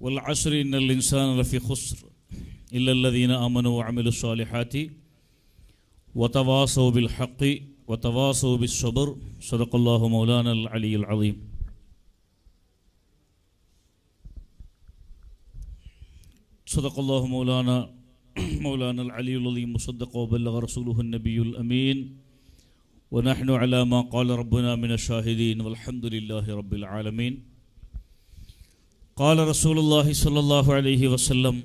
والعصر إن الإنسان لفي خسر إلا الذين آمنوا وعملوا الصالحات وتواصوا بالحق وتواصوا بالصبر صدق الله مولانا العلي العظيم صدق الله مولانا مولانا العلي العظيم مصدق وبلغ رسوله النبي الأمين ونحن على ما قال ربنا من الشاهدين والحمد لله رب العالمين قال رسول الله صلى الله عليه وسلم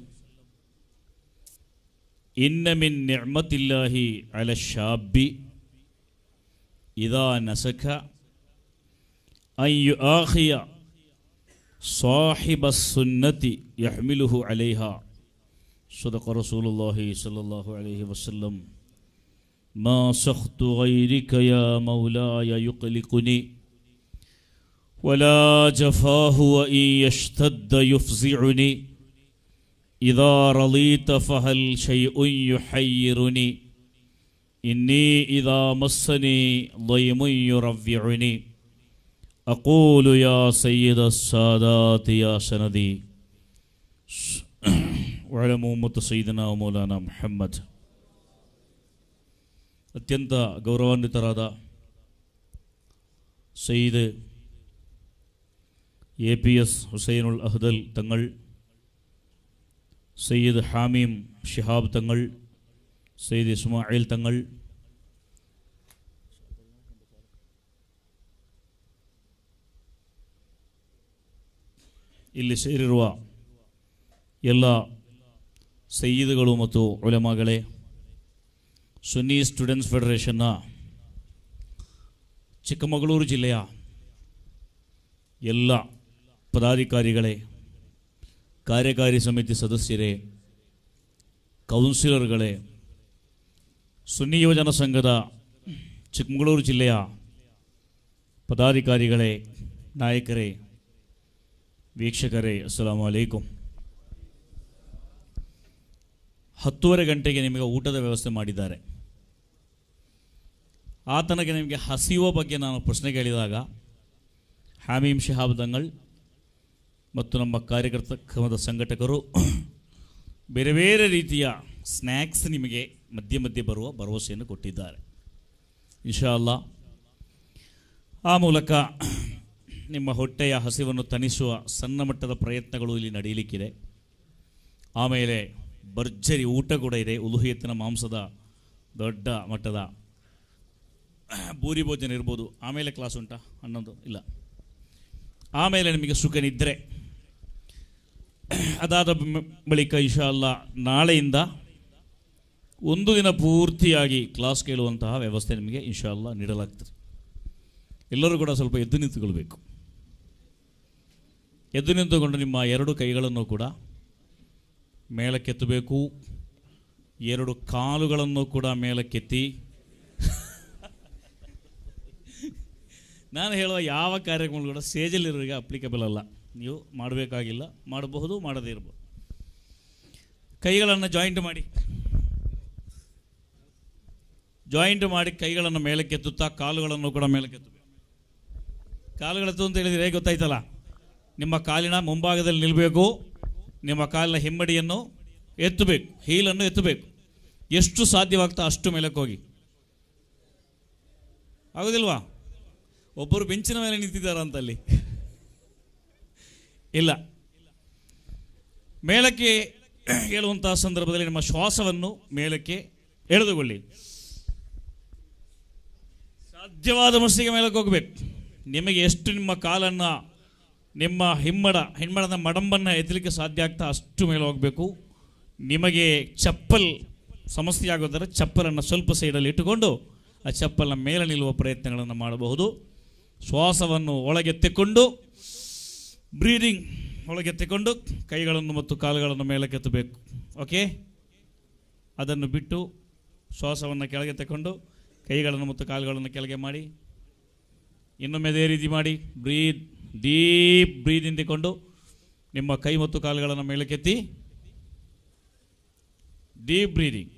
إن من نعمة الله على الشاب إذا نسك أن يؤاخي صاحب السنة يحمله عليها صدق رسول الله صلى الله عليه وسلم ما سخط غيرك يا مولاي يقلقني ولا جفاه وإن يشتد يفزعني إذا رضيت فهل شيء يحيرني إني إذا مسني ضيم يرفعني أقول يا سيد السادات يا سندي وعلموا أمة سيدنا ومولانا محمد أتينتا غوروانترادا سيد A P S Husainul Ahdal Thangal Sayyid ഹാമീം Shihab തങ്ങൾ സയ്യിദ് ഇസ്മായിൽ തങ്ങൾ ಇಲ್ಲಿ ಸೇರಿರುವ ಎಲ್ಲ ಸಯ್ಯೀದ್ಗಳು ಮತ್ತು ಒಲೆಮಗಳೇ ಸುನ್ನಿ ಸ್ಟೂಡೆಂಟ್ಸ್ ಫೆಡರೇಷನ್ನ ಚಿಕ್ಕಮಗಳೂರು ಜಿಲ್ಲೆಯ ಎಲ್ಲ ಪದಾಧಿಕಾರಿಗಳೇ ಕಾರ್ಯಕಾರಿ ಸಮಿತಿ ಸದಸ್ಯರೇ ಕೌನ್ಸಿಲರ್ಗಳೇ ಸುನ್ನಿ ಯುವಜನ ಸಂಘದ ಚಿಕ್ಕಮಗಳೂರು ಜಿಲ್ಲೆಯ ಪದಾಧಿಕಾರಿಗಳೇ ನಾಯಕರೇ ವೀಕ್ಷಕರೇ ಅಸ್ಸಲಾಮು ಅಲೈಕುಂ ಹತ್ತೂವರೆ ಗಂಟೆಗೆ ನಿಮಗೆ ಊಟದ ವ್ಯವಸ್ಥೆ ಮಾಡಿದ್ದಾರೆ ಆತನಿಗೆ ನಿಮಗೆ ಹಸಿಯುವ ಬಗ್ಗೆ ನಾನು ಪ್ರಶ್ನೆ ಕೇಳಿದಾಗ ಹಾಮೀಮ್ ಶಿಹಾಬ್ ದಂಗಲ್ ಮತ್ತು ನಮ್ಮ ಕ್ರಮದ ಸಂಘಟಕರು ಬೇರೆ ಬೇರೆ ರೀತಿಯ ಸ್ನ್ಯಾಕ್ಸ್ ನಿಮಗೆ ಮಧ್ಯೆ ಮಧ್ಯೆ ಬರುವ ಭರವಸೆಯನ್ನು ಕೊಟ್ಟಿದ್ದಾರೆ ಇನ್ಶಾ ಅಲ್ಲ ಆ ಮೂಲಕ ನಿಮ್ಮ ಹೊಟ್ಟೆಯ ಹಸಿವನ್ನು ತಣಿಸುವ ಸಣ್ಣ ಮಟ್ಟದ ಪ್ರಯತ್ನಗಳು ಇಲ್ಲಿ ನಡೆಯಲಿಕ್ಕಿದೆ ಆಮೇಲೆ ಭರ್ಜರಿ ಊಟ ಕೂಡ ಇದೆ ಉಲುಹಿಯತ್ತಿನ ಮಾಂಸದ ದೊಡ್ಡ ಮಟ್ಟದ ಭೂರಿ ಭೋಜನ ಇರ್ಬೋದು ಆಮೇಲೆ ಕ್ಲಾಸ್ ಉಂಟಾ ಅನ್ನೋದು ಇಲ್ಲ ಆಮೇಲೆ ನಿಮಗೆ ಸುಖನಿದ್ರೆ ಅದಾದ ಬಳಿಕ ಅಲ್ಲ ನಾಳೆಯಿಂದ ಒಂದು ದಿನ ಪೂರ್ತಿಯಾಗಿ ಕ್ಲಾಸ್ ಕೇಳುವಂತಹ ವ್ಯವಸ್ಥೆ ನಿಮಗೆ ಇಶಾಲ ನೀಡಲಾಗ್ತದೆ ಎಲ್ಲರೂ ಕೂಡ ಸ್ವಲ್ಪ ಎದ್ದು ನಿಂತುಕೊಳ್ಬೇಕು ಎದ್ದು ನಿಂತುಕೊಂಡು ನಿಮ್ಮ ಎರಡು ಕೈಗಳನ್ನು ಕೂಡ ಮೇಲಕ್ಕೆತ್ತಬೇಕು ಎರಡು ಕಾಲುಗಳನ್ನು ಕೂಡ ಮೇಲಕ್ಕೆತ್ತಿ ನಾನು ಹೇಳುವ ಯಾವ ಕಾರ್ಯಕ್ರಮಗಳು ಕೂಡ ಸೇಜಲ್ಲಿರೋರಿಗೆ ಅಪ್ಲಿಕಬಲ್ ಅಲ್ಲ ನೀವು ಮಾಡಬೇಕಾಗಿಲ್ಲ ಮಾಡಬಹುದು ಮಾಡದೇ ಇರಬಹುದು ಕೈಗಳನ್ನು ಜಾಯಿಂಟ್ ಮಾಡಿ ಜಾಯಿಂಟ್ ಮಾಡಿ ಕೈಗಳನ್ನು ಎತ್ತುತ್ತಾ ಕಾಲುಗಳನ್ನು ಕೂಡ ಮೇಲಕ್ಕೆತ್ತಬೇಕು ಕಾಲುಗಳೆತ್ತು ಅಂತ ಹೇಳಿದರೆ ಹೇಗೆ ಗೊತ್ತಾಯ್ತಲ್ಲ ನಿಮ್ಮ ಕಾಲಿನ ಮುಂಭಾಗದಲ್ಲಿ ನಿಲ್ಲಬೇಕು ನಿಮ್ಮ ಕಾಲಿನ ಹಿಮ್ಮಡಿಯನ್ನು ಎತ್ತಬೇಕು ಹೀಲನ್ನು ಎತ್ತಬೇಕು ಎಷ್ಟು ಸಾಧ್ಯವಾಗ್ತಾ ಅಷ್ಟು ಮೇಲಕ್ಕೆ ಹೋಗಿ ಆಗೋದಿಲ್ವಾ ಒಬ್ಬರು ಬೆಂಚಿನ ಮೇಲೆ ನಿಂತಿದ್ದಾರಂತಲ್ಲಿ ಇಲ್ಲ ಮೇಲಕ್ಕೆ ಹೇಳುವಂತಹ ಸಂದರ್ಭದಲ್ಲಿ ನಿಮ್ಮ ಶ್ವಾಸವನ್ನು ಮೇಲಕ್ಕೆ ಎಳೆದುಕೊಳ್ಳಿ ಸಾಧ್ಯವಾದ ಮನಸ್ಸಿಗೆ ಮೇಲಕ್ಕೆ ಹೋಗಬೇಕು ನಿಮಗೆ ಎಷ್ಟು ನಿಮ್ಮ ಕಾಲನ್ನು ನಿಮ್ಮ ಹಿಮ್ಮಡ ಹಿಮ್ಮಡದ ಮಡಂಬನ್ನು ಎತ್ತಲಿಕ್ಕೆ ಸಾಧ್ಯ ಆಗ್ತಾ ಅಷ್ಟು ಮೇಲೆ ಹೋಗಬೇಕು ನಿಮಗೆ ಚಪ್ಪಲ್ ಸಮಸ್ಯೆ ಆಗೋದರ ಚಪ್ಪಲನ್ನು ಸ್ವಲ್ಪ ಸೈಡಲ್ಲಿ ಇಟ್ಟುಕೊಂಡು ಆ ಚಪ್ಪಲನ್ನ ಮೇಲೆ ನಿಲ್ಲುವ ಪ್ರಯತ್ನಗಳನ್ನು ಮಾಡಬಹುದು ಶ್ವಾಸವನ್ನು ಒಳಗೆತ್ತಿಕೊಂಡು ಬ್ರೀದಿಂಗ್ ಒಳಗೆತ್ತಿಕೊಂಡು ಕೈಗಳನ್ನು ಮತ್ತು ಕಾಲುಗಳನ್ನು ಮೇಲಕ್ಕೆತ್ತಬೇಕು ಓಕೆ ಅದನ್ನು ಬಿಟ್ಟು ಶ್ವಾಸವನ್ನು ಕೆಳಗೆ ತಕೊಂಡು ಕೈಗಳನ್ನು ಮತ್ತು ಕಾಲುಗಳನ್ನು ಕೆಳಗೆ ಮಾಡಿ ಇನ್ನೊಮ್ಮೆ ಅದೇ ರೀತಿ ಮಾಡಿ ಬ್ರೀದ್ ಡೀಪ್ ಬ್ರೀದ್ ಹಿಂದಿಕೊಂಡು ನಿಮ್ಮ ಕೈ ಮತ್ತು ಕಾಲುಗಳನ್ನು ಕೆತ್ತಿ ಡೀಪ್ ಬ್ರೀದಿಂಗ್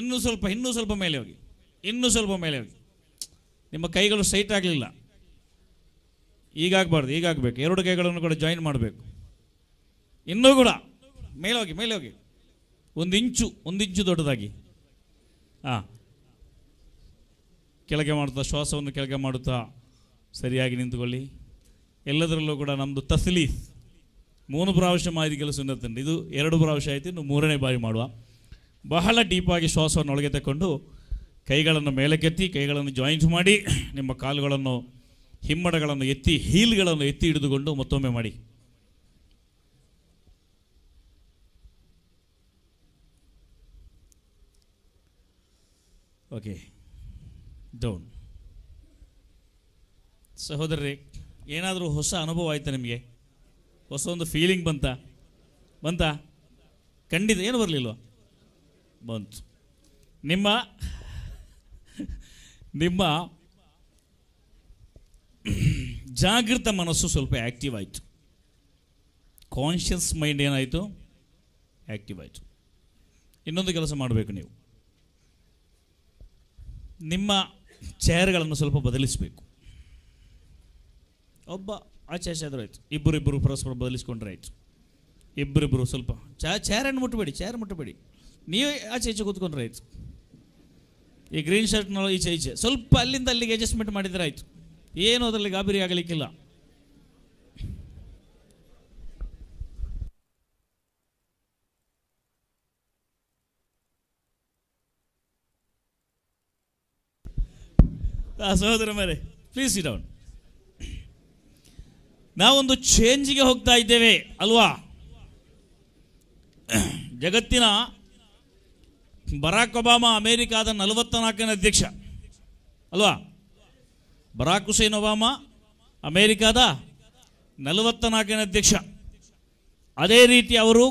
ಇನ್ನೂ ಸ್ವಲ್ಪ ಇನ್ನೂ ಸ್ವಲ್ಪ ಮೇಲೆ ಹೋಗಿ ಇನ್ನೂ ಸ್ವಲ್ಪ ಮೇಲೆ ಹೋಗಿ ನಿಮ್ಮ ಕೈಗಳು ಸೈಟ್ ಆಗಲಿಲ್ಲ ಈಗಾಗಬಾರ್ದು ಈಗಾಗಬೇಕು ಎರಡು ಕೈಗಳನ್ನು ಕೂಡ ಜಾಯಿನ್ ಮಾಡಬೇಕು ಇನ್ನೂ ಕೂಡ ಮೇಲೆ ಹೋಗಿ ಮೇಲೆ ಹೋಗಿ ಒಂದು ಇಂಚು ಒಂದು ಇಂಚು ದೊಡ್ಡದಾಗಿ ಹಾಂ ಕೆಳಗೆ ಮಾಡುತ್ತಾ ಶ್ವಾಸವನ್ನು ಕೆಳಗೆ ಮಾಡುತ್ತಾ ಸರಿಯಾಗಿ ನಿಂತುಕೊಳ್ಳಿ ಎಲ್ಲದರಲ್ಲೂ ಕೂಡ ನಮ್ಮದು ತಸಲಿ ಮೂರು ಪ್ರಾವಶ್ಯ ಕೆಲಸ ಕೆಲಸ ಇದು ಎರಡು ಪ್ರಾವಶ್ಯ ಆಯಿತು ಇನ್ನು ಮೂರನೇ ಬಾರಿ ಮಾಡುವ ಬಹಳ ಡೀಪಾಗಿ ಶ್ವಾಸವನ್ನು ಒಳಗೆ ತಗೊಂಡು ಕೈಗಳನ್ನು ಮೇಲಕ್ಕೆತ್ತಿ ಕೈಗಳನ್ನು ಜಾಯಿಂಟ್ ಮಾಡಿ ನಿಮ್ಮ ಕಾಲುಗಳನ್ನು ಹಿಮ್ಮಡಗಳನ್ನು ಎತ್ತಿ ಹೀಲ್ಗಳನ್ನು ಎತ್ತಿ ಹಿಡಿದುಕೊಂಡು ಮತ್ತೊಮ್ಮೆ ಮಾಡಿ ಓಕೆ ಡೌನ್ ಸಹೋದರರೇ ಏನಾದರೂ ಹೊಸ ಅನುಭವ ಆಯ್ತಾ ನಿಮಗೆ ಹೊಸ ಒಂದು ಫೀಲಿಂಗ್ ಬಂತ ಬಂತ ಖಂಡಿತ ಏನು ಬರಲಿಲ್ವ ಬಂತು ನಿಮ್ಮ ನಿಮ್ಮ ಜಾಗೃತ ಮನಸ್ಸು ಸ್ವಲ್ಪ ಆ್ಯಕ್ಟಿವ್ ಆಯಿತು ಕಾನ್ಷಿಯಸ್ ಮೈಂಡ್ ಏನಾಯಿತು ಆ್ಯಕ್ಟಿವ್ ಆಯಿತು ಇನ್ನೊಂದು ಕೆಲಸ ಮಾಡಬೇಕು ನೀವು ನಿಮ್ಮ ಚೇರ್ಗಳನ್ನು ಸ್ವಲ್ಪ ಬದಲಿಸಬೇಕು ಒಬ್ಬ ಆಚೆ ಆಚೆ ಆದರೂ ಆಯಿತು ಇಬ್ಬರಿಬ್ಬರು ಪರಸ್ಪರ ಬದಲಿಸ್ಕೊಂಡ್ರೆ ಆಯಿತು ಇಬ್ಬರಿಬ್ಬರು ಸ್ವಲ್ಪ ಚಾ ಚೇರನ್ನು ಮುಟ್ಟಬೇಡಿ ಚೇರ್ ಮುಟ್ಟಬೇಡಿ ನೀವೇ ಆಚೆ ಈಚೆ ಕೂತ್ಕೊಂಡ್ರೆ ಆಯಿತು ಈ ಗ್ರೀನ್ ಶರ್ಟ್ನ ಈಚೆ ಈಚೆ ಸ್ವಲ್ಪ ಅಲ್ಲಿಂದ ಅಲ್ಲಿಗೆ ಅಡ್ಜಸ್ಟ್ಮೆಂಟ್ ಮಾಡಿದರೆ ಆಯಿತು ಏನು ಅದರಲ್ಲಿ ಗಾಬರಿ ಆಗಲಿಕ್ಕಿಲ್ಲ ಸಹೋದರ ಮೇಲೆ ಪ್ಲೀಸ್ ಇಡೌನ್ ನಾವೊಂದು ಚೇಂಜ್ಗೆ ಹೋಗ್ತಾ ಇದ್ದೇವೆ ಅಲ್ವಾ ಜಗತ್ತಿನ ಬರಾಕ್ ಒಬಾಮಾ ಅಮೇರಿಕಾದ ನಲವತ್ತ ನಾಲ್ಕನೇ ಅಧ್ಯಕ್ಷ ಅಲ್ವಾ ಬರಾಕ್ ಹುಸೇನ್ ಒಬಾಮ ಅಮೇರಿಕಾದ ನಲವತ್ತ ನಾಲ್ಕನೇ ಅಧ್ಯಕ್ಷ ಅದೇ ರೀತಿ ಅವರು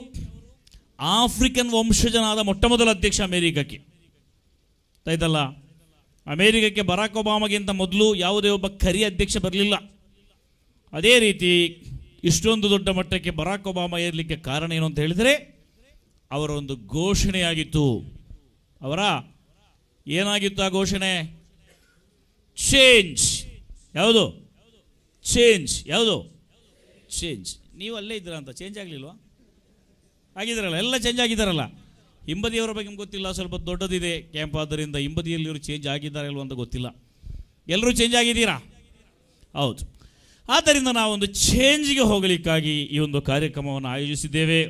ಆಫ್ರಿಕನ್ ವಂಶಜನಾದ ಮೊಟ್ಟಮೊದಲ ಅಧ್ಯಕ್ಷ ಅಮೇರಿಕಕ್ಕೆ ಆಯ್ತಲ್ಲ ಅಮೇರಿಕಕ್ಕೆ ಬರಾಕ್ ಒಬಾಮಗಿಂತ ಮೊದಲು ಯಾವುದೇ ಒಬ್ಬ ಕರಿ ಅಧ್ಯಕ್ಷ ಬರಲಿಲ್ಲ ಅದೇ ರೀತಿ ಇಷ್ಟೊಂದು ದೊಡ್ಡ ಮಟ್ಟಕ್ಕೆ ಬರಾಕ್ ಒಬಾಮ ಏರಲಿಕ್ಕೆ ಕಾರಣ ಏನು ಅಂತ ಹೇಳಿದರೆ ಅವರ ಒಂದು ಘೋಷಣೆಯಾಗಿತ್ತು ಅವರ ಏನಾಗಿತ್ತು ಆ ಘೋಷಣೆ ಚೇಂಜ್ ಯಾವುದು ಚೇಂಜ್ ಯಾವುದು ಚೇಂಜ್ ನೀವು ಅಲ್ಲೇ ಇದ್ದೀರಾ ಅಂತ ಚೇಂಜ್ ಆಗಲಿಲ್ವಾ ಆಗಿದ್ದಾರಲ್ಲ ಎಲ್ಲ ಚೇಂಜ್ ಆಗಿದ್ದಾರಲ್ಲ ಹಿಂಬದಿಯವರ ಬಗ್ಗೆ ಗೊತ್ತಿಲ್ಲ ಸ್ವಲ್ಪ ದೊಡ್ಡದಿದೆ ಕ್ಯಾಂಪ್ ಆದ್ದರಿಂದ ಹಿಂಬದಿಯಲ್ಲಿ ಇವರು ಚೇಂಜ್ ಆಗಿದ್ದಾರೆ ಅಂತ ಗೊತ್ತಿಲ್ಲ ಎಲ್ಲರೂ ಚೇಂಜ್ ಆಗಿದ್ದೀರಾ ಹೌದು ಆದ್ದರಿಂದ ನಾವೊಂದು ಚೇಂಜ್ಗೆ ಹೋಗಲಿಕ್ಕಾಗಿ ಈ ಒಂದು ಕಾರ್ಯಕ್ರಮವನ್ನು ಆಯೋಜಿಸಿದ್ದೇವೆ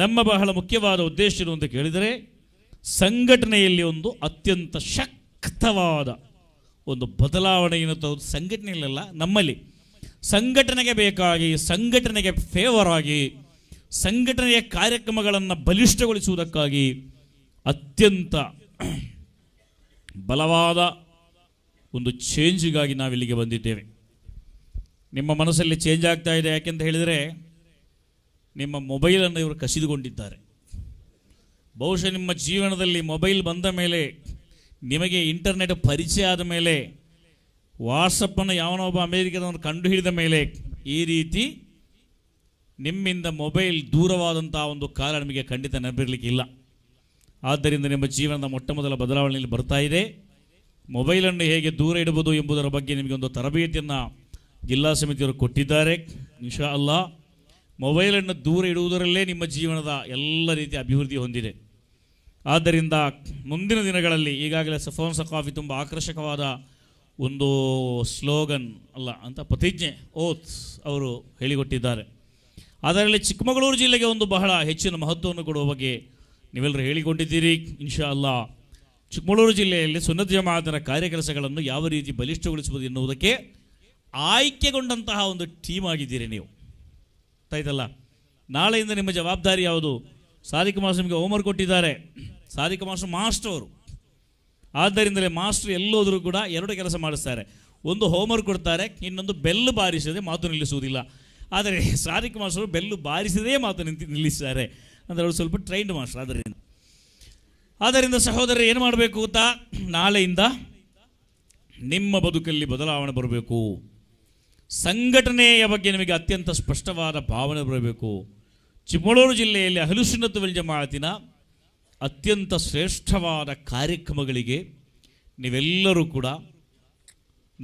ನಮ್ಮ ಬಹಳ ಮುಖ್ಯವಾದ ಉದ್ದೇಶ ಏನು ಅಂತ ಕೇಳಿದರೆ ಸಂಘಟನೆಯಲ್ಲಿ ಒಂದು ಅತ್ಯಂತ ಶಕ್ತವಾದ ಒಂದು ಬದಲಾವಣೆಯನ್ನು ತ ಸಂಘಟನೆಯಲ್ಲ ನಮ್ಮಲ್ಲಿ ಸಂಘಟನೆಗೆ ಬೇಕಾಗಿ ಸಂಘಟನೆಗೆ ಫೇವರ್ ಆಗಿ ಸಂಘಟನೆಯ ಕಾರ್ಯಕ್ರಮಗಳನ್ನು ಬಲಿಷ್ಠಗೊಳಿಸುವುದಕ್ಕಾಗಿ ಅತ್ಯಂತ ಬಲವಾದ ಒಂದು ಚೇಂಜಿಗಾಗಿ ನಾವಿಲ್ಲಿಗೆ ಬಂದಿದ್ದೇವೆ ನಿಮ್ಮ ಮನಸ್ಸಲ್ಲಿ ಚೇಂಜ್ ಆಗ್ತಾ ಇದೆ ಯಾಕೆಂತ ಹೇಳಿದರೆ ನಿಮ್ಮ ಮೊಬೈಲನ್ನು ಇವರು ಕಸಿದುಕೊಂಡಿದ್ದಾರೆ ಬಹುಶಃ ನಿಮ್ಮ ಜೀವನದಲ್ಲಿ ಮೊಬೈಲ್ ಬಂದ ಮೇಲೆ ನಿಮಗೆ ಇಂಟರ್ನೆಟ್ ಪರಿಚಯ ಆದ ಮೇಲೆ ವಾಟ್ಸಪ್ಪನ್ನು ಯಾವನೊಬ್ಬ ಕಂಡು ಕಂಡುಹಿಡಿದ ಮೇಲೆ ಈ ರೀತಿ ನಿಮ್ಮಿಂದ ಮೊಬೈಲ್ ದೂರವಾದಂಥ ಒಂದು ಕಾಲ ನಿಮಗೆ ಖಂಡಿತ ನೆನಪಿರಲಿಕ್ಕಿಲ್ಲ ಆದ್ದರಿಂದ ನಿಮ್ಮ ಜೀವನದ ಮೊಟ್ಟ ಮೊದಲ ಬದಲಾವಣೆಯಲ್ಲಿ ಬರ್ತಾ ಇದೆ ಮೊಬೈಲನ್ನು ಹೇಗೆ ದೂರ ಇಡಬಹುದು ಎಂಬುದರ ಬಗ್ಗೆ ನಿಮಗೆ ಒಂದು ತರಬೇತಿಯನ್ನು ಜಿಲ್ಲಾ ಸಮಿತಿಯವರು ಕೊಟ್ಟಿದ್ದಾರೆ ನಿಶಾ ಅಲ್ಲ ಮೊಬೈಲನ್ನು ದೂರ ಇಡುವುದರಲ್ಲೇ ನಿಮ್ಮ ಜೀವನದ ಎಲ್ಲ ರೀತಿಯ ಅಭಿವೃದ್ಧಿ ಹೊಂದಿದೆ ಆದ್ದರಿಂದ ಮುಂದಿನ ದಿನಗಳಲ್ಲಿ ಈಗಾಗಲೇ ಸಫೋನ್ಸ ಕಾಫಿ ತುಂಬ ಆಕರ್ಷಕವಾದ ಒಂದು ಸ್ಲೋಗನ್ ಅಲ್ಲ ಅಂತ ಪ್ರತಿಜ್ಞೆ ಓತ್ ಅವರು ಹೇಳಿಕೊಟ್ಟಿದ್ದಾರೆ ಅದರಲ್ಲಿ ಚಿಕ್ಕಮಗಳೂರು ಜಿಲ್ಲೆಗೆ ಒಂದು ಬಹಳ ಹೆಚ್ಚಿನ ಮಹತ್ವವನ್ನು ಕೊಡುವ ಬಗ್ಗೆ ನೀವೆಲ್ಲರೂ ಹೇಳಿಕೊಂಡಿದ್ದೀರಿ ಇನ್ಶಾ ಅಲ್ಲ ಚಿಕ್ಕಮಗಳೂರು ಜಿಲ್ಲೆಯಲ್ಲಿ ಸುನ್ನತ್ ಜಮಾತನ ಕಾರ್ಯಕೆಲಸಗಳನ್ನು ಯಾವ ರೀತಿ ಬಲಿಷ್ಠಗೊಳಿಸುವುದು ಎನ್ನುವುದಕ್ಕೆ ಆಯ್ಕೆಗೊಂಡಂತಹ ಒಂದು ಟೀಮ್ ಆಗಿದ್ದೀರಿ ನೀವು ಆಯ್ತಲ್ಲ ನಾಳೆಯಿಂದ ನಿಮ್ಮ ಜವಾಬ್ದಾರಿ ಯಾವುದು ಸಾದಿಕ ನಿಮಗೆ ಹೋಮ್ವರ್ಕ್ ಕೊಟ್ಟಿದ್ದಾರೆ ಸಾಧಿಕ ಮಾಸ್ಟರ್ ಮಾಸ್ಟರ್ ಅವರು ಆದ್ದರಿಂದಲೇ ಮಾಸ್ಟರ್ ಎಲ್ಲೋದರೂ ಕೂಡ ಎರಡು ಕೆಲಸ ಮಾಡಿಸ್ತಾರೆ ಒಂದು ಹೋಮ್ವರ್ಕ್ ಕೊಡ್ತಾರೆ ಇನ್ನೊಂದು ಬೆಲ್ಲು ಬಾರಿಸದೆ ಮಾತು ನಿಲ್ಲಿಸುವುದಿಲ್ಲ ಆದರೆ ಸಾಧಿಕ ಮಾಸ್ಟರ್ ಬೆಲ್ಲು ಬಾರಿಸದೇ ಮಾತು ನಿಂತು ನಿಲ್ಲಿಸಿದ್ದಾರೆ ಅಂದರೆ ಅವರು ಸ್ವಲ್ಪ ಟ್ರೈನ್ಡ್ ಮಾಸ್ಟರ್ ಆದ್ದರಿಂದ ಆದ್ದರಿಂದ ಸಹೋದರ ಏನು ಮಾಡಬೇಕು ಅಂತ ನಾಳೆಯಿಂದ ನಿಮ್ಮ ಬದುಕಲ್ಲಿ ಬದಲಾವಣೆ ಬರಬೇಕು ಸಂಘಟನೆಯ ಬಗ್ಗೆ ನಿಮಗೆ ಅತ್ಯಂತ ಸ್ಪಷ್ಟವಾದ ಭಾವನೆ ಬರಬೇಕು ಚಿಕ್ಕಮಗಳೂರು ಜಿಲ್ಲೆಯಲ್ಲಿ ವಲ್ ಜಮಾತಿನ ಅತ್ಯಂತ ಶ್ರೇಷ್ಠವಾದ ಕಾರ್ಯಕ್ರಮಗಳಿಗೆ ನೀವೆಲ್ಲರೂ ಕೂಡ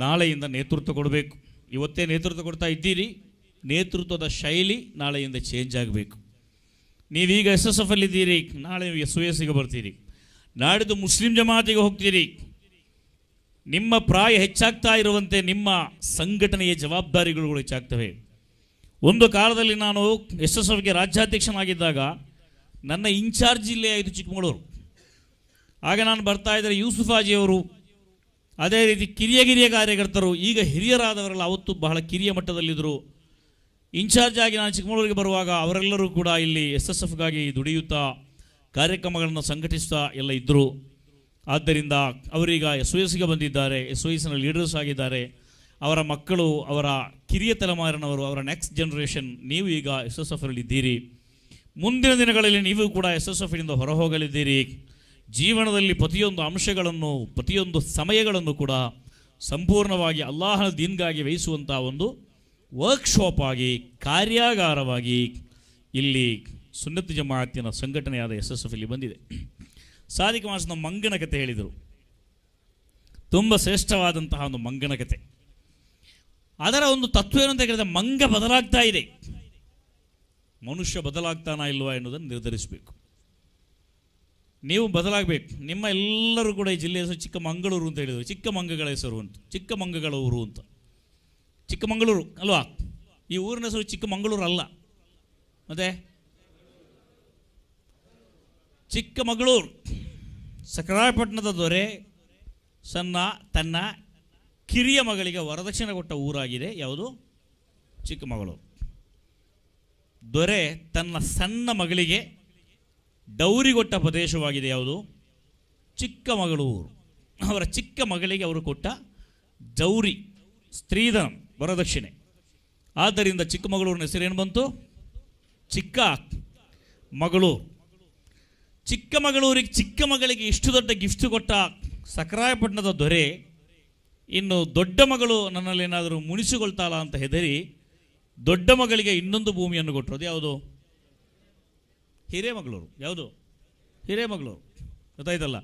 ನಾಳೆಯಿಂದ ನೇತೃತ್ವ ಕೊಡಬೇಕು ಇವತ್ತೇ ನೇತೃತ್ವ ಕೊಡ್ತಾ ಇದ್ದೀರಿ ನೇತೃತ್ವದ ಶೈಲಿ ನಾಳೆಯಿಂದ ಚೇಂಜ್ ಆಗಬೇಕು ನೀವೀಗ ಎಸ್ ಎಸ್ ಎಫ್ ಇದ್ದೀರಿ ನಾಳೆ ಎಸ್ ಒ ಎಸ್ಗೆ ಬರ್ತೀರಿ ನಾಡಿದ್ದು ಮುಸ್ಲಿಂ ಜಮಾತಿಗೆ ಹೋಗ್ತೀರಿ ನಿಮ್ಮ ಪ್ರಾಯ ಹೆಚ್ಚಾಗ್ತಾ ಇರುವಂತೆ ನಿಮ್ಮ ಸಂಘಟನೆಯ ಜವಾಬ್ದಾರಿಗಳು ಹೆಚ್ಚಾಗ್ತವೆ ಒಂದು ಕಾಲದಲ್ಲಿ ನಾನು ಎಸ್ ಎಸ್ ಎಫ್ಗೆ ರಾಜ್ಯಾಧ್ಯಕ್ಷನಾಗಿದ್ದಾಗ ನನ್ನ ಇನ್ಚಾರ್ಜ್ ಜಿಲ್ಲೆ ಆಯಿತು ಚಿಕ್ಕಮಗಳೂರು ಆಗ ನಾನು ಬರ್ತಾ ಇದ್ದರೆ ಅವರು ಅದೇ ರೀತಿ ಕಿರಿಯ ಕಿರಿಯ ಕಾರ್ಯಕರ್ತರು ಈಗ ಹಿರಿಯರಾದವರೆಲ್ಲ ಅವತ್ತು ಬಹಳ ಕಿರಿಯ ಮಟ್ಟದಲ್ಲಿದ್ದರು ಇನ್ಚಾರ್ಜ್ ಆಗಿ ನಾನು ಚಿಕ್ಕಮಗಳೂರಿಗೆ ಬರುವಾಗ ಅವರೆಲ್ಲರೂ ಕೂಡ ಇಲ್ಲಿ ಎಸ್ ಎಸ್ ಎಫ್ಗಾಗಿ ದುಡಿಯುತ್ತಾ ಕಾರ್ಯಕ್ರಮಗಳನ್ನು ಸಂಘಟಿಸ್ತಾ ಎಲ್ಲ ಇದ್ದರು ಆದ್ದರಿಂದ ಅವರೀಗ ಎಸ್ ಒ ಎಸ್ಗೆ ಬಂದಿದ್ದಾರೆ ಎಸ್ ಒ ಎಸ್ನ ಲೀಡರ್ಸ್ ಆಗಿದ್ದಾರೆ ಅವರ ಮಕ್ಕಳು ಅವರ ಕಿರಿಯ ತಲೆಮಾರಿನವರು ಅವರ ನೆಕ್ಸ್ಟ್ ಜನರೇಷನ್ ನೀವು ಈಗ ಎಸ್ ಎಸ್ ಎಫ್ರಲ್ಲಿದ್ದೀರಿ ಮುಂದಿನ ದಿನಗಳಲ್ಲಿ ನೀವು ಕೂಡ ಎಸ್ ಎಸ್ ಎಫ್ನಿಂದ ಹೊರಹೋಗಲಿದ್ದೀರಿ ಜೀವನದಲ್ಲಿ ಪ್ರತಿಯೊಂದು ಅಂಶಗಳನ್ನು ಪ್ರತಿಯೊಂದು ಸಮಯಗಳನ್ನು ಕೂಡ ಸಂಪೂರ್ಣವಾಗಿ ಅಲ್ಲಾಹನ ದೀನ್ಗಾಗಿ ವಹಿಸುವಂಥ ಒಂದು ವರ್ಕ್ಶಾಪ್ ಆಗಿ ಕಾರ್ಯಾಗಾರವಾಗಿ ಇಲ್ಲಿ ಸುನ್ನತಿ ಜಮಾತಿನ ಸಂಘಟನೆಯಾದ ಎಸ್ ಎಸ್ ಎಫ್ ಇಲ್ಲಿ ಬಂದಿದೆ ಸಾದಿಕ ಮಾಸ್ನ ಮಂಗನ ಕಥೆ ಹೇಳಿದರು ತುಂಬ ಶ್ರೇಷ್ಠವಾದಂತಹ ಒಂದು ಮಂಗನ ಕತೆ ಅದರ ಒಂದು ತತ್ವ ಏನಂತ ಮಂಗ ಬದಲಾಗ್ತಾ ಇದೆ ಮನುಷ್ಯ ಬದಲಾಗ್ತಾನಾ ಇಲ್ವಾ ಎನ್ನುವುದನ್ನು ನಿರ್ಧರಿಸಬೇಕು ನೀವು ಬದಲಾಗಬೇಕು ನಿಮ್ಮ ಎಲ್ಲರೂ ಕೂಡ ಈ ಜಿಲ್ಲೆಯ ಹೆಸರು ಚಿಕ್ಕಮಂಗಳೂರು ಅಂತ ಹೇಳಿದರು ಚಿಕ್ಕಮಂಗಗಳ ಹೆಸರು ಅಂತ ಚಿಕ್ಕಮಂಗಗಳ ಊರು ಅಂತ ಚಿಕ್ಕಮಂಗಳೂರು ಅಲ್ವಾ ಈ ಊರಿನ ಹೆಸರು ಚಿಕ್ಕಮಂಗಳೂರು ಅಲ್ಲ ಮತ್ತೆ ಚಿಕ್ಕಮಗಳೂರು ಸಕರಾಯಪಟ್ಟಣದ ದೊರೆ ಸಣ್ಣ ತನ್ನ ಕಿರಿಯ ಮಗಳಿಗೆ ವರದಕ್ಷಿಣೆ ಕೊಟ್ಟ ಊರಾಗಿದೆ ಯಾವುದು ಚಿಕ್ಕಮಗಳೂರು ದೊರೆ ತನ್ನ ಸಣ್ಣ ಮಗಳಿಗೆ ಕೊಟ್ಟ ಪ್ರದೇಶವಾಗಿದೆ ಯಾವುದು ಚಿಕ್ಕಮಗಳೂರು ಅವರ ಚಿಕ್ಕ ಮಗಳಿಗೆ ಅವರು ಕೊಟ್ಟ ಜೌರಿ ಸ್ತ್ರೀಧನ ವರದಕ್ಷಿಣೆ ಆದ್ದರಿಂದ ಚಿಕ್ಕಮಗಳೂರಿನ ಹೆಸರೇನು ಬಂತು ಚಿಕ್ಕ ಮಗಳೂರು ಚಿಕ್ಕಮಗಳೂರಿಗೆ ಚಿಕ್ಕ ಮಗಳಿಗೆ ಇಷ್ಟು ದೊಡ್ಡ ಗಿಫ್ಟ್ ಕೊಟ್ಟ ಸಕರಾಯಪಟ್ಟಣದ ದೊರೆ ಇನ್ನು ದೊಡ್ಡ ಮಗಳು ನನ್ನಲ್ಲಿ ಏನಾದರೂ ಮುನಿಸಿಕೊಳ್ತಾಳ ಅಂತ ಹೆದರಿ ದೊಡ್ಡ ಮಗಳಿಗೆ ಇನ್ನೊಂದು ಭೂಮಿಯನ್ನು ಕೊಟ್ಟರು ಅದು ಯಾವುದು ಹಿರೇಮಗಳೂರು ಯಾವುದು ಹಿರೇಮಗಳೂರು ಗೊತ್ತಾಯ್ತಲ್ಲ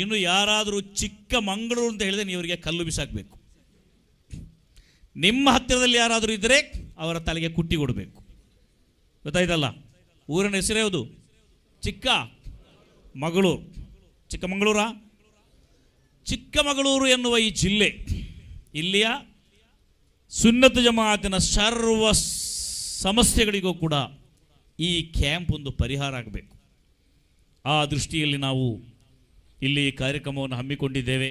ಇನ್ನು ಯಾರಾದರೂ ಚಿಕ್ಕ ಮಂಗಳೂರು ಅಂತ ಹೇಳಿದರೆ ನೀವು ಕಲ್ಲು ಬಿಸಾಕಬೇಕು ನಿಮ್ಮ ಹತ್ತಿರದಲ್ಲಿ ಯಾರಾದರೂ ಇದ್ದರೆ ಅವರ ತಲೆಗೆ ಕುಟ್ಟಿ ಕೊಡಬೇಕು ಗೊತ್ತಾಯ್ತಲ್ಲ ಊರಿನ ಹೆಸರು ಯಾವುದು ಚಿಕ್ಕ ಮಗಳೂರು ಚಿಕ್ಕಮಗಳೂರಾ ಚಿಕ್ಕಮಗಳೂರು ಎನ್ನುವ ಈ ಜಿಲ್ಲೆ ಇಲ್ಲಿಯ ಸುನ್ನತ ಜಮಾತಿನ ಸರ್ವ ಸಮಸ್ಯೆಗಳಿಗೂ ಕೂಡ ಈ ಕ್ಯಾಂಪ್ ಒಂದು ಪರಿಹಾರ ಆಗಬೇಕು ಆ ದೃಷ್ಟಿಯಲ್ಲಿ ನಾವು ಇಲ್ಲಿ ಕಾರ್ಯಕ್ರಮವನ್ನು ಹಮ್ಮಿಕೊಂಡಿದ್ದೇವೆ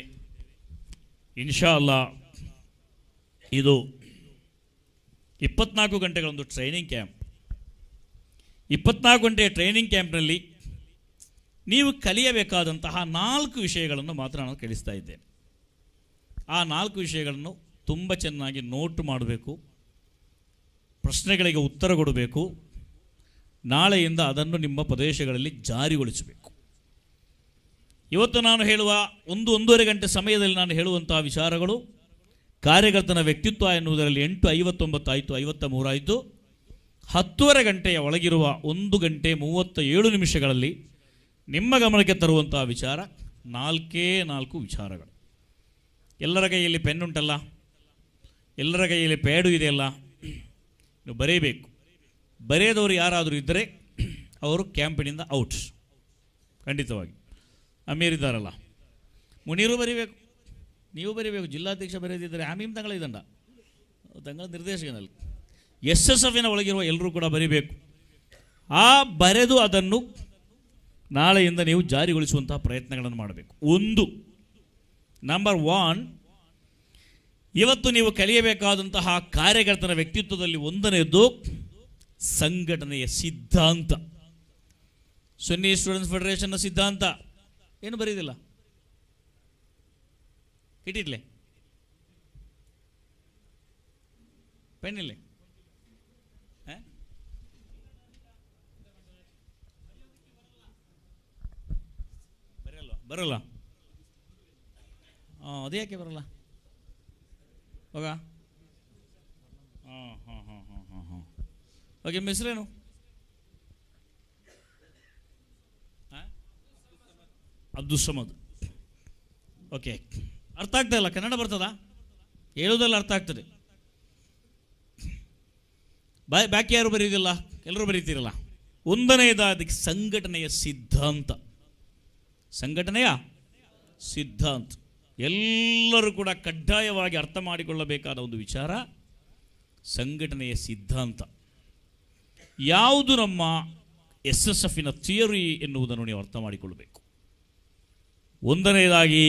ಇನ್ಶಾ ಅಲ್ಲ ಇದು ಇಪ್ಪತ್ನಾಲ್ಕು ಗಂಟೆಗಳೊಂದು ಟ್ರೈನಿಂಗ್ ಕ್ಯಾಂಪ್ ಇಪ್ಪತ್ನಾಲ್ಕು ಗಂಟೆಯ ಟ್ರೈನಿಂಗ್ ಕ್ಯಾಂಪ್ನಲ್ಲಿ ನೀವು ಕಲಿಯಬೇಕಾದಂತಹ ನಾಲ್ಕು ವಿಷಯಗಳನ್ನು ಮಾತ್ರ ನಾನು ಕಲಿಸ್ತಾ ಇದ್ದೇನೆ ಆ ನಾಲ್ಕು ವಿಷಯಗಳನ್ನು ತುಂಬ ಚೆನ್ನಾಗಿ ನೋಟ್ ಮಾಡಬೇಕು ಪ್ರಶ್ನೆಗಳಿಗೆ ಉತ್ತರ ಕೊಡಬೇಕು ನಾಳೆಯಿಂದ ಅದನ್ನು ನಿಮ್ಮ ಪ್ರದೇಶಗಳಲ್ಲಿ ಜಾರಿಗೊಳಿಸಬೇಕು ಇವತ್ತು ನಾನು ಹೇಳುವ ಒಂದು ಒಂದೂವರೆ ಗಂಟೆ ಸಮಯದಲ್ಲಿ ನಾನು ಹೇಳುವಂತಹ ವಿಚಾರಗಳು ಕಾರ್ಯಕರ್ತನ ವ್ಯಕ್ತಿತ್ವ ಎನ್ನುವುದರಲ್ಲಿ ಎಂಟು ಐವತ್ತೊಂಬತ್ತಾಯಿತು ಐವತ್ತ ಮೂರಾಯಿತು ಹತ್ತುವರೆ ಗಂಟೆಯ ಒಳಗಿರುವ ಒಂದು ಗಂಟೆ ಮೂವತ್ತ ಏಳು ನಿಮಿಷಗಳಲ್ಲಿ ನಿಮ್ಮ ಗಮನಕ್ಕೆ ತರುವಂತಹ ವಿಚಾರ ನಾಲ್ಕೇ ನಾಲ್ಕು ವಿಚಾರಗಳು ಎಲ್ಲರ ಕೈಯಲ್ಲಿ ಪೆನ್ನುಂಟಲ್ಲ ಎಲ್ಲರ ಕೈಯಲ್ಲಿ ಪ್ಯಾಡು ಇದೆಯಲ್ಲ ನೀವು ಬರೀಬೇಕು ಬರೆಯದವರು ಯಾರಾದರೂ ಇದ್ದರೆ ಅವರು ಕ್ಯಾಂಪಿನಿಂದ ಔಟ್ ಖಂಡಿತವಾಗಿ ಅಮೀರಿದ್ದಾರಲ್ಲ ಮುನೀರು ಬರೀಬೇಕು ನೀವು ಬರೀಬೇಕು ಜಿಲ್ಲಾಧ್ಯಕ್ಷ ಬರೆಯದಿದ್ದರೆ ಆಮೀಮ್ ತಂಗಳ ಇದಂಡ ತಂಗಳ ನಿರ್ದೇಶಕನಲ್ಲಿ ಎಸ್ ಎಸ್ ಎಫ್ನ ಒಳಗಿರುವ ಎಲ್ಲರೂ ಕೂಡ ಬರೀಬೇಕು ಆ ಬರೆದು ಅದನ್ನು ನಾಳೆಯಿಂದ ನೀವು ಜಾರಿಗೊಳಿಸುವಂತಹ ಪ್ರಯತ್ನಗಳನ್ನು ಮಾಡಬೇಕು ಒಂದು ನಂಬರ್ ಒನ್ ಇವತ್ತು ನೀವು ಕಲಿಯಬೇಕಾದಂತಹ ಕಾರ್ಯಕರ್ತನ ವ್ಯಕ್ತಿತ್ವದಲ್ಲಿ ಒಂದನೆಯದು ಸಂಘಟನೆಯ ಸಿದ್ಧಾಂತ ಸುನ್ನಿ ಸ್ಟೂಡೆಂಟ್ಸ್ ಫೆಡರೇಷನ್ನ ಸಿದ್ಧಾಂತ ಏನು ಬರೀದಿಲ್ಲ ಇಟ್ಟಿರಲೇ ಪೆನ್ನಿಲ್ಲೇ ಬರಲ್ಲ ಹಾಂ ಅದು ಯಾಕೆ ಬರಲ್ಲ ಹೋಗ ಹಾಂ ಹಾಂ ಹಾಂ ಹಾಂ ಹಾಂ ಹಾಂ ಓಕೆ ಹೆಸರೇನು ಸಮದ್ ಓಕೆ ಅರ್ಥ ಆಗ್ತಾ ಇಲ್ಲ ಕನ್ನಡ ಬರ್ತದಾ ಹೇಳೋದಲ್ಲ ಅರ್ಥ ಆಗ್ತದೆ ಬಾಕಿ ಯಾರು ಬರೀದಿಲ್ಲ ಎಲ್ಲರೂ ಬರೀತಿರಲ್ಲ ಒಂದನೆಯದಾದ ಸಂಘಟನೆಯ ಸಿದ್ಧಾಂತ ಸಂಘಟನೆಯ ಸಿದ್ಧಾಂತ ಎಲ್ಲರೂ ಕೂಡ ಕಡ್ಡಾಯವಾಗಿ ಅರ್ಥ ಮಾಡಿಕೊಳ್ಳಬೇಕಾದ ಒಂದು ವಿಚಾರ ಸಂಘಟನೆಯ ಸಿದ್ಧಾಂತ ಯಾವುದು ನಮ್ಮ ಎಸ್ ಎಸ್ ಎಫಿನ ಥಿಯರಿ ಎನ್ನುವುದನ್ನು ನೀವು ಅರ್ಥ ಮಾಡಿಕೊಳ್ಳಬೇಕು ಒಂದನೆಯದಾಗಿ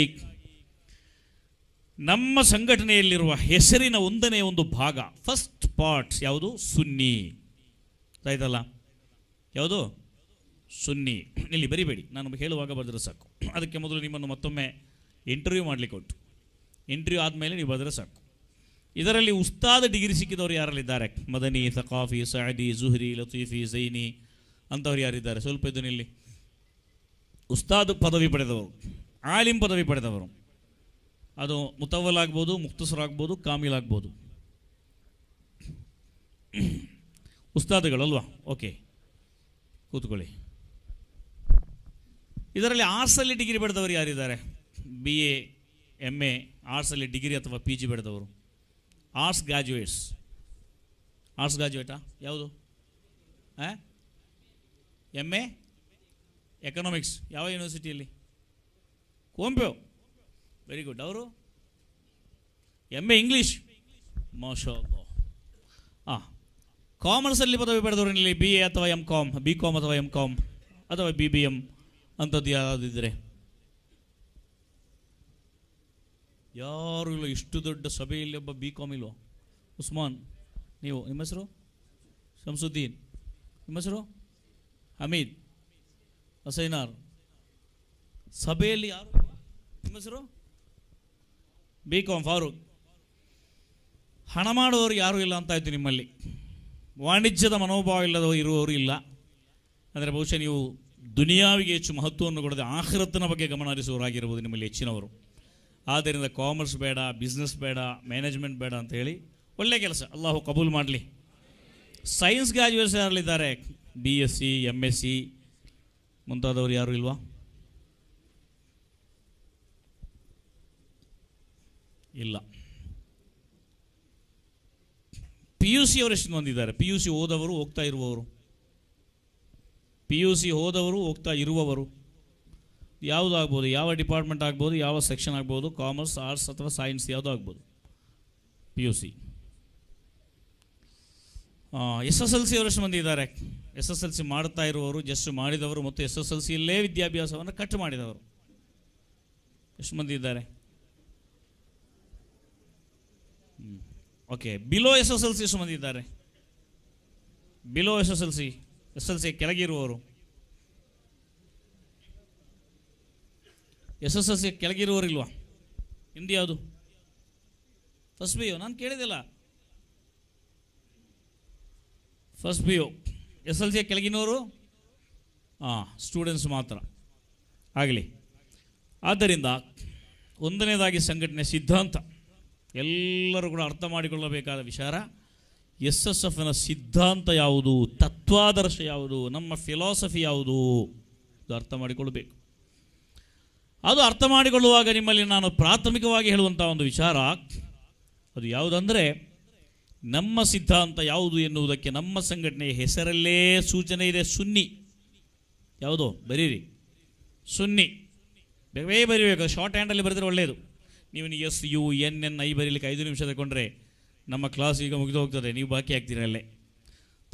ನಮ್ಮ ಸಂಘಟನೆಯಲ್ಲಿರುವ ಹೆಸರಿನ ಒಂದನೇ ಒಂದು ಭಾಗ ಫಸ್ಟ್ ಪಾರ್ಟ್ ಯಾವುದು ಸುನ್ನಿ ಆಯ್ತಲ್ಲ ಯಾವುದು ಸುನ್ನಿ ಇಲ್ಲಿ ಬರಿಬೇಡಿ ನಾನು ಹೇಳುವಾಗ ಬರೆದ್ರೆ ಸಾಕು ಅದಕ್ಕೆ ಮೊದಲು ನಿಮ್ಮನ್ನು ಮತ್ತೊಮ್ಮೆ ಇಂಟರ್ವ್ಯೂ ಮಾಡಲಿಕ್ಕೆ ಉಂಟು ಇಂಟರ್ವ್ಯೂ ಆದಮೇಲೆ ನೀವು ಬರೆದ್ರೆ ಸಾಕು ಇದರಲ್ಲಿ ಉಸ್ತಾದ ಡಿಗ್ರಿ ಸಿಕ್ಕಿದವರು ಯಾರಲ್ಲಿದ್ದಾರೆ ಮದನಿ ಸಕಾಫಿ ಸಾಯಿ ಜುಹರಿ ಲತೀಫಿ ಜೈನಿ ಅಂಥವ್ರು ಯಾರಿದ್ದಾರೆ ಸ್ವಲ್ಪ ಇದನ್ನು ಇಲ್ಲಿ ಉಸ್ತಾದ್ ಪದವಿ ಪಡೆದವರು ಆಲಿಂ ಪದವಿ ಪಡೆದವರು ಅದು ಮುತವಲ್ ಆಗ್ಬೋದು ಮುಕ್ತಸರಾಗ್ಬೋದು ಕಾಮಿಲಾಗ್ಬೋದು ಉಸ್ತಾದಗಳಲ್ವಾ ಓಕೆ ಕೂತ್ಕೊಳ್ಳಿ ಇದರಲ್ಲಿ ಆರ್ಟ್ಸಲ್ಲಿ ಡಿಗ್ರಿ ಪಡೆದವರು ಯಾರಿದ್ದಾರೆ ಬಿ ಎ ಎಮ್ ಎ ಆರ್ಟ್ಸಲ್ಲಿ ಡಿಗ್ರಿ ಅಥವಾ ಪಿ ಜಿ ಪಡೆದವರು ಆರ್ಟ್ಸ್ ಗ್ರ್ಯಾಜುಯೇಟ್ಸ್ ಆರ್ಟ್ಸ್ ಗ್ರ್ಯಾಜುಯೇಟಾ ಯಾವುದು ಹಾಂ ಎಮ್ ಎ ಎಕನಾಮಿಕ್ಸ್ ಯಾವ ಯೂನಿವರ್ಸಿಟಿಯಲ್ಲಿ ಕುವೆಂಪು ವೆರಿ ಗುಡ್ ಅವರು ಎಮ್ ಎ ಇಂಗ್ಲೀಷ್ ಮೋಶೋ ಹಾಂ ಕಾಮರ್ಸಲ್ಲಿ ಪದವಿ ಪಡೆದವರಲ್ಲಿ ಬಿ ಎ ಅಥವಾ ಎಮ್ ಕಾಮ್ ಬಿ ಕಾಮ್ ಅಥವಾ ಎಮ್ ಕಾಮ್ ಅಥವಾ ಬಿ ಬಿ ಎಮ್ ಅಂಥದ್ದು ಯಾವುದಿದ್ರೆ ಯಾರು ಇಲ್ಲ ಇಷ್ಟು ದೊಡ್ಡ ಸಭೆಯಲ್ಲಿ ಒಬ್ಬ ಬಿ ಕಾಮ್ ಇಲ್ವೋ ಉಸ್ಮಾನ್ ನೀವು ನಿಮ್ಮ ಹೆಸರು ಶಮ್ಸುದ್ದೀನ್ ನಿಮ್ಮ ಹೆಸರು ಹಮೀದ್ ಹಸೈನಾರ್ ಸಭೆಯಲ್ಲಿ ಯಾರು ನಿಮ್ಮ ಹೆಸರು ಬಿ ಕಾಮ್ ಫಾರೂಕ್ ಹಣ ಮಾಡೋರು ಯಾರು ಇಲ್ಲ ಅಂತ ಇತ್ತು ನಿಮ್ಮಲ್ಲಿ ವಾಣಿಜ್ಯದ ಮನೋಭಾವ ಇಲ್ಲದವರು ಇರುವವರು ಇಲ್ಲ ಅಂದರೆ ಬಹುಶಃ ನೀವು ದುನಿಯಾವಿಗೆ ಹೆಚ್ಚು ಮಹತ್ವವನ್ನು ಕೊಡದೆ ಆಹೃತನ ಬಗ್ಗೆ ಗಮನ ಹರಿಸುವವರಾಗಿರ್ಬೋದು ನಿಮ್ಮಲ್ಲಿ ಹೆಚ್ಚಿನವರು ಆದ್ದರಿಂದ ಕಾಮರ್ಸ್ ಬೇಡ ಬಿಸ್ನೆಸ್ ಬೇಡ ಮ್ಯಾನೇಜ್ಮೆಂಟ್ ಬೇಡ ಅಂತ ಹೇಳಿ ಒಳ್ಳೆಯ ಕೆಲಸ ಅಲ್ಲಾಹು ಕಬೂಲ್ ಮಾಡಲಿ ಸೈನ್ಸ್ ಯಾರಲ್ಲಿದ್ದಾರೆ B S C M S C ಮುಂತಾದವರು ಯಾರು ಇಲ್ವಾ ಇಲ್ಲ ಪಿ ಯು ಸಿ ಅವರು ಎಷ್ಟು ಮಂದಿದ್ದಾರೆ ಪಿ ಯು ಸಿ ಓದವರು ಹೋಗ್ತಾ ಇರುವವರು ಪಿ ಯು ಸಿ ಹೋದವರು ಹೋಗ್ತಾ ಇರುವವರು ಯಾವುದಾಗ್ಬೋದು ಯಾವ ಡಿಪಾರ್ಟ್ಮೆಂಟ್ ಆಗ್ಬೋದು ಯಾವ ಸೆಕ್ಷನ್ ಆಗ್ಬೋದು ಕಾಮರ್ಸ್ ಆರ್ಟ್ಸ್ ಅಥವಾ ಸೈನ್ಸ್ ಯಾವುದೂ ಆಗ್ಬೋದು P U C S S L C ಅವರಷ್ಟು ಮಂದಿ ಇದ್ದಾರೆ ಎಸ್ ಎಸ್ ಎಲ್ ಸಿ ಮಾಡ್ತಾ ಇರುವವರು ಜಸ್ಟ್ ಮಾಡಿದವರು ಮತ್ತು ಎಸ್ ಎಸ್ ಎಲ್ ಸಿಯಲ್ಲೇ ವಿದ್ಯಾಭ್ಯಾಸವನ್ನು ಕಟ್ ಮಾಡಿದವರು ಎಷ್ಟು ಮಂದಿ ಇದ್ದಾರೆ okay below S S L C ಎಷ್ಟು ಮಂದಿ ಇದ್ದಾರೆ below S S L C S L C ಕೆಳಗಿರುವವರು ಎಸ್ ಎಸ್ ಎಲ್ ಸಿ ಕೆಳಗಿರುವವರಿಲ್ವಾ ಹಿಂದಿ ಯಾವುದು ಫಸ್ಟ್ ಬಿ ಯು ನಾನು ಕೇಳಿದಿಲ್ಲ first B U S L C ಕೆಳಗಿನವರು ಹಾಂ ಸ್ಟೂಡೆಂಟ್ಸ್ ಮಾತ್ರ ಆಗಲಿ ಆದ್ದರಿಂದ ಒಂದನೇದಾಗಿ ಸಂಘಟನೆ ಸಿದ್ಧಾಂತ ಎಲ್ಲರೂ ಕೂಡ ಅರ್ಥ ಮಾಡಿಕೊಳ್ಳಬೇಕಾದ ವಿಚಾರ ಎಸ್ ಎಸ್ ಎಫ್ನ ಸಿದ್ಧಾಂತ ಯಾವುದು ತತ್ವಾದರ್ಶ ಯಾವುದು ನಮ್ಮ ಫಿಲಾಸಫಿ ಯಾವುದು ಇದು ಅರ್ಥ ಮಾಡಿಕೊಳ್ಳಬೇಕು ಅದು ಅರ್ಥ ಮಾಡಿಕೊಳ್ಳುವಾಗ ನಿಮ್ಮಲ್ಲಿ ನಾನು ಪ್ರಾಥಮಿಕವಾಗಿ ಹೇಳುವಂಥ ಒಂದು ವಿಚಾರ ಅದು ಯಾವುದಂದರೆ ನಮ್ಮ ಸಿದ್ಧಾಂತ ಯಾವುದು ಎನ್ನುವುದಕ್ಕೆ ನಮ್ಮ ಸಂಘಟನೆಯ ಹೆಸರಲ್ಲೇ ಸೂಚನೆ ಇದೆ ಸುನ್ನಿ ಯಾವುದು ಬರೀರಿ ಸುನ್ನಿ ಬೇಗ ಬರೀಬೇಕು ಶಾರ್ಟ್ ಹ್ಯಾಂಡಲ್ಲಿ ಬರೆದರೆ ಒಳ್ಳೆಯದು ನೀವು S U N N I ಬರೀಲಿಕ್ಕೆ ಐದು ನಿಮಿಷ ತಗೊಂಡ್ರೆ ನಮ್ಮ ಕ್ಲಾಸ್ ಈಗ ಮುಗಿದು ಹೋಗ್ತದೆ ನೀವು ಬಾಕಿ ಆಗ್ತೀರಿ ಅಲ್ಲೇ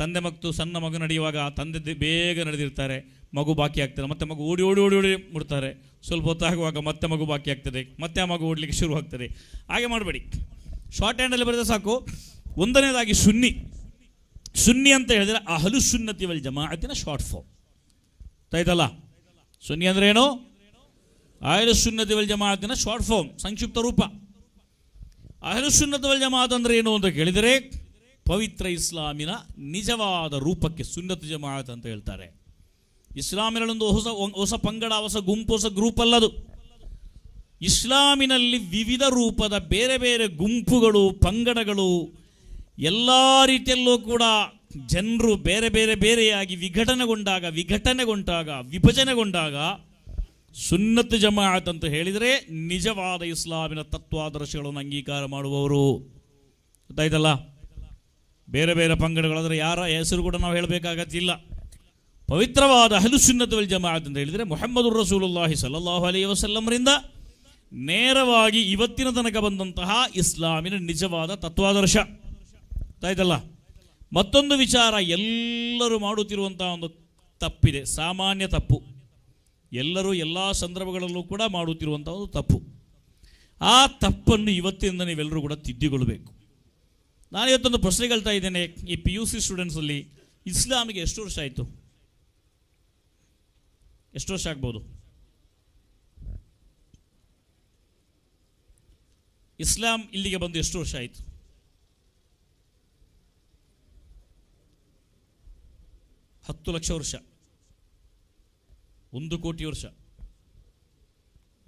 ತಂದೆ ಮತ್ತು ಸಣ್ಣ ಮಗು ನಡೆಯುವಾಗ ತಂದೆ ಬೇಗ ನಡೆದಿರ್ತಾರೆ ಮಗು ಬಾಕಿ ಆಗ್ತದೆ ಮತ್ತೆ ಮಗು ಓಡಿ ಓಡಿ ಓಡಿ ಓಡಿ ಮುಡ್ತಾರೆ ಸ್ವಲ್ಪ ಹೊತ್ತಾಗುವಾಗ ಮತ್ತೆ ಮಗು ಬಾಕಿ ಆಗ್ತದೆ ಮತ್ತೆ ಆ ಮಗು ಓಡಲಿಕ್ಕೆ ಶುರು ಆಗ್ತದೆ ಹಾಗೆ ಮಾಡಬೇಡಿ ಶಾರ್ಟ್ ಹ್ಯಾಂಡಲ್ಲಿ ಬರೆದ ಸಾಕು ಒಂದನೇದಾಗಿ ಸುನ್ನಿ ಸುನ್ನಿ ಅಂತ ಹೇಳಿದರೆ ಆ ಹಲು ಸುನ್ನತಿ ವಲ್ ಜಮಾಅತಿನ ಶಾರ್ಟ್ ಫಾರ್ಮ್ ಆಯ್ತಲ್ಲ ಸುನ್ನಿ ಅಂದ್ರೆ ಏನು ಆಯಲು ಸುನ್ನತಿ ವಲ್ ಜಮಾಅತಿನ ಶಾರ್ಟ್ ಫಾರ್ಮ್ ಸಂಕ್ಷಿಪ್ತ ರೂಪ ಅಹಲುಸುನ್ನತವಲ್ ಜಮಾತ್ ಅಂದ್ರೆ ಏನು ಅಂತ ಕೇಳಿದರೆ ಪವಿತ್ರ ಇಸ್ಲಾಮಿನ ನಿಜವಾದ ರೂಪಕ್ಕೆ ಸುನ್ನತ ಜಮಾತ್ ಅಂತ ಹೇಳ್ತಾರೆ ಇಸ್ಲಾಮಿನಲ್ಲೊಂದು ಹೊಸ ಹೊಸ ಪಂಗಡ ಹೊಸ ಗುಂಪು ಹೊಸ ಗ್ರೂಪ್ ಅಲ್ಲದು ಇಸ್ಲಾಮಿನಲ್ಲಿ ವಿವಿಧ ರೂಪದ ಬೇರೆ ಬೇರೆ ಗುಂಪುಗಳು ಪಂಗಡಗಳು ಎಲ್ಲ ರೀತಿಯಲ್ಲೂ ಕೂಡ ಜನರು ಬೇರೆ ಬೇರೆ ಬೇರೆಯಾಗಿ ವಿಘಟನೆಗೊಂಡಾಗ ವಿಘಟನೆಗೊಂಡಾಗ ವಿಭಜನೆಗೊಂಡಾಗ ಸುನ್ನತ್ ಜಮಾಅತ್ ಅಂತ ಹೇಳಿದರೆ ನಿಜವಾದ ಇಸ್ಲಾಮಿನ ತತ್ವಾದರ್ಶಗಳನ್ನು ಅಂಗೀಕಾರ ಮಾಡುವವರು ಗೊತ್ತಾಯ್ತಲ್ಲ ಬೇರೆ ಬೇರೆ ಪಂಗಡಗಳಾದರೆ ಯಾರ ಹೆಸರು ಕೂಡ ನಾವು ಹೇಳಬೇಕಾಗತ್ತಿಲ್ಲ ಪವಿತ್ರವಾದ ಹಲು ವಲ್ ಜಮಾಅತ್ ಅಂತ ಹೇಳಿದರೆ ಮೊಹಮ್ಮದು ರಸೂಲುಲ್ಲಾಹಿ ಸಲಲ್ಲಾಹು ಅಲಿ ವಸಲ್ಲಮರಿಂದ ನೇರವಾಗಿ ಇವತ್ತಿನ ತನಕ ಬಂದಂತಹ ಇಸ್ಲಾಮಿನ ನಿಜವಾದ ತತ್ವಾದರ್ಶ ಗೊತ್ತಾಯ್ತಲ್ಲ ಮತ್ತೊಂದು ವಿಚಾರ ಎಲ್ಲರೂ ಮಾಡುತ್ತಿರುವಂತಹ ಒಂದು ತಪ್ಪಿದೆ ಸಾಮಾನ್ಯ ತಪ್ಪು ಎಲ್ಲರೂ ಎಲ್ಲ ಸಂದರ್ಭಗಳಲ್ಲೂ ಕೂಡ ಮಾಡುತ್ತಿರುವಂಥ ಒಂದು ತಪ್ಪು ಆ ತಪ್ಪನ್ನು ಇವತ್ತಿಂದ ನೀವೆಲ್ಲರೂ ಕೂಡ ತಿದ್ದುಕೊಳ್ಬೇಕು ನಾನು ಇವತ್ತೊಂದು ಪ್ರಶ್ನೆ ಕೇಳ್ತಾ ಇದ್ದೇನೆ ಈ ಪಿ ಯು ಸಿ ಸ್ಟೂಡೆಂಟ್ಸಲ್ಲಿ ಇಸ್ಲಾಮಿಗೆ ಎಷ್ಟು ವರ್ಷ ಆಯಿತು ಎಷ್ಟು ವರ್ಷ ಆಗ್ಬೋದು ಇಸ್ಲಾಂ ಇಲ್ಲಿಗೆ ಬಂದು ಎಷ್ಟು ವರ್ಷ ಆಯಿತು ಹತ್ತು ಲಕ್ಷ ವರ್ಷ ಒಂದು ಕೋಟಿ ವರ್ಷ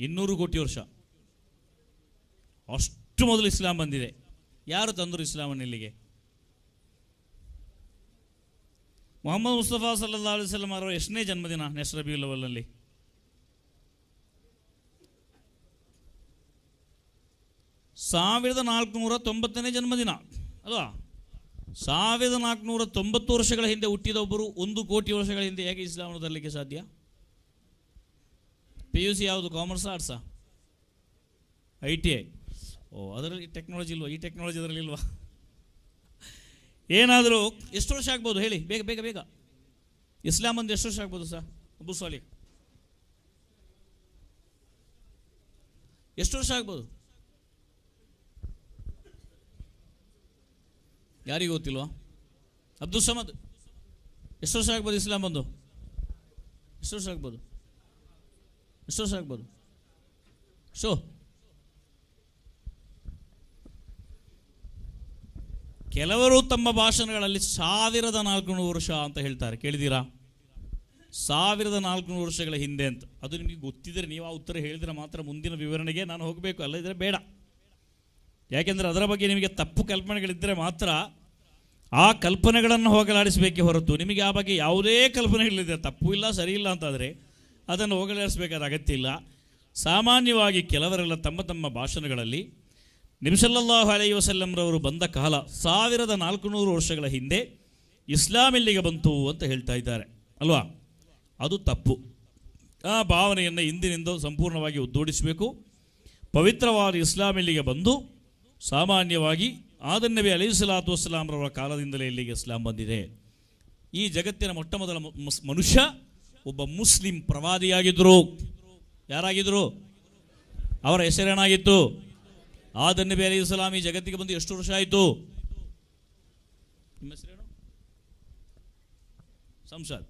ಇನ್ನೂರು ಕೋಟಿ ವರ್ಷ ಅಷ್ಟು ಮೊದಲು ಇಸ್ಲಾಂ ಬಂದಿದೆ ಯಾರು ತಂದರು ಇಸ್ಲಾಮನ್ನು ಇಲ್ಲಿಗೆ ಮೊಹಮ್ಮದ್ ಮುಸ್ತಫಾ ಸಲ್ಲಾ ಅಲಿಸ್ಲಾಂ ಅವರ ಎಷ್ಟನೇ ಜನ್ಮದಿನ ನೆಸ್ ಸಾವಿರದ ನಾಲ್ಕುನೂರ ತೊಂಬತ್ತನೇ ಜನ್ಮದಿನ ಅಲ್ವಾ ಸಾವಿರದ ನಾಲ್ಕುನೂರ ತೊಂಬತ್ತು ವರ್ಷಗಳ ಹಿಂದೆ ಹುಟ್ಟಿದ ಒಬ್ಬರು ಒಂದು ಕೋಟಿ ವರ್ಷಗಳ ಹಿಂದೆ ಹೇಗೆ ಇಸ್ಲಾಮನ್ನು ತರಲಿಕ್ಕೆ ಸಾಧ್ಯ ಪಿ ಯು ಸಿ ಯಾವುದು ಕಾಮರ್ಸ್ ಆರ್ಟ್ಸಾ ಐ ಟಿ ಐ ಓ ಅದರಲ್ಲಿ ಟೆಕ್ನಾಲಜಿ ಇಲ್ವಾ ಈ ಟೆಕ್ನಾಲಜಿ ಅದರಲ್ಲಿ ಇಲ್ವಾ ಏನಾದರೂ ಎಷ್ಟು ವರ್ಷ ಆಗ್ಬೋದು ಹೇಳಿ ಬೇಗ ಬೇಗ ಬೇಗ ಇಸ್ಲಾಂ ಅಂದ್ರೆ ಎಷ್ಟು ವರ್ಷ ಆಗ್ಬೋದು ಸರ್ ಅಬು ಸಾಲಿ ಎಷ್ಟು ವರ್ಷ ಆಗ್ಬೋದು ಯಾರಿಗೂ ಗೊತ್ತಿಲ್ವಾ ಅಬ್ದುಲ್ ಸಮದ್ ಎಷ್ಟು ವರ್ಷ ಆಗ್ಬೋದು ಇಸ್ಲಾಂ ಬಂದು ಎಷ್ಟು ವರ್ಷ ಆಗ್ಬೋದು ವರ್ಷ ಆಗ್ಬೋದು ಸೊ ಕೆಲವರು ತಮ್ಮ ಭಾಷಣಗಳಲ್ಲಿ ಸಾವಿರದ ನಾಲ್ಕುನೂರು ವರ್ಷ ಅಂತ ಹೇಳ್ತಾರೆ ಕೇಳಿದ್ದೀರಾ ಸಾವಿರದ ನಾಲ್ಕುನೂರು ವರ್ಷಗಳ ಹಿಂದೆ ಅಂತ ಅದು ನಿಮಗೆ ಗೊತ್ತಿದ್ರೆ ನೀವು ಆ ಉತ್ತರ ಹೇಳಿದ್ರೆ ಮಾತ್ರ ಮುಂದಿನ ವಿವರಣೆಗೆ ನಾನು ಹೋಗಬೇಕು ಅಲ್ಲದಿದ್ದರೆ ಬೇಡ ಯಾಕೆಂದರೆ ಅದರ ಬಗ್ಗೆ ನಿಮಗೆ ತಪ್ಪು ಕಲ್ಪನೆಗಳಿದ್ದರೆ ಮಾತ್ರ ಆ ಕಲ್ಪನೆಗಳನ್ನು ಹೋಗಲಾಡಿಸಬೇಕೆ ಹೊರತು ನಿಮಗೆ ಆ ಬಗ್ಗೆ ಯಾವುದೇ ಕಲ್ಪನೆಗಳಿದೆ ತಪ್ಪು ಇಲ್ಲ ಸರಿ ಇಲ್ಲ ಅಂತಾದರೆ ಅದನ್ನು ಹೋಗಲಾಡಿಸಬೇಕಾದ ಅಗತ್ಯ ಇಲ್ಲ ಸಾಮಾನ್ಯವಾಗಿ ಕೆಲವರೆಲ್ಲ ತಮ್ಮ ತಮ್ಮ ಭಾಷಣಗಳಲ್ಲಿ ನಿಮ್ಸಲ್ಲಾಹು ಅಲೈ ವಸಲ್ಲಂರವರು ಬಂದ ಕಾಲ ಸಾವಿರದ ನಾಲ್ಕುನೂರು ವರ್ಷಗಳ ಹಿಂದೆ ಇಸ್ಲಾಮಿಲ್ಲಿಗೆ ಬಂತು ಅಂತ ಹೇಳ್ತಾ ಇದ್ದಾರೆ ಅಲ್ವಾ ಅದು ತಪ್ಪು ಆ ಭಾವನೆಯನ್ನು ಇಂದಿನಿಂದ ಸಂಪೂರ್ಣವಾಗಿ ಉದ್ದೋಡಿಸಬೇಕು ಪವಿತ್ರವಾದ ಇಸ್ಲಾಮಿಲ್ಲಿಗೆ ಬಂದು ಸಾಮಾನ್ಯವಾಗಿ ಆದನ್ನವೇ ಅಲೈ ಸಲಾತು ವಸ್ಲಾಮ್ರವರ ಕಾಲದಿಂದಲೇ ಇಲ್ಲಿಗೆ ಇಸ್ಲಾಂ ಬಂದಿದೆ ಈ ಜಗತ್ತಿನ ಮೊಟ್ಟ ಮೊದಲ ಮನುಷ್ಯ ಒಬ್ಬ ಮುಸ್ಲಿಂ ಪ್ರವಾದಿಯಾಗಿದ್ದರು ಯಾರಾಗಿದ್ರು ಅವರ ಹೆಸರೇನಾಗಿತ್ತು ಏನಾಗಿತ್ತು ನಬಿ ಬೇರೆ ಇಸ್ಲಾಮಿ ಜಗತ್ತಿಗೆ ಬಂದು ಎಷ್ಟು ವರ್ಷ ಆಯಿತು ನಿಮ್ಮ ಹೆಸರೇನು ಸಂಸಾದ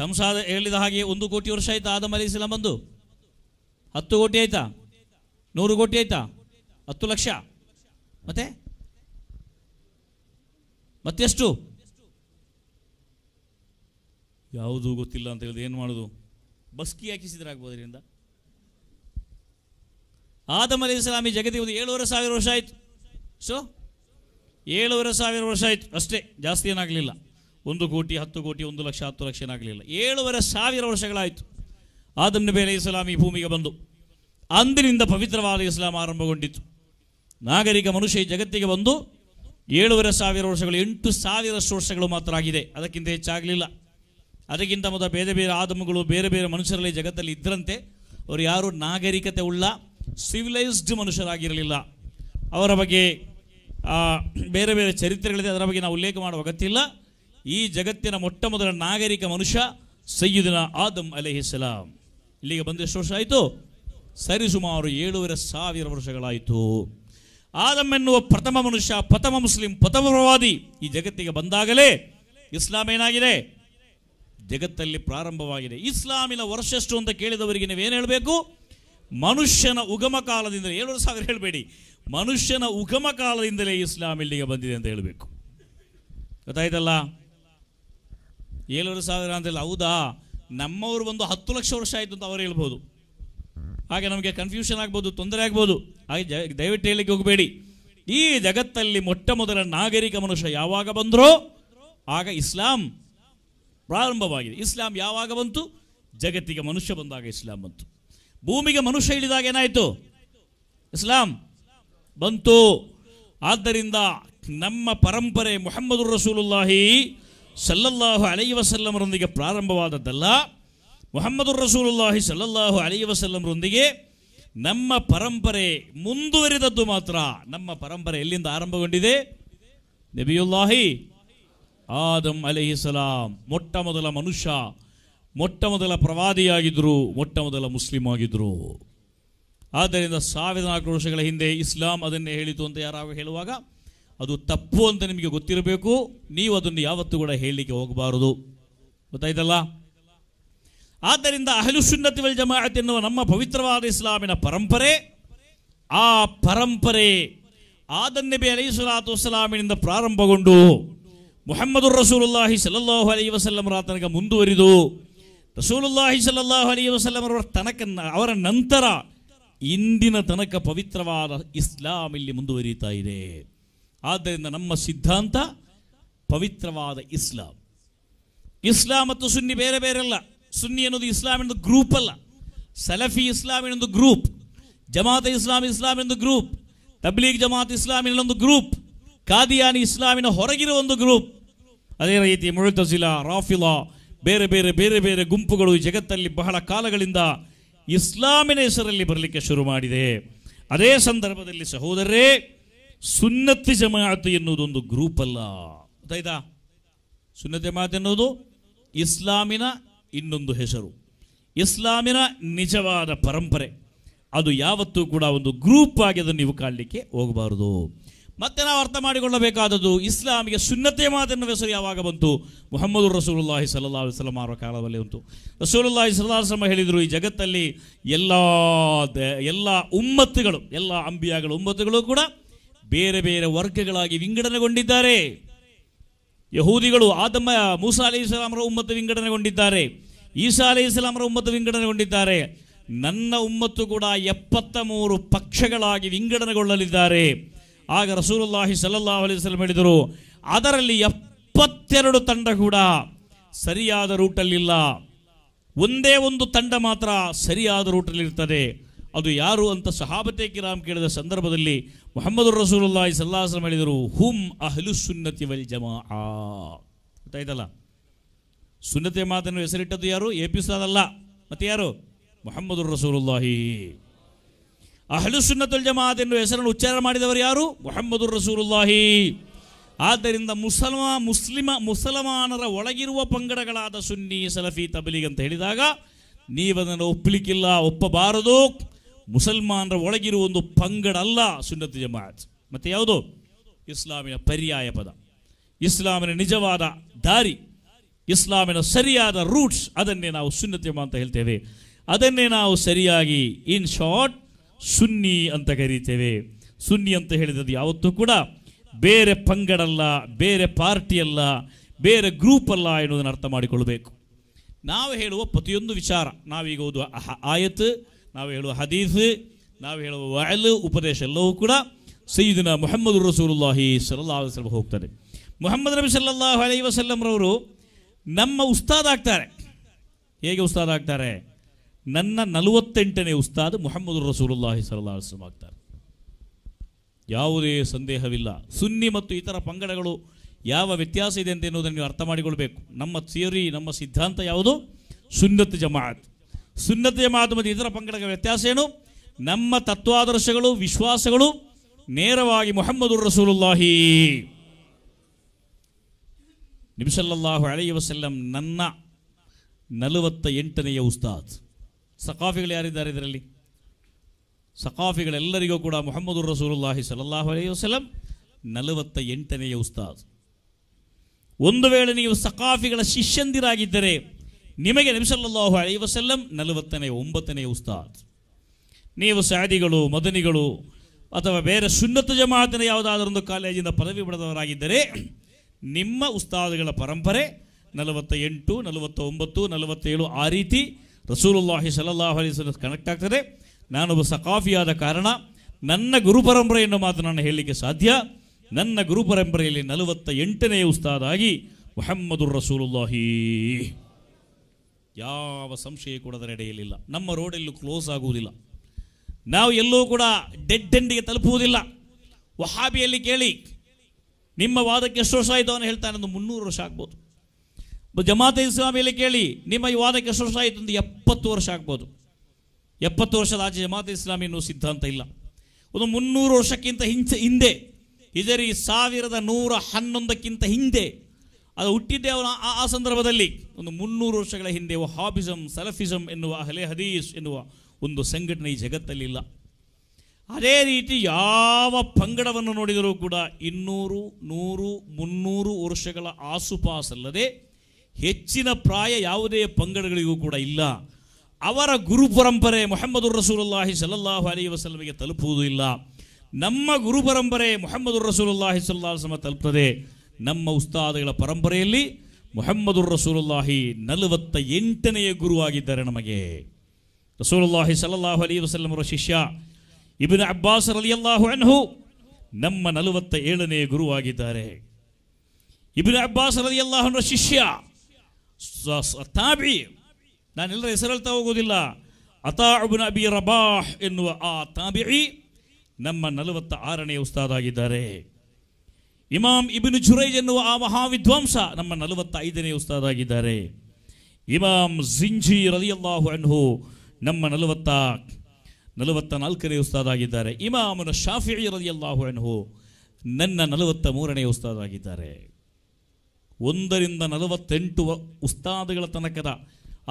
ಸಂಸಾದ ಹೇಳಿದ ಹಾಗೆ ಒಂದು ಕೋಟಿ ವರ್ಷ ಆಯ್ತಾ ಆದಮ್ ಅಲಿ ಇಸ್ಲಾಂ ಬಂದು ಹತ್ತು ಕೋಟಿ ಆಯ್ತಾ ನೂರು ಕೋಟಿ ಆಯ್ತಾ ಹತ್ತು ಲಕ್ಷ ಮತ್ತೆ ಮತ್ತೆಷ್ಟು ಯಾವುದೂ ಗೊತ್ತಿಲ್ಲ ಅಂತ ಹೇಳಿದ್ರೆ ಏನು ಮಾಡೋದು ಬಸ್ಕಿ ಹಾಕಿಸಿದ್ರೆ ಆಗ್ಬೋದು ಇದರಿಂದ ಆದಮ್ ಅಲಿ ಇಸ್ಲಾಮಿ ಜಗತ್ತಿಗೆ ಒಂದು ಏಳುವರೆ ಸಾವಿರ ವರ್ಷ ಆಯಿತು ಸೊ ಏಳುವರೆ ಸಾವಿರ ವರ್ಷ ಆಯಿತು ಅಷ್ಟೇ ಜಾಸ್ತಿ ಏನಾಗಲಿಲ್ಲ ಒಂದು ಕೋಟಿ ಹತ್ತು ಕೋಟಿ ಒಂದು ಲಕ್ಷ ಹತ್ತು ಲಕ್ಷ ಏನಾಗಲಿಲ್ಲ ಏಳುವರೆ ಸಾವಿರ ವರ್ಷಗಳಾಯಿತು ಆದಮ್ ನಬಿ ಅಲಿ ಇಸ್ಲಾಮಿ ಭೂಮಿಗೆ ಬಂದು ಅಂದಿನಿಂದ ಪವಿತ್ರವಾದ ಇಸ್ಲಾಂ ಆರಂಭಗೊಂಡಿತು ನಾಗರಿಕ ಮನುಷ್ಯ ಈ ಜಗತ್ತಿಗೆ ಬಂದು ಏಳುವರೆ ಸಾವಿರ ವರ್ಷಗಳು ಎಂಟು ಸಾವಿರಷ್ಟು ವರ್ಷಗಳು ಮಾತ್ರ ಆಗಿದೆ ಅದಕ್ಕಿಂತ ಹೆಚ್ಚಾಗಲಿಲ್ಲ ಅದಕ್ಕಿಂತ ಮೊದಲು ಬೇರೆ ಬೇರೆ ಆದಮಗಳು ಬೇರೆ ಬೇರೆ ಮನುಷ್ಯರಲ್ಲಿ ಜಗತ್ತಲ್ಲಿ ಇದ್ದರಂತೆ ಅವರು ಯಾರು ನಾಗರಿಕತೆ ಉಳ್ಳ ಸಿವಿಲೈಸ್ಡ್ ಮನುಷ್ಯರಾಗಿರಲಿಲ್ಲ ಅವರ ಬಗ್ಗೆ ಬೇರೆ ಬೇರೆ ಚರಿತ್ರೆಗಳಿದೆ ಅದರ ಬಗ್ಗೆ ನಾವು ಉಲ್ಲೇಖ ಮಾಡುವ ಅಗತ್ಯ ಈ ಜಗತ್ತಿನ ಮೊಟ್ಟ ಮೊದಲ ನಾಗರಿಕ ಮನುಷ್ಯ ಸೈಯುದಿನ ಆದಮ್ ಅಲೆಹಿಸಲಾಂ ಇಲ್ಲಿಗೆ ಬಂದು ಎಷ್ಟು ವರ್ಷ ಆಯಿತು ಸರಿಸುಮಾರು ಏಳುವರೆ ಸಾವಿರ ವರ್ಷಗಳಾಯಿತು ಆದಮ್ ಎನ್ನುವ ಪ್ರಥಮ ಮನುಷ್ಯ ಪ್ರಥಮ ಮುಸ್ಲಿಂ ಪ್ರಥಮ ಪ್ರವಾದಿ ಈ ಜಗತ್ತಿಗೆ ಬಂದಾಗಲೇ ಇಸ್ಲಾಂ ಏನಾಗಿದೆ ಜಗತ್ತಲ್ಲಿ ಪ್ರಾರಂಭವಾಗಿದೆ ಇಸ್ಲಾಮಿನ ವರ್ಷಷ್ಟು ಅಂತ ಕೇಳಿದವರಿಗೆ ನೀವೇನು ಹೇಳಬೇಕು ಮನುಷ್ಯನ ಉಗಮ ಕಾಲದಿಂದಲೇ ಏಳು ಸಾವಿರ ಹೇಳಬೇಡಿ ಮನುಷ್ಯನ ಉಗಮ ಕಾಲದಿಂದಲೇ ಇಸ್ಲಾಂ ಇಲ್ಲಿಗೆ ಬಂದಿದೆ ಅಂತ ಹೇಳಬೇಕು ಗೊತ್ತಾಯ್ತಲ್ಲ ಏಳುವರೆ ಸಾವಿರ ಅಂತೇಳಿ ಹೌದಾ ನಮ್ಮವರು ಒಂದು ಹತ್ತು ಲಕ್ಷ ವರ್ಷ ಆಯಿತು ಅಂತ ಅವರು ಹೇಳ್ಬೋದು ಹಾಗೆ ನಮಗೆ ಕನ್ಫ್ಯೂಷನ್ ಆಗ್ಬೋದು ತೊಂದರೆ ಆಗ್ಬೋದು ಹಾಗೆ ದಯವಿಟ್ಟು ಹೇಳಲಿಕ್ಕೆ ಹೋಗಬೇಡಿ ಈ ಜಗತ್ತಲ್ಲಿ ಮೊಟ್ಟ ಮೊದಲ ನಾಗರಿಕ ಮನುಷ್ಯ ಯಾವಾಗ ಬಂದರೋ ಆಗ ಇಸ್ಲಾಂ ಪ್ರಾರಂಭವಾಗಿದೆ ಇಸ್ಲಾಂ ಯಾವಾಗ ಬಂತು ಜಗತ್ತಿಗೆ ಮನುಷ್ಯ ಬಂದಾಗ ಇಸ್ಲಾಂ ಬಂತು ಭೂಮಿಗೆ ಮನುಷ್ಯ ಇಳಿದಾಗ ಏನಾಯಿತು ಇಸ್ಲಾಂ ಬಂತು ಆದ್ದರಿಂದ ನಮ್ಮ ಪರಂಪರೆ ಮೊಹಮ್ಮದು ರಸೂಲುಲ್ಲಾಹಿ ಸಲ್ಲಲ್ಲಾಹು ಅಲೈ ವಸಲ್ಲಮರೊಂದಿಗೆ ಪ್ರಾರಂಭವಾದದ್ದಲ್ಲ ಮೊಹಮ್ಮದುರ್ ರಸೂಲುಲ್ಲಾಹಿ ಸಲ್ಲಲ್ಲಾಹು ಅಲೈ ವಸಲ್ಲಮರೊಂದಿಗೆ ನಮ್ಮ ಪರಂಪರೆ ಮುಂದುವರಿದದ್ದು ಮಾತ್ರ ನಮ್ಮ ಪರಂಪರೆ ಎಲ್ಲಿಂದ ಆರಂಭಗೊಂಡಿದೆ ನಬಿಯುಲ್ಲಾಹಿ ಆದಮ್ ಸಲಾಂ ಮೊಟ್ಟ ಮೊದಲ ಮನುಷ್ಯ ಮೊಟ್ಟ ಮೊದಲ ಪ್ರವಾದಿಯಾಗಿದ್ದರು ಮೊಟ್ಟ ಮೊದಲ ಮುಸ್ಲಿಂ ಆಗಿದ್ದರು ಆದ್ದರಿಂದ ಸಾವಿರದ ನಾಲ್ಕು ವರ್ಷಗಳ ಹಿಂದೆ ಇಸ್ಲಾಂ ಅದನ್ನೇ ಹೇಳಿತು ಅಂತ ಯಾರು ಹೇಳುವಾಗ ಅದು ತಪ್ಪು ಅಂತ ನಿಮಗೆ ಗೊತ್ತಿರಬೇಕು ನೀವು ಅದನ್ನು ಯಾವತ್ತೂ ಕೂಡ ಹೇಳಲಿಕ್ಕೆ ಹೋಗಬಾರದು ಗೊತ್ತಾಯ್ತಲ್ಲ ಆದ್ದರಿಂದ ಅಹಲು ಸುನ್ನತಿ ವಲ್ ಜಮಾಯತ್ ಎನ್ನುವ ನಮ್ಮ ಪವಿತ್ರವಾದ ಇಸ್ಲಾಮಿನ ಪರಂಪರೆ ಆ ಪರಂಪರೆ ಆದನ್ಯಬಿ ಸಲಾತು ಸಲಾಮಿನಿಂದ ಪ್ರಾರಂಭಗೊಂಡು ముహమ్మదు ರಸೂಲುಲ್ಲಾಹಿ సల్లల్లాహు అలీ ವಸಲ್ಲಂ ತನಕ ಮುಂದುವರಿದು ರಸೂಲುಲ್ಲಾಹಿ ಸಲ್ಲಲ್ಲಾಹು ಅಲೈ ಅವರ ತನಕ ಅವರ ನಂತರ ಇಂದಿನ ತನಕ ಪವಿತ್ರವಾದ ಇಸ್ಲಾಂ ಇಲ್ಲಿ ಮುಂದುವರಿತಾ ಇದೆ ಆದ್ದರಿಂದ ನಮ್ಮ ಸಿದ್ಧಾಂತ ಪವಿತ್ರವಾದ ಇಸ್ಲಾಂ ಇಸ್ಲಾಂ ಮತ್ತು ಸುನ್ನಿ ಬೇರೆ ಬೇರೆ ಅಲ್ಲ ಸುನ್ನಿ ಅನ್ನೋದು ಇಸ್ಲಾಮಿನದು ಗ್ರೂಪ್ ಅಲ್ಲ ಸಲಫಿ ಇಸ್ಲಾಮಿನೊಂದು ಗ್ರೂಪ್ ಜಮಾತ ಇಸ್ಲಾಂ ಇಸ್ಲಾಂ ಎಂದು ಗ್ರೂಪ್ ತಬ್ಲಿಗ್ ಜಮಾತ್ ಇಸ್ಲಾಮಿನ ಒಂದು ಗ್ರೂಪ್ ಕಾದಿಯಾನಿ ಇಸ್ಲಾಮಿನ ಹೊರಗಿರುವ ಒಂದು ಗ್ರೂಪ್ ಅದೇ ರೀತಿ ಮುಳ್ತಜಿಲಾ ರಾಫಿಲಾ ಬೇರೆ ಬೇರೆ ಬೇರೆ ಬೇರೆ ಗುಂಪುಗಳು ಜಗತ್ತಲ್ಲಿ ಬಹಳ ಕಾಲಗಳಿಂದ ಇಸ್ಲಾಮಿನ ಹೆಸರಲ್ಲಿ ಬರಲಿಕ್ಕೆ ಶುರು ಮಾಡಿದೆ ಅದೇ ಸಂದರ್ಭದಲ್ಲಿ ಸಹೋದರರೇ ಸುನ್ನತಿ ಜಮಾತು ಎನ್ನುವುದೊಂದು ಗ್ರೂಪ್ ಅಲ್ಲ ಗೊತ್ತಾಯ್ತಾ ಸುನ್ನತಿ ಜಮಾತ್ ಎನ್ನುವುದು ಇಸ್ಲಾಮಿನ ಇನ್ನೊಂದು ಹೆಸರು ಇಸ್ಲಾಮಿನ ನಿಜವಾದ ಪರಂಪರೆ ಅದು ಯಾವತ್ತೂ ಕೂಡ ಒಂದು ಗ್ರೂಪ್ ಆಗಿ ಅದನ್ನು ನೀವು ಕಾಣಲಿಕ್ಕೆ ಹೋಗಬಾರದು ಮತ್ತೆ ನಾವು ಅರ್ಥ ಮಾಡಿಕೊಳ್ಳಬೇಕಾದದ್ದು ಇಸ್ಲಾಮಿಗೆ ಸುನ್ನತೆ ಮಾತನ್ನು ಹೆಸರು ಯಾವಾಗ ಬಂತು ಮೊಹಮ್ಮದ್ ರಸೂಲುಲ್ಲಾಹಿ ಸಲಹ್ ಅಲಿಸ್ಲಮ್ ಅವರ ಕಾಲದಲ್ಲಿ ಉಂಟು ರಸೂಲುಲ್ಲಾಹಿ ಸಲ್ಲಾ ಹೇಳಿದರು ಈ ಜಗತ್ತಲ್ಲಿ ಎಲ್ಲ ಎಲ್ಲ ಉಮ್ಮತ್ತುಗಳು ಎಲ್ಲ ಅಂಬಿಯಾಗಳ ಉಮ್ಮತ್ತುಗಳು ಕೂಡ ಬೇರೆ ಬೇರೆ ವರ್ಗಗಳಾಗಿ ವಿಂಗಡನೆಗೊಂಡಿದ್ದಾರೆ ಯಹೂದಿಗಳು ಆದಮ್ಮ ಮೂಸಾ ಅಲಿ ಇಸ್ಲಾಮರ ಉಮ್ಮತ್ತು ವಿಂಗಡನೆಗೊಂಡಿದ್ದಾರೆ ಈಸಾ ಅಲಿ ಇಸ್ಲಾಮರ ಉಮ್ಮತ್ತು ವಿಂಗಡನೆಗೊಂಡಿದ್ದಾರೆ ನನ್ನ ಉಮ್ಮತ್ತು ಕೂಡ ಎಪ್ಪತ್ತ ಮೂರು ಪಕ್ಷಗಳಾಗಿ ವಿಂಗಡನೆಗೊಳ್ಳಲಿದ್ದಾರೆ ಆಗ ರಸೂಲುಲ್ಲಾಹಿ ಸಲಲ್ಲಾ ಸಲ ಹೇಳಿದರು ಅದರಲ್ಲಿ ಎಪ್ಪತ್ತೆರಡು ತಂಡ ಕೂಡ ಸರಿಯಾದ ರೂಟಲ್ಲಿಲ್ಲ ಒಂದೇ ಒಂದು ತಂಡ ಮಾತ್ರ ಸರಿಯಾದ ರೂಟಲ್ಲಿರ್ತದೆ ಅದು ಯಾರು ಅಂತ ಸಹಾಬತೆ ಕಿರಾಮ್ ಕೇಳಿದ ಸಂದರ್ಭದಲ್ಲಿ ಮೊಹಮ್ಮದ್ ರಸೂಲುಲ್ಲಾಹಿ ಸಲ್ಲಾಹಂ ಹೇಳಿದರು ಹುಂ ಅಹ್ಲು ಸುನ್ನತಿ ವಲ್ ಜಮಾ ಗೊತ್ತಾಯ್ತಲ್ಲ ಸುನ್ನತಿ ಮಾತನ್ನು ಹೆಸರಿಟ್ಟದ್ದು ಯಾರು ಎ ಪಿ ಸಾದಲ್ಲ ಮತ್ತೆ ಯಾರು ಮೊಹಮ್ಮದ್ ರಸೂಲುಲ್ಲಾಹಿ ಸುನ್ನತುಲ್ ಜಮಾತ್ ಎಂದು ಹೆಸರನ್ನು ಉಚ್ಚಾರ ಮಾಡಿದವರು ಯಾರು ಮೊಹಮ್ಮದುರ್ ರಸೂರುಲ್ಲಾಹಿ ಆದ್ದರಿಂದ ಮುಸಲ್ಮಾ ಮುಸ್ಲಿಮ ಮುಸಲ್ಮಾನರ ಒಳಗಿರುವ ಪಂಗಡಗಳಾದ ಸುನ್ನಿ ಸಲಫಿ ತಬಲಿಗ್ ಅಂತ ಹೇಳಿದಾಗ ನೀವದನ್ನು ಒಪ್ಪಲಿಕ್ಕಿಲ್ಲ ಒಪ್ಪಬಾರದು ಮುಸಲ್ಮಾನರ ಒಳಗಿರುವ ಒಂದು ಪಂಗಡ ಅಲ್ಲ ಸುನ್ನತ್ ಜಮಾತ್ ಮತ್ತೆ ಯಾವುದು ಇಸ್ಲಾಮಿನ ಪರ್ಯಾಯ ಪದ ಇಸ್ಲಾಮಿನ ನಿಜವಾದ ದಾರಿ ಇಸ್ಲಾಮಿನ ಸರಿಯಾದ ರೂಟ್ಸ್ ಅದನ್ನೇ ನಾವು ಸುನ್ನತ್ ಜಮಾ ಅಂತ ಹೇಳ್ತೇವೆ ಅದನ್ನೇ ನಾವು ಸರಿಯಾಗಿ ಇನ್ ಶಾರ್ಟ್ ಸುನ್ನಿ ಅಂತ ಕರೀತೇವೆ ಸುನ್ನಿ ಅಂತ ಹೇಳಿದದ್ದು ಯಾವತ್ತೂ ಕೂಡ ಬೇರೆ ಪಂಗಡಲ್ಲ ಬೇರೆ ಪಾರ್ಟಿ ಅಲ್ಲ ಬೇರೆ ಗ್ರೂಪ್ ಅಲ್ಲ ಎನ್ನುವುದನ್ನು ಅರ್ಥ ಮಾಡಿಕೊಳ್ಳಬೇಕು ನಾವು ಹೇಳುವ ಪ್ರತಿಯೊಂದು ವಿಚಾರ ನಾವೀಗ ಓದುವ ಆಯತ್ ನಾವು ಹೇಳುವ ಹದೀಸ್ ನಾವು ಹೇಳುವ ವಯಲ್ ಉಪದೇಶ ಎಲ್ಲವೂ ಕೂಡ ಸೈದಿನ ಮೊಹಮ್ಮದ್ ರಸೂಲುಲ್ಲಾಹಿ ಸಲಲ್ಲಾ ಹೋಗ್ತಾರೆ ಮೊಹಮ್ಮದ್ ನಬಿ ಸಲ್ಲಾಹು ಅಲೈ ನಮ್ಮ ಉಸ್ತಾದ್ ಆಗ್ತಾರೆ ಹೇಗೆ ಉಸ್ತಾದ್ ಆಗ್ತಾರೆ ನನ್ನ ನಲವತ್ತೆಂಟನೇ ಉಸ್ತಾದ್ ಮೊಹಮ್ಮದ್ ರಸೂಲುಲ್ಲಾಹಿ ಸಲಹ್ಸಮ್ ಆಗ್ತಾರೆ ಯಾವುದೇ ಸಂದೇಹವಿಲ್ಲ ಸುನ್ನಿ ಮತ್ತು ಇತರ ಪಂಗಡಗಳು ಯಾವ ವ್ಯತ್ಯಾಸ ಇದೆ ಅಂತ ಎನ್ನುವುದನ್ನು ನೀವು ಅರ್ಥ ಮಾಡಿಕೊಳ್ಬೇಕು ನಮ್ಮ ಥಿಯರಿ ನಮ್ಮ ಸಿದ್ಧಾಂತ ಯಾವುದು ಸುನ್ನತ್ ಜಮಾತ್ ಸುನ್ನತ್ ಜಮಾತ್ ಮತ್ತು ಇತರ ಪಂಗಡಗಳ ವ್ಯತ್ಯಾಸ ಏನು ನಮ್ಮ ತತ್ವಾದರ್ಶಗಳು ವಿಶ್ವಾಸಗಳು ನೇರವಾಗಿ ಮೊಹಮ್ಮದುರ್ ರಸೂಲುಲ್ಲಾಹಿ ನಿಮಿಷಲ್ಲಾಹು ಅಲೈ ವಸಲ್ಲಂ ನನ್ನ ನಲವತ್ತ ಎಂಟನೆಯ ಉಸ್ತಾದ್ ಸಕಾಫಿಗಳು ಯಾರಿದ್ದಾರೆ ಇದರಲ್ಲಿ ಸಕಾಫಿಗಳೆಲ್ಲರಿಗೂ ಕೂಡ ಮೊಹಮ್ಮದ್ ರಸೂಲುಲ್ಲಾಹಿ ಸಲಲ್ಲಾಹು ಅಲೈ ವಸಲಂ ನಲವತ್ತ ಎಂಟನೆಯ ಉಸ್ತಾದ್ ಒಂದು ವೇಳೆ ನೀವು ಸಕಾಫಿಗಳ ಶಿಷ್ಯಂದಿರಾಗಿದ್ದರೆ ನಿಮಗೆ ನಬಿಸಲ್ಲಾಹು ಅಲೈ ವಸಲ್ಲಂ ನಲವತ್ತನೇ ಒಂಬತ್ತನೆಯ ಉಸ್ತಾದ್ ನೀವು ಸ್ಯಾದಿಗಳು ಮದನಿಗಳು ಅಥವಾ ಬೇರೆ ಸುನ್ನತ ಜಮಾತಿನ ಯಾವುದಾದ್ರೊಂದು ಕಾಲೇಜಿಂದ ಪದವಿ ಪಡೆದವರಾಗಿದ್ದರೆ ನಿಮ್ಮ ಉಸ್ತಾದ್ಗಳ ಪರಂಪರೆ ನಲವತ್ತ ಎಂಟು ನಲವತ್ತ ಒಂಬತ್ತು ನಲವತ್ತೇಳು ಆ ರೀತಿ ರಸೂಲುಲ್ಲಾಹಿ ಸಲಲ್ಲಾಹು ಅಲಿಸ್ಲ ಕನೆಕ್ಟ್ ಆಗ್ತದೆ ನಾನೊಬ್ಬ ಸಕಾಫಿಯಾದ ಕಾರಣ ನನ್ನ ಗುರು ಪರಂಪರೆಯನ್ನು ಮಾತ್ರ ನಾನು ಹೇಳಲಿಕ್ಕೆ ಸಾಧ್ಯ ನನ್ನ ಗುರು ಪರಂಪರೆಯಲ್ಲಿ ನಲವತ್ತ ಎಂಟನೇ ಉಸ್ತಾದಾಗಿ ಮೊಹಮ್ಮದುರ್ ರಸೂಲುಲ್ಲಾಹಿ ಯಾವ ಸಂಶಯ ಕೂಡ ಅದರ ಎಡೆಯಲಿಲ್ಲ ನಮ್ಮ ರೋಡೆಲ್ಲೂ ಕ್ಲೋಸ್ ಆಗುವುದಿಲ್ಲ ನಾವು ಎಲ್ಲೂ ಕೂಡ ಡೆಡ್ ಎಂಡಿಗೆ ತಲುಪುವುದಿಲ್ಲ ವಹಾಬಿಯಲ್ಲಿ ಕೇಳಿ ನಿಮ್ಮ ವಾದಕ್ಕೆ ಎಷ್ಟು ವರ್ಷ ಆಯಿತು ಅಂತ ಹೇಳ್ತಾನೆ ಮುನ್ನೂರು ವರ್ಷ ಆಗ್ಬೋದು ಜಮಾತೆ ಇಸ್ಲಾಮಿಯಲ್ಲಿ ಕೇಳಿ ನಿಮ್ಮ ಈ ವಾದಕ್ಕೆ ಎಷ್ಟು ವರ್ಷ ಆಯಿತು ಒಂದು ಎಪ್ಪತ್ತು ವರ್ಷ ಆಗ್ಬೋದು ಎಪ್ಪತ್ತು ವರ್ಷದ ಆಚೆ ಜಮಾತೆ ಇಸ್ಲಾಮಿ ಎನ್ನುವ ಸಿದ್ಧಾಂತ ಇಲ್ಲ ಒಂದು ಮುನ್ನೂರು ವರ್ಷಕ್ಕಿಂತ ಹಿಂಚೆ ಹಿಂದೆ ಇದರಿ ಸಾವಿರದ ನೂರ ಹನ್ನೊಂದಕ್ಕಿಂತ ಹಿಂದೆ ಅದು ಹುಟ್ಟಿದ್ದೆ ಅವನು ಆ ಸಂದರ್ಭದಲ್ಲಿ ಒಂದು ಮುನ್ನೂರು ವರ್ಷಗಳ ಹಿಂದೆ ಹಾಬಿಸಮ್ ಸಲಫಿಸಮ್ ಎನ್ನುವ ಹಲೆ ಹದೀಸ್ ಎನ್ನುವ ಒಂದು ಸಂಘಟನೆ ಈ ಜಗತ್ತಲ್ಲಿಲ್ಲ ಅದೇ ರೀತಿ ಯಾವ ಪಂಗಡವನ್ನು ನೋಡಿದರೂ ಕೂಡ ಇನ್ನೂರು ನೂರು ಮುನ್ನೂರು ವರ್ಷಗಳ ಆಸುಪಾಸಲ್ಲದೆ ಹೆಚ್ಚಿನ ಪ್ರಾಯ ಯಾವುದೇ ಪಂಗಡಗಳಿಗೂ ಕೂಡ ಇಲ್ಲ ಅವರ ಗುರು ಪರಂಪರೆ ಮೊಹಮ್ಮದು ರಸೂಲುಲ್ಲಾಹಿ ಸಲಲ್ಲಾಹು ಅಲಿ ವಸಲಮಿಗೆ ತಲುಪುವುದು ಇಲ್ಲ ನಮ್ಮ ಗುರು ಪರಂಪರೆ ಮೊಹಮ್ಮದು ರಸೂಲುಲ್ಲಾಹಿ ಸಲ್ಲಾಹಸಮ ತಲುಪ್ತದೆ ನಮ್ಮ ಉಸ್ತಾದಗಳ ಪರಂಪರೆಯಲ್ಲಿ ಮೊಹಮ್ಮದು ರಸೂಲುಲ್ಲಾಹಿ ನಲವತ್ತ ಎಂಟನೆಯ ಗುರುವಾಗಿದ್ದಾರೆ ನಮಗೆ ರಸೂಲಲ್ಲಾಹಿ ಸಲಲ್ಲಾಹು ಅಲಿ ವಸಲ್ಲಮರ ಶಿಷ್ಯ ಇಬಿನ ಅಬ್ಬಾಸ್ ಅಲ್ಲಾಹು ಅನ್ಹು ನಮ್ಮ ನಲವತ್ತ ಏಳನೆಯ ಗುರುವಾಗಿದ್ದಾರೆ ಇಬಿನ ಅಬ್ಬಾಸ್ ರಲಿಯಲ್ಲಾಹನ ಶಿಷ್ಯ ತಾಬಿ ನಾನೆಲ್ಲರ ಹೆಸರಳ್ತಾ ಹೋಗೋದಿಲ್ಲ ಅತಾಬುನ ಅಬಿ ರಬಾಹ್ ಎನ್ನುವ ಆ ತಾಬಿ ನಮ್ಮ ನಲವತ್ತ ಆರನೇ ಉಸ್ತಾದಾಗಿದ್ದಾರೆ ಇಮಾಮ್ ಇಬಿನ್ ಜುರೈಜ್ ಎನ್ನುವ ಆ ಮಹಾವಿದ್ವಾಂಸ ನಮ್ಮ ನಲವತ್ತ ಐದನೇ ಉಸ್ತಾದಾಗಿದ್ದಾರೆ ಇಮಾಮ್ ಜಿಂಜಿ ರಲಿಯಲ್ಲಾಹು ಅನ್ಹು ನಮ್ಮ ನಲವತ್ತ ನಲವತ್ತ ನಾಲ್ಕನೇ ಉಸ್ತಾದಾಗಿದ್ದಾರೆ ಇಮಾಮನ ಶಾಫಿ ರಲಿಯಲ್ಲಾಹು ಅನ್ಹು ನನ್ನ ನಲವತ್ತ ಮೂರನೇ ಉಸ್ತಾದಾಗಿದ್ದಾರೆ ಒಂದರಿಂದ ನಲವತ್ತೆಂಟು ಉಸ್ತಾದಗಳ ತನಕದ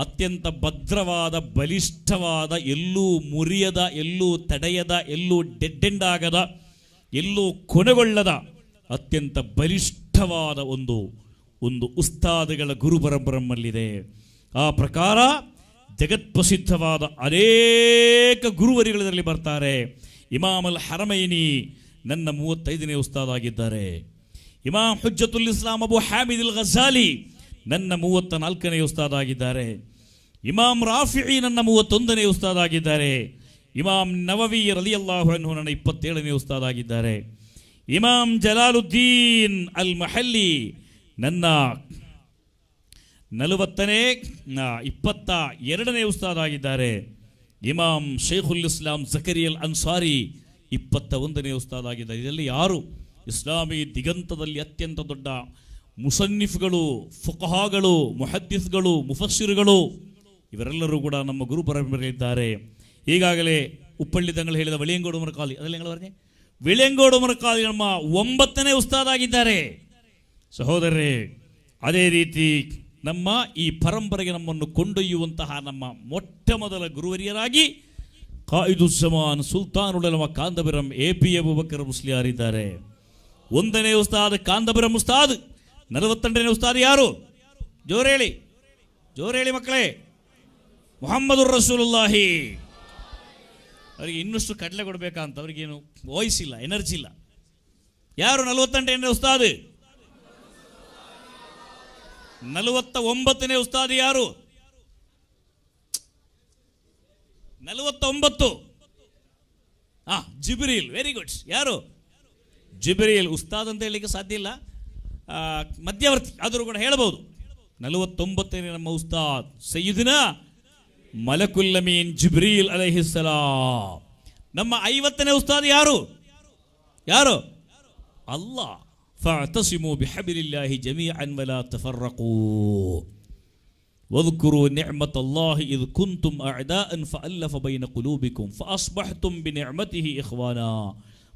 ಅತ್ಯಂತ ಭದ್ರವಾದ ಬಲಿಷ್ಠವಾದ ಎಲ್ಲೂ ಮುರಿಯದ ಎಲ್ಲೂ ತಡೆಯದ ಎಲ್ಲೂ ಡೆಡ್ಡೆಂಡಾಗದ ಎಲ್ಲೂ ಕೊನೆಗೊಳ್ಳದ ಅತ್ಯಂತ ಬಲಿಷ್ಠವಾದ ಒಂದು ಒಂದು ಉಸ್ತಾದಗಳ ಗುರು ಆ ಪ್ರಕಾರ ಜಗತ್ಪ್ರಸಿದ್ಧವಾದ ಅನೇಕ ಗುರುವರಿಗಳಿದರಲ್ಲಿ ಬರ್ತಾರೆ ಇಮಾಮಲ್ ಹರಮೈನಿ ನನ್ನ ಮೂವತ್ತೈದನೇ ಉಸ್ತಾದಾಗಿದ್ದಾರೆ ಇಮಾಮ್ ಹುಜ್ಜತುಲ್ ಇಸ್ಲಾಂ ಅಬು ಹ್ಯಾಮಿದ್ ಇಲ್ ಗಜಾಲಿ ನನ್ನ ಮೂವತ್ತ ನಾಲ್ಕನೇ ಉಸ್ತಾದಾಗಿದ್ದಾರೆ ಇಮಾಮ್ ರಾಫಿ ನನ್ನ ಮೂವತ್ತೊಂದನೇ ಉಸ್ತಾದಾಗಿದ್ದಾರೆ ಇಮಾಮ್ ನವವಿ ರಲಿಯಲ್ಲಾಹು ನನ್ನ ಇಪ್ಪತ್ತೇಳನೇ ಆಗಿದ್ದಾರೆ ಇಮಾಮ್ ಜಲಾಲುದ್ದೀನ್ ಅಲ್ ಮಹಲ್ಲಿ ನನ್ನ ನಲವತ್ತನೇ ಇಪ್ಪತ್ತ ಎರಡನೇ ಉಸ್ತಾದಾಗಿದ್ದಾರೆ ಇಮಾಮ್ ಶೇಖುಲ್ ಇಸ್ಲಾಂ ಜಕರಿಯಲ್ ಅನ್ಸಾರಿ ಇಪ್ಪತ್ತ ಒಂದನೇ ಆಗಿದ್ದಾರೆ ಇದರಲ್ಲಿ ಯಾರು ಇಸ್ಲಾಮಿ ದಿಗಂತದಲ್ಲಿ ಅತ್ಯಂತ ದೊಡ್ಡ ಮುಸನ್ನಿಫ್ಗಳು ಫುಕಹಾಗಳು ಮೊಹದ್ದೀಸ್ಗಳು ಮುಫಸ್ಸಿರುಗಳು ಇವರೆಲ್ಲರೂ ಕೂಡ ನಮ್ಮ ಗುರು ಇದ್ದಾರೆ ಈಗಾಗಲೇ ಉಪ್ಪಳ್ಳಿ ತಂಗಳು ಹೇಳಿದ ವಿಳಿಯಂಗೋಡು ಮರಕಾಲಿ ಅದರಲ್ಲಿ ಹೇಳುವ ವಿಳಿಯಂಗೋಡು ಮರಕಾಲಿ ನಮ್ಮ ಒಂಬತ್ತನೇ ಉಸ್ತಾದಾಗಿದ್ದಾರೆ ಸಹೋದರೇ ಅದೇ ರೀತಿ ನಮ್ಮ ಈ ಪರಂಪರೆಗೆ ನಮ್ಮನ್ನು ಕೊಂಡೊಯ್ಯುವಂತಹ ನಮ್ಮ ಮೊಟ್ಟ ಮೊದಲ ಗುರುವರಿಯರಾಗಿ ಸುಲ್ತಾನ್ ನಮ್ಮ Kanthapuram A P Abubakar ಮುಸ್ಲಿಯಾರಿದ್ದಾರೆ ಒಂದನೇ ಉಸ್ತಾದ್ ಕಾಂದಪುರಂ ಉಸ್ತಾದ್ ನಲವತ್ತೆಂಟನೇ ಉಸ್ತಾದ್ ಯಾರು ಜೋರೇಳಿ ಜೋರೇಳಿ ಮಕ್ಕಳೇ ಮೊಹಮ್ಮದುರ್ ರಸೂಲುಲ್ಲಾಹಿ ಅವರಿಗೆ ಇನ್ನಷ್ಟು ಕಡಲೆ ಕೊಡಬೇಕಂತ ಅವ್ರಿಗೇನು ವಾಯ್ಸ್ ಇಲ್ಲ ಎನರ್ಜಿ ಇಲ್ಲ ಯಾರು ನಲವತ್ತೆಂಟನೇ ಉಸ್ತಾದ್ ನಲವತ್ತ ಒಂಬತ್ತನೇ ಉಸ್ತಾದ್ ಯಾರು ನಲವತ್ತೊಂಬತ್ತು ಆ ಜಿಬ್ರೀಲ್ ವೆರಿ ಗುಡ್ ಯಾರು ಜಿಬ್ರಿಯಲ್ ಉಸ್ತಾದ್ ಅಂತ ಹೇಳಲಿಕ್ಕೆ ಸಾಧ್ಯ ಇಲ್ಲ ಮಧ್ಯವರ್ತಿ ಆದರೂ ಕೂಡ ಹೇಳಬಹುದು ನಲವತ್ತೊಂಬತ್ತನೇ ನಮ್ಮ ಉಸ್ತಾದ್ ಸೈಯುದಿನ ಮಲಕುಲ್ಲಮೀನ್ ಜಿಬ್ರೀಲ್ ಅಲಹಿಸಲಾಂ ನಮ್ಮ ಐವತ್ತನೇ ಉಸ್ತಾದ್ ಯಾರು ಯಾರು ಅಲ್ಲ فاعتصموا بحبل الله جميعا ولا تفرقوا واذكروا نعمة الله إذ كنتم أعداء فألف بين قلوبكم فأصبحتم بنعمته إخوانا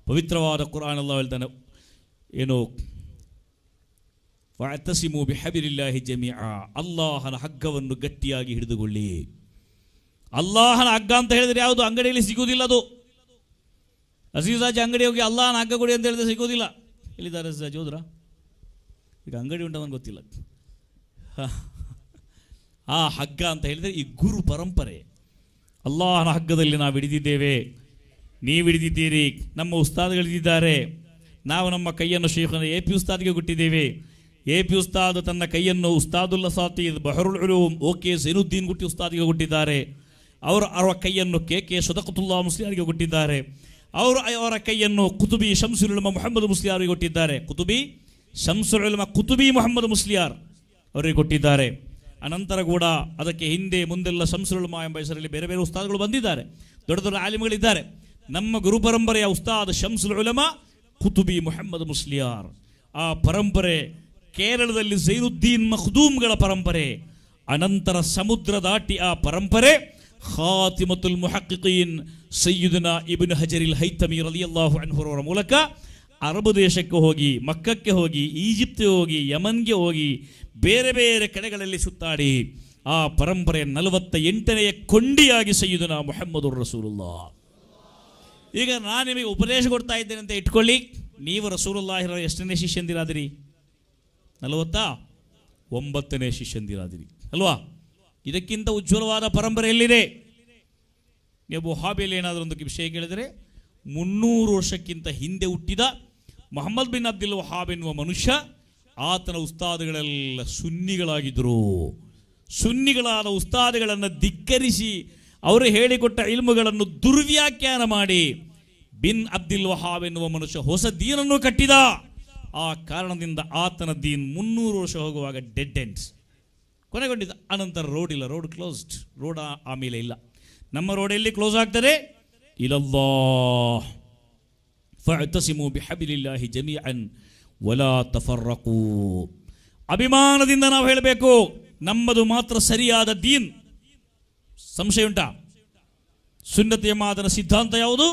ಪವಿತ್ರವಾದ ಕುರಾನ್ ಅಲ್ಲ ಹೇಳ್ತಾನೆ ಏನು ವಾತಸಿಮು ಬಿ ಹಿಜಮಿ ಆ ಅಲ್ಲಾಹನ ಹಗ್ಗವನ್ನು ಗಟ್ಟಿಯಾಗಿ ಹಿಡಿದುಕೊಳ್ಳಿ ಅಲ್ಲಾಹನ ಹಗ್ಗ ಅಂತ ಹೇಳಿದರೆ ಯಾವುದು ಅಂಗಡಿಯಲ್ಲಿ ಸಿಗುವುದಿಲ್ಲ ಅದು ಅಸೀರಾಜ್ ಅಂಗಡಿ ಹೋಗಿ ಅಲ್ಲಾಹನ ಹಗ್ಗ ಕೊಡಿ ಅಂತ ಹೇಳಿದ್ರೆ ಸಿಗೋದಿಲ್ಲ ಎಲ್ಲಿದ್ದಾರೆ ಅಜೀಜಾಜ್ ಹೋದ್ರ ಈಗ ಅಂಗಡಿ ಉಂಟವನು ಗೊತ್ತಿಲ್ಲ ಆ ಹಗ್ಗ ಅಂತ ಹೇಳಿದರೆ ಈ ಗುರು ಪರಂಪರೆ ಅಲ್ಲಾಹನ ಹಗ್ಗದಲ್ಲಿ ನಾವು ಹಿಡಿದಿದ್ದೇವೆ ನೀವು ಹಿಡಿದಿದ್ದೀರಿ ನಮ್ಮ ಉಸ್ತಾದ್ಗಳಿದ್ದಾರೆ ನಾವು ನಮ್ಮ ಕೈಯನ್ನು ಶೇಖನ ಎ ಪಿ ಉಸ್ತಾದ್ಗೆ ಕೊಟ್ಟಿದ್ದೇವೆ ಎ ಪಿ ಉಸ್ತಾದ್ ತನ್ನ ಕೈಯನ್ನು ಉಸ್ತಾದುಲ್ಲ ಸಾತಿ ಬಹರುಲ್ ಉಲೂಮ್ ಓಕೆ ಸೈನುದ್ದೀನ್ ಗುಟ್ಟಿ ಉಸ್ತಾದ್ಗೆ ಕೊಟ್ಟಿದ್ದಾರೆ ಅವರು ಅವರ ಕೈಯನ್ನು ಕೆ ಕೆ ಸದಕತುಲ್ಲಾ ಮುಸ್ಲಿಯಾರಿಗೆ ಕೊಟ್ಟಿದ್ದಾರೆ ಅವರು ಅವರ ಕೈಯನ್ನು ಕುತುಬಿ ಶಂಸುಲ್ಮ ಮೊಹಮ್ಮದ್ ಮುಸ್ಲಿಯಾರಿಗೆ ಕೊಟ್ಟಿದ್ದಾರೆ ಕುತುಬಿ ಶಂಸುಲ್ಮ ಕುತುಬಿ ಮೊಹಮ್ಮದ್ ಮುಸ್ಲಿಯಾರ್ ಅವರಿಗೆ ಕೊಟ್ಟಿದ್ದಾರೆ ಅನಂತರ ಕೂಡ ಅದಕ್ಕೆ ಹಿಂದೆ ಮುಂದೆಲ್ಲ ಶಂಸುಲ್ಮ ಎಂಬ ಹೆಸರಲ್ಲಿ ಬೇರೆ ಬೇರೆ ಉಸ್ತಾದ್ಗಳು ಬಂದಿದ್ದಾರೆ ದೊಡ್ಡ ದೊಡ್ಡ ಆಲಿಮ್ಗಳಿದ್ದಾರೆ ನಮ್ಮ ಗುರು ಪರಂಪರೆಯ ಉಸ್ತಾದ್ ಶಂಸುಲ್ ಉಲಮ ಕುತುಬಿ ಮೊಹಮ್ಮದ್ ಮುಸ್ಲಿಯಾರ್ ಆ ಪರಂಪರೆ ಕೇರಳದಲ್ಲಿ ಜೈರುದ್ದೀನ್ ಮಖದೂಮ್ಗಳ ಪರಂಪರೆ ಅನಂತರ ಸಮುದ್ರ ದಾಟಿ ಆ ಪರಂಪರೆ ಖಾತಿಮತುಲ್ ಮುಹಕ್ಕಿನ್ ಸೈಯುದನ ಇಬಿನ್ ಹಜರಿಲ್ ಹೈತಮಿ ಅಲ್ಲಾಹು ಅನ್ಹುರವರ ಮೂಲಕ ಅರಬ್ ದೇಶಕ್ಕೆ ಹೋಗಿ ಮಕ್ಕಕ್ಕೆ ಹೋಗಿ ಈಜಿಪ್ತಿಗೆ ಹೋಗಿ ಯಮನ್ಗೆ ಹೋಗಿ ಬೇರೆ ಬೇರೆ ಕಡೆಗಳಲ್ಲಿ ಸುತ್ತಾಡಿ ಆ ಪರಂಪರೆ ನಲವತ್ತ ಎಂಟನೆಯ ಕೊಂಡಿಯಾಗಿ ಸೈಯುದನ ಮೊಹಮ್ಮದುರ್ ರಸೂಲುಲ್ಲಾ ಈಗ ನಾನು ನಿಮಗೆ ಉಪದೇಶ ಕೊಡ್ತಾ ಇದ್ದೇನೆ ಅಂತ ಇಟ್ಕೊಳ್ಳಿ ನೀವು ಇರೋ ಎಷ್ಟನೇ ಶಿಷ್ಯಂದಿರಾದಿರಿ ನಲವತ್ತಾ ಒಂಬತ್ತನೇ ಶಿಷ್ಯಂದಿರಾದಿರಿ ಅಲ್ವಾ ಇದಕ್ಕಿಂತ ಉಜ್ವಲವಾದ ಪರಂಪರೆ ಎಲ್ಲಿದೆ ನೀವು ಹಾಬಿಯಲ್ಲಿ ಏನಾದರೂ ಒಂದು ವಿಷಯ ಕೇಳಿದರೆ ಮುನ್ನೂರು ವರ್ಷಕ್ಕಿಂತ ಹಿಂದೆ ಹುಟ್ಟಿದ ಮೊಹಮ್ಮದ್ ಬಿನ್ ಅಬ್ದುಲ್ ವಹಾಬ್ ಎನ್ನುವ ಮನುಷ್ಯ ಆತನ ಉಸ್ತಾದಗಳೆಲ್ಲ ಸುನ್ನಿಗಳಾಗಿದ್ದರು ಸುನ್ನಿಗಳಾದ ಉಸ್ತಾದಗಳನ್ನು ಧಿಕ್ಕರಿಸಿ ಅವರು ಹೇಳಿಕೊಟ್ಟ ಇಲ್ಮುಗಳನ್ನು ದುರ್ವ್ಯಾಖ್ಯಾನ ಮಾಡಿ ಬಿನ್ ಅಬ್ದುಲ್ ವಹಾಬ್ ಎನ್ನುವ ಮನುಷ್ಯ ಹೊಸ ದೀನನ್ನು ಕಟ್ಟಿದ ಆ ಕಾರಣದಿಂದ ಆತನ ದೀನ್ ಮುನ್ನೂರು ವರ್ಷ ಹೋಗುವಾಗ ಡೆಡ್ ಎಂಡ್ಸ್ ಕೊನೆಗೊಂಡಿದ್ದ ಅನಂತರ ರೋಡ್ ಇಲ್ಲ ರೋಡ್ ಕ್ಲೋಸ್ಡ್ ರೋಡ್ ಆಮೇಲೆ ಇಲ್ಲ ನಮ್ಮ ರೋಡ್ ಎಲ್ಲಿ ಕ್ಲೋಸ್ ಆಗ್ತದೆ ಇಲಲ್ಲಾ ಬಿಹಬಿಲಿಲ್ಲಾಹಿ ಜಮೀಅನ್ ವಲಾ ತಫರ್ರಕು ಅಭಿಮಾನದಿಂದ ನಾವು ಹೇಳಬೇಕು ನಮ್ಮದು ಮಾತ್ರ ಸರಿಯಾದ ದೀನ್ ಸಂಶಯ ಉಂಟಾ ಸುನ್ನತಿಯ ಮಾದನ ಸಿದ್ಧಾಂತ ಯಾವುದು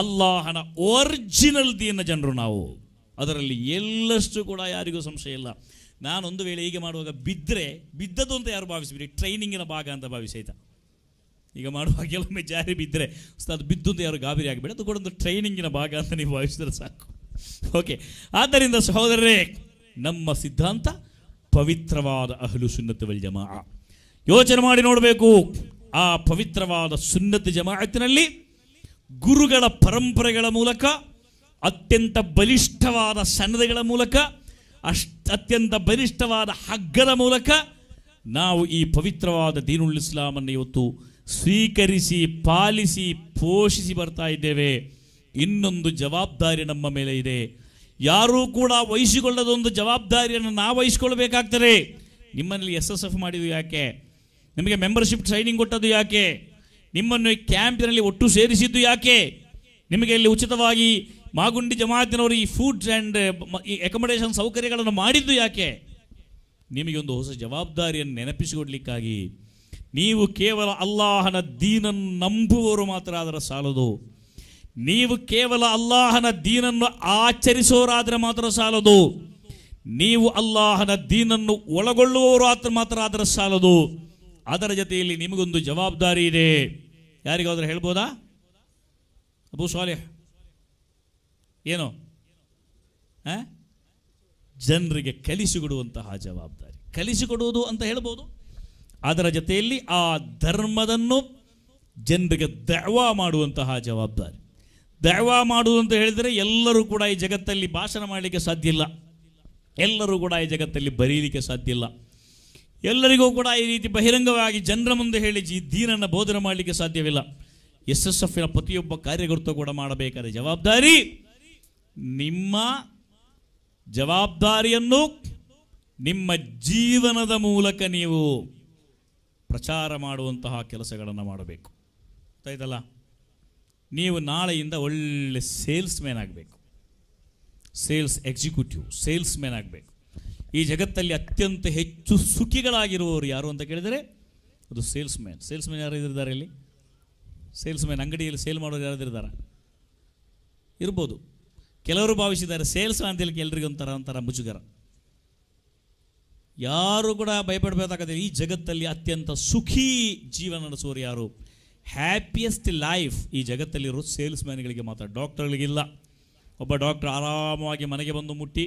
ಅಲ್ಲಾಹನ ಒರಿಜಿನಲ್ ದೀನ ಜನರು ನಾವು ಅದರಲ್ಲಿ ಎಲ್ಲಷ್ಟು ಕೂಡ ಯಾರಿಗೂ ಸಂಶಯ ಇಲ್ಲ ನಾನೊಂದು ವೇಳೆ ಹೀಗೆ ಮಾಡುವಾಗ ಬಿದ್ದರೆ ಬಿದ್ದದ್ದು ಅಂತ ಯಾರು ಭಾವಿಸ್ಬಿಡಿ ಟ್ರೈನಿಂಗಿನ ಭಾಗ ಅಂತ ಭಾವಿಸಿ ಈಗ ಮಾಡುವಾಗ ಕೆಲವೊಮ್ಮೆ ಜಾರಿ ಬಿದ್ದರೆ ಅದು ಬಿದ್ದು ಅಂತ ಯಾರು ಗಾಬರಿ ಆಗಬೇಡ ಅದು ಕೂಡ ಒಂದು ಟ್ರೈನಿಂಗಿನ ಭಾಗ ಅಂತ ನೀವು ಭಾವಿಸಿದ್ರೆ ಸಾಕು ಓಕೆ ಆದ್ದರಿಂದ ಸಹೋದರರೇ ನಮ್ಮ ಸಿದ್ಧಾಂತ ಪವಿತ್ರವಾದ ಅಹಲು ಸುನ್ನತ ವಲ್ ಜಮಾ ಯೋಚನೆ ಮಾಡಿ ನೋಡಬೇಕು ಆ ಪವಿತ್ರವಾದ ಸುನ್ನತಿ ಜಮಾಯತ್ತಿನಲ್ಲಿ ಗುರುಗಳ ಪರಂಪರೆಗಳ ಮೂಲಕ ಅತ್ಯಂತ ಬಲಿಷ್ಠವಾದ ಸನ್ನದಗಳ ಮೂಲಕ ಅಷ್ಟ ಅತ್ಯಂತ ಬಲಿಷ್ಠವಾದ ಹಗ್ಗದ ಮೂಲಕ ನಾವು ಈ ಪವಿತ್ರವಾದ ದೀನುಲ್ ಇಸ್ಲಾಮನ್ನು ಇವತ್ತು ಸ್ವೀಕರಿಸಿ ಪಾಲಿಸಿ ಪೋಷಿಸಿ ಬರ್ತಾ ಇದ್ದೇವೆ ಇನ್ನೊಂದು ಜವಾಬ್ದಾರಿ ನಮ್ಮ ಮೇಲೆ ಇದೆ ಯಾರೂ ಕೂಡ ವಹಿಸಿಕೊಳ್ಳದೊಂದು ಜವಾಬ್ದಾರಿಯನ್ನು ನಾವು ವಹಿಸಿಕೊಳ್ಳಬೇಕಾಗ್ತದೆ ನಿಮ್ಮಲ್ಲಿ ಎಸ್ ಎಸ್ ಎಫ್ ಮಾಡಿದ್ವಿ ಯಾಕೆ ನಿಮಗೆ ಮೆಂಬರ್ಶಿಪ್ ಟ್ರೈನಿಂಗ್ ಕೊಟ್ಟದ್ದು ಯಾಕೆ ನಿಮ್ಮನ್ನು ಈ ಕ್ಯಾಂಪಿನಲ್ಲಿ ಒಟ್ಟು ಸೇರಿಸಿದ್ದು ಯಾಕೆ ನಿಮಗೆ ಇಲ್ಲಿ ಉಚಿತವಾಗಿ ಮಾಗುಂಡಿ ಜಮಾತಿನವರು ಈ ಫುಡ್ ಆ್ಯಂಡ್ ಈ ಅಕೊಮಡೇಷನ್ ಸೌಕರ್ಯಗಳನ್ನು ಮಾಡಿದ್ದು ಯಾಕೆ ನಿಮಗೆ ಒಂದು ಹೊಸ ಜವಾಬ್ದಾರಿಯನ್ನು ನೆನಪಿಸಿಕೊಡ್ಲಿಕ್ಕಾಗಿ ನೀವು ಕೇವಲ ಅಲ್ಲಾಹನ ದೀನನ್ನು ನಂಬುವವರು ಮಾತ್ರ ಆದರೆ ಸಾಲದು ನೀವು ಕೇವಲ ಅಲ್ಲಾಹನ ದೀನನ್ನು ಆಚರಿಸೋರಾದರೆ ಮಾತ್ರ ಸಾಲದು ನೀವು ಅಲ್ಲಾಹನ ದೀನನ್ನು ಒಳಗೊಳ್ಳುವವರು ಮಾತ್ರ ಆದರೆ ಸಾಲದು ಅದರ ಜೊತೆಯಲ್ಲಿ ನಿಮಗೊಂದು ಜವಾಬ್ದಾರಿ ಇದೆ ಯಾರಿಗಾದ್ರೂ ಹೇಳ್ಬೋದಾ ಅಬು ಸಾಲೆ ಏನು ಜನರಿಗೆ ಕಲಿಸಿಕೊಡುವಂತಹ ಜವಾಬ್ದಾರಿ ಕಲಿಸಿಕೊಡುವುದು ಅಂತ ಹೇಳ್ಬೋದು ಅದರ ಜೊತೆಯಲ್ಲಿ ಆ ಧರ್ಮದನ್ನು ಜನರಿಗೆ ದವಾ ಮಾಡುವಂತಹ ಜವಾಬ್ದಾರಿ ದಯವ ಮಾಡುವುದು ಅಂತ ಹೇಳಿದರೆ ಎಲ್ಲರೂ ಕೂಡ ಈ ಜಗತ್ತಲ್ಲಿ ಭಾಷಣ ಮಾಡಲಿಕ್ಕೆ ಸಾಧ್ಯ ಇಲ್ಲ ಎಲ್ಲರೂ ಕೂಡ ಈ ಜಗತ್ತಲ್ಲಿ ಬರೀಲಿಕ್ಕೆ ಸಾಧ್ಯ ಇಲ್ಲ ಎಲ್ಲರಿಗೂ ಕೂಡ ಈ ರೀತಿ ಬಹಿರಂಗವಾಗಿ ಜನರ ಮುಂದೆ ಹೇಳಿ ಜಿ ದೀನನ್ನು ಬೋಧನೆ ಮಾಡಲಿಕ್ಕೆ ಸಾಧ್ಯವಿಲ್ಲ ಎಸ್ ಎಸ್ ಎಫ್ನ ಪ್ರತಿಯೊಬ್ಬ ಕಾರ್ಯಕರ್ತ ಕೂಡ ಮಾಡಬೇಕಾದ ಜವಾಬ್ದಾರಿ ನಿಮ್ಮ ಜವಾಬ್ದಾರಿಯನ್ನು ನಿಮ್ಮ ಜೀವನದ ಮೂಲಕ ನೀವು ಪ್ರಚಾರ ಮಾಡುವಂತಹ ಕೆಲಸಗಳನ್ನು ಮಾಡಬೇಕು ಗೊತ್ತಾಯ್ತಲ್ಲ ನೀವು ನಾಳೆಯಿಂದ ಒಳ್ಳೆ ಸೇಲ್ಸ್ ಮ್ಯಾನ್ ಆಗಬೇಕು ಸೇಲ್ಸ್ ಎಕ್ಸಿಕ್ಯೂಟಿವ್ ಸೇಲ್ಸ್ ಮ್ಯಾನ್ ಆಗಬೇಕು ಈ ಜಗತ್ತಲ್ಲಿ ಅತ್ಯಂತ ಹೆಚ್ಚು ಸುಖಿಗಳಾಗಿರುವವರು ಯಾರು ಅಂತ ಕೇಳಿದರೆ ಅದು ಸೇಲ್ಸ್ ಮ್ಯಾನ್ ಸೇಲ್ಸ್ ಮ್ಯಾನ್ ಯಾರು ಇದ್ದಾರೆ ಇಲ್ಲಿ ಸೇಲ್ಸ್ ಮ್ಯಾನ್ ಅಂಗಡಿಯಲ್ಲಿ ಸೇಲ್ ಮಾಡೋರು ಇದ್ದಾರೆ ಇರ್ಬೋದು ಕೆಲವರು ಭಾವಿಸಿದ್ದಾರೆ ಸೇಲ್ಸ್ ಅಂತ ಹೇಳಿ ಎಲ್ರಿಗೂ ಒಂಥರ ಒಂಥರ ಮುಜುಗರ ಯಾರು ಕೂಡ ಭಯಪಡಬೇಕಾಗತ್ತೆ ಈ ಜಗತ್ತಲ್ಲಿ ಅತ್ಯಂತ ಸುಖಿ ಜೀವನ ನಡೆಸುವವರು ಯಾರು ಹ್ಯಾಪಿಯೆಸ್ಟ್ ಲೈಫ್ ಈ ಜಗತ್ತಲ್ಲಿರೋ ಸೇಲ್ಸ್ ಮ್ಯಾನ್ಗಳಿಗೆ ಮಾತ್ರ ಡಾಕ್ಟರ್ಗಳಿಗಿಲ್ಲ ಒಬ್ಬ ಡಾಕ್ಟರ್ ಆರಾಮವಾಗಿ ಮನೆಗೆ ಬಂದು ಮುಟ್ಟಿ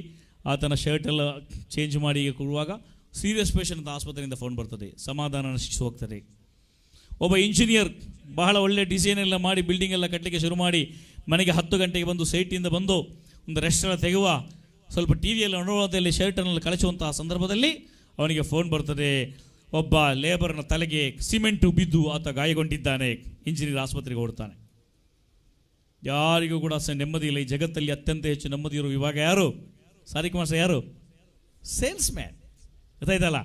ಆತನ ಶರ್ಟ್ ಎಲ್ಲ ಚೇಂಜ್ ಮಾಡಿ ಈಗ ಕೊಡುವಾಗ ಸೀರಿಯಸ್ ಪೇಷಂಟ್ ಅಂತ ಆಸ್ಪತ್ರೆಯಿಂದ ಫೋನ್ ಬರ್ತದೆ ಸಮಾಧಾನ ಶಿಕ್ಷೆ ಹೋಗ್ತದೆ ಒಬ್ಬ ಇಂಜಿನಿಯರ್ ಬಹಳ ಒಳ್ಳೆ ಡಿಸೈನ್ ಎಲ್ಲ ಮಾಡಿ ಬಿಲ್ಡಿಂಗ್ ಎಲ್ಲ ಕಟ್ಟಲಿಕ್ಕೆ ಶುರು ಮಾಡಿ ಮನೆಗೆ ಹತ್ತು ಗಂಟೆಗೆ ಬಂದು ಸೈಟಿಂದ ಬಂದು ಒಂದು ರೆಸ್ಟ್ ತೆಗೆಯುವ ಸ್ವಲ್ಪ ಟಿ ವಿಯಲ್ಲಿ ನೋಡೋದಲ್ಲಿ ಶರ್ಟನ್ನೆಲ್ಲ ಕಳಿಸುವಂತಹ ಸಂದರ್ಭದಲ್ಲಿ ಅವನಿಗೆ ಫೋನ್ ಬರ್ತದೆ ಒಬ್ಬ ಲೇಬರ್ನ ತಲೆಗೆ ಸಿಮೆಂಟು ಬಿದ್ದು ಆತ ಗಾಯಗೊಂಡಿದ್ದಾನೆ ಇಂಜಿನಿಯರ್ ಆಸ್ಪತ್ರೆಗೆ ಓಡ್ತಾನೆ ಯಾರಿಗೂ ಕೂಡ ನೆಮ್ಮದಿ ಇಲ್ಲ ಈ ಜಗತ್ತಲ್ಲಿ ಅತ್ಯಂತ ಹೆಚ್ಚು ನೆಮ್ಮದಿ ಇರುವ ಇವಾಗ ಯಾರು ಸಾರಿ ಕುಮಾರ್ ಸರ್ ಯಾರು ಸೇಲ್ಸ್ ಮ್ಯಾನ್ ಗೊತ್ತಾಯ್ತಲ್ಲ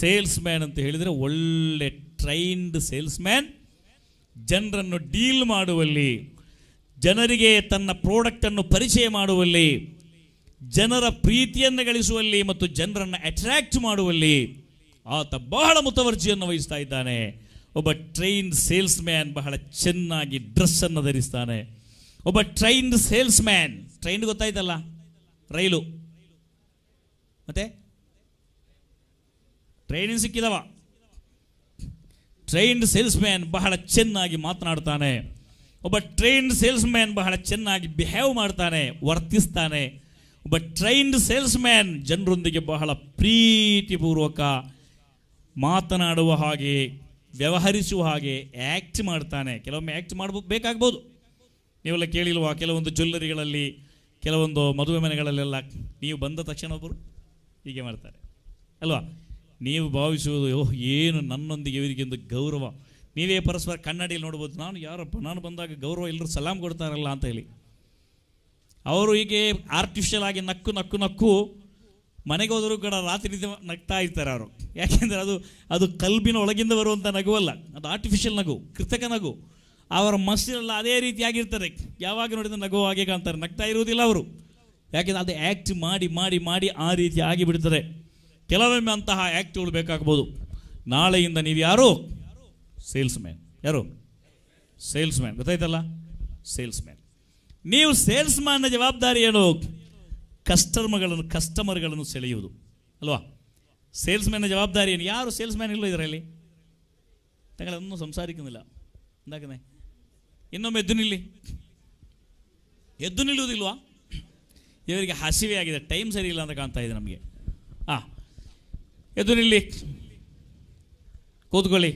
ಸೇಲ್ಸ್ ಮ್ಯಾನ್ ಅಂತ ಹೇಳಿದರೆ ಒಳ್ಳೆ ಟ್ರೈನ್ಡ್ ಸೇಲ್ಸ್ ಮ್ಯಾನ್ ಜನರನ್ನು ಡೀಲ್ ಮಾಡುವಲ್ಲಿ ಜನರಿಗೆ ತನ್ನ ಪ್ರಾಡಕ್ಟನ್ನು ಪರಿಚಯ ಮಾಡುವಲ್ಲಿ ಜನರ ಪ್ರೀತಿಯನ್ನು ಗಳಿಸುವಲ್ಲಿ ಮತ್ತು ಜನರನ್ನು ಅಟ್ರಾಕ್ಟ್ ಮಾಡುವಲ್ಲಿ ಆತ ಬಹಳ ಮುತವರ್ಜಿಯನ್ನು ವಹಿಸ್ತಾ ಇದ್ದಾನೆ ಒಬ್ಬ ಟ್ರೈನ್ ಸೇಲ್ಸ್ ಮ್ಯಾನ್ ಬಹಳ ಚೆನ್ನಾಗಿ ಡ್ರೆಸ್ಸನ್ನು ಧರಿಸ್ತಾನೆ ಒಬ್ಬ ಟ್ರೈನ್ಡ್ ಸೇಲ್ಸ್ ಮ್ಯಾನ್ ಟ್ರೈನ್ ಗೊತ್ತಾಯ್ತಲ್ಲ ರೈಲು ಮತ್ತೆ ಟ್ರೈನಿಂಗ್ ಸಿಕ್ಕಿದವ ಟ್ರೈನ್ಡ್ ಸೇಲ್ಸ್ ಮ್ಯಾನ್ ಬಹಳ ಚೆನ್ನಾಗಿ ಮಾತನಾಡ್ತಾನೆ ಒಬ್ಬ ಟ್ರೈನ್ಡ್ ಸೇಲ್ಸ್ ಮ್ಯಾನ್ ಬಹಳ ಚೆನ್ನಾಗಿ ಬಿಹೇವ್ ಮಾಡ್ತಾನೆ ವರ್ತಿಸ್ತಾನೆ ಒಬ್ಬ ಟ್ರೈನ್ಡ್ ಸೇಲ್ಸ್ ಮ್ಯಾನ್ ಜನರೊಂದಿಗೆ ಬಹಳ ಪ್ರೀತಿಪೂರ್ವಕ ಮಾತನಾಡುವ ಹಾಗೆ ವ್ಯವಹರಿಸುವ ಹಾಗೆ ಆ್ಯಕ್ಟ್ ಮಾಡ್ತಾನೆ ಕೆಲವೊಮ್ಮೆ ಆ್ಯಕ್ಟ್ ಮಾಡಬೇಕು ಬೇಕಾಗ್ಬೋದು ನೀವೆಲ್ಲ ಕೇಳಿಲ್ವಾ ಕೆಲವೊಂದು ಜ್ಯುವೆಲ್ಲರಿಗಳಲ್ಲಿ ಕೆಲವೊಂದು ಮದುವೆ ಮನೆಗಳಲ್ಲೆಲ್ಲ ನೀವು ಬಂದ ತಕ್ಷಣ ಒಬ್ಬರು ಹೀಗೆ ಮಾಡ್ತಾರೆ ಅಲ್ವಾ ನೀವು ಭಾವಿಸುವುದು ಓಹ್ ಏನು ನನ್ನೊಂದಿಗೆ ಇವರಿಗೆಂದು ಗೌರವ ನೀವೇ ಪರಸ್ಪರ ಕನ್ನಡಿಯಲ್ಲಿ ನೋಡ್ಬೋದು ನಾನು ಯಾರಪ್ಪ ನಾನು ಬಂದಾಗ ಗೌರವ ಎಲ್ಲರೂ ಸಲಾಮ್ ಕೊಡ್ತಾರಲ್ಲ ಅಂತ ಹೇಳಿ ಅವರು ಹೀಗೆ ಆರ್ಟಿಫಿಷಿಯಲ್ ಆಗಿ ನಕ್ಕು ನಕ್ಕು ನಕ್ಕು ಮನೆಗೆ ಹೋದರೂ ಕೂಡ ರಾತ್ರಿ ನಗ್ತಾ ಇರ್ತಾರೆ ಅವರು ಯಾಕೆಂದರೆ ಅದು ಅದು ಕಲ್ಬಿನ ಒಳಗಿಂದ ಬರುವಂಥ ನಗುವಲ್ಲ ಅದು ಆರ್ಟಿಫಿಷಿಯಲ್ ನಗು ಕೃತಕ ನಗು ಅವರ ಮಸ್ಸಿನೆಲ್ಲ ಅದೇ ರೀತಿಯಾಗಿರ್ತಾರೆ ಯಾವಾಗ ನೋಡಿದ್ರೆ ಹಾಗೆ ಕಾಣ್ತಾರೆ ನಗ್ತಾ ಇರುವುದಿಲ್ಲ ಅವರು ಯಾಕೆಂದರೆ ಅದು ಆ್ಯಕ್ಟ್ ಮಾಡಿ ಮಾಡಿ ಮಾಡಿ ಆ ರೀತಿ ಆಗಿಬಿಡ್ತಾರೆ ಕೆಲವೊಮ್ಮೆ ಅಂತಹ ಆ್ಯಕ್ಟ್ಗಳು ಬೇಕಾಗ್ಬೋದು ನಾಳೆಯಿಂದ ನೀವು ಯಾರು ಸೇಲ್ಸ್ ಮ್ಯಾನ್ ಯಾರು ಸೇಲ್ಸ್ ಮ್ಯಾನ್ ಗೊತ್ತಾಯ್ತಲ್ಲ ಸೇಲ್ಸ್ ಮ್ಯಾನ್ ನೀವು ಸೇಲ್ಸ್ ಮ್ಯಾನ್ನ ಜವಾಬ್ದಾರಿ ಏನು ಕಸ್ಟಮರ್ಗಳನ್ನು ಕಸ್ಟಮರ್ಗಳನ್ನು ಸೆಳೆಯುವುದು ಅಲ್ವಾ ಸೇಲ್ಸ್ ಮ್ಯಾನ್ನ ಜವಾಬ್ದಾರಿ ಏನು ಯಾರು ಸೇಲ್ಸ್ ಮ್ಯಾನ್ ಇಲ್ಲೋ ಇದರಲ್ಲಿ ತಗೊಳ್ಳೋದನ್ನು ಸಂಸಾರಿಕ್ಕಂದಿಲ್ಲ ಎಂದಾಕನೇ ಇನ್ನೊಮ್ಮೆ ಎದ್ದು ನಿಲ್ಲಿ ಎದ್ದು ನಿಲ್ಲುವುದಿಲ್ವಾ ಇವರಿಗೆ ಹಸಿವೆ ಆಗಿದೆ ಟೈಮ್ ಸರಿ ಇಲ್ಲ ಅಂತ ಕಾಣ್ತಾ ಇದೆ ನಮಗೆ ಆ ಎದ್ದು ನಿಲ್ಲಿ ಕೂತ್ಕೊಳ್ಳಿ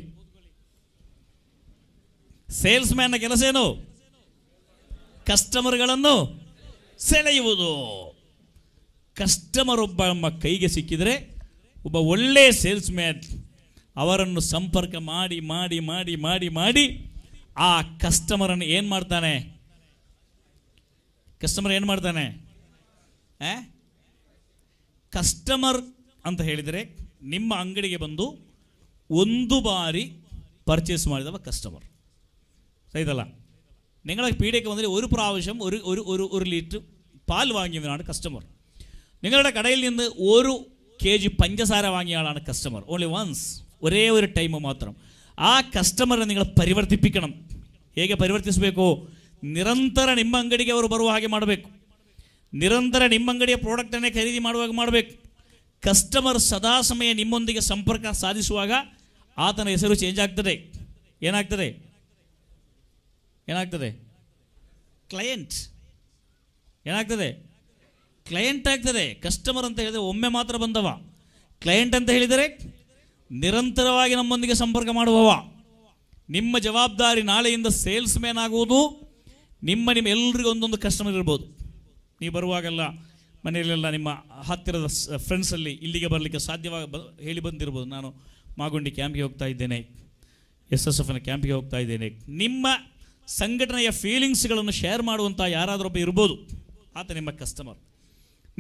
ಸೇಲ್ಸ್ ಮ್ಯಾನ್ನ ಕೆಲಸ ಏನು ಕಸ್ಟಮರ್ಗಳನ್ನು ಸೆಳೆಯುವುದು ಕಸ್ಟಮರ್ ಒಬ್ಬ ನಮ್ಮ ಕೈಗೆ ಸಿಕ್ಕಿದರೆ ಒಬ್ಬ ಒಳ್ಳೆಯ ಸೇಲ್ಸ್ ಮ್ಯಾನ್ ಅವರನ್ನು ಸಂಪರ್ಕ ಮಾಡಿ ಮಾಡಿ ಮಾಡಿ ಮಾಡಿ ಮಾಡಿ ಆ ಕಸ್ಟಮರನ್ನು ಏನು ಮಾಡ್ತಾನೆ ಕಸ್ಟಮರ್ ಏನು ಮಾಡ್ತಾನೆ ಏ ಕಸ್ಟಮರ್ ಅಂತ ಹೇಳಿದರೆ ನಿಮ್ಮ ಅಂಗಡಿಗೆ ಬಂದು ಒಂದು ಬಾರಿ ಪರ್ಚೇಸ್ ಮಾಡಿದವ ಕಸ್ಟಮರ್ ಸರಿತಲ್ಲ ನಿ ಪೀಡಕ್ಕೆ ಬಂದರೆ ಒಂದು ಪ್ರಾವಶ್ಯ ಲೀಟರ್ ಪಾಲ್ ವಾಂಗಿದ ಕಸ್ಟಮರ್ ನಿ ಕಡೆಯಲ್ಲಿ ಕೆ ಕೆಜಿ ಪಂಚಸಾರ ವಾಂಗಿಯಾಳನ್ನು ಕಸ್ಟಮರ್ ಓನ್ಲಿ ಒನ್ಸ್ ಒರೇ ಒಂದು ಟೈಮ್ ಮಾತ್ರ ಆ ಕಸ್ಟಮರ್ ನೀವು ಪರಿವರ್ತಿಪಿക്കണം ಹೇಗೆ ಪರಿವರ್ತಿಸಬೇಕು ನಿರಂತರ ನಿಮ್ಮ ಅಂಗಡಿಗೆ ಅವರು ಬರುವ ಹಾಗೆ ಮಾಡಬೇಕು ನಿರಂತರ ನಿಮ್ಮ ಅಂಗಡಿಯ ಪ್ರಾಡಕ್ಟನ್ನೇ ಖರೀದಿ ಮಾಡುವಾಗ ಮಾಡಬೇಕು ಕಸ್ಟಮರ್ ಸದಾ ಸಮಯ ನಿಮ್ಮೊಂದಿಗೆ ಸಂಪರ್ಕ ಸಾಧಿಸುವಾಗ ಆತನ ಹೆಸರು ಚೇಂಜ್ ಆಗ್ತದೆ ಏನಾಗ್ತದೆ ಏನಾಗ್ತದೆ ಕ್ಲೈಂಟ್ ಏನಾಗ್ತದೆ ಕ್ಲೈಂಟ್ ಆಗ್ತದೆ ಕಸ್ಟಮರ್ ಅಂತ ಹೇಳಿದರೆ ಒಮ್ಮೆ ಮಾತ್ರ ಬಂದವ ಕ್ಲೈಂಟ್ ಅಂತ ಹೇಳಿದರೆ ನಿರಂತರವಾಗಿ ನಮ್ಮೊಂದಿಗೆ ಸಂಪರ್ಕ ಮಾಡುವವ ನಿಮ್ಮ ಜವಾಬ್ದಾರಿ ನಾಳೆಯಿಂದ ಸೇಲ್ಸ್ ಮ್ಯಾನ್ ಆಗುವುದು ನಿಮ್ಮ ನಿಮ್ಮ ಎಲ್ರಿಗೂ ಒಂದೊಂದು ಕಸ್ಟಮರ್ ಇರ್ಬೋದು ನೀವು ಬರುವಾಗೆಲ್ಲ ಮನೆಯಲ್ಲೆಲ್ಲ ನಿಮ್ಮ ಹತ್ತಿರದ ಫ್ರೆಂಡ್ಸಲ್ಲಿ ಇಲ್ಲಿಗೆ ಬರಲಿಕ್ಕೆ ಸಾಧ್ಯವಾಗ ಹೇಳಿ ಬಂದಿರ್ಬೋದು ನಾನು ಮಾಗುಂಡಿ ಕ್ಯಾಂಪಿಗೆ ಹೋಗ್ತಾ ಇದ್ದೇನೆ ಎಸ್ ಎಸ್ ಎಫ್ನ ಕ್ಯಾಂಪಿಗೆ ಹೋಗ್ತಾ ಇದ್ದೇನೆ ನಿಮ್ಮ ಸಂಘಟನೆಯ ಫೀಲಿಂಗ್ಸ್ಗಳನ್ನು ಶೇರ್ ಮಾಡುವಂಥ ಯಾರಾದರೂ ಒಬ್ಬ ಇರ್ಬೋದು ಆತ ನಿಮ್ಮ ಕಸ್ಟಮರ್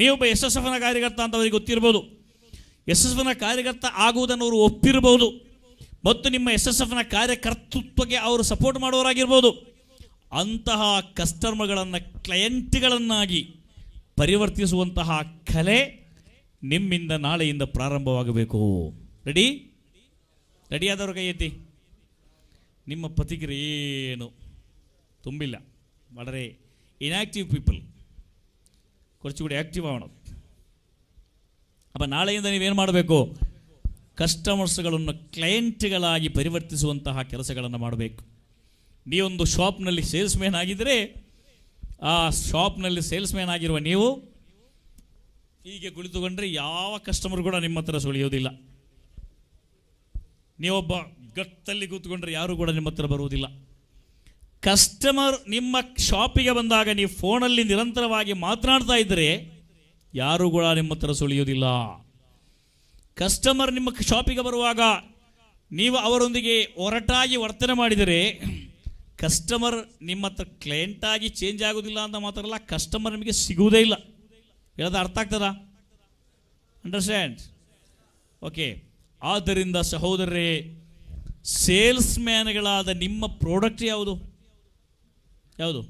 ನೀವೊಬ್ಬ ಎಸ್ ಎಸ್ ಎಫ್ನ ಕಾರ್ಯಕರ್ತ ಅಂತ ಅವರಿಗೆ ಗೊತ್ತಿರ್ಬೋದು ಎಸ್ಎಸ್ಎಫ್ನ ಕಾರ್ಯಕರ್ತ ಆಗುವುದನ್ನು ಅವರು ಒಪ್ಪಿರಬಹುದು ಮತ್ತು ನಿಮ್ಮ ಎಸ್ ಎಫ್ನ ಕಾರ್ಯಕರ್ತೃತ್ವಕ್ಕೆ ಅವರು ಸಪೋರ್ಟ್ ಮಾಡುವವರಾಗಿರ್ಬೋದು ಅಂತಹ ಕಸ್ಟಮರ್ಗಳನ್ನು ಕ್ಲಯಂಟ್ಗಳನ್ನಾಗಿ ಪರಿವರ್ತಿಸುವಂತಹ ಕಲೆ ನಿಮ್ಮಿಂದ ನಾಳೆಯಿಂದ ಪ್ರಾರಂಭವಾಗಬೇಕು ರೆಡಿ ರೆಡಿಯಾದವ್ರ ಕೈ ಎತ್ತಿ ನಿಮ್ಮ ಪ್ರತಿಕ್ರಿಯೆ ಏನು ತುಂಬಿಲ್ಲ ಮಾಡರೆ ಇನ್ಆಕ್ಟಿವ್ ಪೀಪಲ್ ಕೊರ್ಚು ಆ್ಯಕ್ಟಿವ್ ಆಗೋಣ ಅಪ್ಪ ನಾಳೆಯಿಂದ ನೀವೇನು ಮಾಡಬೇಕು ಕಸ್ಟಮರ್ಸ್ಗಳನ್ನು ಕ್ಲೈಂಟ್ಗಳಾಗಿ ಪರಿವರ್ತಿಸುವಂತಹ ಕೆಲಸಗಳನ್ನು ಮಾಡಬೇಕು ನೀವೊಂದು ಶಾಪ್ನಲ್ಲಿ ಸೇಲ್ಸ್ಮ್ಯಾನ್ ಆಗಿದ್ದರೆ ಆ ಶಾಪ್ನಲ್ಲಿ ಸೇಲ್ಸ್ಮ್ಯಾನ್ ಆಗಿರುವ ನೀವು ಹೀಗೆ ಕುಳಿತುಕೊಂಡ್ರೆ ಯಾವ ಕಸ್ಟಮರ್ ಕೂಡ ನಿಮ್ಮ ಹತ್ರ ಸುಳಿಯೋದಿಲ್ಲ ನೀವೊಬ್ಬ ಗಟ್ಟಲ್ಲಿ ಕೂತ್ಕೊಂಡ್ರೆ ಯಾರೂ ಕೂಡ ನಿಮ್ಮ ಹತ್ರ ಬರುವುದಿಲ್ಲ ಕಸ್ಟಮರ್ ನಿಮ್ಮ ಶಾಪಿಗೆ ಬಂದಾಗ ನೀವು ಫೋನಲ್ಲಿ ನಿರಂತರವಾಗಿ ಮಾತನಾಡ್ತಾ ಇದ್ದರೆ ಯಾರೂ ಕೂಡ ನಿಮ್ಮ ಹತ್ರ ಸುಳಿಯೋದಿಲ್ಲ ಕಸ್ಟಮರ್ ನಿಮ್ಮ ಶಾಪಿಗೆ ಬರುವಾಗ ನೀವು ಅವರೊಂದಿಗೆ ಒರಟಾಗಿ ವರ್ತನೆ ಮಾಡಿದರೆ ಕಸ್ಟಮರ್ ನಿಮ್ಮ ಹತ್ರ ಕ್ಲೈಂಟಾಗಿ ಚೇಂಜ್ ಆಗೋದಿಲ್ಲ ಅಂತ ಮಾತ್ರಲ್ಲ ಕಸ್ಟಮರ್ ನಿಮಗೆ ಸಿಗುವುದೇ ಇಲ್ಲ ಹೇಳೋದು ಅರ್ಥ ಆಗ್ತದ ಅಂಡರ್ಸ್ಟ್ಯಾಂಡ್ ಓಕೆ ಆದ್ದರಿಂದ ಸಹೋದರರೇ ಸೇಲ್ಸ್ ಮ್ಯಾನ್ಗಳಾದ ನಿಮ್ಮ ಪ್ರಾಡಕ್ಟ್ ಯಾವುದು ಯಾವುದು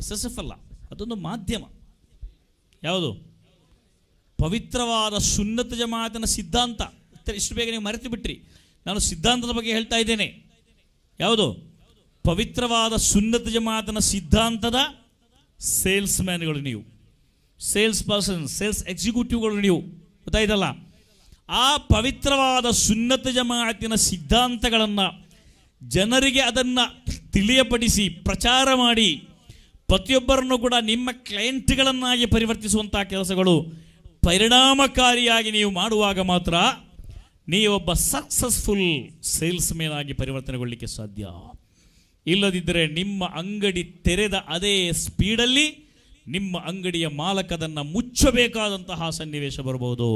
ಎಸ್ ಎಸ್ ಎಫ್ ಅಲ್ಲ ಅದೊಂದು ಮಾಧ್ಯಮ ಯಾವುದು ಪವಿತ್ರವಾದ ಸುನ್ನತ ಜಮಾತನ ಸಿದ್ಧಾಂತ ಇಷ್ಟು ಬೇಗ ನೀವು ಮರೆತು ಬಿಟ್ರಿ ನಾನು ಸಿದ್ಧಾಂತದ ಬಗ್ಗೆ ಹೇಳ್ತಾ ಇದ್ದೇನೆ ಯಾವುದು ಪವಿತ್ರವಾದ ಸುನ್ನತ ಜಮಾತನ ಸಿದ್ಧಾಂತದ ಸೇಲ್ಸ್ ಮ್ಯಾನ್ಗಳು ನೀವು ಸೇಲ್ಸ್ ಪರ್ಸನ್ ಸೇಲ್ಸ್ ಎಕ್ಸಿಕ್ಯೂಟಿವ್ಗಳು ನೀವು ಗೊತ್ತಾಯಿತಲ್ಲ ಆ ಪವಿತ್ರವಾದ ಸುನ್ನತ ಜಮಾತಿನ ಸಿದ್ಧಾಂತಗಳನ್ನು ಜನರಿಗೆ ಅದನ್ನು ತಿಳಿಯಪಡಿಸಿ ಪ್ರಚಾರ ಮಾಡಿ ಪ್ರತಿಯೊಬ್ಬರನ್ನು ಕೂಡ ನಿಮ್ಮ ಕ್ಲೈಂಟ್ಗಳನ್ನಾಗಿ ಪರಿವರ್ತಿಸುವಂತಹ ಕೆಲಸಗಳು ಪರಿಣಾಮಕಾರಿಯಾಗಿ ನೀವು ಮಾಡುವಾಗ ಮಾತ್ರ ನೀವೊಬ್ಬ ಸಕ್ಸಸ್ಫುಲ್ ಸೇಲ್ಸ್ ಮೇನ್ ಆಗಿ ಪರಿವರ್ತನೆಗೊಳ್ಳಲಿಕ್ಕೆ ಸಾಧ್ಯ ಇಲ್ಲದಿದ್ದರೆ ನಿಮ್ಮ ಅಂಗಡಿ ತೆರೆದ ಅದೇ ಸ್ಪೀಡಲ್ಲಿ ನಿಮ್ಮ ಅಂಗಡಿಯ ಮಾಲಕದನ್ನು ಮುಚ್ಚಬೇಕಾದಂತಹ ಸನ್ನಿವೇಶ ಬರಬಹುದು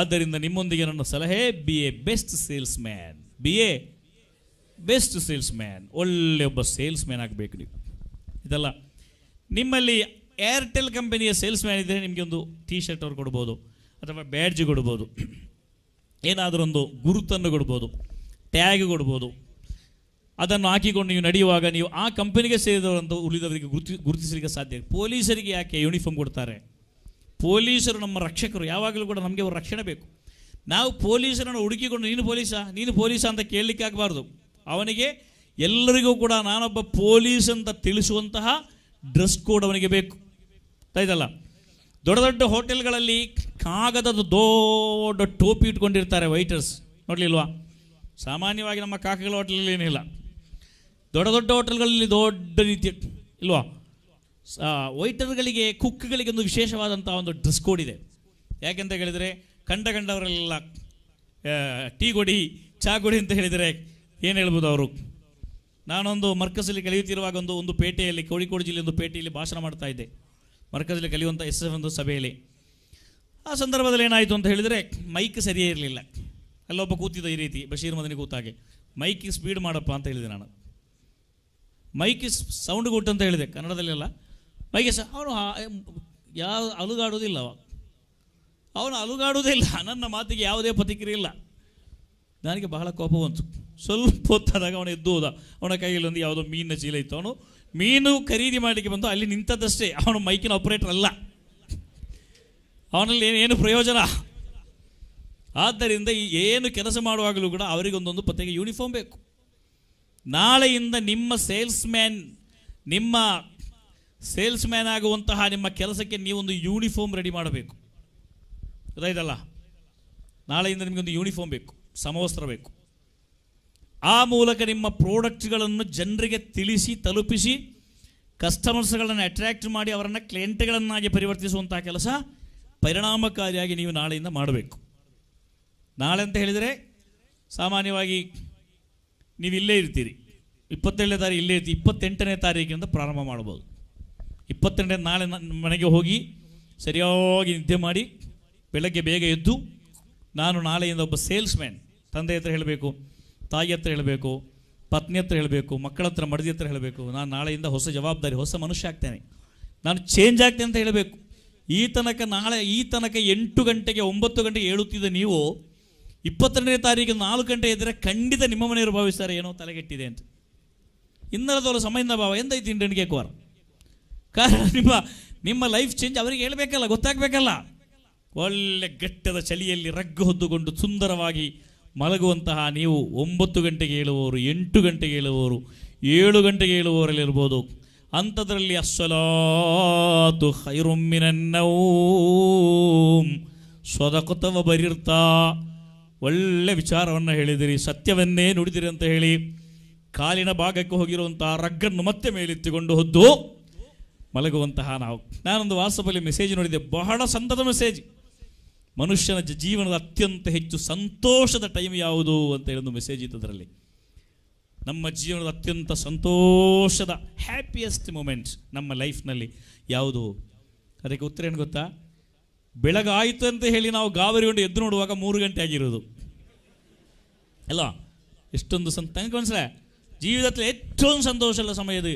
ಆದ್ದರಿಂದ ನಿಮ್ಮೊಂದಿಗೆ ನನ್ನ ಸಲಹೆ be a best salesman be a best salesman ಒಳ್ಳೆ ಒಬ್ಬ ಸೇಲ್ಸ್ ಮ್ಯಾನ್ ಆಗಬೇಕು ನೀವು ಇದೆಲ್ಲ ನಿಮ್ಮಲ್ಲಿ ಏರ್ಟೆಲ್ ಕಂಪನಿಯ ಸೇಲ್ಸ್ ಮ್ಯಾನ್ ಇದ್ದರೆ ನಿಮಗೆ ಒಂದು ಟೀ ಶರ್ಟ್ ಅವ್ರು ಕೊಡ್ಬೋದು ಅಥವಾ ಬ್ಯಾಡ್ಜ್ ಕೊಡ್ಬೋದು ಏನಾದರೂ ಒಂದು ಗುರುತನ್ನು ಕೊಡ್ಬೋದು ಟ್ಯಾಗ್ ಕೊಡ್ಬೋದು ಅದನ್ನು ಹಾಕಿಕೊಂಡು ನೀವು ನಡೆಯುವಾಗ ನೀವು ಆ ಕಂಪನಿಗೆ ಸೇರಿದವರಂತ ಉಳಿದವರಿಗೆ ಗುರುತಿ ಗುರುತಿಸಲಿಕ್ಕೆ ಸಾಧ್ಯ ಪೊಲೀಸರಿಗೆ ಯಾಕೆ ಯೂನಿಫಾರ್ಮ್ ಕೊಡ್ತಾರೆ ಪೊಲೀಸರು ನಮ್ಮ ರಕ್ಷಕರು ಯಾವಾಗಲೂ ಕೂಡ ನಮಗೆ ಅವರು ರಕ್ಷಣೆ ಬೇಕು ನಾವು ಪೊಲೀಸರನ್ನು ಹುಡುಕಿಕೊಂಡು ನೀನು ಪೊಲೀಸ ನೀನು ಪೊಲೀಸ ಅಂತ ಆಗಬಾರ್ದು ಅವನಿಗೆ ಎಲ್ಲರಿಗೂ ಕೂಡ ನಾನೊಬ್ಬ ಪೊಲೀಸ್ ಅಂತ ತಿಳಿಸುವಂತಹ ಡ್ರೆಸ್ ಕೋಡ್ ಅವನಿಗೆ ಬೇಕು ಆಯ್ತಲ್ಲ ದೊಡ್ಡ ದೊಡ್ಡ ಹೋಟೆಲ್ಗಳಲ್ಲಿ ಕಾಗದದ ದೊಡ್ಡ ಟೋಪಿ ಇಟ್ಕೊಂಡಿರ್ತಾರೆ ವೈಟರ್ಸ್ ನೋಡಲಿಲ್ವಾ ಸಾಮಾನ್ಯವಾಗಿ ನಮ್ಮ ಕಾಕಗಳ ಹೋಟೆಲಲ್ಲಿ ಏನಿಲ್ಲ ದೊಡ್ಡ ದೊಡ್ಡ ಹೋಟೆಲ್ಗಳಲ್ಲಿ ದೊಡ್ಡ ರೀತಿಯ ಇಲ್ವಾ ವೈಟರ್ಗಳಿಗೆ ಕುಕ್ಗಳಿಗೆ ಒಂದು ವಿಶೇಷವಾದಂಥ ಒಂದು ಡ್ರೆಸ್ ಕೋಡ್ ಇದೆ ಯಾಕೆಂತ ಹೇಳಿದರೆ ಕಂಡ ಕಂಡವರೆಲ್ಲ ಟೀ ಕೊಡಿ ಚಾ ಕೊಡಿ ಅಂತ ಹೇಳಿದರೆ ಏನು ಹೇಳ್ಬೋದು ಅವರು ನಾನೊಂದು ಮರ್ಕಸಲ್ಲಿ ಕಲಿಯುತ್ತಿರುವಾಗ ಒಂದು ಒಂದು ಪೇಟೆಯಲ್ಲಿ ಕೋಳಿಕೋಡು ಜಿಲ್ಲೆ ಒಂದು ಪೇಟೆಯಲ್ಲಿ ಭಾಷಣ ಮಾಡ್ತಾ ಇದ್ದೆ ಮರ್ಕಸಲ್ಲಿ ಕಲಿಯುವಂಥ ಎಸ್ ಎಫ್ ಒಂದು ಸಭೆಯಲ್ಲಿ ಆ ಸಂದರ್ಭದಲ್ಲಿ ಏನಾಯಿತು ಅಂತ ಹೇಳಿದರೆ ಮೈಕ್ ಸರಿಯೇ ಇರಲಿಲ್ಲ ಅಲ್ಲೊಬ್ಬ ಕೂತಿದ್ದ ಈ ರೀತಿ ಬಶೀರ್ ಮದನಿ ಕೂತಾಗೆ ಮೈಕ್ ಸ್ಪೀಡ್ ಮಾಡಪ್ಪ ಅಂತ ಹೇಳಿದೆ ನಾನು ಮೈಕ್ ಸೌಂಡ್ ಗುಟ್ ಅಂತ ಹೇಳಿದೆ ಕನ್ನಡದಲ್ಲೆಲ್ಲ ಮೈಕ್ ಸ ಅವನು ಯಾವ ಅಲುಗಾಡೋದಿಲ್ಲ ಅವ ಅವನು ಇಲ್ಲ ನನ್ನ ಮಾತಿಗೆ ಯಾವುದೇ ಪ್ರತಿಕ್ರಿಯೆ ಇಲ್ಲ ನನಗೆ ಬಹಳ ಕೋಪ ಬಂತು ಸ್ವಲ್ಪ ಹೊತ್ತಾದಾಗ ಅವನು ಎದ್ದು ಹೋದ ಅವನ ಕೈಯಲ್ಲಿ ಒಂದು ಯಾವುದೋ ಮೀನಿನ ಚೀಲ ಇತ್ತು ಅವನು ಮೀನು ಖರೀದಿ ಮಾಡಲಿಕ್ಕೆ ಬಂದು ಅಲ್ಲಿ ನಿಂತದಷ್ಟೇ ಅವನು ಮೈಕಿನ ಆಪರೇಟರ್ ಅಲ್ಲ ಅವನಲ್ಲಿ ಏನು ಪ್ರಯೋಜನ ಆದ್ದರಿಂದ ಈ ಏನು ಕೆಲಸ ಮಾಡುವಾಗಲೂ ಕೂಡ ಅವರಿಗೊಂದೊಂದು ಪತ್ತೆಗೆ ಯೂನಿಫಾರ್ಮ್ ಬೇಕು ನಾಳೆಯಿಂದ ನಿಮ್ಮ ಸೇಲ್ಸ್ ಮ್ಯಾನ್ ನಿಮ್ಮ ಸೇಲ್ಸ್ ಮ್ಯಾನ್ ಆಗುವಂತಹ ನಿಮ್ಮ ಕೆಲಸಕ್ಕೆ ನೀವೊಂದು ಯೂನಿಫಾರ್ಮ್ ರೆಡಿ ಮಾಡಬೇಕು ರೈತಲ್ಲ ನಾಳೆಯಿಂದ ನಿಮಗೊಂದು ಯೂನಿಫಾರ್ಮ್ ಬೇಕು ಸಮವಸ್ತ್ರ ಬೇಕು ಆ ಮೂಲಕ ನಿಮ್ಮ ಪ್ರಾಡಕ್ಟ್ಗಳನ್ನು ಜನರಿಗೆ ತಿಳಿಸಿ ತಲುಪಿಸಿ ಕಸ್ಟಮರ್ಸ್ಗಳನ್ನು ಅಟ್ರ್ಯಾಕ್ಟ್ ಮಾಡಿ ಅವರನ್ನು ಕ್ಲೈಂಟ್ಗಳನ್ನಾಗಿ ಪರಿವರ್ತಿಸುವಂಥ ಕೆಲಸ ಪರಿಣಾಮಕಾರಿಯಾಗಿ ನೀವು ನಾಳೆಯಿಂದ ಮಾಡಬೇಕು ನಾಳೆ ಅಂತ ಹೇಳಿದರೆ ಸಾಮಾನ್ಯವಾಗಿ ನೀವು ಇಲ್ಲೇ ಇರ್ತೀರಿ ಇಪ್ಪತ್ತೇಳನೇ ತಾರೀಕು ಇಲ್ಲೇ ಇರ್ತೀವಿ ಇಪ್ಪತ್ತೆಂಟನೇ ತಾರೀಕಿಂದ ಪ್ರಾರಂಭ ಮಾಡ್ಬೋದು ಇಪ್ಪತ್ತೆಂಟನೇ ನಾಳೆ ಮನೆಗೆ ಹೋಗಿ ಸರಿಯಾಗಿ ನಿದ್ದೆ ಮಾಡಿ ಬೆಳಗ್ಗೆ ಬೇಗ ಎದ್ದು ನಾನು ನಾಳೆಯಿಂದ ಒಬ್ಬ ಸೇಲ್ಸ್ಮ್ಯಾನ್ ತಂದೆ ಹತ್ರ ಹೇಳಬೇಕು ತಾಯಿ ಹತ್ರ ಹೇಳಬೇಕು ಪತ್ನಿ ಹತ್ರ ಹೇಳಬೇಕು ಮಕ್ಕಳ ಹತ್ರ ಮಡದಿ ಹತ್ರ ಹೇಳಬೇಕು ನಾನು ನಾಳೆಯಿಂದ ಹೊಸ ಜವಾಬ್ದಾರಿ ಹೊಸ ಮನುಷ್ಯ ಆಗ್ತೇನೆ ನಾನು ಚೇಂಜ್ ಆಗ್ತೇನೆ ಅಂತ ಹೇಳಬೇಕು ಈ ತನಕ ನಾಳೆ ಈ ತನಕ ಎಂಟು ಗಂಟೆಗೆ ಒಂಬತ್ತು ಗಂಟೆಗೆ ಹೇಳುತ್ತಿದ್ದ ನೀವು ಇಪ್ಪತ್ತೆರಡನೇ ತಾರೀಕು ನಾಲ್ಕು ಗಂಟೆ ಇದ್ದರೆ ಖಂಡಿತ ನಿಮ್ಮ ಮನೆಯವರು ಭಾವಿಸ್ತಾರೆ ಏನೋ ತಲೆಗೆಟ್ಟಿದೆ ಅಂತ ಇನ್ನರದವರ ಸಮಯದ ಭಾವ ಎಂದೈತಿ ಐತಿ ಕೋರ್ ಕಾರಣ ನಿಮ್ಮ ನಿಮ್ಮ ಲೈಫ್ ಚೇಂಜ್ ಅವರಿಗೆ ಹೇಳಬೇಕಲ್ಲ ಗೊತ್ತಾಗಬೇಕಲ್ಲ ಒಳ್ಳೆ ಗಟ್ಟದ ಚಳಿಯಲ್ಲಿ ರಗ್ಗು ಹೊದ್ದುಕೊಂಡು ಸುಂದರವಾಗಿ ಮಲಗುವಂತಹ ನೀವು ಒಂಬತ್ತು ಗಂಟೆಗೆ ಏಳುವವರು ಎಂಟು ಗಂಟೆಗೆ ಏಳುವವರು ಏಳು ಗಂಟೆಗೆ ಏಳುವವರಲ್ಲಿರ್ಬೋದು ಅಂಥದ್ರಲ್ಲಿ ಅಸ್ಸಲಾತು ಹೈರೊಮ್ಮಿನನ್ನೌಂ ಸ್ವದಕುತವ ಬರಿರ್ತಾ ಒಳ್ಳೆ ವಿಚಾರವನ್ನು ಹೇಳಿದಿರಿ ಸತ್ಯವನ್ನೇ ನುಡಿದಿರಿ ಅಂತ ಹೇಳಿ ಕಾಲಿನ ಭಾಗಕ್ಕೆ ಹೋಗಿರುವಂತಹ ರಗ್ಗನ್ನು ಮತ್ತೆ ಮೇಲೆತ್ತಿಕೊಂಡು ಹೊದ್ದು ಮಲಗುವಂತಹ ನಾವು ನಾನೊಂದು ವಾಟ್ಸಪ್ಪಲ್ಲಿ ಮೆಸೇಜ್ ನೋಡಿದೆ ಬಹಳ ಸಂತದ ಮೆಸೇಜ್ ಮನುಷ್ಯನ ಜೀವನದ ಅತ್ಯಂತ ಹೆಚ್ಚು ಸಂತೋಷದ ಟೈಮ್ ಯಾವುದು ಅಂತ ಹೇಳಿ ಒಂದು ಮೆಸೇಜ್ ಇತ್ತು ಅದರಲ್ಲಿ ನಮ್ಮ ಜೀವನದ ಅತ್ಯಂತ ಸಂತೋಷದ ಹ್ಯಾಪಿಯೆಸ್ಟ್ ಮೂಮೆಂಟ್ ನಮ್ಮ ಲೈಫ್ನಲ್ಲಿ ಯಾವುದು ಅದಕ್ಕೆ ಉತ್ತರ ಏನು ಗೊತ್ತಾ ಬೆಳಗಾಯಿತು ಅಂತ ಹೇಳಿ ನಾವು ಗಾಬರಿಗೊಂಡು ಎದ್ದು ನೋಡುವಾಗ ಮೂರು ಗಂಟೆ ಆಗಿರೋದು ಅಲ್ಲ ಎಷ್ಟೊಂದು ಸಂತ ನನಗೆ ജീവിതത്തിൽ ಸಂತೋಷ ಇಲ್ಲ ಸಮಯದ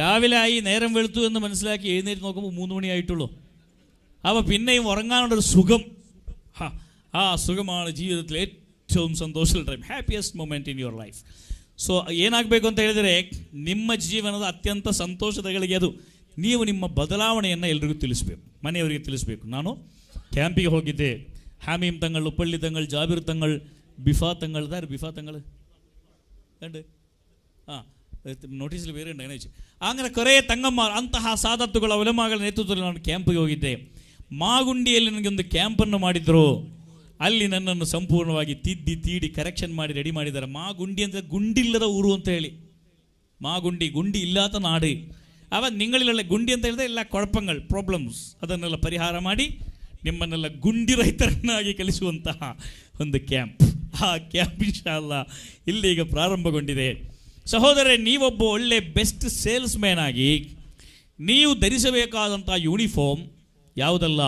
ರಾವಿಲೆ രാവിലെ ನೇರಂ നേരം ಎಂದು ಮನಸ್ಸಿಲಾಕಿ മനസ്സിലാക്കി എഴുന്നേറ്റ് ಮೂರು ಮಣಿ മണിയായിട്ടുള്ളൂ അപ്പോൾ പിന്നെയും ഉറങ്ങാനുള്ളൊരു സുഖം ആ സുഖമാണ് ജീവിതത്തിൽ ഏറ്റവും ಸಂತೋಷದ time happiest moment in your life so ಏನಾಗಬೇಕು ಅಂತ ಹೇಳಿದರೆ ನಿಮ್ಮ ಜೀವನದ ಅತ್ಯಂತ ಸಂತೋಷದಗಳಿಗೆ ಅದು ನೀವು ನಿಮ್ಮ ಬದಲಾವಣೆಯನ್ನು ಎಲ್ರಿಗೂ ತಿಳಿಸಬೇಕು ಮನೆಯವರಿಗೆ ತಿಳಿಸಬೇಕು ನಾನು ಕ್ಯಾಂಪಿಗೆ ಹೋಗಿದ್ದೆ ಹ್ಯಾಮೀಮ್ ತಂಗಳು ಉಪ್ಪಳ್ಳಿ ತಂಗಳು ಜಾಬೀರ್ ತಂಗಳು ಬಿಫಾ ತಂಗಳು ದಾರಿ ಬಿಫಾ ತಂಗಳು ಕಂಡು ಹಾಂ ನೋಟಿಸ್ಲಿ ಬೇರೆ ಅಂಗನೆ ಕೊರೆಯ ತಂಗಮ್ಮ ಅಂತಹ ಸಾಧತ್ತುಗಳ ಉಲಮಾಗಳ ನೇತೃತ್ವದಲ್ಲಿ ನಾನು ಕ್ಯಾಂಪಿಗೆ ಹೋಗಿದ್ದೆ ಮಾಗುಂಡಿಯಲ್ಲಿ ಒಂದು ಕ್ಯಾಂಪನ್ನು ಮಾಡಿದ್ರು ಅಲ್ಲಿ ನನ್ನನ್ನು ಸಂಪೂರ್ಣವಾಗಿ ತಿದ್ದಿ ತೀಡಿ ಕರೆಕ್ಷನ್ ಮಾಡಿ ರೆಡಿ ಮಾಡಿದ್ದಾರೆ ಮಾಗುಂಡಿ ಅಂದರೆ ಗುಂಡಿಲ್ಲದ ಊರು ಅಂತ ಹೇಳಿ ಮಾಗುಂಡಿ ಗುಂಡಿ ಇಲ್ಲಾತ ನಾಡಿ ಆವಾಗ ನಿಂಗಳಿಲ್ಲ ಗುಂಡಿ ಅಂತ ಹೇಳಿದ್ರೆ ಎಲ್ಲ ಕೊಳಪಂಗಳು ಪ್ರಾಬ್ಲಮ್ಸ್ ಅದನ್ನೆಲ್ಲ ಪರಿಹಾರ ಮಾಡಿ ನಿಮ್ಮನ್ನೆಲ್ಲ ಗುಂಡಿ ರೈತರನ್ನಾಗಿ ಕಲಿಸುವಂತಹ ಒಂದು ಕ್ಯಾಂಪ್ ಆ ಕ್ಯಾಂಪ್ ಇನ್ಶಾಲ್ಲ ಇಲ್ಲಿ ಈಗ ಪ್ರಾರಂಭಗೊಂಡಿದೆ ಸಹೋದರೇ ನೀವೊಬ್ಬ ಒಳ್ಳೆ ಬೆಸ್ಟ್ ಸೇಲ್ಸ್ ಮ್ಯಾನ್ ಆಗಿ ನೀವು ಧರಿಸಬೇಕಾದಂಥ ಯೂನಿಫಾರ್ಮ್ ಯಾವುದಲ್ಲ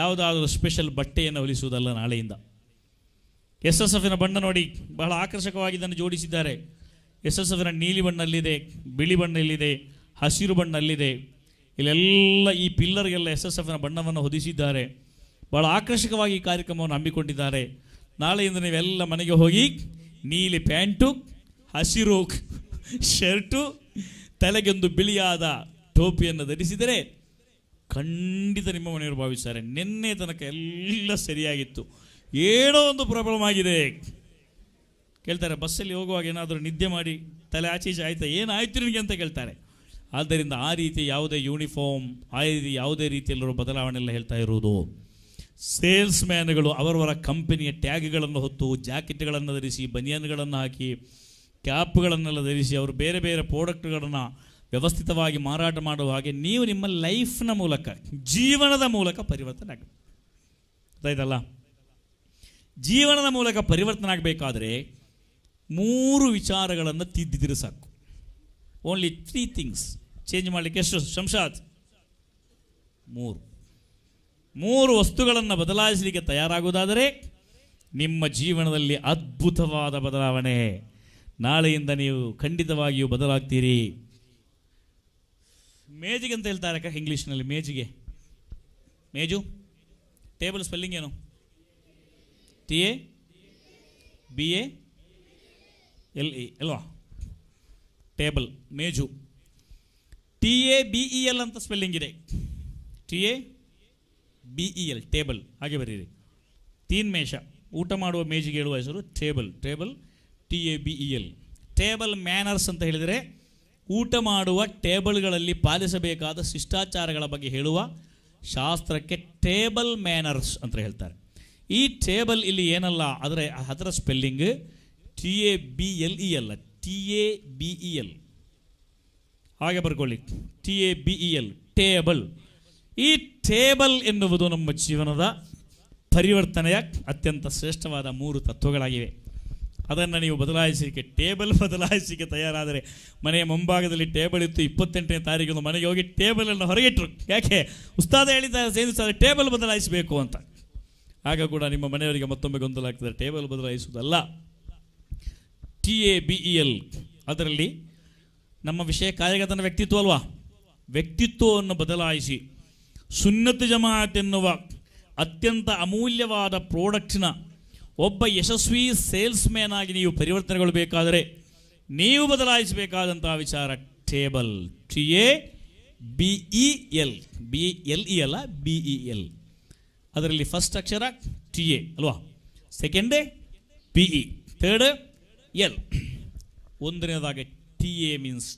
ಯಾವುದಾದರೂ ಸ್ಪೆಷಲ್ ಬಟ್ಟೆಯನ್ನು ಹೊಲಿಸುವುದಲ್ಲ ನಾಳೆಯಿಂದ ಎಸ್ ಎಸ್ ಎಫ್ನ ಬಣ್ಣ ನೋಡಿ ಬಹಳ ಆಕರ್ಷಕವಾಗಿ ಇದನ್ನು ಜೋಡಿಸಿದ್ದಾರೆ ಎಸ್ ಎಸ್ ಎಫ್ನ ನೀಲಿ ಬಣ್ಣಲ್ಲಿದೆ ಬಿಳಿ ಬಣ್ಣಲ್ಲಿದೆ ಹಸಿರು ಬಣ್ಣಲ್ಲಿದೆ ಇಲ್ಲೆಲ್ಲ ಈ ಪಿಲ್ಲರ್ಗೆಲ್ಲ ಎಸ್ ಎಸ್ ಎಫ್ನ ಬಣ್ಣವನ್ನು ಹೊದಿಸಿದ್ದಾರೆ ಬಹಳ ಆಕರ್ಷಕವಾಗಿ ಈ ಕಾರ್ಯಕ್ರಮವನ್ನು ಹಮ್ಮಿಕೊಂಡಿದ್ದಾರೆ ನಾಳೆಯಿಂದ ನೀವೆಲ್ಲ ಮನೆಗೆ ಹೋಗಿ ನೀಲಿ ಪ್ಯಾಂಟು ಹಸಿರು ಶರ್ಟು ತಲೆಗೊಂದು ಬಿಳಿಯಾದ ಟೋಪಿಯನ್ನು ಧರಿಸಿದರೆ ಖಂಡಿತ ನಿಮ್ಮ ಮನೆಯವರು ಭಾವಿಸ್ತಾರೆ ನಿನ್ನೆ ತನಕ ಎಲ್ಲ ಸರಿಯಾಗಿತ್ತು ಏನೋ ಒಂದು ಪ್ರಾಬ್ಲಮ್ ಆಗಿದೆ ಕೇಳ್ತಾರೆ ಬಸ್ಸಲ್ಲಿ ಹೋಗುವಾಗ ಏನಾದರೂ ನಿದ್ದೆ ಮಾಡಿ ತಲೆ ಆಚೀಚೆ ಆಯ್ತಾ ಏನಾಯ್ತು ನಿನಗೆ ಅಂತ ಕೇಳ್ತಾರೆ ಆದ್ದರಿಂದ ಆ ರೀತಿ ಯಾವುದೇ ಯೂನಿಫಾರ್ಮ್ ಆ ರೀತಿ ಯಾವುದೇ ರೀತಿಯಲ್ಲಿರೋ ಬದಲಾವಣೆ ಎಲ್ಲ ಹೇಳ್ತಾ ಇರುವುದು ಸೇಲ್ಸ್ ಮ್ಯಾನ್ಗಳು ಅವರವರ ಕಂಪನಿಯ ಟ್ಯಾಗ್ಗಳನ್ನು ಹೊತ್ತು ಜಾಕೆಟ್ಗಳನ್ನು ಧರಿಸಿ ಬನಿಯನ್ಗಳನ್ನು ಹಾಕಿ ಕ್ಯಾಪ್ಗಳನ್ನೆಲ್ಲ ಧರಿಸಿ ಅವರು ಬೇರೆ ಬೇರೆ ಪ್ರಾಡಕ್ಟ್ಗಳನ್ನು ವ್ಯವಸ್ಥಿತವಾಗಿ ಮಾರಾಟ ಮಾಡುವ ಹಾಗೆ ನೀವು ನಿಮ್ಮ ಲೈಫ್ನ ಮೂಲಕ ಜೀವನದ ಮೂಲಕ ಪರಿವರ್ತನೆ ಆಗಬೇಕು ಗೊತ್ತಾಯ್ತಲ್ಲ ಜೀವನದ ಮೂಲಕ ಪರಿವರ್ತನೆ ಆಗಬೇಕಾದ್ರೆ ಮೂರು ವಿಚಾರಗಳನ್ನು ತಿದ್ದಿದ್ರೆ ಸಾಕು ಓನ್ಲಿ ತ್ರೀ ಥಿಂಗ್ಸ್ ಚೇಂಜ್ ಮಾಡಲಿಕ್ಕೆ ಎಷ್ಟು ಶಂಶಾತ್ ಮೂರು ಮೂರು ವಸ್ತುಗಳನ್ನು ಬದಲಾಯಿಸಲಿಕ್ಕೆ ತಯಾರಾಗುವುದಾದರೆ ನಿಮ್ಮ ಜೀವನದಲ್ಲಿ ಅದ್ಭುತವಾದ ಬದಲಾವಣೆ ನಾಳೆಯಿಂದ ನೀವು ಖಂಡಿತವಾಗಿಯೂ ಬದಲಾಗ್ತೀರಿ ಮೇಜಿಗೆ ಅಂತ ಹೇಳ್ತಾರೆ ಅಕ್ಕ ಇಂಗ್ಲೀಷ್ನಲ್ಲಿ ಮೇಜಿಗೆ ಮೇಜು ಟೇಬಲ್ ಸ್ಪೆಲ್ಲಿಂಗ್ ಏನು T A B A L E ಅಲ್ವಾ ಟೇಬಲ್ ಮೇಜು T A B E L ಅಂತ ಸ್ಪೆಲ್ಲಿಂಗ್ ಇದೆ T A B E L table ಹಾಗೆ ಬರೀರಿ ತೀನ್ ಮೇಷ ಊಟ ಮಾಡುವ ಮೇಜಿಗೆ ಹೇಳುವ ಹೆಸರು table table T A B E L table manners ಅಂತ ಹೇಳಿದರೆ ಊಟ ಮಾಡುವ ಟೇಬಲ್ಗಳಲ್ಲಿ ಪಾಲಿಸಬೇಕಾದ ಶಿಷ್ಟಾಚಾರಗಳ ಬಗ್ಗೆ ಹೇಳುವ ಶಾಸ್ತ್ರಕ್ಕೆ ಟೇಬಲ್ ಮ್ಯಾನರ್ಸ್ ಅಂತ ಹೇಳ್ತಾರೆ ಈ ಟೇಬಲ್ ಇಲ್ಲಿ ಏನಲ್ಲ ಆದರೆ ಅದರ spelling T A B L E ಅಲ್ಲ T A B E L ಹಾಗೆ ಬರ್ಕೊಳ್ಳಿ T A B E L table ಈ ಟೇಬಲ್ ಎನ್ನುವುದು ನಮ್ಮ ಜೀವನದ ಪರಿವರ್ತನೆಯ ಅತ್ಯಂತ ಶ್ರೇಷ್ಠವಾದ ಮೂರು ತತ್ವಗಳಾಗಿವೆ ಅದನ್ನು ನೀವು ಬದಲಾಯಿಸಲಿಕ್ಕೆ ಟೇಬಲ್ ಬದಲಾಯಿಸಲಿಕ್ಕೆ ತಯಾರಾದರೆ ಮನೆಯ ಮುಂಭಾಗದಲ್ಲಿ ಟೇಬಲ್ ಇತ್ತು ಇಪ್ಪತ್ತೆಂಟನೇ ತಾರೀಕು ಮನೆಗೆ ಹೋಗಿ ಟೇಬಲನ್ನು ಹೊರಗಿಟ್ರು ಯಾಕೆ ಉಸ್ತಾದ ಹೇಳಿದ್ದಾರೆ ಸೇರಿಸ್ತಾರೆ ಟೇಬಲ್ ಬದಲಾಯಿಸಬೇಕು ಅಂತ ಆಗ ಕೂಡ ನಿಮ್ಮ ಮನೆಯವರಿಗೆ ಮತ್ತೊಮ್ಮೆ ಗೊಂದಲ ಆಗ್ತದೆ ಟೇಬಲ್ ಬದಲಾಯಿಸುವುದಲ್ಲ T A B E L ಅದರಲ್ಲಿ ನಮ್ಮ ವಿಷಯ ಕಾರ್ಯಗತನ ವ್ಯಕ್ತಿತ್ವ ಅಲ್ವಾ ವ್ಯಕ್ತಿತ್ವವನ್ನು ಬದಲಾಯಿಸಿ ಸುನ್ನತ ಜಮಾತ್ ಎನ್ನುವ ಅತ್ಯಂತ ಅಮೂಲ್ಯವಾದ ಪ್ರೋಡಕ್ಟ್ನ ಒಬ್ಬ ಯಶಸ್ವಿ ಸೇಲ್ಸ್ ಮ್ಯಾನ್ ಆಗಿ ನೀವು ಪರಿವರ್ತನೆಗೊಳ್ಳಬೇಕಾದರೆ ನೀವು ಬದಲಾಯಿಸಬೇಕಾದಂತಹ ವಿಚಾರ table T A B E L B L E ಅಲ್ಲ ಬಿ ಇ ಎಲ್ ಅದರಲ್ಲಿ ಫಸ್ಟ್ ಅಕ್ಷರ ಟಿ ಎ ಅಲ್ವಾ ಸೆಕೆಂಡ್ ಪಿ ಥರ್ಡ್ ಎಲ್ ಒಂದನೇದಾಗ T A means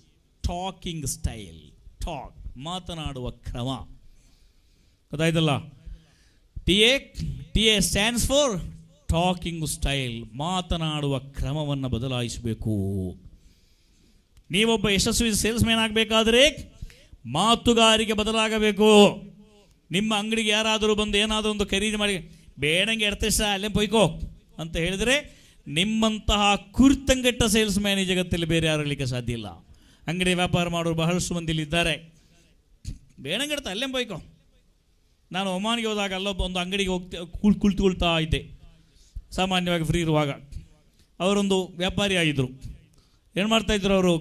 talking style talk ಮಾತನಾಡುವ ಕ್ರಮ ಗೊತ್ತಾಯ್ತಲ್ಲ T A T A stands for talking style ಮಾತನಾಡುವ ಕ್ರಮವನ್ನು ಬದಲಾಯಿಸಬೇಕು ನೀವೊಬ್ಬ ಯಶಸ್ವಿ ಮ್ಯಾನ್ ಆಗಬೇಕಾದ್ರೆ ಮಾತುಗಾರಿಕೆ ಬದಲಾಗಬೇಕು ನಿಮ್ಮ ಅಂಗಡಿಗೆ ಯಾರಾದರೂ ಬಂದು ಏನಾದರೂ ಒಂದು ಖರೀದಿ ಮಾಡಿ ಬೇಡಂಗೆ ಸಹ ಅಲ್ಲೇ ಪೊಯ್ಕೋ ಅಂತ ಹೇಳಿದರೆ ನಿಮ್ಮಂತಹ ಕುರ್ತಂಗೆಟ್ಟ ಸೇಲ್ಸ್ ಮ್ಯಾನ್ ಈ ಜಗತ್ತಲ್ಲಿ ಬೇರೆ ಯಾರು ಸಾಧ್ಯ ಇಲ್ಲ ಅಂಗಡಿ ವ್ಯಾಪಾರ ಮಾಡೋರು ಬಹಳಷ್ಟು ಬೇಡಂಗಿ ಬೇಡಂಗೆಡ್ತ ಅಲ್ಲೇ ಪೊಯ್ಕೋ ನಾನು ಒಮಾನಿಗೆ ಹೋದಾಗ ಅಲ್ಲೊಬ್ಬ ಒಂದು ಅಂಗಡಿಗೆ ಹೋಗ್ತಾ ಕುಳ್ ಕುಳಿತುಕೊಳ್ತಾ ಇದ್ದೆ ಸಾಮಾನ್ಯವಾಗಿ ಫ್ರೀ ಇರುವಾಗ ಅವರೊಂದು ವ್ಯಾಪಾರಿಯಾಗಿದ್ದರು ಏನು ಮಾಡ್ತಾಯಿದ್ರು ಅವರು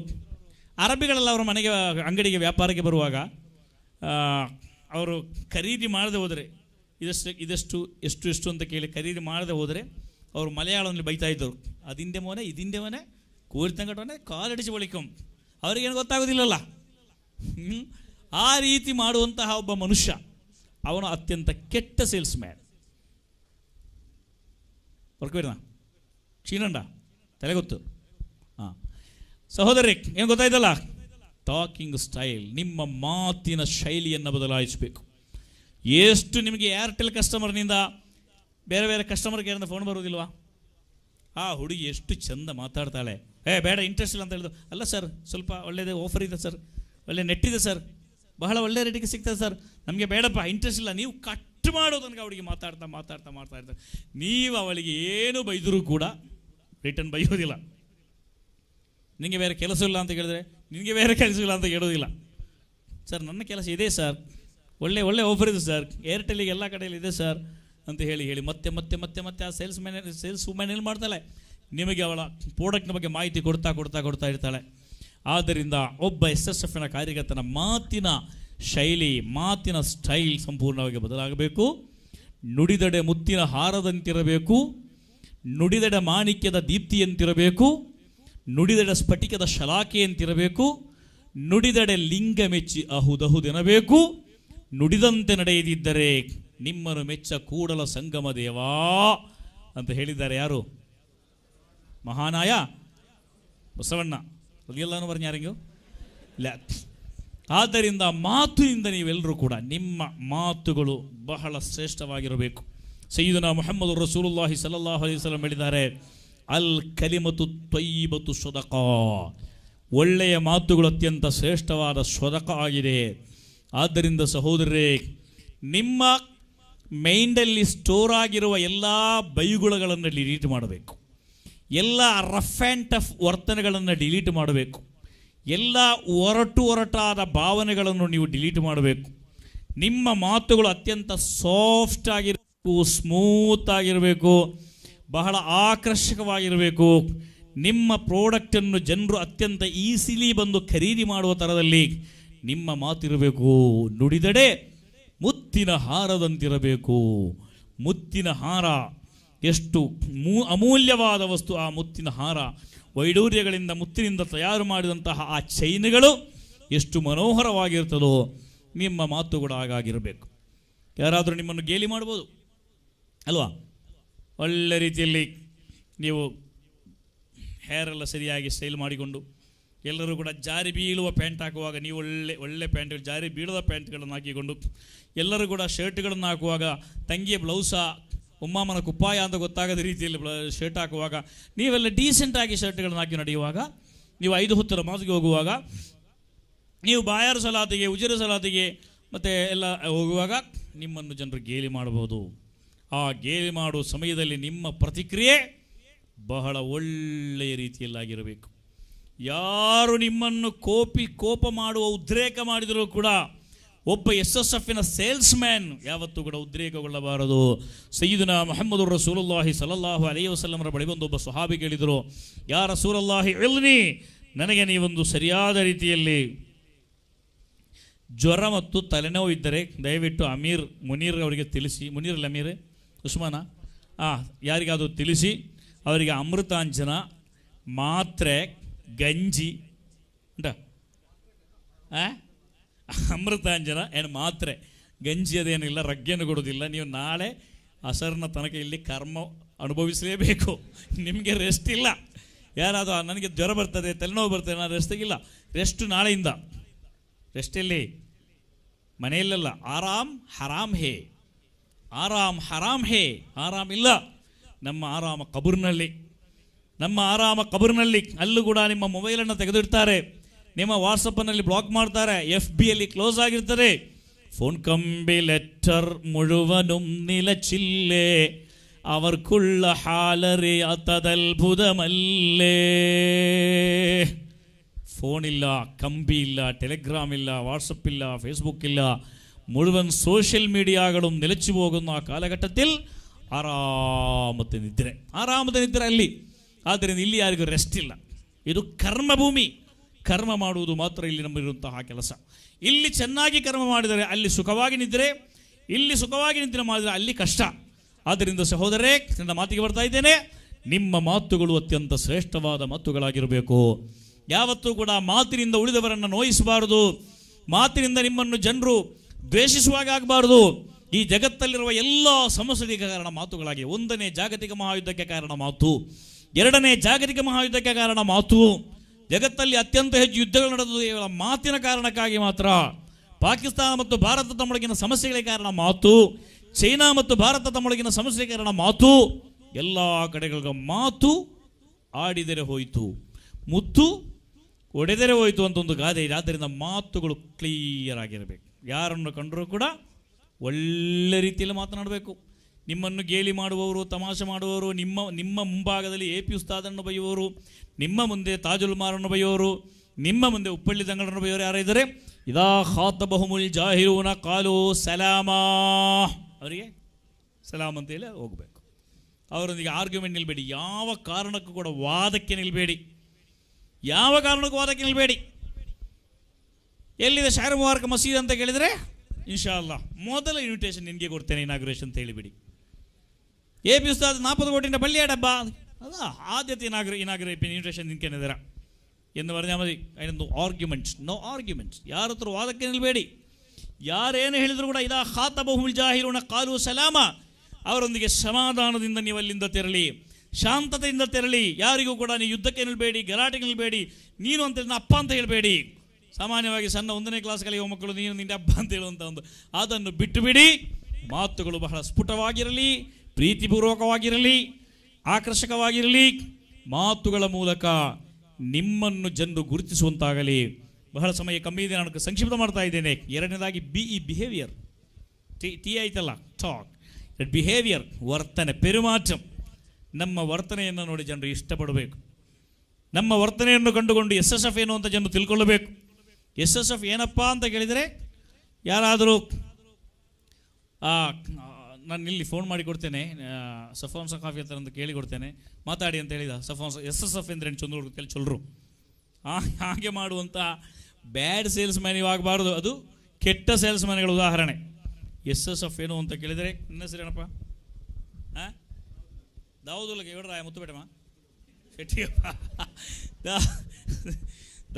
ಅರಬಿಗಳೆಲ್ಲ ಅವರ ಮನೆಗೆ ಅಂಗಡಿಗೆ ವ್ಯಾಪಾರಕ್ಕೆ ಬರುವಾಗ ಅವರು ಖರೀದಿ ಮಾಡದೆ ಹೋದರೆ ಇದಷ್ಟು ಇದಷ್ಟು ಎಷ್ಟು ಎಷ್ಟು ಅಂತ ಕೇಳಿ ಖರೀದಿ ಮಾಡದೆ ಹೋದರೆ ಅವರು ಮಲಯಾಳದಲ್ಲಿ ಬೈತಾಯಿದ್ದರು ಇದಿಂದೆ ಮನೆ ಕೋರಿ ತಂಗಟವನೇ ಕಾಲಡಿಸಿ ಬಳಿಕ ಅವರಿಗೇನು ಗೊತ್ತಾಗೋದಿಲ್ಲಲ್ಲ ಆ ರೀತಿ ಮಾಡುವಂತಹ ಒಬ್ಬ ಮನುಷ್ಯ ಅವನು ಅತ್ಯಂತ ಕೆಟ್ಟ ಸೇಲ್ಸ್ ಮ್ಯಾನ್ ഉറക്കം വരുന്ന ക്ഷീണണ്ട ಗೊತ್ತು ಆ ಸಹೋದರಿ ಏನು ಗೊತ್ತಾಯ್ತಲ್ಲ ಟಾಕಿಂಗ್ ಸ್ಟೈಲ್ ನಿಮ್ಮ ಮಾತಿನ ಶೈಲಿಯನ್ನು ಬದಲಾಯಿಸಬೇಕು ಎಷ್ಟು ನಿಮಗೆ ಏರ್ಟೆಲ್ ಕಸ್ಟಮರ್ನಿಂದ ಬೇರೆ ಬೇರೆ ಕಸ್ಟಮರ್ಗೆ ಕೇರ್ನಿಂದ ಫೋನ್ ಬರೋದಿಲ್ವಾ ಆ ಹುಡುಗಿ ಎಷ್ಟು ಚಂದ ಮಾತಾಡ್ತಾಳೆ ಏ ಬೇಡ ಇಂಟ್ರೆಸ್ಟ್ ಇಲ್ಲ ಅಂತ ಹೇಳಿದ್ರು ಅಲ್ಲ ಸರ್ ಸ್ವಲ್ಪ ಒಳ್ಳೆಯದೇ ಆಫರ್ ಇದೆ ಸರ್ ಒಳ್ಳೆ ನೆಟ್ಟಿದೆ ಸರ್ ಬಹಳ ಒಳ್ಳೆ ರೇಟಿಗೆ ಸಿಗ್ತದೆ ಸರ್ ನಮಗೆ ಬೇಡಪ್ಪ ಇಂಟ್ರೆಸ್ಟ್ ಇಲ್ಲ ನೀವು ಕಟ್ ಸಿಟ್ಟು ಮಾಡೋ ಅವಳಿಗೆ ಮಾತಾಡ್ತಾ ಮಾತಾಡ್ತಾ ಮಾಡ್ತಾ ಇರ್ತಾರೆ ನೀವು ಅವಳಿಗೆ ಏನು ಬೈದರೂ ಕೂಡ ರಿಟರ್ನ್ ಬೈಯೋದಿಲ್ಲ ನಿನಗೆ ಬೇರೆ ಕೆಲಸ ಇಲ್ಲ ಅಂತ ಕೇಳಿದ್ರೆ ನಿನಗೆ ಬೇರೆ ಕೆಲಸ ಇಲ್ಲ ಅಂತ ಕೇಳೋದಿಲ್ಲ ಸರ್ ನನ್ನ ಕೆಲಸ ಇದೆ ಸರ್ ಒಳ್ಳೆ ಒಳ್ಳೆ ಆಫರ್ ಇದೆ ಸರ್ ಏರ್ಟೆಲಿಗೆ ಎಲ್ಲ ಕಡೆಯಲ್ಲಿ ಇದೆ ಸರ್ ಅಂತ ಹೇಳಿ ಹೇಳಿ ಮತ್ತೆ ಮತ್ತೆ ಮತ್ತೆ ಮತ್ತೆ ಆ ಸೇಲ್ಸ್ ಮ್ಯಾನ್ ಸೇಲ್ಸ್ ವುಮೆನ್ ಏನು ಮಾಡ್ತಾಳೆ ನಿಮಗೆ ಅವಳ ಪ್ರಾಡಕ್ಟ್ನ ಬಗ್ಗೆ ಮಾಹಿತಿ ಕೊಡ್ತಾ ಕೊಡ್ತಾ ಕೊಡ್ತಾ ಇರ್ತಾಳೆ ಆದ್ದರಿಂದ ಒಬ್ಬ ಎಸ್ ಎಸ್ ಎಫ್ನ ಕಾರ್ಯಕರ್ತನ ಮಾತಿನ ಶೈಲಿ ಮಾತಿನ ಸ್ಟೈಲ್ ಸಂಪೂರ್ಣವಾಗಿ ಬದಲಾಗಬೇಕು ನುಡಿದಡೆ ಮುತ್ತಿನ ಹಾರದಂತಿರಬೇಕು ನುಡಿದಡೆ ಮಾಣಿಕ್ಯದ ದೀಪ್ತಿಯಂತಿರಬೇಕು ನುಡಿದಡೆ ಸ್ಫಟಿಕದ ಶಲಾಖೆಯಂತಿರಬೇಕು ನುಡಿದಡೆ ಲಿಂಗ ಮೆಚ್ಚಿ ಅಹುದಹುದೆನಬೇಕು ನುಡಿದಂತೆ ನಡೆಯದಿದ್ದರೆ ನಿಮ್ಮನ್ನು ಮೆಚ್ಚ ಕೂಡಲ ಸಂಗಮ ದೇವಾ ಅಂತ ಹೇಳಿದ್ದಾರೆ ಯಾರು ಮಹಾನಾಯ ಬಸವಣ್ಣ ಅಲ್ಲಿಯಲ್ಲೂ ಬರ್ನ ಯಾರಿಗೂ ಇಲ್ಲ ಆದ್ದರಿಂದ ಮಾತಿನಿಂದ ನೀವೆಲ್ಲರೂ ಕೂಡ ನಿಮ್ಮ ಮಾತುಗಳು ಬಹಳ ಶ್ರೇಷ್ಠವಾಗಿರಬೇಕು ಸೈಯುದನ ಮೊಹಮ್ಮದ್ ರಸೂಲುಲ್ಲಾಹಿ ಸಲಹ್ ಅಲೈಹಿ ವಸಲ್ಲಂ ಹೇಳಿದ್ದಾರೆ ಅಲ್ ಕಲಿಮತು ಮತ್ತು ಸ್ವದಕ ಒಳ್ಳೆಯ ಮಾತುಗಳು ಅತ್ಯಂತ ಶ್ರೇಷ್ಠವಾದ ಸ್ವದಕ ಆಗಿದೆ ಆದ್ದರಿಂದ ಸಹೋದರರೇ ನಿಮ್ಮ ಮೈಂಡಲ್ಲಿ ಸ್ಟೋರ್ ಆಗಿರುವ ಎಲ್ಲ ಬೈಗುಳಗಳನ್ನು ಡಿಲೀಟ್ ಮಾಡಬೇಕು ಎಲ್ಲ ರಫ್ ಆ್ಯಂಡ್ ಟಫ್ ವರ್ತನೆಗಳನ್ನು ಡಿಲೀಟ್ ಮಾಡಬೇಕು ಎಲ್ಲ ಒರಟು ಒರಟಾದ ಭಾವನೆಗಳನ್ನು ನೀವು ಡಿಲೀಟ್ ಮಾಡಬೇಕು ನಿಮ್ಮ ಮಾತುಗಳು ಅತ್ಯಂತ ಸಾಫ್ಟ್ ಆಗಿರಬೇಕು ಸ್ಮೂತ್ ಆಗಿರಬೇಕು ಬಹಳ ಆಕರ್ಷಕವಾಗಿರಬೇಕು ನಿಮ್ಮ ಪ್ರಾಡಕ್ಟನ್ನು ಜನರು ಅತ್ಯಂತ ಈಸಿಲಿ ಬಂದು ಖರೀದಿ ಮಾಡುವ ಥರದಲ್ಲಿ ನಿಮ್ಮ ಮಾತಿರಬೇಕು ನುಡಿದಡೆ ಮುತ್ತಿನ ಹಾರದಂತಿರಬೇಕು ಮುತ್ತಿನ ಹಾರ ಎಷ್ಟು ಮೂ ಅಮೂಲ್ಯವಾದ ವಸ್ತು ಆ ಮುತ್ತಿನ ಹಾರ ವೈಡೂರ್ಯಗಳಿಂದ ಮುತ್ತಿನಿಂದ ತಯಾರು ಮಾಡಿದಂತಹ ಆ ಚೈನ್ಗಳು ಎಷ್ಟು ಮನೋಹರವಾಗಿರ್ತದೋ ನಿಮ್ಮ ಮಾತು ಕೂಡ ಹಾಗಾಗಿರಬೇಕು ಯಾರಾದರೂ ನಿಮ್ಮನ್ನು ಗೇಲಿ ಮಾಡ್ಬೋದು ಅಲ್ವಾ ಒಳ್ಳೆ ರೀತಿಯಲ್ಲಿ ನೀವು ಹೇರೆಲ್ಲ ಸರಿಯಾಗಿ ಸ್ಟೈಲ್ ಮಾಡಿಕೊಂಡು ಎಲ್ಲರೂ ಕೂಡ ಜಾರಿ ಬೀಳುವ ಪ್ಯಾಂಟ್ ಹಾಕುವಾಗ ನೀವು ಒಳ್ಳೆ ಒಳ್ಳೆ ಪ್ಯಾಂಟ್ ಜಾರಿ ಬೀಳದ ಪ್ಯಾಂಟ್ಗಳನ್ನು ಹಾಕಿಕೊಂಡು ಎಲ್ಲರೂ ಕೂಡ ಶರ್ಟ್ಗಳನ್ನು ಹಾಕುವಾಗ ತಂಗಿಯ ಬ್ಲೌಸ ಉಮ್ಮಾಮನ ಮನಕ್ಕೆ ಉಪಾಯ ಅಂತ ಗೊತ್ತಾಗದ ರೀತಿಯಲ್ಲಿ ಶರ್ಟ್ ಹಾಕುವಾಗ ನೀವೆಲ್ಲ ಡೀಸೆಂಟಾಗಿ ಶರ್ಟ್ಗಳನ್ನು ಹಾಕಿ ನಡೆಯುವಾಗ ನೀವು ಐದು ಹೊತ್ತರ ಮಾತಿಗೆ ಹೋಗುವಾಗ ನೀವು ಬಾಯಾರ ಸಲಾತಿಗೆ ಉಜಿರ ಸಲಾತಿಗೆ ಮತ್ತು ಎಲ್ಲ ಹೋಗುವಾಗ ನಿಮ್ಮನ್ನು ಜನರು ಗೇಲಿ ಮಾಡಬಹುದು ಆ ಗೇಲಿ ಮಾಡುವ ಸಮಯದಲ್ಲಿ ನಿಮ್ಮ ಪ್ರತಿಕ್ರಿಯೆ ಬಹಳ ಒಳ್ಳೆಯ ರೀತಿಯಲ್ಲಾಗಿರಬೇಕು ಯಾರು ನಿಮ್ಮನ್ನು ಕೋಪಿ ಕೋಪ ಮಾಡುವ ಉದ್ರೇಕ ಮಾಡಿದರೂ ಕೂಡ ಒಬ್ಬ ಎಸ್ ಎಸ್ ಎಫ್ನ ಸೇಲ್ಸ್ ಮ್ಯಾನ್ ಯಾವತ್ತೂ ಕೂಡ ಉದ್ರೇಕಗೊಳ್ಳಬಾರದು ಸೈಯದನ ಮೊಹಮ್ಮದ್ ರಸೂಲಲ್ಲಾಹಿ ಸಲಲ್ಲಾಹು ಅಲೈ ವಸಲ್ಲಮರ ಬಳಿ ಬಂದು ಒಬ್ಬ ಸುಹಾಬಿ ಕೇಳಿದರು ಯಾರ ಸೂರಲ್ಲಾಹಿ ಎಲ್ನಿ ನನಗೆ ನೀವೊಂದು ಸರಿಯಾದ ರೀತಿಯಲ್ಲಿ ಜ್ವರ ಮತ್ತು ತಲೆನೋವು ಇದ್ದರೆ ದಯವಿಟ್ಟು ಅಮೀರ್ ಮುನೀರ್ ಅವರಿಗೆ ತಿಳಿಸಿ ಮುನೀರ್ ಲಮೀರ್ ಅಮೀರ್ ಉಸ್ಮಾನ ಆ ಯಾರಿಗಾದರೂ ತಿಳಿಸಿ ಅವರಿಗೆ ಅಮೃತಾಂಜನ ಮಾತ್ರೆ ಗಂಜಿ ಉಂಟಾ ಅಮೃತಾಂಜನ ಏನು ಮಾತ್ರೆ ಗಂಜಿ ಅದೇನಿಲ್ಲ ರಗ್ಗೆಯನ್ನು ಕೊಡೋದಿಲ್ಲ ನೀವು ನಾಳೆ ಹಸರನ್ನ ತನಕ ಇಲ್ಲಿ ಕರ್ಮ ಅನುಭವಿಸಲೇಬೇಕು ನಿಮಗೆ ರೆಸ್ಟ್ ಇಲ್ಲ ಯಾರಾದರೂ ನನಗೆ ಜ್ವರ ಬರ್ತದೆ ತಲೆನೋವು ಬರ್ತದೆ ನಾನು ರೆಸ್ಟ್ ಇಲ್ಲ ರೆಸ್ಟ್ ನಾಳೆಯಿಂದ ರೆಸ್ಟ್ ಎಲ್ಲಿ ಮನೆಯಲ್ಲೆಲ್ಲ ಆರಾಮ್ ಹರಾಮ್ ಹೇ ಆರಾಮ್ ಹರಾಮ್ ಹೇ ಆರಾಮ್ ಇಲ್ಲ ನಮ್ಮ ಆರಾಮ ಕಬೂರ್ನಲ್ಲಿ ನಮ್ಮ ಆರಾಮ ಕಬೂರ್ನಲ್ಲಿ ಅಲ್ಲೂ ಕೂಡ ನಿಮ್ಮ ಮೊಬೈಲನ್ನು ತೆಗೆದಿಡ್ತಾರೆ ನಿಮ್ಮ ವಾಟ್ಸಪ್ನಲ್ಲಿ ಬ್ಲಾಕ್ ಮಾಡ್ತಾರೆ ಎಫ್ ಬಿಯಲ್ಲಿ ಕ್ಲೋಸ್ ಆಗಿರ್ತಾರೆ ഫോൺ കമ്പി ലെറ്റർ മുഴുവനും നിലച്ചില്ലേ അവർക്കുള്ള ഹാലറിയാത്തതത്ഭുതമല്ലേ ഫോണില്ല കമ്പിയില്ല ടെലഗ്രാമില്ല വാട്സപ്പില്ല ഫേസ്ബുക്കില്ല മുഴുവൻ സോഷ്യൽ മീഡിയകളും നിലച്ചു പോകുന്ന ആ കാലഘട്ടത്തിൽ ആറാമത്തെ നിദ്ര ആറാമത്തെ നിദ്ര അല്ലേ ആദ്യം ഇല്ലി ആർക്കും റെസ്റ്റ് ഇല്ല ഇത് കർമ്മഭൂമി ಕರ್ಮ ಮಾಡುವುದು ಮಾತ್ರ ಇಲ್ಲಿ ನಮ್ಮಲ್ಲಿರುವಂತಹ ಕೆಲಸ ಇಲ್ಲಿ ಚೆನ್ನಾಗಿ ಕರ್ಮ ಮಾಡಿದರೆ ಅಲ್ಲಿ ಸುಖವಾಗಿ ನಿದ್ರೆ ಇಲ್ಲಿ ಸುಖವಾಗಿ ನಿದ್ರೆ ಮಾಡಿದರೆ ಅಲ್ಲಿ ಕಷ್ಟ ಆದ್ದರಿಂದ ಸಹೋದರೇ ನನ್ನ ಮಾತಿಗೆ ಬರ್ತಾ ಇದ್ದೇನೆ ನಿಮ್ಮ ಮಾತುಗಳು ಅತ್ಯಂತ ಶ್ರೇಷ್ಠವಾದ ಮಾತುಗಳಾಗಿರಬೇಕು ಯಾವತ್ತೂ ಕೂಡ ಮಾತಿನಿಂದ ಉಳಿದವರನ್ನು ನೋಯಿಸಬಾರದು ಮಾತಿನಿಂದ ನಿಮ್ಮನ್ನು ಜನರು ದ್ವೇಷಿಸುವಾಗ ಆಗಬಾರದು ಈ ಜಗತ್ತಲ್ಲಿರುವ ಎಲ್ಲ ಸಮಸ್ಯೆಗೆ ಕಾರಣ ಮಾತುಗಳಾಗಿ ಒಂದನೇ ಜಾಗತಿಕ ಮಹಾಯುದ್ಧಕ್ಕೆ ಕಾರಣ ಮಾತು ಎರಡನೇ ಜಾಗತಿಕ ಮಹಾಯುದ್ಧಕ್ಕೆ ಕಾರಣ ಮಾತು ಜಗತ್ತಲ್ಲಿ ಅತ್ಯಂತ ಹೆಚ್ಚು ಯುದ್ಧಗಳು ನಡೆದು ಮಾತಿನ ಕಾರಣಕ್ಕಾಗಿ ಮಾತ್ರ ಪಾಕಿಸ್ತಾನ ಮತ್ತು ಭಾರತ ತಮ್ಮೊಳಗಿನ ಸಮಸ್ಯೆಗಳಿಗೆ ಕಾರಣ ಮಾತು ಚೈನಾ ಮತ್ತು ಭಾರತ ತಮ್ಮೊಳಗಿನ ಸಮಸ್ಯೆ ಕಾರಣ ಮಾತು ಎಲ್ಲ ಕಡೆಗಳ ಮಾತು ಆಡಿದರೆ ಹೋಯಿತು ಮುತ್ತು ಒಡೆದರೆ ಹೋಯಿತು ಅಂತ ಒಂದು ಗಾದೆ ಇದೆ ಆದ್ದರಿಂದ ಮಾತುಗಳು ಕ್ಲಿಯರ್ ಆಗಿರಬೇಕು ಯಾರನ್ನು ಕಂಡರೂ ಕೂಡ ಒಳ್ಳೆ ರೀತಿಯಲ್ಲಿ ಮಾತನಾಡಬೇಕು ನಿಮ್ಮನ್ನು ಗೇಲಿ ಮಾಡುವವರು ತಮಾಷೆ ಮಾಡುವವರು ನಿಮ್ಮ ನಿಮ್ಮ ಮುಂಭಾಗದಲ್ಲಿ ಎ ಪಿ ಉಸ್ತಾದನ್ನು ಬೈಯುವವರು ನಿಮ್ಮ ಮುಂದೆ ತಾಜುಲ್ ಮಾರನ್ನು ಬೈಯುವವರು ನಿಮ್ಮ ಮುಂದೆ ಉಪ್ಪಳ್ಳಿ ತಂಗಡನ್ನು ಬೈಯೋರು ಯಾರು ಇದ್ದರೆ ಇದಾ ಖಾತ ಬಹುಮುಲ್ ಜಾಹಿರೂನ ಕಾಲು ಸಲಾಮಾ ಅವರಿಗೆ ಸಲಾಮ್ ಅಂತ ಹೇಳಿ ಹೋಗಬೇಕು ಅವರೊಂದಿಗೆ ಆರ್ಗ್ಯುಮೆಂಟ್ ನಿಲ್ಲಬೇಡಿ ಯಾವ ಕಾರಣಕ್ಕೂ ಕೂಡ ವಾದಕ್ಕೆ ನಿಲ್ಲಬೇಡಿ ಯಾವ ಕಾರಣಕ್ಕೂ ವಾದಕ್ಕೆ ನಿಲ್ಲಬೇಡಿ ಎಲ್ಲಿದೆ ಶಾರ ಮುಬಾರಕ್ ಮಸೀದ್ ಅಂತ ಕೇಳಿದರೆ ಇನ್ಶಾ ಅಲ್ಲ ಮೊದಲ ಇನ್ವಿಟೇಷನ್ ನಿನಗೆ ಕೊಡ್ತೇನೆ ಇನಾಗ್ರೇಷನ್ ಅಂತ ಹೇಳಿಬಿಡಿ ಎ ಪಿ ഉസ്താദ് നാൽപ്പത് കോട്ടിൻ്റെ പള്ളിയുടെ ಅದ ಆದ್ಯತೆ ആദ്യത്തെ ഇനാഗ്ര ഇനാഗ്രേ ഇൻവിറ്റേഷൻ നിങ്ങൾക്ക് എന്നെതിരാ ಎಂದು ಮದಿ അതിനൊന്നും ಆರ್ಗ್ಯುಮೆಂಟ್ಸ್ ನೋ ಆರ್ಗ್ಯುಮೆಂಟ್ಸ್ ಯಾರ ಹತ್ರ ವಾದಕ್ಕೆ ನಿಲ್ಲಬೇಡಿ ಯಾರೇನು ಹೇಳಿದರೂ ಕೂಡ ಇದಾ ಖಾತಬಹುಲ್ ಜಾಹಿರೂನ ಕಾಲು ಸಲಾಮ ಅವರೊಂದಿಗೆ ಸಮಾಧಾನದಿಂದ ನೀವು ಅಲ್ಲಿಂದ ತೆರಳಿ ಶಾಂತತೆಯಿಂದ ತೆರಳಿ ಯಾರಿಗೂ ಕೂಡ ನೀವು ಯುದ್ಧಕ್ಕೆ ನಿಲ್ಲಬೇಡಿ ಗಲಾಟೆಗೆ ನಿಲ್ಲಬೇಡಿ ನೀನು ಅಂತ ಅಪ್ಪ ಅಂತ ಹೇಳಬೇಡಿ ಸಾಮಾನ್ಯವಾಗಿ ಸಣ್ಣ ಒಂದನೇ ಕ್ಲಾಸ್ ಕಲಿಯುವ ಮಕ್ಕಳು ನೀನು ನಿನ್ನೆ ಅಪ್ಪ ಅಂತ ಹೇಳುವಂಥ ಒಂದು ಅದನ್ನು ಬಿಟ್ಟುಬಿಡಿ ಮಾತುಗಳು ಬಹಳ ಸ್ಫುಟವಾಗಿರಲಿ ಪ್ರೀತಿಪೂರ್ವಕವಾಗಿರಲಿ ಆಕರ್ಷಕವಾಗಿರಲಿ ಮಾತುಗಳ ಮೂಲಕ ನಿಮ್ಮನ್ನು ಜನರು ಗುರುತಿಸುವಂತಾಗಲಿ ಬಹಳ ಸಮಯ ಕಮ್ಮಿ ಇದೆ ನಾನು ಸಂಕ್ಷಿಪ್ತ ಮಾಡ್ತಾ ಇದ್ದೇನೆ ಎರಡನೇದಾಗಿ B E behaviour T T ಆಯ್ತಲ್ಲ ಟಾಕ್ ಬಿಹೇವಿಯರ್ ವರ್ತನೆ ಪೆರುಮಾಚಂ ನಮ್ಮ ವರ್ತನೆಯನ್ನು ನೋಡಿ ಜನರು ಇಷ್ಟಪಡಬೇಕು ನಮ್ಮ ವರ್ತನೆಯನ್ನು ಕಂಡುಕೊಂಡು ಎಸ್ ಎಸ್ ಎಫ್ ಏನು ಅಂತ ಜನರು ತಿಳ್ಕೊಳ್ಳಬೇಕು ಎಸ್ ಎಸ್ ಎಫ್ ಏನಪ್ಪ ಅಂತ ಕೇಳಿದರೆ ಯಾರಾದರೂ ನಾನು ಇಲ್ಲಿ ಫೋನ್ ಮಾಡಿ ಕೊಡ್ತೇನೆ ಸಫಾಂಸ ಕಾಫಿ ಅಂತ ಅಂತ ಕೇಳಿ ಕೊಡ್ತೇನೆ ಮಾತಾಡಿ ಅಂತ ಹೇಳಿದ ಸಫಾಂಸ ಎಸ್ ಎಸ್ ಎಫ್ ಅಂದ್ರೆ ಚಂದ್ರ ಕೇಳಿ ಚೊಲ್ರು ಹಾಗೆ ಮಾಡುವಂಥ ಬ್ಯಾಡ್ ಸೇಲ್ಸ್ ಮ್ಯಾನ್ ಇವಾಗಬಾರ್ದು ಅದು ಕೆಟ್ಟ ಸೇಲ್ಸ್ ಮ್ಯಾನ್ಗಳ ಉದಾಹರಣೆ ಎಸ್ ಎಸ್ ಎಫ್ ಏನು ಅಂತ ಕೇಳಿದರೆ ನನ್ನ ಏನಪ್ಪ ಹಾಂ ದಾವದುಲ್ಲಗೆ ಹೇಳ್ರಾಯ ರಾಯ ಶೆಟ್ಟಿಗಪ್ಪ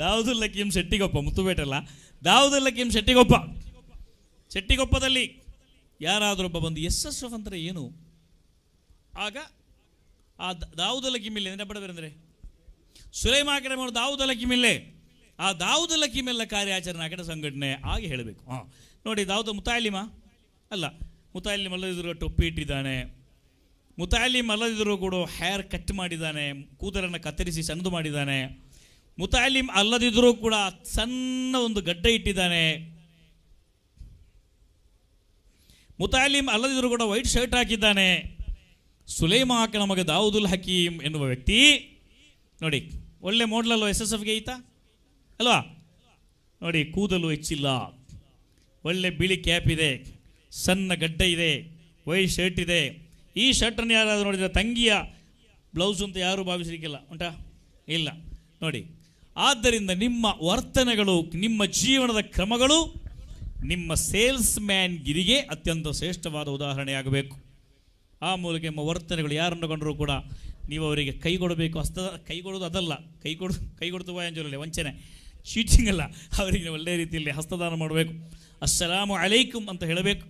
ದಾವುದು ಕಿಮ್ ಶೆಟ್ಟಿಗೊಪ್ಪ ಮುತ್ತುಬೇಟಲ್ಲ ಬೇಟಲ್ಲ ಕಿಮ್ ಶೆಟ್ಟಿಗೊಪ್ಪ ಶೆಟ್ಟಿಗೊಪ್ಪದಲ್ಲಿ ಯಾರಾದರೂ ಒಬ್ಬ ಬಂದು ಎಸ್ ಎಸ್ ಅಂದರೆ ಏನು ಆಗ ಆ ದಾವುದಲ ಕಿಮಿಲ್ಲೆ ನೆನಪಡಬೇರೆ ಅಂದರೆ ಸುಲೈಮಾ ಕಡೆ ಮಾಡೋದು ದಾವುದಲ ಕಿಮಿಲ್ಲೆ ಆ ದಾವುದಲ ಕಿಮಿಲ್ಲ ಕಾರ್ಯಾಚರಣೆ ಆಗಿದೆ ಸಂಘಟನೆ ಆಗಿ ಹೇಳಬೇಕು ಹಾಂ ನೋಡಿ ದಾವುದ ಮುತಾಯಿಲಿಮ ಅಲ್ಲ ಮುತಾಯಿಲಿಮ್ ಮಲ್ಲದಿದ್ರು ಟೊಪ್ಪಿ ಇಟ್ಟಿದ್ದಾನೆ ಮುತಾಯಿಲಿಮ್ ಅಲ್ಲದಿದ್ದರೂ ಕೂಡ ಹೇರ್ ಕಟ್ ಮಾಡಿದ್ದಾನೆ ಕೂದಲನ್ನು ಕತ್ತರಿಸಿ ಸಣ್ಣದು ಮಾಡಿದ್ದಾನೆ ಮುತಾಯಿಲಿಮ್ ಅಲ್ಲದಿದ್ದರೂ ಕೂಡ ಸಣ್ಣ ಒಂದು ಗಡ್ಡೆ ಇಟ್ಟಿದ್ದಾನೆ ಮುತಾಲಿಮ್ ಅಲ್ಲದಿದ್ರು ಕೂಡ ವೈಟ್ ಶರ್ಟ್ ಹಾಕಿದ್ದಾನೆ ಸುಲೈಮಾಕನ ನಮಗೆ ದಾವುದುಲ್ ಹಕೀಮ್ ಎನ್ನುವ ವ್ಯಕ್ತಿ ನೋಡಿ ಒಳ್ಳೆ ಅಲ್ವಾ ಎಸ್ ಎಸ್ ಎಫ್ಗೆ ಈತ ಅಲ್ವಾ ನೋಡಿ ಕೂದಲು ಹೆಚ್ಚಿಲ್ಲ ಒಳ್ಳೆ ಬಿಳಿ ಕ್ಯಾಪ್ ಇದೆ ಸಣ್ಣ ಗಡ್ಡ ಇದೆ ವೈಟ್ ಶರ್ಟ್ ಇದೆ ಈ ಶರ್ಟನ್ನು ಯಾರಾದರೂ ನೋಡಿದರೆ ತಂಗಿಯ ಬ್ಲೌಸ್ ಅಂತ ಯಾರೂ ಭಾವಿಸಲಿಕ್ಕಿಲ್ಲ ಉಂಟಾ ಇಲ್ಲ ನೋಡಿ ಆದ್ದರಿಂದ ನಿಮ್ಮ ವರ್ತನೆಗಳು ನಿಮ್ಮ ಜೀವನದ ಕ್ರಮಗಳು ನಿಮ್ಮ ಸೇಲ್ಸ್ ಮ್ಯಾನ್ ಗಿರಿಗೆ ಅತ್ಯಂತ ಶ್ರೇಷ್ಠವಾದ ಉದಾಹರಣೆಯಾಗಬೇಕು ಆ ಮೂಲಕ ನಿಮ್ಮ ವರ್ತನೆಗಳು ಯಾರನ್ನು ಕಂಡರೂ ಕೂಡ ನೀವು ಅವರಿಗೆ ಕೈ ಕೊಡಬೇಕು ಹಸ್ತ ಕೈ ಕೊಡೋದು ಅದಲ್ಲ ಕೈ ಕೊಡ ಕೈ ಕೊಡ್ತು ವಂಚನೆ ಚೀಟಿಂಗ್ ಅಲ್ಲ ಅವರಿಗೆ ಒಳ್ಳೆ ರೀತಿಯಲ್ಲಿ ಹಸ್ತದಾನ ಮಾಡಬೇಕು ಅಸ್ಸಲಾಮು ಅಲೈಕುಂ ಅಂತ ಹೇಳಬೇಕು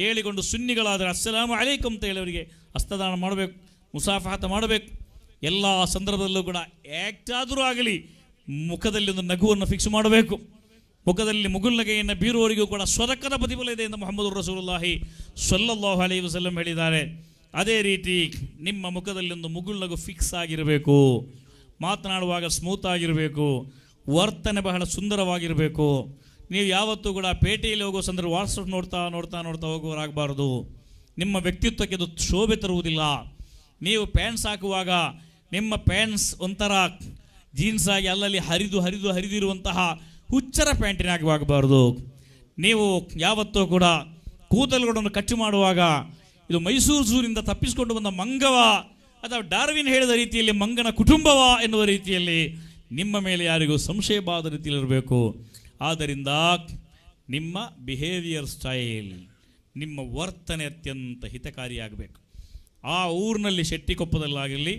ಹೇಳಿಕೊಂಡು ಸುನ್ನಿಗಳಾದರೆ ಅಸ್ಸಲಾಮು ಅಲೈಕುಂ ಅಂತ ಅವರಿಗೆ ಹಸ್ತದಾನ ಮಾಡಬೇಕು ಮುಸಾಫಾತ ಮಾಡಬೇಕು ಎಲ್ಲ ಸಂದರ್ಭದಲ್ಲೂ ಕೂಡ ಆ್ಯಕ್ಟ್ ಆದರೂ ಆಗಲಿ ಮುಖದಲ್ಲಿ ಒಂದು ನಗುವನ್ನು ಫಿಕ್ಸ್ ಮಾಡಬೇಕು ಮುಖದಲ್ಲಿ ಮುಗುಲ್ನಗೆಯನ್ನು ಬೀರುವವರಿಗೂ ಕೂಡ ಸ್ವರಕ್ಕದ ಪ್ರತಿಫಲ ಇದೆ ಎಂದು ಮೊಹಮ್ಮದ್ ರಸೂಲುಲ್ಲಾಹಿ ಸೊಲ್ಲಲ್ಲಾಹು ಅಲೈ ವಸಲ್ಲಂ ಹೇಳಿದ್ದಾರೆ ಅದೇ ರೀತಿ ನಿಮ್ಮ ಮುಖದಲ್ಲಿ ಒಂದು ಮುಗುಳ್ನಗು ಫಿಕ್ಸ್ ಆಗಿರಬೇಕು ಮಾತನಾಡುವಾಗ ಸ್ಮೂತ್ ಆಗಿರಬೇಕು ವರ್ತನೆ ಬಹಳ ಸುಂದರವಾಗಿರಬೇಕು ನೀವು ಯಾವತ್ತೂ ಕೂಡ ಪೇಟೆಯಲ್ಲಿ ಹೋಗೋ ಸಂದರ್ಭ ವಾಟ್ಸಪ್ ನೋಡ್ತಾ ನೋಡ್ತಾ ನೋಡ್ತಾ ಹೋಗೋರಾಗಬಾರ್ದು ನಿಮ್ಮ ವ್ಯಕ್ತಿತ್ವಕ್ಕೆ ಅದು ಶೋಭೆ ತರುವುದಿಲ್ಲ ನೀವು ಪ್ಯಾಂಟ್ಸ್ ಹಾಕುವಾಗ ನಿಮ್ಮ ಪ್ಯಾಂಟ್ಸ್ ಒಂಥರ ಜೀನ್ಸ್ ಆಗಿ ಅಲ್ಲಲ್ಲಿ ಹರಿದು ಹರಿದು ಹರಿದಿರುವಂತಹ ಹುಚ್ಚರ ಪ್ಯಾಂಟಿನಾಗಬಾಗಬಾರ್ದು ನೀವು ಯಾವತ್ತೂ ಕೂಡ ಕೂದಲುಗಳನ್ನು ಕಚ್ಚು ಮಾಡುವಾಗ ಇದು ಮೈಸೂರು ಝೂನಿಂದ ತಪ್ಪಿಸಿಕೊಂಡು ಬಂದ ಮಂಗವ ಅಥವಾ ಡಾರ್ವಿನ್ ಹೇಳಿದ ರೀತಿಯಲ್ಲಿ ಮಂಗನ ಕುಟುಂಬವ ಎನ್ನುವ ರೀತಿಯಲ್ಲಿ ನಿಮ್ಮ ಮೇಲೆ ಯಾರಿಗೂ ಸಂಶಯವಾದ ರೀತಿಯಲ್ಲಿ ಇರಬೇಕು ಆದ್ದರಿಂದ ನಿಮ್ಮ ಬಿಹೇವಿಯರ್ ಸ್ಟೈಲ್ ನಿಮ್ಮ ವರ್ತನೆ ಅತ್ಯಂತ ಹಿತಕಾರಿಯಾಗಬೇಕು ಆ ಊರಿನಲ್ಲಿ ಶೆಟ್ಟಿಕೊಪ್ಪದಲ್ಲಾಗಿರಲಿ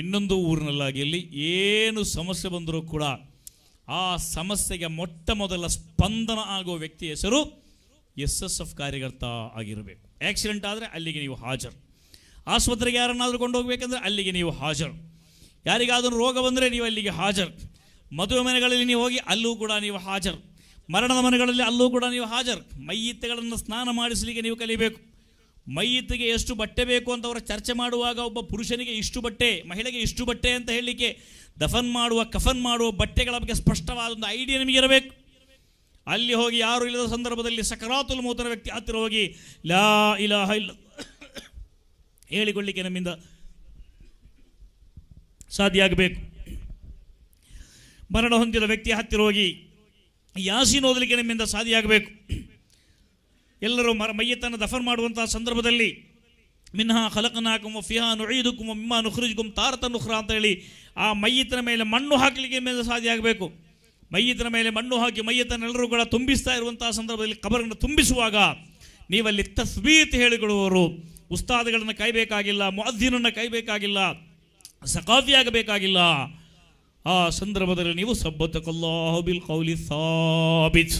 ಇನ್ನೊಂದು ಊರಿನಲ್ಲಾಗಿರಲಿ ಏನು ಸಮಸ್ಯೆ ಬಂದರೂ ಕೂಡ ಆ ಸಮಸ್ಯೆಗೆ ಮೊಟ್ಟ ಮೊದಲ ಸ್ಪಂದನ ಆಗುವ ವ್ಯಕ್ತಿ ಹೆಸರು ಎಸ್ ಎಸ್ ಎಫ್ ಕಾರ್ಯಕರ್ತ ಆಗಿರಬೇಕು ಆಕ್ಸಿಡೆಂಟ್ ಆದರೆ ಅಲ್ಲಿಗೆ ನೀವು ಹಾಜರು ಆಸ್ಪತ್ರೆಗೆ ಯಾರನ್ನಾದರೂ ಕೊಂಡೋಗಬೇಕಂದ್ರೆ ಅಲ್ಲಿಗೆ ನೀವು ಹಾಜರು ಯಾರಿಗಾದರೂ ರೋಗ ಬಂದರೆ ನೀವು ಅಲ್ಲಿಗೆ ಹಾಜರು ಮದುವೆ ಮನೆಗಳಲ್ಲಿ ನೀವು ಹೋಗಿ ಅಲ್ಲೂ ಕೂಡ ನೀವು ಹಾಜರು ಮರಣದ ಮನೆಗಳಲ್ಲಿ ಅಲ್ಲೂ ಕೂಡ ನೀವು ಹಾಜರು ಮೈಯಿತ್ತೆಗಳನ್ನು ಸ್ನಾನ ಮಾಡಿಸಲಿಕ್ಕೆ ನೀವು ಕಲಿಬೇಕು ಮೈಯಿತ್ತಿಗೆ ಎಷ್ಟು ಬಟ್ಟೆ ಬೇಕು ಅಂತ ಅವರ ಚರ್ಚೆ ಮಾಡುವಾಗ ಒಬ್ಬ ಪುರುಷನಿಗೆ ಇಷ್ಟು ಬಟ್ಟೆ ಮಹಿಳೆಗೆ ಇಷ್ಟು ಬಟ್ಟೆ ಅಂತ ಹೇಳಲಿಕ್ಕೆ ದಫನ್ ಮಾಡುವ ಕಫನ್ ಮಾಡುವ ಬಟ್ಟೆಗಳ ಬಗ್ಗೆ ಸ್ಪಷ್ಟವಾದ ಒಂದು ಐಡಿಯಾ ಇರಬೇಕು ಅಲ್ಲಿ ಹೋಗಿ ಯಾರು ಇಲ್ಲದ ಸಂದರ್ಭದಲ್ಲಿ ಸಕರಾತುಲ್ ಮೂತನ ವ್ಯಕ್ತಿ ಹತ್ತಿರ ಹೋಗಿ ಲಾ ಇಲ್ಲ ಇಲ್ಲ ಹೇಳಿಕೊಳ್ಳಿಕ್ಕೆ ನಮ್ಮಿಂದ ಸಾಧ್ಯ ಆಗಬೇಕು ಮರಣ ಹೊಂದಿದ ವ್ಯಕ್ತಿ ಹತ್ತಿರ ಹೋಗಿ ಯಾಸೀನ್ ಓದಲಿಕ್ಕೆ ನಮ್ಮಿಂದ ಸಾಧ್ಯ ಆಗಬೇಕು ಎಲ್ಲರೂ ಮರ ಮೈಯತನ ದಫನ್ ಮಾಡುವಂತಹ ಸಂದರ್ಭದಲ್ಲಿ ಮಿನ್ಹಾ ಖಲಕನಾಕುಮ ಫಿಹಾ ನುಯಿದುಕುಮ ಮಿಮ್ಮ ನುಖ್ರಿಜ್ಗುಮ್ ತಾರತ ನುಖ್ರ ಅಂತ ಹೇಳಿ ಆ ಮೈಯಿತನ ಮೇಲೆ ಮಣ್ಣು ಹಾಕಲಿಕ್ಕೆ ಮೇಲೆ ಸಾಧ್ಯ ಆಗಬೇಕು ಮೈಯಿತನ ಮೇಲೆ ಮಣ್ಣು ಹಾಕಿ ಎಲ್ಲರೂ ಕೂಡ ತುಂಬಿಸ್ತಾ ಇರುವಂತಹ ಸಂದರ್ಭದಲ್ಲಿ ಕಬರನ್ನು ತುಂಬಿಸುವಾಗ ನೀವಲ್ಲಿ ತಸ್ಬೀತ್ ಹೇಳಿಕೊಳ್ಳುವವರು ಉಸ್ತಾದಗಳನ್ನು ಕಾಯಬೇಕಾಗಿಲ್ಲ ಮುಅದ್ದಿನನ್ನು ಕಾಯಬೇಕಾಗಿಲ್ಲ ಸಕಾಫಿಯಾಗಬೇಕಾಗಿಲ್ಲ ಆ ಸಂದರ್ಭದಲ್ಲಿ ನೀವು ಬಿಲ್ ಕೌಲಿ ಸಾಬಿತ್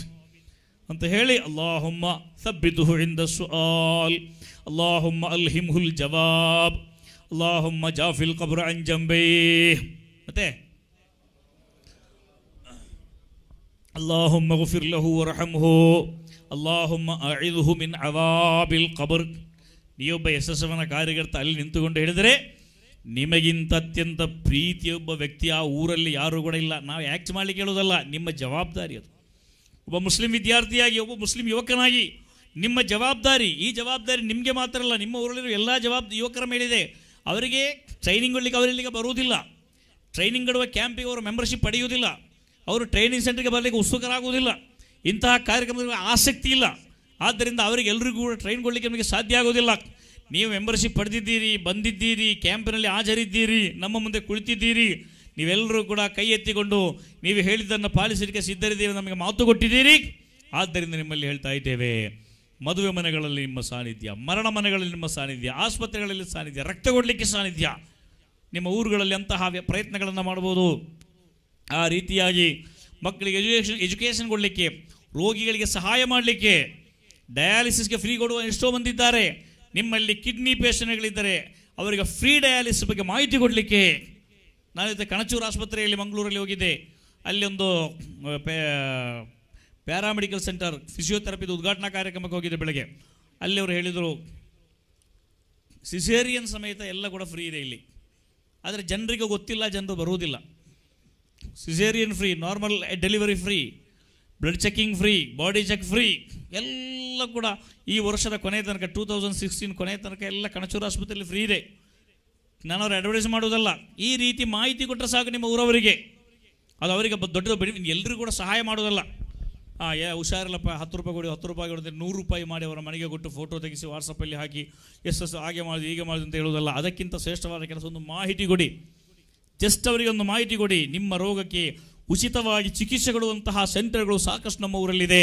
ಅಂತ ಹೇಳಿ ಅಲ್ಲಾಹುಮ್ಮ ಸಬ್ಬಿತು ಇಂದ ಸುಆಲ್ ಅಲ್ಲಾಹುಮ್ಮ ಅಲ್ ಹುಲ್ ಜವಾಬ್ ಅಲ್ಲಾಹುಮ್ಮ ಜಾಫಿಲ್ ಕಬ್ರ ಅಂಜಂಬೈ ಮತ್ತೆ ಅಲ್ಲಾಹುಮ್ಮ ಗುಫಿರ್ಲಹು ರಹಮ್ಹು ಅಲ್ಲಾಹುಮ್ಮ ಅಳಿದುಹು ಮಿನ್ ಅವಾಬಿಲ್ ಕಬರ್ ನೀಯೊಬ್ಬ ಯಶಸ್ಸವನ ಕಾರ್ಯಕರ್ತ ಅಲ್ಲಿ ನಿಂತುಕೊಂಡು ಹೇಳಿದರೆ ನಿಮಗಿಂತ ಅತ್ಯಂತ ಪ್ರೀತಿಯೊಬ್ಬ ವ್ಯಕ್ತಿ ಆ ಊರಲ್ಲಿ ಯಾರೂ ಕೂಡ ಇಲ್ಲ ನಾವು ಆ್ಯಕ್ಟ್ ಮಾಡಲಿಕ್ಕೆ ಹೇಳೋದಲ್ಲ ನಿಮ್ಮ ಜವಾಬ್ದಾರಿ ಅದು ಒಬ್ಬ ಮುಸ್ಲಿಂ ವಿದ್ಯಾರ್ಥಿಯಾಗಿ ಒಬ್ಬ ಮುಸ್ಲಿಂ ಯುವಕನಾಗಿ ನಿಮ್ಮ ಜವಾಬ್ದಾರಿ ಈ ಜವಾಬ್ದಾರಿ ನಿಮಗೆ ಮಾತ್ರ ಅಲ್ಲ ನಿಮ್ಮ ಊರಲ್ಲಿರೋ ಎಲ್ಲ ಜವಾಬ್ದಾರಿ ಯುವಕರ ಮೇಲಿದೆ ಅವರಿಗೆ ಟ್ರೈನಿಂಗ್ ಕೊಡಲಿಕ್ಕೆ ಅವರಿಲ್ಲಿಗೆ ಬರುವುದಿಲ್ಲ ಟ್ರೈನಿಂಗ್ ಕೊಡುವ ಕ್ಯಾಂಪಿಗೆ ಅವರು ಮೆಂಬರ್ಶಿಪ್ ಪಡೆಯುವುದಿಲ್ಲ ಅವರು ಟ್ರೈನಿಂಗ್ ಸೆಂಟರ್ಗೆ ಬರಲಿಕ್ಕೆ ಉತ್ಸುಕರಾಗುವುದಿಲ್ಲ ಇಂತಹ ಕಾರ್ಯಕ್ರಮದಲ್ಲಿ ಆಸಕ್ತಿ ಇಲ್ಲ ಆದ್ದರಿಂದ ಅವರಿಗೆ ಎಲ್ಲರಿಗೂ ಕೂಡ ಟ್ರೈನ್ ಕೊಡಲಿಕ್ಕೆ ನಮಗೆ ಸಾಧ್ಯ ಆಗೋದಿಲ್ಲ ನೀವು ಮೆಂಬರ್ಶಿಪ್ ಪಡೆದಿದ್ದೀರಿ ಬಂದಿದ್ದೀರಿ ಕ್ಯಾಂಪಿನಲ್ಲಿ ಹಾಜರಿದ್ದೀರಿ ನಮ್ಮ ಮುಂದೆ ಕುಳಿತಿದ್ದೀರಿ ನೀವೆಲ್ಲರೂ ಕೂಡ ಕೈ ಎತ್ತಿಕೊಂಡು ನೀವು ಹೇಳಿದ್ದನ್ನು ಪಾಲಿಸಲಿಕ್ಕೆ ಸಿದ್ಧರಿದ್ದೀರಿ ನಮಗೆ ಮಾತು ಕೊಟ್ಟಿದ್ದೀರಿ ಆದ್ದರಿಂದ ನಿಮ್ಮಲ್ಲಿ ಹೇಳ್ತಾ ಇದ್ದೇವೆ ಮದುವೆ ಮನೆಗಳಲ್ಲಿ ನಿಮ್ಮ ಸಾನ್ನಿಧ್ಯ ಮರಣ ಮನೆಗಳಲ್ಲಿ ನಿಮ್ಮ ಸಾನ್ನಿಧ್ಯ ಆಸ್ಪತ್ರೆಗಳಲ್ಲಿ ಸಾನ್ನಿಧ್ಯ ರಕ್ತ ಕೊಡಲಿಕ್ಕೆ ಸಾನ್ನಿಧ್ಯ ನಿಮ್ಮ ಊರುಗಳಲ್ಲಿ ಅಂತಹ ಪ್ರಯತ್ನಗಳನ್ನು ಮಾಡ್ಬೋದು ಆ ರೀತಿಯಾಗಿ ಮಕ್ಕಳಿಗೆ ಎಜುಕೇಷನ್ ಎಜುಕೇಷನ್ ಕೊಡಲಿಕ್ಕೆ ರೋಗಿಗಳಿಗೆ ಸಹಾಯ ಮಾಡಲಿಕ್ಕೆ ಡಯಾಲಿಸಿಸ್ಗೆ ಫ್ರೀ ಕೊಡುವ ಎಷ್ಟೋ ಬಂದಿದ್ದಾರೆ ನಿಮ್ಮಲ್ಲಿ ಕಿಡ್ನಿ ಪೇಷಂಟ್ಗಳಿದ್ದರೆ ಅವರಿಗೆ ಫ್ರೀ ಡಯಾಲಿಸಿಸ್ ಬಗ್ಗೆ ಮಾಹಿತಿ ಕೊಡಲಿಕ್ಕೆ ನಾನು ಕಣಚೂರು ಆಸ್ಪತ್ರೆಯಲ್ಲಿ ಮಂಗಳೂರಲ್ಲಿ ಹೋಗಿದ್ದೆ ಅಲ್ಲಿ ಒಂದು ಪ್ಯಾರಾಮೆಡಿಕಲ್ ಸೆಂಟರ್ ಫಿಸಿಯೋಥೆರಪಿದು ಉದ್ಘಾಟನಾ ಕಾರ್ಯಕ್ರಮಕ್ಕೆ ಹೋಗಿದ್ದೆ ಬೆಳಗ್ಗೆ ಅಲ್ಲಿ ಅವರು ಹೇಳಿದರು ಸಿಸೇರಿಯನ್ ಸಮೇತ ಎಲ್ಲ ಕೂಡ ಫ್ರೀ ಇದೆ ಇಲ್ಲಿ ಆದರೆ ಜನರಿಗೆ ಗೊತ್ತಿಲ್ಲ ಜನರು ಬರುವುದಿಲ್ಲ caesarean free normal delivery free blood checking free body check free ಎಲ್ಲ ಕೂಡ ಈ ವರ್ಷದ ಕೊನೆ ತನಕ ಟೂ ತೌಸಂಡ್ ಸಿಕ್ಸ್ಟೀನ್ ಕೊನೆ ತನಕ ಎಲ್ಲ ಕಣಚೂರು ಆಸ್ಪತ್ರೆಯಲ್ಲಿ ಫ್ರೀ ಇದೆ ನಾನು ಅವ್ರು ಅಡ್ವರ್ಟೈಸ್ ಮಾಡೋದಲ್ಲ ಈ ರೀತಿ ಮಾಹಿತಿ ಕೊಟ್ಟರೆ ಸಾಕು ನಿಮ್ಮ ಊರವರಿಗೆ ಅದು ಅವರಿಗೆ ದೊಡ್ಡ ಎಲ್ಲರಿಗೂ ಕೂಡ ಸಹಾಯ ಮಾಡೋದಲ್ಲ ಆ ಯಾ ಹುಷಾರಿಲ್ಲಪ್ಪ ಹತ್ತು ರೂಪಾಯಿ ಕೊಡಿ ಹತ್ತು ರೂಪಾಯಿ ಕೊಡದೆ ನೂರು ರೂಪಾಯಿ ಮಾಡಿ ಅವರ ಮನೆಗೆ ಕೊಟ್ಟು ಫೋಟೋ ತೆಗೆಸಿ ವಾಟ್ಸಪ್ಪಲ್ಲಿ ಹಾಕಿ ಎಸ್ ಹಾಗೆ ಮಾಡಿದೆ ಹೀಗೆ ಮಾಡಿದೆ ಅಂತ ಹೇಳೋದಲ್ಲ ಅದಕ್ಕಿಂತ ಶ್ರೇಷ್ಠವಾದ ಕೆಲಸ ಒಂದು ಮಾಹಿತಿ ಕೊಡಿ ಜಸ್ಟ್ ಅವರಿಗೆ ಒಂದು ಮಾಹಿತಿ ಕೊಡಿ ನಿಮ್ಮ ರೋಗಕ್ಕೆ ಉಚಿತವಾಗಿ ಚಿಕಿತ್ಸೆ ಕೊಡುವಂತಹ ಸೆಂಟರ್ಗಳು ಸಾಕಷ್ಟು ನಮ್ಮ ಊರಲ್ಲಿದೆ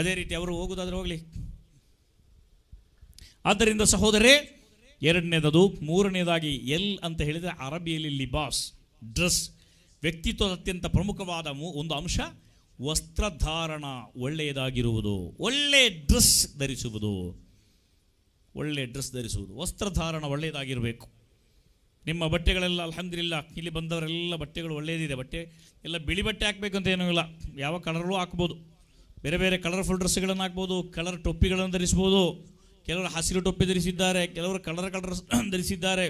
ಅದೇ ರೀತಿ ಅವರು ಹೋಗೋದಾದ್ರೆ ಹೋಗಲಿ ಆದ್ದರಿಂದ ಸಹೋದರೇ ಎರಡನೇದದು ಮೂರನೇದಾಗಿ ಎಲ್ ಅಂತ ಹೇಳಿದರೆ ಅರಬಿಯಲ್ಲಿ ಲಿಬಾಸ್ ಡ್ರೆಸ್ ವ್ಯಕ್ತಿತ್ವದ ಅತ್ಯಂತ ಪ್ರಮುಖವಾದ ಒಂದು ಅಂಶ ವಸ್ತ್ರಧಾರಣ ಒಳ್ಳೆಯದಾಗಿರುವುದು ಒಳ್ಳೆ ಡ್ರೆಸ್ ಧರಿಸುವುದು ಒಳ್ಳೆ ಡ್ರೆಸ್ ಧರಿಸುವುದು ವಸ್ತ್ರಧಾರಣ ಒಳ್ಳೆಯದಾಗಿರಬೇಕು ನಿಮ್ಮ ಬಟ್ಟೆಗಳೆಲ್ಲ ಅಲ್ಹಂದಿರಿಲ್ಲ ಇಲ್ಲಿ ಬಂದವರೆಲ್ಲ ಬಟ್ಟೆಗಳು ಒಳ್ಳೆಯದಿದೆ ಬಟ್ಟೆ ಎಲ್ಲ ಬಿಳಿ ಬಟ್ಟೆ ಹಾಕಬೇಕಂತ ಏನೂ ಇಲ್ಲ ಯಾವ ಕಲರ್ಲೂ ಹಾಕ್ಬೋದು ಬೇರೆ ಬೇರೆ ಕಲರ್ಫುಲ್ ಡ್ರೆಸ್ಗಳನ್ನು ಹಾಕ್ಬೋದು ಕಲರ್ ಟೊಪ್ಪಿಗಳನ್ನು ಧರಿಸ್ಬೋದು ಕೆಲವರು ಹಸಿರು ಟೊಪ್ಪಿ ಧರಿಸಿದ್ದಾರೆ ಕೆಲವರು ಕಲರ್ ಕಲರ್ ಧರಿಸಿದ್ದಾರೆ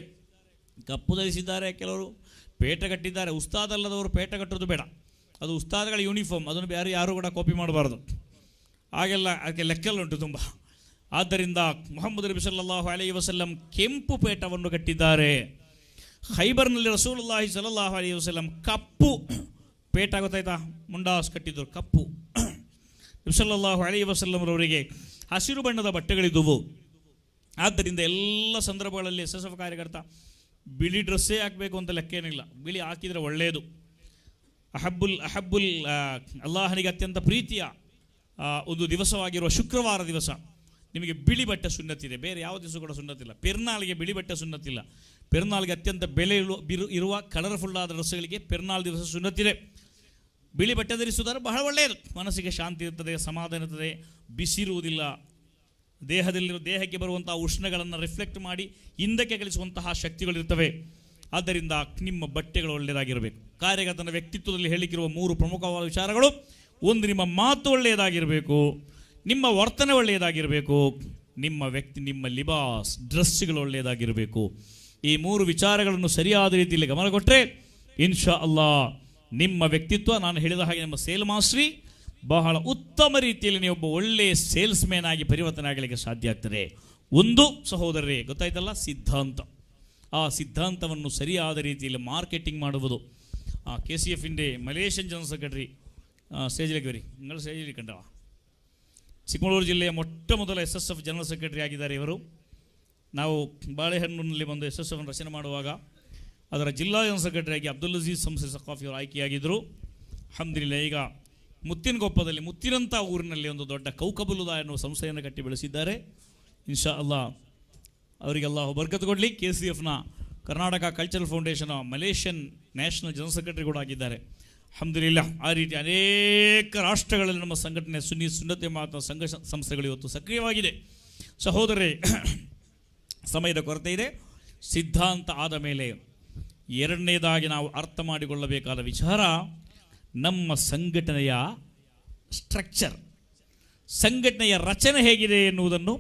ಕಪ್ಪು ಧರಿಸಿದ್ದಾರೆ ಕೆಲವರು ಪೇಟ ಕಟ್ಟಿದ್ದಾರೆ ಉಸ್ತಾದಲ್ಲದವರು ಪೇಟ ಕಟ್ಟೋದು ಬೇಡ ಅದು ಉಸ್ತಾದ್ಗಳ ಯೂನಿಫಾರ್ಮ್ ಅದನ್ನು ಬೇರೆ ಯಾರೂ ಕೂಡ ಕಾಪಿ ಮಾಡಬಾರ್ದು ಹಾಗೆಲ್ಲ ಅದಕ್ಕೆ ಲೆಕ್ಕಲ್ಲಿ ಉಂಟು ತುಂಬ ಆದ್ದರಿಂದ ಮೊಹಮ್ಮದ್ ನಬಿ ಸಲ್ಲಾಹು ವಸಲ್ಲಂ ಕೆಂಪು ಪೇಟವನ್ನು ಕಟ್ಟಿದ್ದಾರೆ ಹೈಬರ್ನಲ್ಲಿ ರಸೂಲುಲ್ಲಾಹಿ ಸಲಲ್ಲಾಹು ಅಲೈ ವಸಲ್ಲಂ ಕಪ್ಪು ಪೇಟ ಗೊತ್ತಾಯ್ತಾ ಮುಂಡಾಸ್ ಕಟ್ಟಿದ್ರು ಕಪ್ಪು ನಬಿ ಸಲ್ಲಾಹು ಅಲೈ ವಸಲ್ಲಂರವರಿಗೆ ಹಸಿರು ಬಣ್ಣದ ಬಟ್ಟೆಗಳಿದ್ದುವು ಆದ್ದರಿಂದ ಎಲ್ಲ ಸಂದರ್ಭಗಳಲ್ಲಿ ಎಸ್ ಎಸ್ ಎಫ್ ಕಾರ್ಯಕರ್ತ ಬಿಳಿ ಡ್ರೆಸ್ಸೇ ಹಾಕಬೇಕು ಅಂತ ಲೆಕ್ಕ ಏನಿಲ್ಲ ಬಿಳಿ ಹಾಕಿದರೆ ಒಳ್ಳೆಯದು ಅಹಬ್ಬುಲ್ ಅಹಬ್ಬುಲ್ ಅಲ್ಲಾಹನಿಗೆ ಅತ್ಯಂತ ಪ್ರೀತಿಯ ಒಂದು ದಿವಸವಾಗಿರುವ ಶುಕ್ರವಾರ ದಿವಸ ನಿಮಗೆ ಬಿಳಿ ಬಟ್ಟೆ ಸುನ್ನತಿದೆ ಬೇರೆ ಯಾವ ದಿವಸ ಕೂಡ ಸುನ್ನತಿಲ್ಲ ಪೆರ್ನಾಳಿಗೆ ಬಿಳಿ ಬಟ್ಟೆ ಸುನ್ನತಿಲ್ಲ ಪೆರ್ನಾಳಿಗೆ ಅತ್ಯಂತ ಬೆಲೆ ಇರುವ ಇರುವ ಕಲರ್ಫುಲ್ ಆದ ಡ್ರೆಸ್ಗಳಿಗೆ ಪೆರ್ನಾಳ್ ದಿವಸ ಸುನ್ನತ್ತಿದೆ ಬಿಳಿ ಬಟ್ಟೆ ಧರಿಸುವುದಾದ್ರೆ ಬಹಳ ಒಳ್ಳೆಯದು ಮನಸ್ಸಿಗೆ ಶಾಂತಿ ಇರ್ತದೆ ಸಮಾಧಾನ ಇರ್ತದೆ ಬಿಸಿರುವುದಿಲ್ಲ ದೇಹದಲ್ಲಿರೋ ದೇಹಕ್ಕೆ ಬರುವಂತಹ ಉಷ್ಣಗಳನ್ನು ರಿಫ್ಲೆಕ್ಟ್ ಮಾಡಿ ಹಿಂದಕ್ಕೆ ಕಲಿಸುವಂತಹ ಶಕ್ತಿಗಳಿರ್ತವೆ ಆದ್ದರಿಂದ ನಿಮ್ಮ ಬಟ್ಟೆಗಳು ಒಳ್ಳೆಯದಾಗಿರಬೇಕು ಕಾರ್ಯಗತನ ವ್ಯಕ್ತಿತ್ವದಲ್ಲಿ ಹೇಳಿಕಿರುವ ಮೂರು ಪ್ರಮುಖವಾದ ವಿಚಾರಗಳು ಒಂದು ನಿಮ್ಮ ಮಾತು ಒಳ್ಳೆಯದಾಗಿರಬೇಕು ನಿಮ್ಮ ವರ್ತನೆ ಒಳ್ಳೆಯದಾಗಿರಬೇಕು ನಿಮ್ಮ ವ್ಯಕ್ತಿ ನಿಮ್ಮ ಲಿಬಾಸ್ ಡ್ರೆಸ್ಗಳು ಒಳ್ಳೆಯದಾಗಿರಬೇಕು ಈ ಮೂರು ವಿಚಾರಗಳನ್ನು ಸರಿಯಾದ ರೀತಿಯಲ್ಲಿ ಗಮನ ಕೊಟ್ಟರೆ ಇನ್ಶಾ ಅಲ್ಲಾ ನಿಮ್ಮ ವ್ಯಕ್ತಿತ್ವ ನಾನು ಹೇಳಿದ ಹಾಗೆ ನಿಮ್ಮ ಸೇಲ್ ಮಾಸ್ಟ್ರಿ ಬಹಳ ಉತ್ತಮ ರೀತಿಯಲ್ಲಿ ನೀವು ಒಬ್ಬ ಒಳ್ಳೆಯ ಸೇಲ್ಸ್ ಮ್ಯಾನ್ ಆಗಿ ಪರಿವರ್ತನೆ ಆಗಲಿಕ್ಕೆ ಸಾಧ್ಯ ಆಗ್ತದೆ ಒಂದು ಸಹೋದರರೇ ಗೊತ್ತಾಯ್ತಲ್ಲ ಸಿದ್ಧಾಂತ ಆ ಸಿದ್ಧಾಂತವನ್ನು ಸರಿಯಾದ ರೀತಿಯಲ್ಲಿ ಮಾರ್ಕೆಟಿಂಗ್ ಮಾಡುವುದು ಕೆ ಸಿ ಎಫ್ ಇಂಡೆ ಮಲೇಷ್ಯನ್ ಜನರಲ್ ಸೆಕ್ರೆಟರಿ സ്റ്റേജിലേക്ക് വരി നിങ്ങൾ സ്റ്റേജിലേക്ക് ಕಂಡವ ಚಿಕ್ಕಮಗಳೂರು ಜಿಲ್ಲೆಯ ಮೊಟ್ಟ ಮೊದಲ S S F general secretary ಆಗಿದ್ದಾರೆ ಇವರು ನಾವು ಬಾಳೆಹಣ್ಣುನಲ್ಲಿ ಬಂದು ಎಸ್ ಎಸ್ ಎಫ್ನ ರಚನೆ ಮಾಡುವಾಗ ಅದರ ಜಿಲ್ಲಾ ಜನರಲ್ ಸೆಕ್ರೆಟರಿಯಾಗಿ ಅಬ್ದುಲ್ ಅಜೀಜ್ ಸಂಸ್ಥೆ ಸಖಾಫಿ ಅವರು ಆಯ್ಕೆಯಾಗಿದ್ದರು ಹಮ್ದಿಲ್ಲ ಈಗ ಮುತ್ತಿನಗೊಪ್ಪದಲ್ಲಿ ಮುತ್ತಿನಂಥ ಊರಿನಲ್ಲಿ ಒಂದು ದೊಡ್ಡ ಕೌಕಬಲುದ ಎನ್ನುವ ಸಂಸ್ಥೆಯನ್ನು ಕಟ್ಟಿ ಬೆಳೆಸಿದ್ದಾರೆ ಇನ್ಶಾ ಅಲ್ಲಾ ಅವರಿಗೆಲ್ಲ ಬರ್ಕತ್ ಕೊಡಲಿ ಕೆ ಸಿ ಎಫ್ನ Karnataka cultural foundation Malaysian national general secretary ಕೂಡ ಆಗಿದ್ದಾರೆ ಅಹಮದಿಲ್ಲ ಆ ರೀತಿ ಅನೇಕ ರಾಷ್ಟ್ರಗಳಲ್ಲಿ ನಮ್ಮ ಸಂಘಟನೆ ಸುನ್ನಿ ಸುನ್ನತೆ ಮಾತ ಸಂಘ ಸಂಸ್ಥೆಗಳು ಇವತ್ತು ಸಕ್ರಿಯವಾಗಿದೆ ಸಹೋದರೇ ಸಮಯದ ಕೊರತೆ ಇದೆ ಸಿದ್ಧಾಂತ ಆದ ಮೇಲೆ ಎರಡನೇದಾಗಿ ನಾವು ಅರ್ಥ ಮಾಡಿಕೊಳ್ಳಬೇಕಾದ ವಿಚಾರ ನಮ್ಮ ಸಂಘಟನೆಯ ಸ್ಟ್ರಕ್ಚರ್ ಸಂಘಟನೆಯ ರಚನೆ ಹೇಗಿದೆ ಎನ್ನುವುದನ್ನು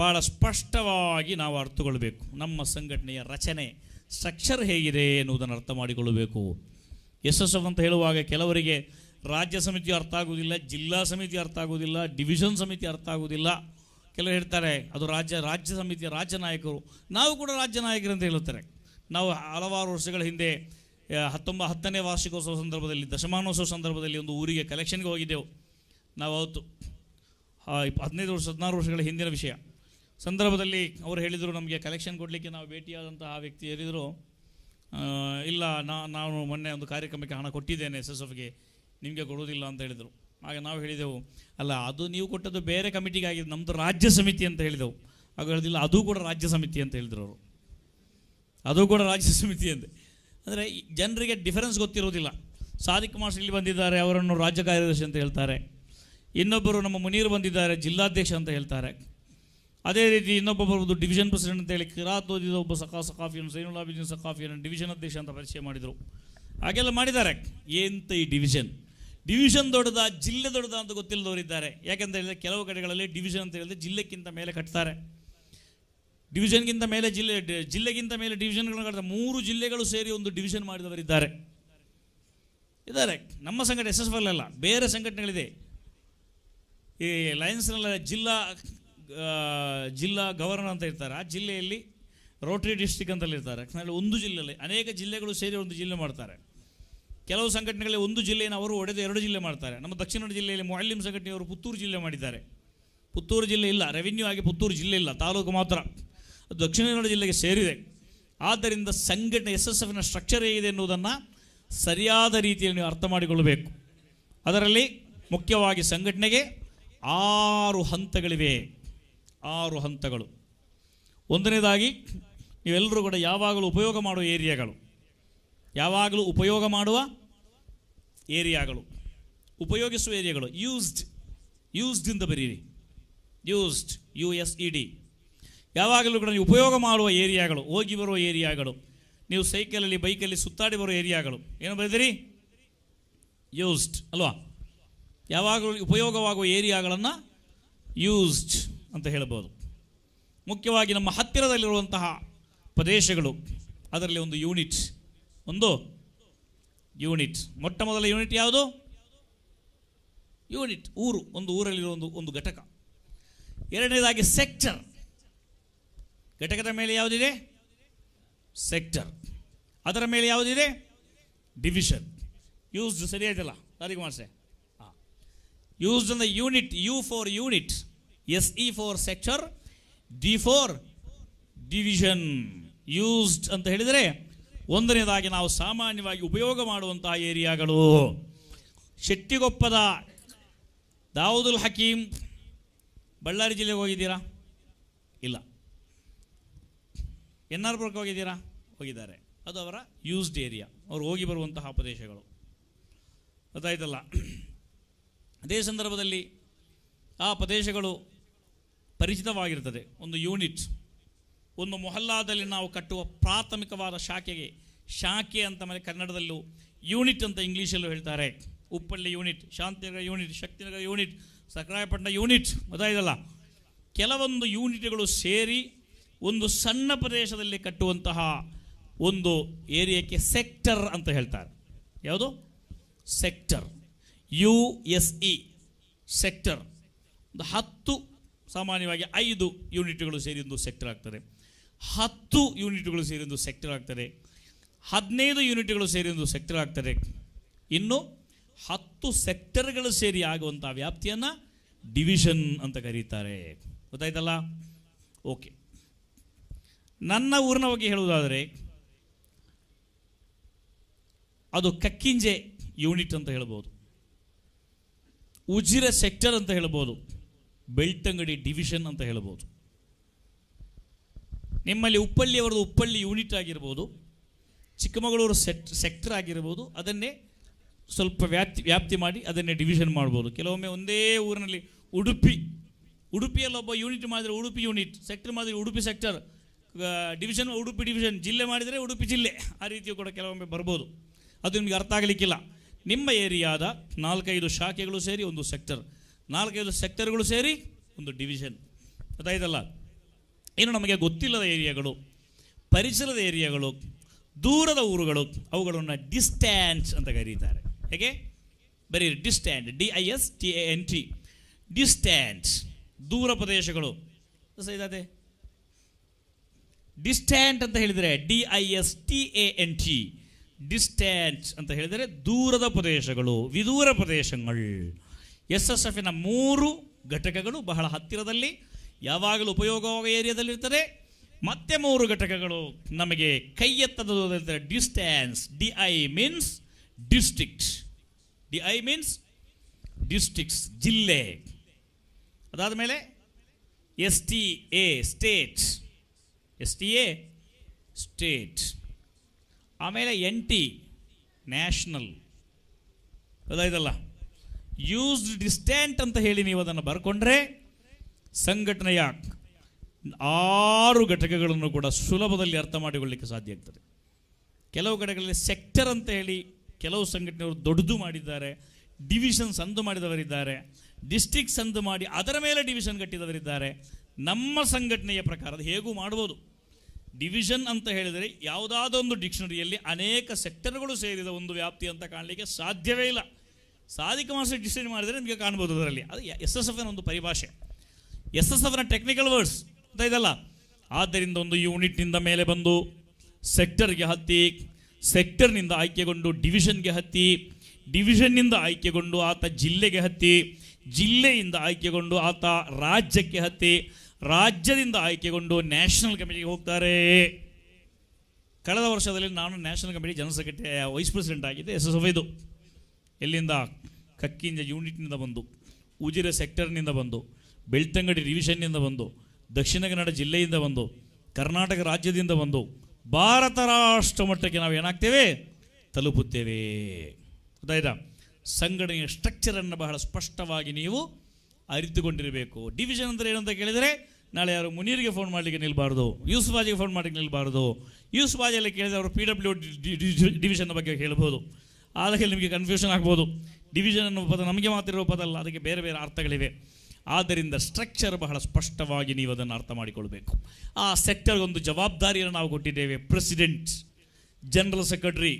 ಭಾಳ ಸ್ಪಷ್ಟವಾಗಿ ನಾವು ಅರ್ಥಗೊಳ್ಬೇಕು ನಮ್ಮ ಸಂಘಟನೆಯ ರಚನೆ ಸ್ಟ್ರಕ್ಚರ್ ಹೇಗಿದೆ ಎನ್ನುವುದನ್ನು ಅರ್ಥ ಮಾಡಿಕೊಳ್ಳಬೇಕು ಎಫ್ ಅಂತ ಹೇಳುವಾಗ ಕೆಲವರಿಗೆ ರಾಜ್ಯ ಸಮಿತಿ ಅರ್ಥ ಆಗುವುದಿಲ್ಲ ಜಿಲ್ಲಾ ಸಮಿತಿ ಅರ್ಥ ಆಗುವುದಿಲ್ಲ ಡಿವಿಷನ್ ಸಮಿತಿ ಅರ್ಥ ಆಗುವುದಿಲ್ಲ ಕೆಲವರು ಹೇಳ್ತಾರೆ ಅದು ರಾಜ್ಯ ರಾಜ್ಯ ಸಮಿತಿಯ ರಾಜ್ಯ ನಾಯಕರು ನಾವು ಕೂಡ ರಾಜ್ಯ ನಾಯಕರು ಅಂತ ಹೇಳುತ್ತಾರೆ ನಾವು ಹಲವಾರು ವರ್ಷಗಳ ಹಿಂದೆ ಹತ್ತೊಂಬ ಹತ್ತನೇ ವಾರ್ಷಿಕೋತ್ಸವ ಸಂದರ್ಭದಲ್ಲಿ ದಶಮಾನೋತ್ಸವ ಸಂದರ್ಭದಲ್ಲಿ ಒಂದು ಊರಿಗೆ ಕಲೆಕ್ಷನ್ಗೆ ಹೋಗಿದ್ದೆವು ನಾವು ಅವತ್ತು ಹದಿನೈದು ವರ್ಷ ಹದಿನಾರು ವರ್ಷಗಳ ಹಿಂದಿನ ವಿಷಯ ಸಂದರ್ಭದಲ್ಲಿ ಅವರು ಹೇಳಿದರು ನಮಗೆ ಕಲೆಕ್ಷನ್ ಕೊಡಲಿಕ್ಕೆ ನಾವು ಭೇಟಿಯಾದಂತಹ ವ್ಯಕ್ತಿ ಹೇಳಿದರು ಇಲ್ಲ ನಾ ನಾನು ಮೊನ್ನೆ ಒಂದು ಕಾರ್ಯಕ್ರಮಕ್ಕೆ ಹಣ ಕೊಟ್ಟಿದ್ದೇನೆ ಎಸ್ ಎಸ್ ಎಫ್ಗೆ ನಿಮಗೆ ಕೊಡೋದಿಲ್ಲ ಅಂತ ಹೇಳಿದರು ಹಾಗೆ ನಾವು ಹೇಳಿದೆವು ಅಲ್ಲ ಅದು ನೀವು ಕೊಟ್ಟದ್ದು ಬೇರೆ ಕಮಿಟಿಗೆ ಆಗಿದೆ ನಮ್ಮದು ರಾಜ್ಯ ಸಮಿತಿ ಅಂತ ಹೇಳಿದೆವು ಆಗ ಹೇಳಿದಿಲ್ಲ ಅದು ಕೂಡ ರಾಜ್ಯ ಸಮಿತಿ ಅಂತ ಹೇಳಿದರು ಅವರು ಅದು ಕೂಡ ರಾಜ್ಯ ಸಮಿತಿ ಅಂತೆ ಅಂದರೆ ಜನರಿಗೆ ಡಿಫರೆನ್ಸ್ ಗೊತ್ತಿರೋದಿಲ್ಲ ಸಾದಿಕ್ ಕುಮಾರ್ ಇಲ್ಲಿ ಬಂದಿದ್ದಾರೆ ಅವರನ್ನು ರಾಜ್ಯ ಕಾರ್ಯದರ್ಶಿ ಅಂತ ಹೇಳ್ತಾರೆ ಇನ್ನೊಬ್ಬರು ನಮ್ಮ ಮುನೀರ್ ಬಂದಿದ್ದಾರೆ ಜಿಲ್ಲಾಧ್ಯಕ್ಷ ಅಂತ ಹೇಳ್ತಾರೆ ಅದೇ ರೀತಿ ಇನ್ನೊಬ್ಬ ಬರುವುದು ಡಿವಿಷನ್ ಪ್ರೆಸಿಡೆಂಟ್ ಹೇಳಿ ಕಿರಾತ್ ಓದಿದ ಒಬ್ಬ ಸಖಾ ಸಖಾಫಿಯನ್ನು ಸೈನುಲಾಬಿಜಿನ್ ಸಖಾಫಿಯನ್ನು ಡಿವಿಷನ್ ಅಧ್ಯಕ್ಷ ಅಂತ ಪರಿಚಯ ಮಾಡಿದರು ಹಾಗೆಲ್ಲ ಮಾಡಿದ್ದಾರೆ ಏಂತ ಈ ಡಿವಿಷನ್ ಡಿವಿಷನ್ ದೊಡ್ಡದ ಜಿಲ್ಲೆ ದೊಡ್ಡದ ಅಂತ ಗೊತ್ತಿಲ್ಲದವರಿದ್ದಾರೆ ಯಾಕೆಂತ ಹೇಳಿದ್ರೆ ಕೆಲವು ಕಡೆಗಳಲ್ಲಿ ಡಿವಿಷನ್ ಅಂತ ಹೇಳಿದ್ರೆ ಜಿಲ್ಲೆಗಿಂತ ಮೇಲೆ ಕಟ್ತಾರೆ ಡಿವಿಷನ್ಗಿಂತ ಮೇಲೆ ಜಿಲ್ಲೆ ಜಿಲ್ಲೆಗಿಂತ ಮೇಲೆ ಡಿವಿಷನ್ಗಳನ್ನು ಕಟ್ತಾರೆ ಮೂರು ಜಿಲ್ಲೆಗಳು ಸೇರಿ ಒಂದು ಡಿವಿಷನ್ ಮಾಡಿದವರಿದ್ದಾರೆ ಇದ್ದಾರೆ ನಮ್ಮ ಸಂಘಟನೆ ಎಸ್ ಎಸ್ ಅಲ್ಲ ಬೇರೆ ಸಂಘಟನೆಗಳಿದೆ ಈ ಲಯನ್ಸ್ನಲ್ಲ ಜಿಲ್ಲಾ ಜಿಲ್ಲಾ ಗವರ್ನರ್ ಅಂತ ಇರ್ತಾರೆ ಆ ಜಿಲ್ಲೆಯಲ್ಲಿ ರೋಟರಿ ಡಿಸ್ಟಿಕ್ ಇರ್ತಾರೆ ಯಾಕಂದರೆ ಒಂದು ಜಿಲ್ಲೆಯಲ್ಲಿ ಅನೇಕ ಜಿಲ್ಲೆಗಳು ಸೇರಿ ಒಂದು ಜಿಲ್ಲೆ ಮಾಡ್ತಾರೆ ಕೆಲವು ಸಂಘಟನೆಗಳಲ್ಲಿ ಒಂದು ಜಿಲ್ಲೆಯನ್ನು ಅವರು ಒಡೆದು ಎರಡು ಜಿಲ್ಲೆ ಮಾಡ್ತಾರೆ ನಮ್ಮ ದಕ್ಷಿಣ ಜಿಲ್ಲೆಯಲ್ಲಿ ಸಂಘಟನೆ ಸಂಘಟನೆಯವರು ಪುತ್ತೂರು ಜಿಲ್ಲೆ ಮಾಡಿದ್ದಾರೆ ಪುತ್ತೂರು ಜಿಲ್ಲೆ ಇಲ್ಲ ರೆವಿನ್ಯೂ ಆಗಿ ಪುತ್ತೂರು ಜಿಲ್ಲೆ ಇಲ್ಲ ತಾಲೂಕು ಮಾತ್ರ ದಕ್ಷಿಣ ಕನ್ನಡ ಜಿಲ್ಲೆಗೆ ಸೇರಿದೆ ಆದ್ದರಿಂದ ಸಂಘಟನೆ ಎಸ್ ಎಸ್ ಎಫ್ನ ಸ್ಟ್ರಕ್ಚರ್ ಹೇಗಿದೆ ಎನ್ನುವುದನ್ನು ಸರಿಯಾದ ರೀತಿಯಲ್ಲಿ ನೀವು ಅರ್ಥ ಮಾಡಿಕೊಳ್ಳಬೇಕು ಅದರಲ್ಲಿ ಮುಖ್ಯವಾಗಿ ಸಂಘಟನೆಗೆ ಆರು ಹಂತಗಳಿವೆ ಆರು ಹಂತಗಳು ಒಂದನೇದಾಗಿ ನೀವೆಲ್ಲರೂ ಕೂಡ ಯಾವಾಗಲೂ ಉಪಯೋಗ ಮಾಡುವ ಏರಿಯಾಗಳು ಯಾವಾಗಲೂ ಉಪಯೋಗ ಮಾಡುವ ಏರಿಯಾಗಳು ಉಪಯೋಗಿಸುವ ಏರಿಯಾಗಳು ಯೂಸ್ಡ್ ಇಂದ ಬರೀರಿ used U S E D ಯಾವಾಗಲೂ ಕೂಡ ನೀವು ಉಪಯೋಗ ಮಾಡುವ ಏರಿಯಾಗಳು ಹೋಗಿ ಬರುವ ಏರಿಯಾಗಳು ನೀವು ಸೈಕಲಲ್ಲಿ ಬೈಕಲ್ಲಿ ಸುತ್ತಾಡಿ ಬರೋ ಏರಿಯಾಗಳು ಏನು ಬರೆದಿರಿ ಯೂಸ್ಡ್ ಅಲ್ವಾ ಯಾವಾಗಲೂ ಉಪಯೋಗವಾಗುವ ಏರಿಯಾಗಳನ್ನು ಯೂಸ್ಡ್ ಅಂತ ಹೇಳ್ಬೋದು ಮುಖ್ಯವಾಗಿ ನಮ್ಮ ಹತ್ತಿರದಲ್ಲಿರುವಂತಹ ಪ್ರದೇಶಗಳು ಅದರಲ್ಲಿ ಒಂದು ಯೂನಿಟ್ ಒಂದು ಯೂನಿಟ್ ಮೊಟ್ಟ ಮೊದಲ ಯೂನಿಟ್ ಯಾವುದು ಯೂನಿಟ್ ಊರು ಒಂದು ಊರಲ್ಲಿರುವ ಒಂದು ಒಂದು ಘಟಕ ಎರಡನೇದಾಗಿ ಸೆಕ್ಟರ್ ಘಟಕದ ಮೇಲೆ ಯಾವುದಿದೆ ಸೆಕ್ಟರ್ ಅದರ ಮೇಲೆ ಯಾವುದಿದೆ ಡಿವಿಷನ್ ಯೂಸ್ಡ್ ಸರಿಯಾಯ್ತಲ್ಲ ಸಾರಿಗೆ ಮಾಡಿಸೆ ಹಾಂ ಯೂಸ್ಡ್ ಅಂದ unit U for unit S E for sector D for division used ಅಂತ ಹೇಳಿದರೆ ಒಂದನೇದಾಗಿ ನಾವು ಸಾಮಾನ್ಯವಾಗಿ ಉಪಯೋಗ ಮಾಡುವಂತಹ ಏರಿಯಾಗಳು ಶೆಟ್ಟಿಗೊಪ್ಪದ ದಾವುದುಲ್ ಹಕೀಂ ಬಳ್ಳಾರಿ ಜಿಲ್ಲೆಗೆ ಹೋಗಿದ್ದೀರಾ ಇಲ್ಲ ಎನ್ ಆರ್ ಪುರಕ್ಕೆ ಹೋಗಿದ್ದೀರಾ ಹೋಗಿದ್ದಾರೆ ಅದು ಅವರ ಯೂಸ್ಡ್ ಏರಿಯಾ ಅವರು ಹೋಗಿ ಬರುವಂತಹ ಪ್ರದೇಶಗಳು ಗೊತ್ತಾಯ್ತಲ್ಲ ಅದೇ ಸಂದರ್ಭದಲ್ಲಿ ಆ ಪ್ರದೇಶಗಳು ಪರಿಚಿತವಾಗಿರ್ತದೆ ಒಂದು ಯೂನಿಟ್ ಒಂದು ಮೊಹಲ್ಲಾದಲ್ಲಿ ನಾವು ಕಟ್ಟುವ ಪ್ರಾಥಮಿಕವಾದ ಶಾಖೆಗೆ ಶಾಖೆ ಅಂತ ಮೇಲೆ ಕನ್ನಡದಲ್ಲೂ ಯೂನಿಟ್ ಅಂತ ಇಂಗ್ಲೀಷಲ್ಲೂ ಹೇಳ್ತಾರೆ Uppalli unit Shantinagar unit Shaktinagar unit Sakrayapatna unit ಗೊತ್ತಾಯಿದಲ್ಲ ಕೆಲವೊಂದು ಯೂನಿಟ್ಗಳು ಸೇರಿ ಒಂದು ಸಣ್ಣ ಪ್ರದೇಶದಲ್ಲಿ ಕಟ್ಟುವಂತಹ ಒಂದು ಏರಿಯಾಕ್ಕೆ ಸೆಕ್ಟರ್ ಅಂತ ಹೇಳ್ತಾರೆ ಯಾವುದು sector U S E sector ಒಂದು ಹತ್ತು ಸಾಮಾನ್ಯವಾಗಿ ಐದು ಯೂನಿಟ್ಗಳು ಸೇರಿ ಒಂದು ಸೆಕ್ಟರ್ ಆಗ್ತದೆ ಹತ್ತು ಯೂನಿಟ್ಗಳು ಸೇರಿ ಒಂದು ಸೆಕ್ಟರ್ ಆಗ್ತದೆ ಹದಿನೈದು ಯೂನಿಟ್ಗಳು ಸೇರಿ ಒಂದು ಸೆಕ್ಟರ್ ಆಗ್ತದೆ ಇನ್ನು ಹತ್ತು ಸೆಕ್ಟರ್ಗಳು ಸೇರಿ ಆಗುವಂಥ ವ್ಯಾಪ್ತಿಯನ್ನು ಡಿವಿಷನ್ ಅಂತ ಕರೀತಾರೆ ಗೊತ್ತಾಯ್ತಲ್ಲ ಓಕೆ ನನ್ನ ಊರಿನ ಬಗ್ಗೆ ಹೇಳುವುದಾದರೆ ಅದು ಕಕ್ಕಿಂಜೆ ಯೂನಿಟ್ ಅಂತ ಹೇಳ್ಬೋದು ಉಜಿರ ಸೆಕ್ಟರ್ ಅಂತ ಹೇಳ್ಬೋದು ಬೆಳ್ತಂಗಡಿ ಡಿವಿಷನ್ ಅಂತ ಹೇಳ್ಬೋದು ನಿಮ್ಮಲ್ಲಿ ಉಪ್ಪಳ್ಳಿ ಅವರದ್ದು ಉಪ್ಪಳ್ಳಿ ಯೂನಿಟ್ ಆಗಿರ್ಬೋದು ಚಿಕ್ಕಮಗಳೂರು ಸೆಟ್ ಸೆಕ್ಟರ್ ಆಗಿರ್ಬೋದು ಅದನ್ನೇ ಸ್ವಲ್ಪ ವ್ಯಾಪ್ತಿ ವ್ಯಾಪ್ತಿ ಮಾಡಿ ಅದನ್ನೇ ಡಿವಿಷನ್ ಮಾಡ್ಬೋದು ಕೆಲವೊಮ್ಮೆ ಒಂದೇ ಊರಿನಲ್ಲಿ ಉಡುಪಿ ಉಡುಪಿಯಲ್ಲಿ ಒಬ್ಬ ಯೂನಿಟ್ ಮಾಡಿದರೆ ಉಡುಪಿ ಯೂನಿಟ್ ಸೆಕ್ಟರ್ ಮಾಡಿದರೆ Udupi sector division Udupi division ಜಿಲ್ಲೆ ಮಾಡಿದರೆ ಉಡುಪಿ ಜಿಲ್ಲೆ ಆ ರೀತಿಯೂ ಕೂಡ ಕೆಲವೊಮ್ಮೆ ಬರ್ಬೋದು ಅದು ನಿಮಗೆ ಅರ್ಥ ಆಗಲಿಕ್ಕಿಲ್ಲ ನಿಮ್ಮ ಏರಿಯಾದ ನಾಲ್ಕೈದು ಶಾಖೆಗಳು ಸೇರಿ ಒಂದು ಸೆಕ್ಟರ್ ನಾಲ್ಕೈದು ಸೆಕ್ಟರ್ಗಳು ಸೇರಿ ಒಂದು ಡಿವಿಷನ್ ಗೊತ್ತಾಯ್ತಲ್ಲ ಏನು ನಮಗೆ ಗೊತ್ತಿಲ್ಲದ ಏರಿಯಾಗಳು ಪರಿಸರದ ಏರಿಯಾಗಳು ದೂರದ ಊರುಗಳು ಅವುಗಳನ್ನು ಡಿಸ್ಟ್ಯಾನ್ಸ್ ಅಂತ ಕರೀತಾರೆ ಹೇಗೆ ಬರೀ distant D I S T A N T distance ದೂರ ಪ್ರದೇಶಗಳು ಡಿಸ್ಟ್ಯಾಂಟ್ ಅಂತ ಹೇಳಿದರೆ D I S T A N T distance ಅಂತ ಹೇಳಿದರೆ ದೂರದ ಪ್ರದೇಶಗಳು ವಿದೂರ ಪ್ರದೇಶಗಳು ಎಸ್ ಎಸ್ ಎಫಿನ ಮೂರು ಘಟಕಗಳು ಬಹಳ ಹತ್ತಿರದಲ್ಲಿ ಯಾವಾಗಲೂ ಉಪಯೋಗವಾಗುವ ಏರಿಯಾದಲ್ಲಿರ್ತದೆ ಮತ್ತೆ ಮೂರು ಘಟಕಗಳು ನಮಗೆ ಕೈ ಎತ್ತದ distance D I means district D I means districts ಜಿಲ್ಲೆ ಅದಾದ ಮೇಲೆ S T A state S T A state ಆಮೇಲೆ ಎನ್ ಟಿ ನ್ಯಾಷನಲ್ ಅದಾಯ್ತಲ್ಲ ಯೂಸ್ಡ್ ಡಿಸ್ಟೆಂಟ್ ಅಂತ ಹೇಳಿ ನೀವು ಅದನ್ನು ಬರ್ಕೊಂಡ್ರೆ ಸಂಘಟನೆಯ ಆರು ಘಟಕಗಳನ್ನು ಕೂಡ ಸುಲಭದಲ್ಲಿ ಅರ್ಥ ಮಾಡಿಕೊಳ್ಳಿಕ್ಕೆ ಸಾಧ್ಯ ಆಗ್ತದೆ ಕೆಲವು ಕಡೆಗಳಲ್ಲಿ ಸೆಕ್ಟರ್ ಅಂತ ಹೇಳಿ ಕೆಲವು ಸಂಘಟನೆಯವರು ದೊಡ್ಡದು ಮಾಡಿದ್ದಾರೆ ಡಿವಿಷನ್ಸ್ ಅಂದು ಮಾಡಿದವರಿದ್ದಾರೆ ಡಿಸ್ಟಿಕ್ಸ್ ಅಂದು ಮಾಡಿ ಅದರ ಮೇಲೆ ಡಿವಿಷನ್ ಕಟ್ಟಿದವರಿದ್ದಾರೆ ನಮ್ಮ ಸಂಘಟನೆಯ ಪ್ರಕಾರ ಅದು ಹೇಗೂ ಮಾಡ್ಬೋದು ಡಿವಿಷನ್ ಅಂತ ಹೇಳಿದರೆ ಯಾವುದಾದೊಂದು ಡಿಕ್ಷನರಿಯಲ್ಲಿ ಅನೇಕ ಸೆಕ್ಟರ್ಗಳು ಸೇರಿದ ಒಂದು ವ್ಯಾಪ್ತಿ ಅಂತ ಕಾಣಲಿಕ್ಕೆ ಸಾಧ್ಯವೇ ಇಲ್ಲ ಸಾಧಿಕ ಮಾಸ ಡಿಸೈಡ್ ಮಾಡಿದರೆ ನಿಮಗೆ ಕಾಣ್ಬೋದು ಅದರಲ್ಲಿ ಅದು ಎಸ್ ಎಸ್ ಎಫ್ ಒಂದು ಪರಿಭಾಷೆ ಎಸ್ ಎಸ್ ಎಫ್ನ ಟೆಕ್ನಿಕಲ್ ವರ್ಡ್ಸ್ ಅಂತ ಇದಲ್ಲ ಆದ್ದರಿಂದ ಒಂದು ಯೂನಿಟ್ನಿಂದ ಮೇಲೆ ಬಂದು ಸೆಕ್ಟರ್ಗೆ ಹತ್ತಿ ಸೆಕ್ಟರ್ನಿಂದ ಆಯ್ಕೆಗೊಂಡು ಡಿವಿಷನ್ಗೆ ಹತ್ತಿ ಡಿವಿಷನ್ನಿಂದ ಆಯ್ಕೆಗೊಂಡು ಆತ ಜಿಲ್ಲೆಗೆ ಹತ್ತಿ ಜಿಲ್ಲೆಯಿಂದ ಆಯ್ಕೆಗೊಂಡು ಆತ ರಾಜ್ಯಕ್ಕೆ ಹತ್ತಿ ರಾಜ್ಯದಿಂದ ಆಯ್ಕೆಗೊಂಡು ನ್ಯಾಷನಲ್ ಕಮಿಟಿಗೆ ಹೋಗ್ತಾರೆ ಕಳೆದ ವರ್ಷದಲ್ಲಿ ನಾನು national committee general secretary vice president ಆಗಿದ್ದೆ ಎಸ್ ಎಸ್ ಎಫ್ ಇದು ಎಲ್ಲಿಂದ ಕಕ್ಕಿಂಜ ಯೂನಿಟ್ನಿಂದ ಬಂದು ಉಜಿರೆ ಸೆಕ್ಟರ್ನಿಂದ ಬಂದು ಬೆಳ್ತಂಗಡಿ ಡಿವಿಷನ್ನಿಂದ ಬಂದು ದಕ್ಷಿಣ ಕನ್ನಡ ಜಿಲ್ಲೆಯಿಂದ ಬಂದು ಕರ್ನಾಟಕ ರಾಜ್ಯದಿಂದ ಬಂದು ಭಾರತ ರಾಷ್ಟ್ರ ಮಟ್ಟಕ್ಕೆ ನಾವು ಏನಾಗ್ತೇವೆ ತಲುಪುತ್ತೇವೆ ಗೊತ್ತಾಯ್ತಾ ಸಂಘಟನೆಯ ಸ್ಟ್ರಕ್ಚರನ್ನು ಬಹಳ ಸ್ಪಷ್ಟವಾಗಿ ನೀವು ಅರಿತುಕೊಂಡಿರಬೇಕು ಡಿವಿಷನ್ ಅಂದರೆ ಏನಂತ ಕೇಳಿದರೆ ನಾಳೆ ಯಾರು ಮುನೀರಿಗೆ ಫೋನ್ ಮಾಡಲಿಕ್ಕೆ ನಿಲ್ಬಾರ್ದು ಬಾಜಿಗೆ ಫೋನ್ ಮಾಡಲಿಕ್ಕೆ ಯೂಸ್ ಬಾಜಿಯಲ್ಲಿ ಕೇಳಿದರೆ ಅವರು ಪಿ ಡಬ್ಲ್ಯೂ ಡಿವಿಷನ್ ಬಗ್ಗೆ ಹೇಳ್ಬೋದು ಆದಾಗ ನಿಮಗೆ ಕನ್ಫ್ಯೂಷನ್ ಆಗ್ಬೋದು ಡಿವಿಷನ್ ಅನ್ನೋ ಪದ ನಮಗೆ ಇರುವ ಪದ ಅಲ್ಲ ಅದಕ್ಕೆ ಬೇರೆ ಬೇರೆ ಅರ್ಥಗಳಿವೆ ಆದ್ದರಿಂದ ಸ್ಟ್ರಕ್ಚರ್ ಬಹಳ ಸ್ಪಷ್ಟವಾಗಿ ನೀವು ಅದನ್ನು ಅರ್ಥ ಮಾಡಿಕೊಳ್ಬೇಕು ಆ ಒಂದು ಜವಾಬ್ದಾರಿಯನ್ನು ನಾವು ಕೊಟ್ಟಿದ್ದೇವೆ president general secretary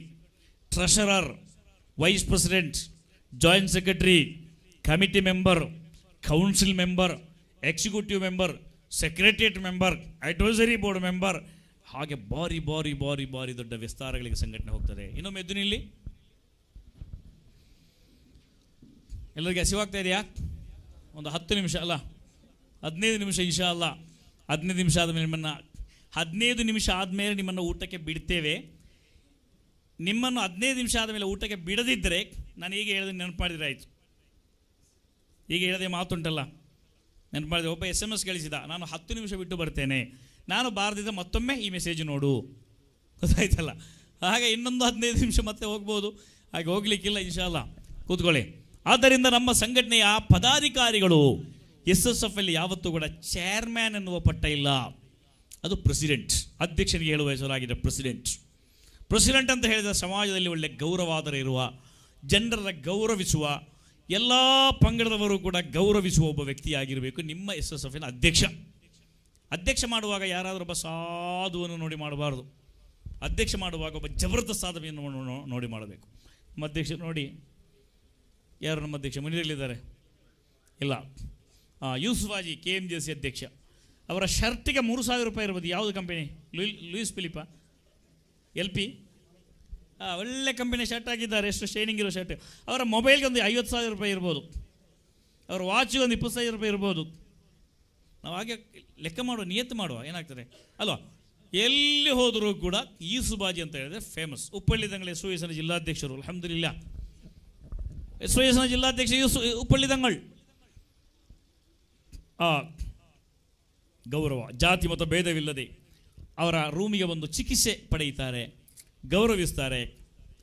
treasurer vice president joint secretary committee member council member executive member secretariat member advisory board member ಹಾಗೆ ಬಾರಿ ಬಾರಿ ಬಾರಿ ಬಾರಿ ದೊಡ್ಡ ವಿಸ್ತಾರಗಳಿಗೆ ಸಂಘಟನೆ ಹೋಗ್ತದೆ ಇನ್ನೊಮ್ಮೆ ಎದ್ದು ಎಲ್ಲರಿಗೆ ಹಸಿವಾಗ್ತಾ ಇದೆಯಾ ಒಂದು ಹತ್ತು ನಿಮಿಷ ಅಲ್ಲ ಹದಿನೈದು ನಿಮಿಷ ಇಶಾ ಅಲ್ಲ ಹದಿನೈದು ನಿಮಿಷ ಆದಮೇಲೆ ನಿಮ್ಮನ್ನು ಹದಿನೈದು ನಿಮಿಷ ಆದಮೇಲೆ ನಿಮ್ಮನ್ನು ಊಟಕ್ಕೆ ಬಿಡ್ತೇವೆ ನಿಮ್ಮನ್ನು ಹದಿನೈದು ನಿಮಿಷ ಆದಮೇಲೆ ಊಟಕ್ಕೆ ಬಿಡದಿದ್ದರೆ ನಾನು ಈಗ ಹೇಳಿದ ನೆನಪು ಮಾಡಿದರೆ ಆಯಿತು ಈಗ ಹೇಳದೆ ಮಾತುಂಟಲ್ಲ ನೆನಪು ಮಾಡಿದೆ ಒಬ್ಬ ಎಸ್ ಎಮ್ ಎಸ್ ಗಳಿಸಿದ ನಾನು ಹತ್ತು ನಿಮಿಷ ಬಿಟ್ಟು ಬರ್ತೇನೆ ನಾನು ಬಾರದಿದ್ದ ಮತ್ತೊಮ್ಮೆ ಈ ಮೆಸೇಜ್ ನೋಡು ಗೊತ್ತಾಯ್ತಲ್ಲ ಹಾಗೆ ಇನ್ನೊಂದು ಹದಿನೈದು ನಿಮಿಷ ಮತ್ತೆ ಹೋಗ್ಬೋದು ಹಾಗೆ ಹೋಗ್ಲಿಕ್ಕಿಲ್ಲ ಇನ್ಶಾಲ್ಲ ಕೂತ್ಕೊಳ್ಳಿ ಆದ್ದರಿಂದ ನಮ್ಮ ಸಂಘಟನೆಯ ಪದಾಧಿಕಾರಿಗಳು ಎಸ್ ಎಸ್ ಎಫ್ ಅಲ್ಲಿ ಯಾವತ್ತೂ ಕೂಡ ಚೇರ್ಮ್ಯಾನ್ ಎನ್ನುವ ಪಟ್ಟ ಇಲ್ಲ ಅದು ಪ್ರೆಸಿಡೆಂಟ್ ಅಧ್ಯಕ್ಷನಿಗೆ ಹೇಳುವ ಹೆಸರಾಗಿದೆ ಪ್ರೆಸಿಡೆಂಟ್ ಪ್ರೆಸಿಡೆಂಟ್ ಅಂತ ಹೇಳಿದ ಸಮಾಜದಲ್ಲಿ ಒಳ್ಳೆ ಗೌರವಾದರ ಇರುವ ಜನರ ಗೌರವಿಸುವ ಎಲ್ಲ ಪಂಗಡದವರು ಕೂಡ ಗೌರವಿಸುವ ಒಬ್ಬ ವ್ಯಕ್ತಿಯಾಗಿರಬೇಕು ನಿಮ್ಮ ಎಸ್ ಎಸ್ ಎಫ್ನ ಅಧ್ಯಕ್ಷ ಅಧ್ಯಕ್ಷ ಮಾಡುವಾಗ ಯಾರಾದರೂ ಒಬ್ಬ ಸಾಧುವನ್ನು ನೋಡಿ ಮಾಡಬಾರ್ದು ಅಧ್ಯಕ್ಷ ಮಾಡುವಾಗ ಒಬ್ಬ ಜಬರ್ದಸ್ತ್ ಸಾಧನೆಯನ್ನು ನೋಡಿ ಮಾಡಬೇಕು ನಮ್ಮ ಅಧ್ಯಕ್ಷರು ನೋಡಿ ಯಾರು ನಮ್ಮ ಅಧ್ಯಕ್ಷ ಮುನಿರಲಿದ್ದಾರೆ ಇಲ್ಲ ಯೂಸುಫಾಜಿ ಕೆ ಎಮ್ ಜಿ ಸಿ ಅಧ್ಯಕ್ಷ ಅವರ ಶರ್ಟಿಗೆ ಮೂರು ಸಾವಿರ ರೂಪಾಯಿ ಇರ್ಬೋದು ಯಾವುದು company Louis Philippe L P ಒಳ್ಳೆ ಕಂಪೆನಿ ಶರ್ಟ್ ಆಗಿದ್ದಾರೆ ಎಷ್ಟು ಶೈನಿಂಗ್ ಇರೋ ಶರ್ಟ್ ಅವರ ಮೊಬೈಲ್ಗೆ ಒಂದು ಐವತ್ತು ಸಾವಿರ ರೂಪಾಯಿ ಇರ್ಬೋದು ಅವರ ವಾಚಿಗೆ ಒಂದು ಇಪ್ಪತ್ತು ಸಾವಿರ ರೂಪಾಯಿ ಇರ್ಬೋದು ನಾವು ಹಾಗೆ ಲೆಕ್ಕ ಮಾಡುವ ನಿಯತ್ತು ಮಾಡುವ ಏನಾಗ್ತದೆ ಅಲ್ವಾ ಎಲ್ಲಿ ಹೋದರೂ ಕೂಡ ಈಸುಬಾಜಿ ಅಂತ ಹೇಳಿದ್ರೆ ಫೇಮಸ್ ಉಪ್ಪಳ್ಳಿ ದಂಗಲೆ ಸುಯಸನ ಜಿಲ್ಲಾಧ್ಯಕ್ಷರು ಅಲಹಮ್ದಿಲ್ಲ എസ് വൈ എസ് ജില്ലാധ്യക്ഷ ഉപ്പള്ളി ಆ ಗೌರವ ಜಾತಿ ಮತ್ತು ಭೇದವಿಲ್ಲದೆ ಅವರ ರೂಮಿಗೆ ಒಂದು ಚಿಕಿತ್ಸೆ ಪಡೆಯುತ್ತಾರೆ ಗೌರವಿಸ್ತಾರೆ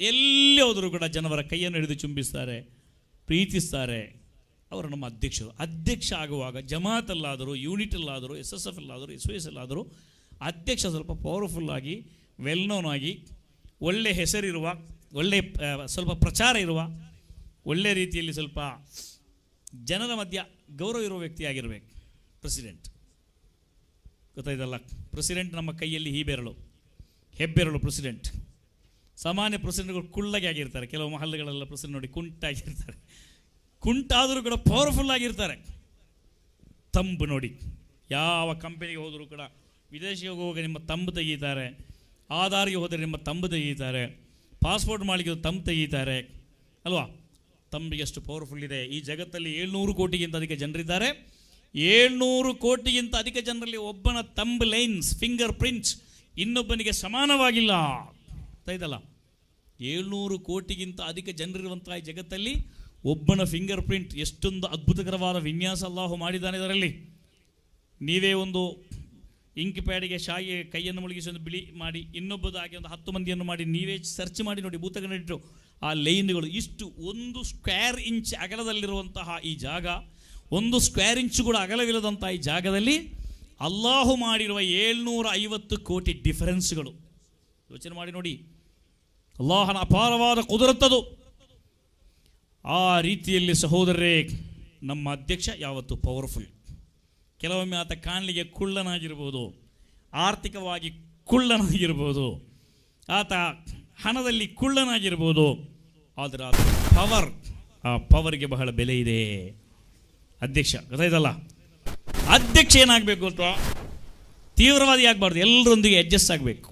ಎಲ್ಲಿ ಹೋದರೂ ಕೂಡ ಜನವರ ಕೈಯನ್ನು ಹಿಡಿದು ಚುಂಬಿಸ್ತಾರೆ ಪ್ರೀತಿಸ್ತಾರೆ ಅವರು ನಮ್ಮ ಅಧ್ಯಕ್ಷರು ಅಧ್ಯಕ್ಷ ಆಗುವಾಗ ಜಮಾತಲ್ಲಾದರೂ ಯೂನಿಟಲ್ಲಾದರೂ ಎಸ್ ಎಸ್ ಎಫ್ ಅಲ್ಲಾದರೂ ಎಸ್ ಎಸ್ ಅಲ್ಲಾದರೂ ಅಧ್ಯಕ್ಷ ಸ್ವಲ್ಪ ಪವರ್ಫುಲ್ಲಾಗಿ ವೆಲ್ ನೋನ್ ಆಗಿ ಒಳ್ಳೆ ಹೆಸರಿರುವ ಒಳ್ಳೆ ಸ್ವಲ್ಪ ಪ್ರಚಾರ ಇರುವ ಒಳ್ಳೆ ರೀತಿಯಲ್ಲಿ ಸ್ವಲ್ಪ ಜನರ ಮಧ್ಯ ಗೌರವ ಇರುವ ವ್ಯಕ್ತಿಯಾಗಿರಬೇಕು ಪ್ರೆಸಿಡೆಂಟ್ ಗೊತ್ತಾಯ್ತಲ್ಲ ಪ್ರೆಸಿಡೆಂಟ್ ನಮ್ಮ ಕೈಯಲ್ಲಿ ಹೀಬೆರಳು ಹೆಬ್ಬೆರಳು ಪ್ರೆಸಿಡೆಂಟ್ ಸಾಮಾನ್ಯ ಪ್ರೆಸಿಡೆಂಟ್ಗಳು ಕುಳ್ಳಗೆ ಆಗಿರ್ತಾರೆ ಕೆಲವು ಮಹಲ್ಗಳೆಲ್ಲ ಪ್ರೆಸಿಡೆಂಟ್ ನೋಡಿ ಕುಂಟಾಗಿರ್ತಾರೆ ಕುಂಟಾದರೂ ಕೂಡ ಪವರ್ಫುಲ್ ಆಗಿರ್ತಾರೆ ತಂಬು ನೋಡಿ ಯಾವ ಕಂಪನಿಗೆ ಹೋದರೂ ಕೂಡ ವಿದೇಶಿಗೆ ಹೋಗುವಾಗ ನಿಮ್ಮ ತಂಬು ತೆಗೀತಾರೆ ಆಧಾರ್ಗೆ ಹೋದರೆ ನಿಮ್ಮ ತಂಬು ತೆಗೀತಾರೆ ಪಾಸ್ಪೋರ್ಟ್ ಮಾಡಲಿಕ್ಕೆ ತಂಬು ತೆಗೀತಾರೆ ಅಲ್ವಾ ತಂಬಿಗೆ ಎಷ್ಟು ಪವರ್ಫುಲ್ ಇದೆ ಈ ಜಗತ್ತಲ್ಲಿ ಏಳ್ನೂರು ಕೋಟಿಗಿಂತ ಅಧಿಕ ಜನರಿದ್ದಾರೆ ಏಳ್ನೂರು ಕೋಟಿಗಿಂತ ಅಧಿಕ ಜನರಲ್ಲಿ ಒಬ್ಬನ ತಂಬ್ ಲೈನ್ಸ್ ಫಿಂಗರ್ ಪ್ರಿಂಟ್ಸ್ ಇನ್ನೊಬ್ಬನಿಗೆ ಸಮಾನವಾಗಿಲ್ಲ ಇದಲ್ಲ ಏಳ್ನೂರು ಕೋಟಿಗಿಂತ ಅಧಿಕ ಜನರಿರುವಂತಹ ಈ ಜಗತ್ತಲ್ಲಿ ಒಬ್ಬನ ಫಿಂಗರ್ ಪ್ರಿಂಟ್ ಎಷ್ಟೊಂದು ಅದ್ಭುತಕರವಾದ ವಿನ್ಯಾಸ ಅಲ್ಲಾಹು ಮಾಡಿದ್ದಾನೆ ಇದರಲ್ಲಿ ನೀವೇ ಒಂದು ಇಂಕ್ ಪ್ಯಾಡಿಗೆ ಶಾಯಿ ಕೈಯನ್ನು ಮುಳುಗಿಸಿ ಒಂದು ಬಿಳಿ ಮಾಡಿ ಇನ್ನೊಬ್ಬದಾಗಿ ಒಂದು ಹತ್ತು ಮಂದಿಯನ್ನು ಮಾಡಿ ನೀವೇ ಸರ್ಚ್ ಮಾಡಿ ನೋಡಿ ಭೂತಗಣಿಟ್ಟರು ಆ ಲೈನ್ಗಳು ಇಷ್ಟು ಒಂದು ಸ್ಕ್ವೇರ್ ಇಂಚ್ ಅಗಲದಲ್ಲಿರುವಂತಹ ಈ ಜಾಗ ಒಂದು ಸ್ಕ್ವೇರ್ ಇಂಚ್ ಕೂಡ ಅಗಲವಿಲ್ಲದಂತಹ ಈ ಜಾಗದಲ್ಲಿ ಅಲ್ಲಾಹು ಮಾಡಿರುವ ಏಳ್ನೂರ ಐವತ್ತು ಕೋಟಿ ಡಿಫರೆನ್ಸ್ಗಳು ಯೋಚನೆ ಮಾಡಿ ನೋಡಿ ಅಲ್ಲಾಹನ ಅಪಾರವಾದ ಕುದುರತ್ತದು ಆ ರೀತಿಯಲ್ಲಿ ಸಹೋದರರೇ ನಮ್ಮ ಅಧ್ಯಕ್ಷ ಯಾವತ್ತು ಪವರ್ಫುಲ್ ಕೆಲವೊಮ್ಮೆ ಆತ ಕಾಣಲಿಗೆ ಕುಳ್ಳನಾಗಿರ್ಬೋದು ಆರ್ಥಿಕವಾಗಿ ಕುಳ್ಳನಾಗಿರ್ಬೋದು ಆತ ಹಣದಲ್ಲಿ ಕುಳ್ಳನಾಗಿರ್ಬೋದು ಆದರೆ ಅದು ಪವರ್ ಆ ಪವರ್ಗೆ ಬಹಳ ಬೆಲೆ ಇದೆ ಅಧ್ಯಕ್ಷ ಗೊತ್ತಾಯ್ತಲ್ಲ ಅಧ್ಯಕ್ಷ ಏನಾಗಬೇಕು ಅಥವಾ ತೀವ್ರವಾದಿ ಆಗಬಾರ್ದು ಎಲ್ಲರೊಂದಿಗೆ ಅಡ್ಜಸ್ಟ್ ಆಗಬೇಕು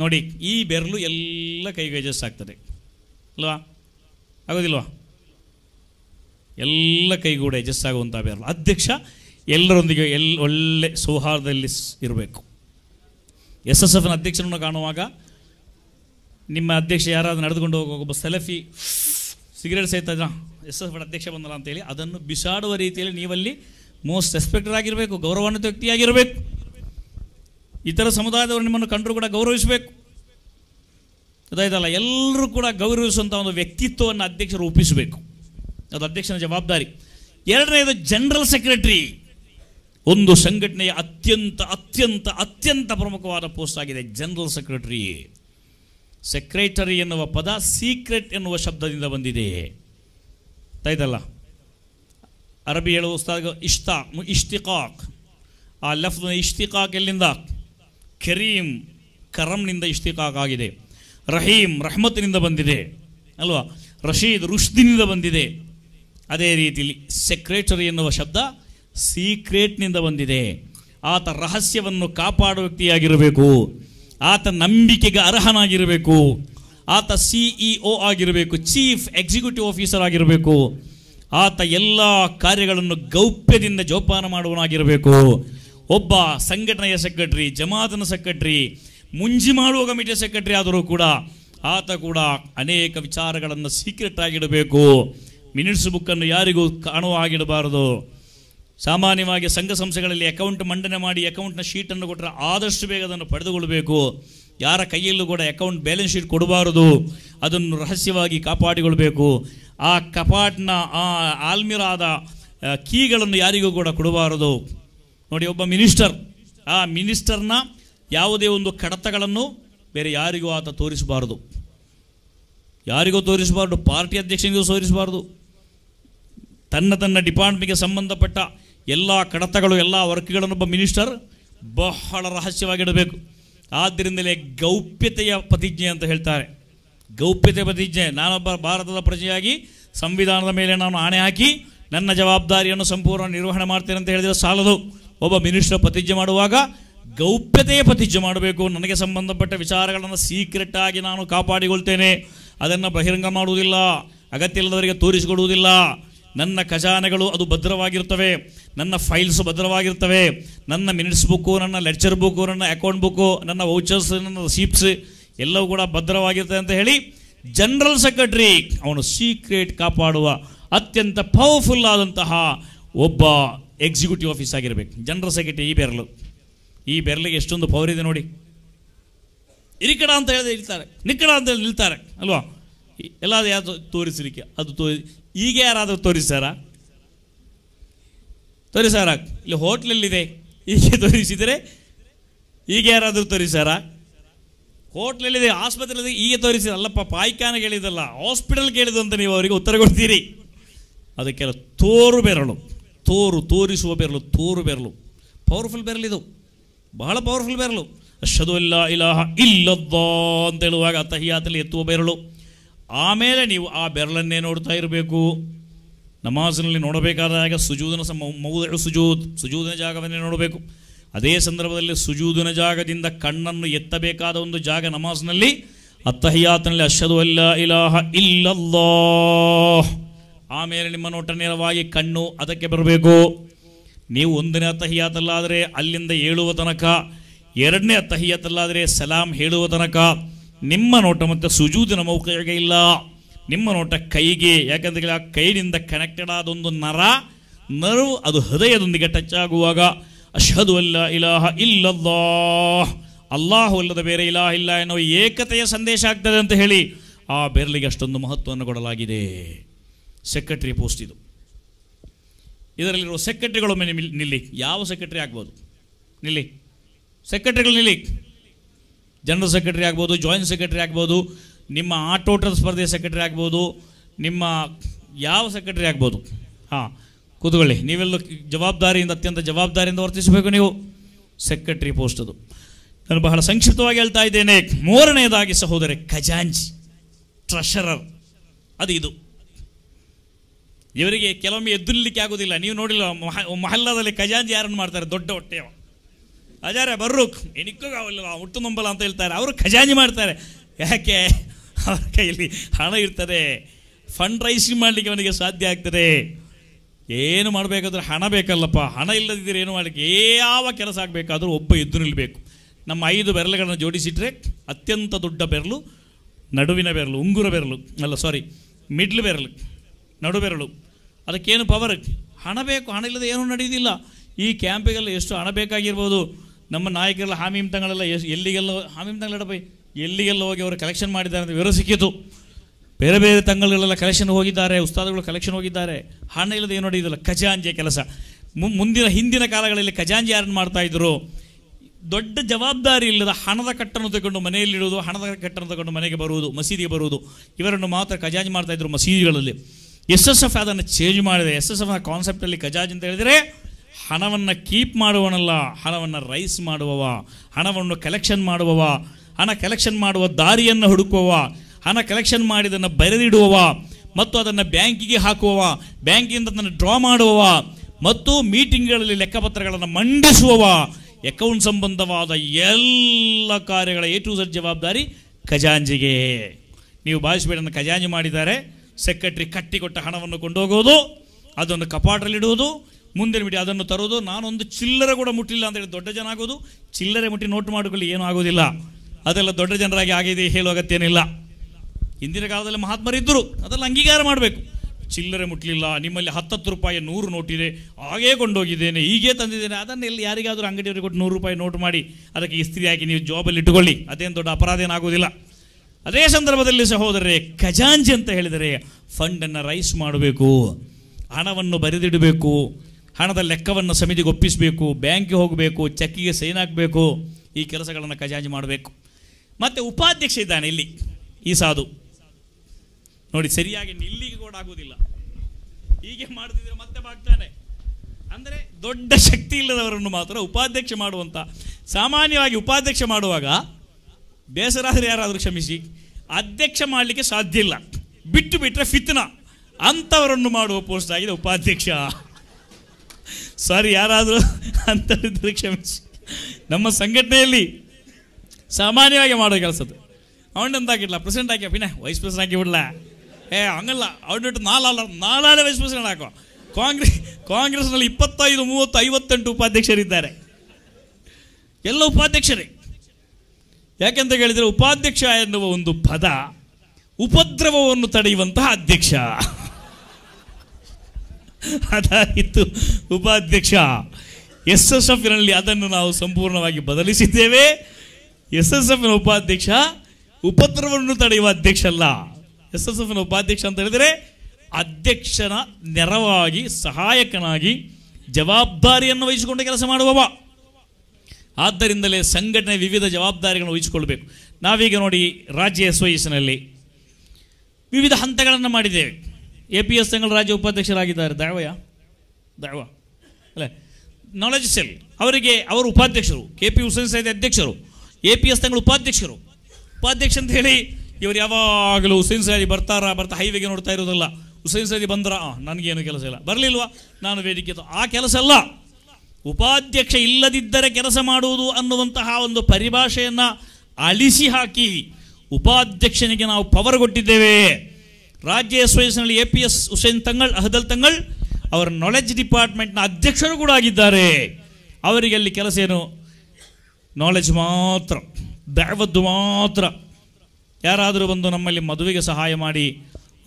ನೋಡಿ ಈ ಬೆರಲು ಎಲ್ಲ ಕೈಗೆ ಅಡ್ಜಸ್ಟ್ ಆಗ್ತದೆ ಅಲ್ವಾ ಆಗೋದಿಲ್ವಾ ಎಲ್ಲ ಕೈಗೂಡ ಅಡ್ಜಸ್ಟ್ ಆಗುವಂಥ ಬೆರಳು ಅಧ್ಯಕ್ಷ ಎಲ್ಲರೊಂದಿಗೆ ಎಲ್ ಒಳ್ಳೆ ಸೌಹಾರ್ದದಲ್ಲಿ ಇರಬೇಕು ಎಸ್ ಎಸ್ ಎಫ್ನ ಅಧ್ಯಕ್ಷರನ್ನು ಕಾಣುವಾಗ ನಿಮ್ಮ ಅಧ್ಯಕ್ಷ ಯಾರಾದರೂ ನಡೆದುಕೊಂಡು ಹೋಗೋ ಒಬ್ಬ ಸೆಲಫಿ ಸಿಗರೇಟ್ ಸಹಿತ ಎಸ್ ಎಸ್ ಅಧ್ಯಕ್ಷ ಬಂದಲ್ಲ ಅಂತೇಳಿ ಅದನ್ನು ಬಿಸಾಡುವ ರೀತಿಯಲ್ಲಿ ನೀವಲ್ಲಿ ಮೋಸ್ಟ್ ರೆಸ್ಪೆಕ್ಟರ್ ಆಗಿರಬೇಕು ಗೌರವಾನ್ವಿತ ವ್ಯಕ್ತಿಯಾಗಿರಬೇಕು ಇತರ ಸಮುದಾಯದವರು ನಿಮ್ಮನ್ನು ಕಂಡರೂ ಕೂಡ ಗೌರವಿಸಬೇಕು ಅದಾಯ್ತಲ್ಲ ಎಲ್ಲರೂ ಕೂಡ ಗೌರವಿಸುವಂಥ ಒಂದು ವ್ಯಕ್ತಿತ್ವವನ್ನು ಅಧ್ಯಕ್ಷರು ರೂಪಿಸಬೇಕು ಅದು ಅಧ್ಯಕ್ಷನ ಜವಾಬ್ದಾರಿ ಎರಡನೇದು ಜನರಲ್ ಸೆಕ್ರೆಟರಿ ಒಂದು ಸಂಘಟನೆಯ ಅತ್ಯಂತ ಅತ್ಯಂತ ಅತ್ಯಂತ ಪ್ರಮುಖವಾದ ಪೋಸ್ಟ್ ಆಗಿದೆ ಜನರಲ್ ಸೆಕ್ರೆಟರಿ ಸೆಕ್ರೆಟರಿ ಎನ್ನುವ ಪದ ಸೀಕ್ರೆಟ್ ಎನ್ನುವ ಶಬ್ದದಿಂದ ಬಂದಿದೆ ತಾಯ್ತಲ್ಲ ಅರಬಿ ಹೇಳುವ ಉಸ್ತಾದ ಇಷ್ತಾ ಇಷ್ತಿಕಾಕ್ ಆ ಲೆಫ್ಟ್ ಇಷ್ತಿಕಾಕ್ ಎಲ್ಲಿಂದ ಕರೀಂ ಕರಂನಿಂದ ಇಷ್ತಿಕಾಕ್ ಆಗಿದೆ ರಹೀಂ ರಹಮತ್ನಿಂದ ಬಂದಿದೆ ಅಲ್ವಾ ರಶೀದ್ ರುಷ್ದಿನಿಂದ ಬಂದಿದೆ ಅದೇ ರೀತಿಯಲ್ಲಿ ಸೆಕ್ರೆಟರಿ ಎನ್ನುವ ಶಬ್ದ ಸೀಕ್ರೆಟ್ನಿಂದ ಬಂದಿದೆ ಆತ ರಹಸ್ಯವನ್ನು ಕಾಪಾಡುವ ವ್ಯಕ್ತಿಯಾಗಿರಬೇಕು ಆತ ನಂಬಿಕೆಗೆ ಅರ್ಹನಾಗಿರಬೇಕು ಆತ ಸಿಇಒ ಆಗಿರಬೇಕು ಚೀಫ್ ಎಕ್ಸಿಕ್ಯೂಟಿವ್ ಆಫೀಸರ್ ಆಗಿರಬೇಕು ಆತ ಎಲ್ಲ ಕಾರ್ಯಗಳನ್ನು ಗೌಪ್ಯದಿಂದ ಜೋಪಾನ ಮಾಡುವನಾಗಿರಬೇಕು ಒಬ್ಬ ಸಂಘಟನೆಯ ಸೆಕ್ರೆಟರಿ ಜಮಾತನ ಸೆಕ್ರೆಟರಿ ಮುಂಜಿ ಮಾಡುವ ಕಮಿಟಿಯ ಸೆಕ್ರೆಟರಿ ಆದರೂ ಕೂಡ ಆತ ಕೂಡ ಅನೇಕ ವಿಚಾರಗಳನ್ನು ಸೀಕ್ರೆಟ್ ಆಗಿಡಬೇಕು ಮಿನಿಟ್ಸ್ ಬುಕ್ಕನ್ನು ಯಾರಿಗೂ ಕಾಣುವ ಆಗಿಡಬಾರದು ಸಾಮಾನ್ಯವಾಗಿ ಸಂಘ ಸಂಸ್ಥೆಗಳಲ್ಲಿ ಅಕೌಂಟ್ ಮಂಡನೆ ಮಾಡಿ ಅಕೌಂಟ್ನ ಶೀಟನ್ನು ಕೊಟ್ಟರೆ ಆದಷ್ಟು ಬೇಗ ಅದನ್ನು ಪಡೆದುಕೊಳ್ಬೇಕು ಯಾರ ಕೈಯಲ್ಲೂ ಕೂಡ ಅಕೌಂಟ್ ಬ್ಯಾಲೆನ್ಸ್ ಶೀಟ್ ಕೊಡಬಾರದು ಅದನ್ನು ರಹಸ್ಯವಾಗಿ ಕಾಪಾಡಿಕೊಳ್ಬೇಕು ಆ ಕಪಾಟ್ನ ಆ ಆಲ್ಮಿರಾದ ಕೀಗಳನ್ನು ಯಾರಿಗೂ ಕೂಡ ಕೊಡಬಾರದು ನೋಡಿ ಒಬ್ಬ ಮಿನಿಸ್ಟರ್ ಆ ಮಿನಿಸ್ಟರ್ನ ಯಾವುದೇ ಒಂದು ಕಡತಗಳನ್ನು ಬೇರೆ ಯಾರಿಗೂ ಆತ ತೋರಿಸಬಾರದು ಯಾರಿಗೂ ತೋರಿಸಬಾರ್ದು ಪಾರ್ಟಿ ಅಧ್ಯಕ್ಷನಿಗೂ ತೋರಿಸಬಾರ್ದು ತನ್ನ ತನ್ನ ಡಿಪಾರ್ಟ್ಮೆಂಟ್ಗೆ ಸಂಬಂಧಪಟ್ಟ ಎಲ್ಲ ಕಡತಗಳು ಎಲ್ಲ ಒಬ್ಬ ಮಿನಿಸ್ಟರ್ ಬಹಳ ರಹಸ್ಯವಾಗಿಡಬೇಕು ಆದ್ದರಿಂದಲೇ ಗೌಪ್ಯತೆಯ ಪ್ರತಿಜ್ಞೆ ಅಂತ ಹೇಳ್ತಾರೆ ಗೌಪ್ಯತೆ ಪ್ರತಿಜ್ಞೆ ನಾನೊಬ್ಬ ಭಾರತದ ಪ್ರಜೆಯಾಗಿ ಸಂವಿಧಾನದ ಮೇಲೆ ನಾನು ಆಣೆ ಹಾಕಿ ನನ್ನ ಜವಾಬ್ದಾರಿಯನ್ನು ಸಂಪೂರ್ಣ ನಿರ್ವಹಣೆ ಮಾಡ್ತೇನೆ ಅಂತ ಹೇಳಿದರೆ ಸಾಲದು ಒಬ್ಬ ಮಿನಿಸ್ಟರ್ ಪ್ರತಿಜ್ಞೆ ಮಾಡುವಾಗ ಗೌಪ್ಯತೆಯ ಪ್ರತಿಜ್ಞೆ ಮಾಡಬೇಕು ನನಗೆ ಸಂಬಂಧಪಟ್ಟ ವಿಚಾರಗಳನ್ನು ಸೀಕ್ರೆಟ್ ಆಗಿ ನಾನು ಕಾಪಾಡಿಕೊಳ್ತೇನೆ ಅದನ್ನು ಬಹಿರಂಗ ಮಾಡುವುದಿಲ್ಲ ಅಗತ್ಯ ಇಲ್ಲದವರಿಗೆ ತೋರಿಸಿಕೊಡುವುದಿಲ್ಲ ನನ್ನ ಖಜಾನೆಗಳು ಅದು ಭದ್ರವಾಗಿರ್ತವೆ ನನ್ನ ಫೈಲ್ಸ್ ಭದ್ರವಾಗಿರ್ತವೆ ನನ್ನ ಮಿನಿಟ್ಸ್ ಬುಕ್ಕು ನನ್ನ ಲೆಕ್ಚರ್ ಬುಕ್ಕು ನನ್ನ ಅಕೌಂಟ್ ಬುಕ್ಕು ನನ್ನ ವೌಚರ್ಸ್ ನನ್ನ ಸೀಪ್ಸ್ ಎಲ್ಲವೂ ಕೂಡ ಭದ್ರವಾಗಿರ್ತದೆ ಅಂತ ಹೇಳಿ ಜನರಲ್ ಸೆಕ್ರೆಟರಿ ಅವನು ಸೀಕ್ರೆಟ್ ಕಾಪಾಡುವ ಅತ್ಯಂತ ಪವರ್ಫುಲ್ ಆದಂತಹ ಒಬ್ಬ ಎಕ್ಸಿಕ್ಯೂಟಿವ್ ಆಫೀಸ್ ಆಗಿರಬೇಕು ಜನರಲ್ ಸೆಕ್ರೆಟರಿ ಈ ಬೆರಳು ಈ ಬೆರಳಿಗೆ ಎಷ್ಟೊಂದು ಪವರ್ ಇದೆ ನೋಡಿ ಇರಿಕಡ ಅಂತ ಹೇಳಿದ್ರೆ ಇರ್ತಾರೆ ನಿಕ್ಕಡ ಅಂತ ಹೇಳಿ ನಿಲ್ತಾರೆ ಅಲ್ವಾ ಎಲ್ಲ ಯಾವುದು ತೋರಿಸಲಿಕ್ಕೆ ಅದು ತೋರಿ ಈಗ ಯಾರಾದರೂ ತೋರಿಸಾರ ತೋರಿಸಾರ ಇಲ್ಲಿ ಹೋಟ್ಲಲ್ಲಿದೆ ಹೀಗೆ ತೋರಿಸಿದರೆ ಈಗ ಯಾರಾದರೂ ತೋರಿಸಾರ ಹೋಟ್ಲಲ್ಲಿದೆ ಆಸ್ಪತ್ರೆಯಲ್ಲಿ ಈಗ ತೋರಿಸಿದ ಅಲ್ಲಪ್ಪ ಪಾಯ್ಕಾನ ಕೇಳಿದಲ್ಲ ಹಾಸ್ಪಿಟಲ್ ಕೇಳಿದ್ರು ಅಂತ ನೀವು ಅವರಿಗೆ ಉತ್ತರ ಕೊಡ್ತೀರಿ ಅದಕ್ಕೆಲ್ಲ ತೋರು ಬೆರಳು ತೋರು ತೋರಿಸುವ ಬೆರಳು ತೋರು ಬೆರಳು ಪವರ್ಫುಲ್ ಇದು ಬಹಳ ಪವರ್ಫುಲ್ ಬೆರಳು ಅಶದು ಇಲ್ಲ ಇಲಾಹ ಇಲ್ಲದ್ದೋ ಅಂತ ಹೇಳುವಾಗ ತಹಿಯಾತಲ್ಲಿ ಎತ್ತುವ ಬೆರಳು ಆಮೇಲೆ ನೀವು ಆ ಬೆರಳನ್ನೇ ನೋಡ್ತಾ ಇರಬೇಕು ನಮಾಜಿನಲ್ಲಿ ನೋಡಬೇಕಾದಾಗ ಸುಜೂದನ ಸಮ ಸುಜೂದ್ ಸುಜೂದಿನ ಜಾಗವನ್ನೇ ನೋಡಬೇಕು ಅದೇ ಸಂದರ್ಭದಲ್ಲಿ ಸುಜೂದಿನ ಜಾಗದಿಂದ ಕಣ್ಣನ್ನು ಎತ್ತಬೇಕಾದ ಒಂದು ಜಾಗ ನಮಾಜ್ನಲ್ಲಿ ಅತ್ತಹಿಯಾತನಲ್ಲಿ ಅಶದು ಅಲ್ಲ ಇಲಾಹ ಇಲ್ಲಲ್ಲೋ ಆಮೇಲೆ ನಿಮ್ಮ ನೋಟ ನೇರವಾಗಿ ಕಣ್ಣು ಅದಕ್ಕೆ ಬರಬೇಕು ನೀವು ಒಂದನೇ ಅತ್ತಹಿಯಾತಲ್ಲಾದರೆ ಅಲ್ಲಿಂದ ಏಳುವ ತನಕ ಎರಡನೇ ಅತ್ತಹಿಯಾತಲ್ಲಾದರೆ ಸಲಾಂ ಹೇಳುವ ತನಕ ನಿಮ್ಮ ನೋಟ ಮತ್ತು ಸುಜೂದಿನ ಮೌಖಿಗೆ ಇಲ್ಲ ನಿಮ್ಮ ನೋಟ ಕೈಗೆ ಯಾಕಂದರೆ ಆ ಕೈನಿಂದ ಕನೆಕ್ಟೆಡ್ ಆದ ಒಂದು ನರ ನರವು ಅದು ಹೃದಯದೊಂದಿಗೆ ಟಚ್ ಆಗುವಾಗ ಅಷ್ಹದು ಅಲ್ಲ ಇಲಾಹ ಇಲ್ಲಲ್ಲಾ ಅಲ್ಲಾಹು ಅಲ್ಲದ ಬೇರೆ ಇಲಾಹ ಇಲ್ಲ ಎನ್ನುವ ಏಕತೆಯ ಸಂದೇಶ ಆಗ್ತದೆ ಅಂತ ಹೇಳಿ ಆ ಬೆರಳಿಗೆ ಅಷ್ಟೊಂದು ಮಹತ್ವವನ್ನು ಕೊಡಲಾಗಿದೆ ಸೆಕ್ರೆಟರಿ ಪೋಸ್ಟ್ ಇದು ಇದರಲ್ಲಿರುವ ಸೆಕ್ರೆಟರಿಗಳೊಮ್ಮೆ ನಿಲ್ಲಿ ಯಾವ ಸೆಕ್ರೆಟರಿ ಆಗ್ಬೋದು ನಿಲ್ಲಿ ಸೆಕ್ರೆಟರಿಗಳು ನಿಲ್ಲಿ ಜನರಲ್ ಸೆಕ್ರೆಟರಿ ಆಗ್ಬೋದು ಜಾಯಿಂಟ್ ಸೆಕ್ರೆಟರಿ ಆಗ್ಬೋದು ನಿಮ್ಮ ಆಟೋಟಲ್ ಸ್ಪರ್ಧೆ ಸೆಕ್ರೆಟರಿ ಆಗ್ಬೋದು ನಿಮ್ಮ ಯಾವ ಸೆಕ್ರೆಟರಿ ಆಗ್ಬೋದು ಹಾಂ ಕೂತ್ಕೊಳ್ಳಿ ನೀವೆಲ್ಲ ಜವಾಬ್ದಾರಿಯಿಂದ ಅತ್ಯಂತ ಜವಾಬ್ದಾರಿಯಿಂದ ವರ್ತಿಸಬೇಕು ನೀವು ಸೆಕ್ರೆಟರಿ ಪೋಸ್ಟ್ ಅದು ನಾನು ಬಹಳ ಸಂಕ್ಷಿಪ್ತವಾಗಿ ಹೇಳ್ತಾ ಇದ್ದೇನೆ ಮೂರನೆಯದಾಗಿ ಸಹೋದರಿ ಖಜಾಂಜಿ ಟ್ರೆಷರರ್ ಅದು ಇದು ಇವರಿಗೆ ಕೆಲವೊಮ್ಮೆ ಎದ್ದುಲಿಕ್ಕೆ ಆಗೋದಿಲ್ಲ ನೀವು ನೋಡಿಲ್ಲ ಮಹಲ್ಲಾದಲ್ಲಿ ಖಜಾಂಜಿ ಯಾರನ್ನು ಮಾಡ್ತಾರೆ ದೊಡ್ಡ ಹೊಟ್ಟೆಯವ ಅಜಾರೆ ಬರ್ರು ಎನಿಕ್ಕೂ ಅವಲ್ಲ ಹುಟ್ಟು ನಂಬಲ್ಲ ಅಂತ ಹೇಳ್ತಾರೆ ಅವರು ಖಜಾನೆ ಮಾಡ್ತಾರೆ ಯಾಕೆ ಅವ್ರ ಕೈಯಲ್ಲಿ ಹಣ ಇರ್ತದೆ ಫಂಡ್ ರೈಸಿಂಗ್ ಮಾಡಲಿಕ್ಕೆ ಅವನಿಗೆ ಸಾಧ್ಯ ಆಗ್ತದೆ ಏನು ಮಾಡಬೇಕಾದ್ರೆ ಹಣ ಬೇಕಲ್ಲಪ್ಪ ಹಣ ಇಲ್ಲದಿದ್ದರೆ ಏನು ಮಾಡಲಿಕ್ಕೆ ಯಾವ ಕೆಲಸ ಆಗಬೇಕಾದರೂ ಒಬ್ಬ ಎದ್ದು ನಿಲ್ಲಬೇಕು ನಮ್ಮ ಐದು ಬೆರಳುಗಳನ್ನು ಜೋಡಿಸಿಟ್ರೆ ಅತ್ಯಂತ ದೊಡ್ಡ ಬೆರಳು ನಡುವಿನ ಬೆರಳು ಉಂಗುರ ಬೆರಳು ಅಲ್ಲ ಸಾರಿ ಮಿಡ್ಲ್ ಬೆರಳು ನಡು ಬೆರಳು ಅದಕ್ಕೇನು ಪವರ್ ಹಣ ಬೇಕು ಹಣ ಇಲ್ಲದೆ ಏನೂ ನಡೆಯೋದಿಲ್ಲ ಈ ಕ್ಯಾಂಪಿಗೆಲ್ಲ ಎಷ್ಟು ಹಣ ಬೇಕಾಗಿರ್ಬೋದು ನಮ್ಮ ನಾಯಕರೆಲ್ಲ ಹಾಮೀಮ್ ತಂಗಳೆಲ್ಲ ಎಷ್ಟು ಎಲ್ಲಿಗೆಲ್ಲ ಹಾಮೀಮ್ ತಂಗಳಪ್ಪ ಎಲ್ಲಿಗೆಲ್ಲ ಹೋಗಿ ಅವರು ಕಲೆಕ್ಷನ್ ಮಾಡಿದ್ದಾರೆ ಅಂತ ವಿವರ ಸಿಕ್ಕಿತು ಬೇರೆ ಬೇರೆ ತಂಗಳುಗಳೆಲ್ಲ ಕಲೆಕ್ಷನ್ ಹೋಗಿದ್ದಾರೆ ಉಸ್ತಾದಗಳು ಕಲೆಕ್ಷನ್ ಹೋಗಿದ್ದಾರೆ ಹಣ ಇಲ್ಲದೆ ಏನು ಇದಲ್ಲ ಖಜಾಂಜೆ ಕೆಲಸ ಮುಂದಿನ ಹಿಂದಿನ ಕಾಲಗಳಲ್ಲಿ ಖಜಾಂಜೆ ಯಾರನ್ನು ಮಾಡ್ತಾಯಿದ್ರು ದೊಡ್ಡ ಜವಾಬ್ದಾರಿ ಇಲ್ಲದ ಹಣದ ಕಟ್ಟನ್ನು ತಗೊಂಡು ಮನೆಯಲ್ಲಿಡುವುದು ಹಣದ ಕಟ್ಟನ್ನು ತಗೊಂಡು ಮನೆಗೆ ಬರುವುದು ಮಸೀದಿಗೆ ಬರುವುದು ಇವರನ್ನು ಮಾತ್ರ ಮಾಡ್ತಾ ಇದ್ದರು ಮಸೀದಿಗಳಲ್ಲಿ ಎಸ್ ಎಸ್ ಎಫ್ ಅದನ್ನು ಚೇಂಜ್ ಮಾಡಿದೆ ಎಸ್ ಎಸ್ ಎಫ್ನ ಕಾನ್ಸೆಪ್ಟಲ್ಲಿ ಖಜಾಜ್ ಅಂತ ಹೇಳಿದರೆ ಹಣವನ್ನು ಕೀಪ್ ಮಾಡುವನಲ್ಲ ಹಣವನ್ನು ರೈಸ್ ಮಾಡುವವ ಹಣವನ್ನು ಕಲೆಕ್ಷನ್ ಮಾಡುವವ ಹಣ ಕಲೆಕ್ಷನ್ ಮಾಡುವ ದಾರಿಯನ್ನು ಹುಡುಕುವವ ಹಣ ಕಲೆಕ್ಷನ್ ಮಾಡಿದನ್ನು ಬರೆದಿಡುವವ ಮತ್ತು ಅದನ್ನು ಬ್ಯಾಂಕಿಗೆ ಹಾಕುವವ ಬ್ಯಾಂಕಿಂದ ಅದನ್ನು ಡ್ರಾ ಮಾಡುವವ ಮತ್ತು ಮೀಟಿಂಗ್ಗಳಲ್ಲಿ ಲೆಕ್ಕಪತ್ರಗಳನ್ನು ಮಂಡಿಸುವವ ಅಕೌಂಟ್ ಸಂಬಂಧವಾದ ಎಲ್ಲ ಕಾರ್ಯಗಳ ಎ ಟು ಝಡ್ ಜವಾಬ್ದಾರಿ ಖಜಾಂಜಿಗೆ ನೀವು ಬಾಯಿಸ್ಬೇಡನ್ನು ಖಜಾಂಜಿ ಮಾಡಿದ್ದಾರೆ ಸೆಕ್ರೆಟರಿ ಕಟ್ಟಿಕೊಟ್ಟ ಹಣವನ್ನು ಕೊಂಡೋಗೋದು ಅದನ್ನು ಕಪಾಟಲ್ಲಿಡುವುದು ಮುಂದಿನ ಬಿಡಿ ಅದನ್ನು ತರೋದು ನಾನೊಂದು ಚಿಲ್ಲರೆ ಕೂಡ ಮುಟ್ಟಿಲ್ಲ ಅಂತೇಳಿ ದೊಡ್ಡ ಜನ ಆಗೋದು ಚಿಲ್ಲರೆ ಮುಟ್ಟಿ ನೋಟ್ ಮಾಡಿಕೊಳ್ಳಿ ಏನೂ ಆಗೋದಿಲ್ಲ ಅದೆಲ್ಲ ದೊಡ್ಡ ಜನರಾಗಿ ಆಗಿದೆ ಹೇಳೋ ಅಗತ್ಯನಿಲ್ಲ ಹಿಂದಿನ ಕಾಲದಲ್ಲಿ ಮಹಾತ್ಮರಿದ್ದರು ಅದೆಲ್ಲ ಅಂಗೀಕಾರ ಮಾಡಬೇಕು ಚಿಲ್ಲರೆ ಮುಟ್ಟಲಿಲ್ಲ ನಿಮ್ಮಲ್ಲಿ ಹತ್ತತ್ತು ರೂಪಾಯಿ ನೂರು ನೋಟಿದೆ ಹಾಗೇ ಕೊಂಡೋಗಿದ್ದೇನೆ ಹೀಗೆ ತಂದಿದ್ದೇನೆ ಅದನ್ನು ಎಲ್ಲಿ ಯಾರಿಗಾದರೂ ಅಂಗಡಿಯವರಿಗೆ ಕೊಟ್ಟು ನೂರು ರೂಪಾಯಿ ನೋಟ್ ಮಾಡಿ ಅದಕ್ಕೆ ಇಸ್ತ್ರಿಯಾಗಿ ನೀವು ಜಾಬಲ್ಲಿ ಇಟ್ಟುಕೊಳ್ಳಿ ಅದೇನು ದೊಡ್ಡ ಅಪರಾಧ ಏನಾಗೋದಿಲ್ಲ ಅದೇ ಸಂದರ್ಭದಲ್ಲಿ ಸಹೋದರರೇ ಖಜಾಂಜಿ ಅಂತ ಹೇಳಿದರೆ ಫಂಡನ್ನು ರೈಸ್ ಮಾಡಬೇಕು ಹಣವನ್ನು ಬರೆದಿಡಬೇಕು ಹಣದ ಲೆಕ್ಕವನ್ನು ಸಮಿತಿಗೆ ಒಪ್ಪಿಸಬೇಕು ಬ್ಯಾಂಕಿಗೆ ಹೋಗಬೇಕು ಚೆಕ್ಕಿಗೆ ಸೈನ್ ಹಾಕಬೇಕು ಈ ಕೆಲಸಗಳನ್ನು ಖಜಾಂಜಿ ಮಾಡಬೇಕು ಮತ್ತು ಉಪಾಧ್ಯಕ್ಷ ಇದ್ದಾನೆ ಇಲ್ಲಿ ಈ ಸಾಧು ನೋಡಿ ಸರಿಯಾಗಿ ನಿಲ್ಲಿಗೆ ಕೂಡ ಆಗುವುದಿಲ್ಲ ಹೀಗೆ ಮಾಡದಿದ್ರೆ ಮತ್ತೆ ಬಾಗ್ತಾನೆ ಅಂದರೆ ದೊಡ್ಡ ಶಕ್ತಿ ಇಲ್ಲದವರನ್ನು ಮಾತ್ರ ಉಪಾಧ್ಯಕ್ಷ ಮಾಡುವಂಥ ಸಾಮಾನ್ಯವಾಗಿ ಉಪಾಧ್ಯಕ್ಷ ಮಾಡುವಾಗ ಬೇಸರಾದರೆ ಯಾರಾದರೂ ಕ್ಷಮಿಸಿ ಅಧ್ಯಕ್ಷ ಮಾಡಲಿಕ್ಕೆ ಸಾಧ್ಯ ಇಲ್ಲ ಬಿಟ್ಟು ಬಿಟ್ಟರೆ ಫಿತ್ನ ಅಂಥವರನ್ನು ಮಾಡುವ ಪೋಸ್ಟ್ ಆಗಿದೆ ಉಪಾಧ್ಯಕ್ಷ ಸಾರಿ ಯಾರಾದರೂ ಅಂತ ಕ್ಷಮಿಸಿ ನಮ್ಮ ಸಂಘಟನೆಯಲ್ಲಿ ಸಾಮಾನ್ಯವಾಗಿ ಮಾಡೋ ಕೆಲಸದ್ದು ಅಂತ ಹಾಕಿಡ್ಲ ಪ್ರೆಸಿಡೆಂಟ್ ಹಾಕಿ ಪಿನ ವೈಸ್ ಪ್ರೆಸಿಡೆಂಟ್ ಹಾಕಿ ಬಿಡಲ ಏ ಹಂಗಲ್ಲ ಬಿಟ್ಟು ನಾಲ್ ನಾಳೆ ವೈಸ್ ಪ್ರೆಸಿಡೆಂಟ್ ಹಾಕೋ ಕಾಂಗ್ರೆಸ್ ಕಾಂಗ್ರೆಸ್ನಲ್ಲಿ ಇಪ್ಪತ್ತೈದು ಮೂವತ್ತು ಐವತ್ತೆಂಟು ಉಪಾಧ್ಯಕ್ಷರಿದ್ದಾರೆ ಎಲ್ಲ ಉಪಾಧ್ಯಕ್ಷರೇ ಯಾಕೆಂತ ಹೇಳಿದರೆ ಉಪಾಧ್ಯಕ್ಷ ಎನ್ನುವ ಒಂದು ಪದ ಉಪದ್ರವವನ್ನು ತಡೆಯುವಂತಹ ಅಧ್ಯಕ್ಷ ಅದಾಯಿತು ಉಪಾಧ್ಯಕ್ಷ ಎಸ್ ಎಸ್ ಎಫ್ನಲ್ಲಿ ಅದನ್ನು ನಾವು ಸಂಪೂರ್ಣವಾಗಿ ಬದಲಿಸಿದ್ದೇವೆ ಎಸ್ ಎಸ್ ಎಫ್ನ ಉಪಾಧ್ಯಕ್ಷ ಉಪದ್ರವವನ್ನು ತಡೆಯುವ ಅಧ್ಯಕ್ಷ ಅಲ್ಲ ಎಸ್ ಎಸ್ ಎಫ್ನ ಉಪಾಧ್ಯಕ್ಷ ಅಂತ ಹೇಳಿದರೆ ಅಧ್ಯಕ್ಷನ ನೆರವಾಗಿ ಸಹಾಯಕನಾಗಿ ಜವಾಬ್ದಾರಿಯನ್ನು ವಹಿಸಿಕೊಂಡು ಕೆಲಸ ಮಾಡುವವ ಆದ್ದರಿಂದಲೇ ಸಂಘಟನೆ ವಿವಿಧ ಜವಾಬ್ದಾರಿಗಳನ್ನು ವಹಿಸಿಕೊಳ್ಬೇಕು ನಾವೀಗ ನೋಡಿ ರಾಜ್ಯ ಎಸ್ ವಯಸ್ಸಿನಲ್ಲಿ ವಿವಿಧ ಹಂತಗಳನ್ನು ಮಾಡಿದ್ದೇವೆ ಎ ಪಿ ಎಸ್ ಸಂಘ ರಾಜ್ಯ ಉಪಾಧ್ಯಕ್ಷರಾಗಿದ್ದಾರೆ ದಾವಯ ದಾವ ಅಲ್ಲ ನಾಲೆಜ್ ಸೆಲ್ ಅವರಿಗೆ ಅವರು ಉಪಾಧ್ಯಕ್ಷರು ಕೆ ಪಿ ಹುಸೇನ್ ಸೈದ್ ಅಧ್ಯಕ್ಷರು ಎ ಪಿ ಎಸ್ ತಂಗಳ ಉಪಾಧ್ಯಕ್ಷರು ಉಪಾಧ್ಯಕ್ಷ ಅಂತ ಹೇಳಿ ಇವರು ಯಾವಾಗಲೂ ಹುಸೇನ್ ಸೈದಿ ಬರ್ತಾರಾ ಬರ್ತಾ ಹೈವೇಗೆ ನೋಡ್ತಾ ಇರೋದಲ್ಲ ಹುಸೇನ್ ಸಾದಿ ಬಂದ್ರ ನನಗೇನು ಕೆಲಸ ಇಲ್ಲ ಬರಲಿಲ್ವಾ ನಾನು ವೇದಿಕೆ ಆ ಕೆಲಸ ಅಲ್ಲ ಉಪಾಧ್ಯಕ್ಷ ಇಲ್ಲದಿದ್ದರೆ ಕೆಲಸ ಮಾಡುವುದು ಅನ್ನುವಂತಹ ಒಂದು ಪರಿಭಾಷೆಯನ್ನು ಅಳಿಸಿ ಹಾಕಿ ಉಪಾಧ್ಯಕ್ಷನಿಗೆ ನಾವು ಪವರ್ ಕೊಟ್ಟಿದ್ದೇವೆ ರಾಜ್ಯ ಎಸ್ ವೈ ಎಸ್ನಲ್ಲಿ A P S Hussain Thangal Ahdal Thangal ಅವರ ನಾಲೆಜ್ ಡಿಪಾರ್ಟ್ಮೆಂಟ್ನ ಅಧ್ಯಕ್ಷರು ಕೂಡ ಆಗಿದ್ದಾರೆ ಅವರಿಗೆ ಅಲ್ಲಿ ಕೆಲಸ ಏನು ನಾಲೆಜ್ ಮಾತ್ರ ದಾವದ್ದು ಮಾತ್ರ ಯಾರಾದರೂ ಬಂದು ನಮ್ಮಲ್ಲಿ ಮದುವೆಗೆ ಸಹಾಯ ಮಾಡಿ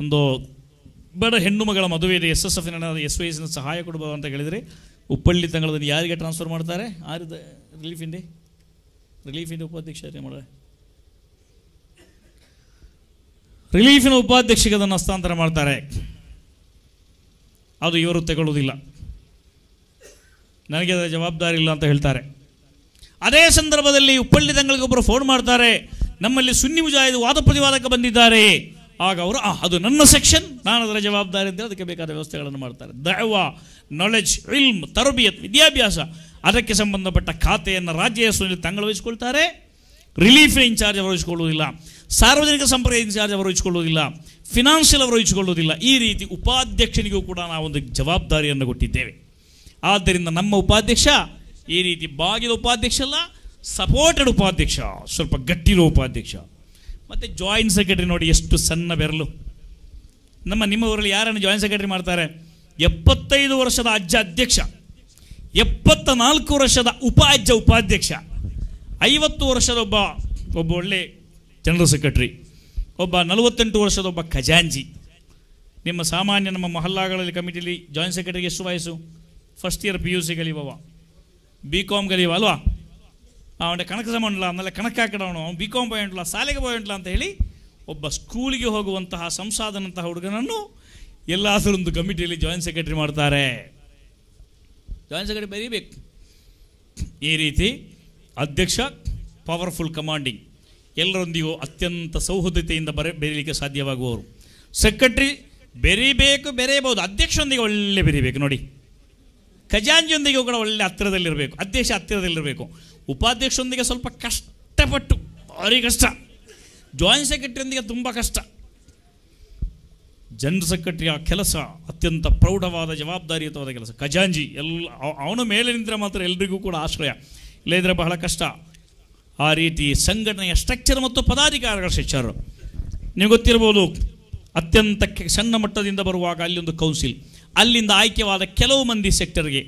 ಒಂದು ಬಡ ಹೆಣ್ಣು ಮಗಳ ಮದುವೆ ಇದೆ S S F S Y ಎಸ್ನ ಸಹಾಯ ಕೊಡ್ಬೋದು ಅಂತ ಹೇಳಿದರೆ ಉಪ್ಪಳ್ಳಿ ತಂಗಳದನ್ನು ಯಾರಿಗೆ ಟ್ರಾನ್ಸ್ಫರ್ ಮಾಡ್ತಾರೆ ಆರಿದ ರಿಲೀಫ್ ಇಂಡಿ ರಿಲೀಫ್ ಇಂಡಿ ಉಪಾಧ್ಯಕ್ಷ ಮಾಡ್ತಾರೆ ರಿಲೀಫಿನ ಉಪಾಧ್ಯಕ್ಷಿಗೆ ಅದನ್ನು ಹಸ್ತಾಂತರ ಮಾಡ್ತಾರೆ ಅದು ಇವರು ತಗೊಳ್ಳೋದಿಲ್ಲ ನನಗೆ ಅದರ ಜವಾಬ್ದಾರಿ ಇಲ್ಲ ಅಂತ ಹೇಳ್ತಾರೆ ಅದೇ ಸಂದರ್ಭದಲ್ಲಿ ಉಪ್ಪಳ್ಳಿ ತಂಗಳಿಗೊಬ್ಬರು ಫೋನ್ ಮಾಡ್ತಾರೆ ನಮ್ಮಲ್ಲಿ ಸುನ್ನಿ ಮುಜಾಯಿದ್ ವಾದ ಪ್ರತಿವಾದಕ್ಕೆ ಬಂದಿದ್ದಾರೆ ಆಗ ಅವರು ಆ ಅದು ನನ್ನ ಸೆಕ್ಷನ್ ನಾನು ಅದರ ಜವಾಬ್ದಾರಿ ಅಂತ ಅದಕ್ಕೆ ಬೇಕಾದ ವ್ಯವಸ್ಥೆಗಳನ್ನು ಮಾಡ್ತಾರೆ ದಯವ ನಾಲೆಜ್ ಇಲ್ಮ್ ತರಬಿಯತ್ ವಿದ್ಯಾಭ್ಯಾಸ ಅದಕ್ಕೆ ಸಂಬಂಧಪಟ್ಟ ಖಾತೆಯನ್ನು ರಾಜ್ಯ ತಂಗಳು ವಹಿಸಿಕೊಳ್ತಾರೆ ರಿಲೀಫ್ ಇನ್ಚಾರ್ಜ್ ವಹಿಸಿಕೊಳ್ಳುವುದಿಲ್ಲ ಸಾರ್ವಜನಿಕ ಸಂಪರ್ಕ ಇನ್ಚಾರ್ಜ್ ಅವರು ವಹಿಸಿಕೊಳ್ಳೋದಿಲ್ಲ ಫಿನಾನ್ಷಿಯಲ್ ಅವರು ವಹಿಸಿಕೊಳ್ಳೋದಿಲ್ಲ ಈ ರೀತಿ ಉಪಾಧ್ಯಕ್ಷನಿಗೂ ಕೂಡ ನಾವು ಒಂದು ಜವಾಬ್ದಾರಿಯನ್ನು ಕೊಟ್ಟಿದ್ದೇವೆ ಆದ್ದರಿಂದ ನಮ್ಮ ಉಪಾಧ್ಯಕ್ಷ ಈ ರೀತಿ ಬಾಗಿದ ಉಪಾಧ್ಯಕ್ಷ ಅಲ್ಲ ಸಪೋರ್ಟೆಡ್ ಉಪಾಧ್ಯಕ್ಷ ಸ್ವಲ್ಪ ಗಟ್ಟಿರೋ ಉಪಾಧ್ಯಕ್ಷ ಮತ್ತು ಜಾಯಿಂಟ್ ಸೆಕ್ರೆಟರಿ ನೋಡಿ ಎಷ್ಟು ಸಣ್ಣ ಬೆರಲು ನಮ್ಮ ನಿಮ್ಮ ಊರಲ್ಲಿ ಯಾರನ್ನು ಜಾಯಿಂಟ್ ಸೆಕ್ರೆಟರಿ ಮಾಡ್ತಾರೆ ಎಪ್ಪತ್ತೈದು ವರ್ಷದ ಅಜ್ಜ ಅಧ್ಯಕ್ಷ ಎಪ್ಪತ್ತ ನಾಲ್ಕು ವರ್ಷದ ಉಪ ಅಜ್ಜ ಉಪಾಧ್ಯಕ್ಷ ಐವತ್ತು ವರ್ಷದ ಒಬ್ಬ ಒಬ್ಬ ಒಳ್ಳೆ ಜನರಲ್ ಸೆಕ್ರೆಟರಿ ಒಬ್ಬ ನಲವತ್ತೆಂಟು ವರ್ಷದ ಒಬ್ಬ ಖಜಾಂಜಿ ನಿಮ್ಮ ಸಾಮಾನ್ಯ ನಮ್ಮ ಮಹಲ್ಲಾಗಳಲ್ಲಿ ಕಮಿಟಿಲಿ ಜಾಯಿಂಟ್ ಸೆಕ್ರೆಟರಿಗೆ ಎಷ್ಟು ವಯಸ್ಸು first year P U C ಸಿಗಳಿವವ ಬಿ ಕಾಮ್ಗಳಿವ ಅಲ್ವಾ ಅವನ ಕಣಕ್ಕೆ ಸಮಂಡ್ಲ ಆಮೇಲೆ ಕಣಕ್ಕೆ ಹಾಕಿಡೋಣ ಅವನು ಬಿ ಕಾಮ್ ಬಾಯ್ ಶಾಲೆಗೆ ಬಾಯ್ ಅಂತ ಹೇಳಿ ಒಬ್ಬ ಸ್ಕೂಲಿಗೆ ಹೋಗುವಂತಹ ಸಂಸಾದನಂತಹ ಹುಡುಗನನ್ನು ಎಲ್ಲಾದರೂ ಒಂದು ಕಮಿಟಿಯಲ್ಲಿ ಜಾಯಿಂಟ್ ಸೆಕ್ರೆಟರಿ ಮಾಡ್ತಾರೆ ಜಾಯಿಂಟ್ ಸೆಕ್ರೆಟರಿ ಬರೀಬೇಕು ಈ ರೀತಿ ಅಧ್ಯಕ್ಷ ಪವರ್ಫುಲ್ ಕಮಾಂಡಿಂಗ್ ಎಲ್ಲರೊಂದಿಗೂ ಅತ್ಯಂತ ಸೌಹೃದತೆಯಿಂದ ಬರ ಬೆರೀಲಿಕ್ಕೆ ಸಾಧ್ಯವಾಗುವವರು ಸೆಕ್ರೆಟ್ರಿ ಬೆರೀಬೇಕು ಬೆರೆಯಬಹುದು ಅಧ್ಯಕ್ಷರೊಂದಿಗೆ ಒಳ್ಳೆ ಬೆರೀಬೇಕು ನೋಡಿ ಖಜಾಂಜಿಯೊಂದಿಗೆ ಕೂಡ ಒಳ್ಳೆ ಹತ್ತಿರದಲ್ಲಿರಬೇಕು ಅಧ್ಯಕ್ಷ ಹತ್ತಿರದಲ್ಲಿರಬೇಕು ಉಪಾಧ್ಯಕ್ಷರೊಂದಿಗೆ ಸ್ವಲ್ಪ ಕಷ್ಟಪಟ್ಟು ಭಾರಿ ಕಷ್ಟ ಜಾಯಿಂಟ್ ಸೆಕ್ರೆಟರಿಯೊಂದಿಗೆ ತುಂಬ ಕಷ್ಟ ಜನರಲ್ ಆ ಕೆಲಸ ಅತ್ಯಂತ ಪ್ರೌಢವಾದ ಜವಾಬ್ದಾರಿಯುತವಾದ ಕೆಲಸ ಖಜಾಂಜಿ ಎಲ್ಲ ಅವನು ಮೇಲೆ ನಿಂತರೆ ಮಾತ್ರ ಎಲ್ರಿಗೂ ಕೂಡ ಆಶ್ರಯ ಇಲ್ಲದಿದ್ದರೆ ಬಹಳ ಕಷ್ಟ ಆ ರೀತಿ ಸಂಘಟನೆಯ ಸ್ಟ್ರಕ್ಚರ್ ಮತ್ತು ಪದಾಧಿಕಾರಿಗಳ ಸ್ಟ್ರಕ್ಚರ್ ನಿಮ್ಗೆ ಗೊತ್ತಿರ್ಬೋದು ಅತ್ಯಂತ ಸಣ್ಣ ಮಟ್ಟದಿಂದ ಬರುವಾಗ ಅಲ್ಲಿ ಒಂದು ಕೌನ್ಸಿಲ್ ಅಲ್ಲಿಂದ ಆಯ್ಕೆವಾದ ಕೆಲವು ಮಂದಿ ಸೆಕ್ಟರ್ಗೆ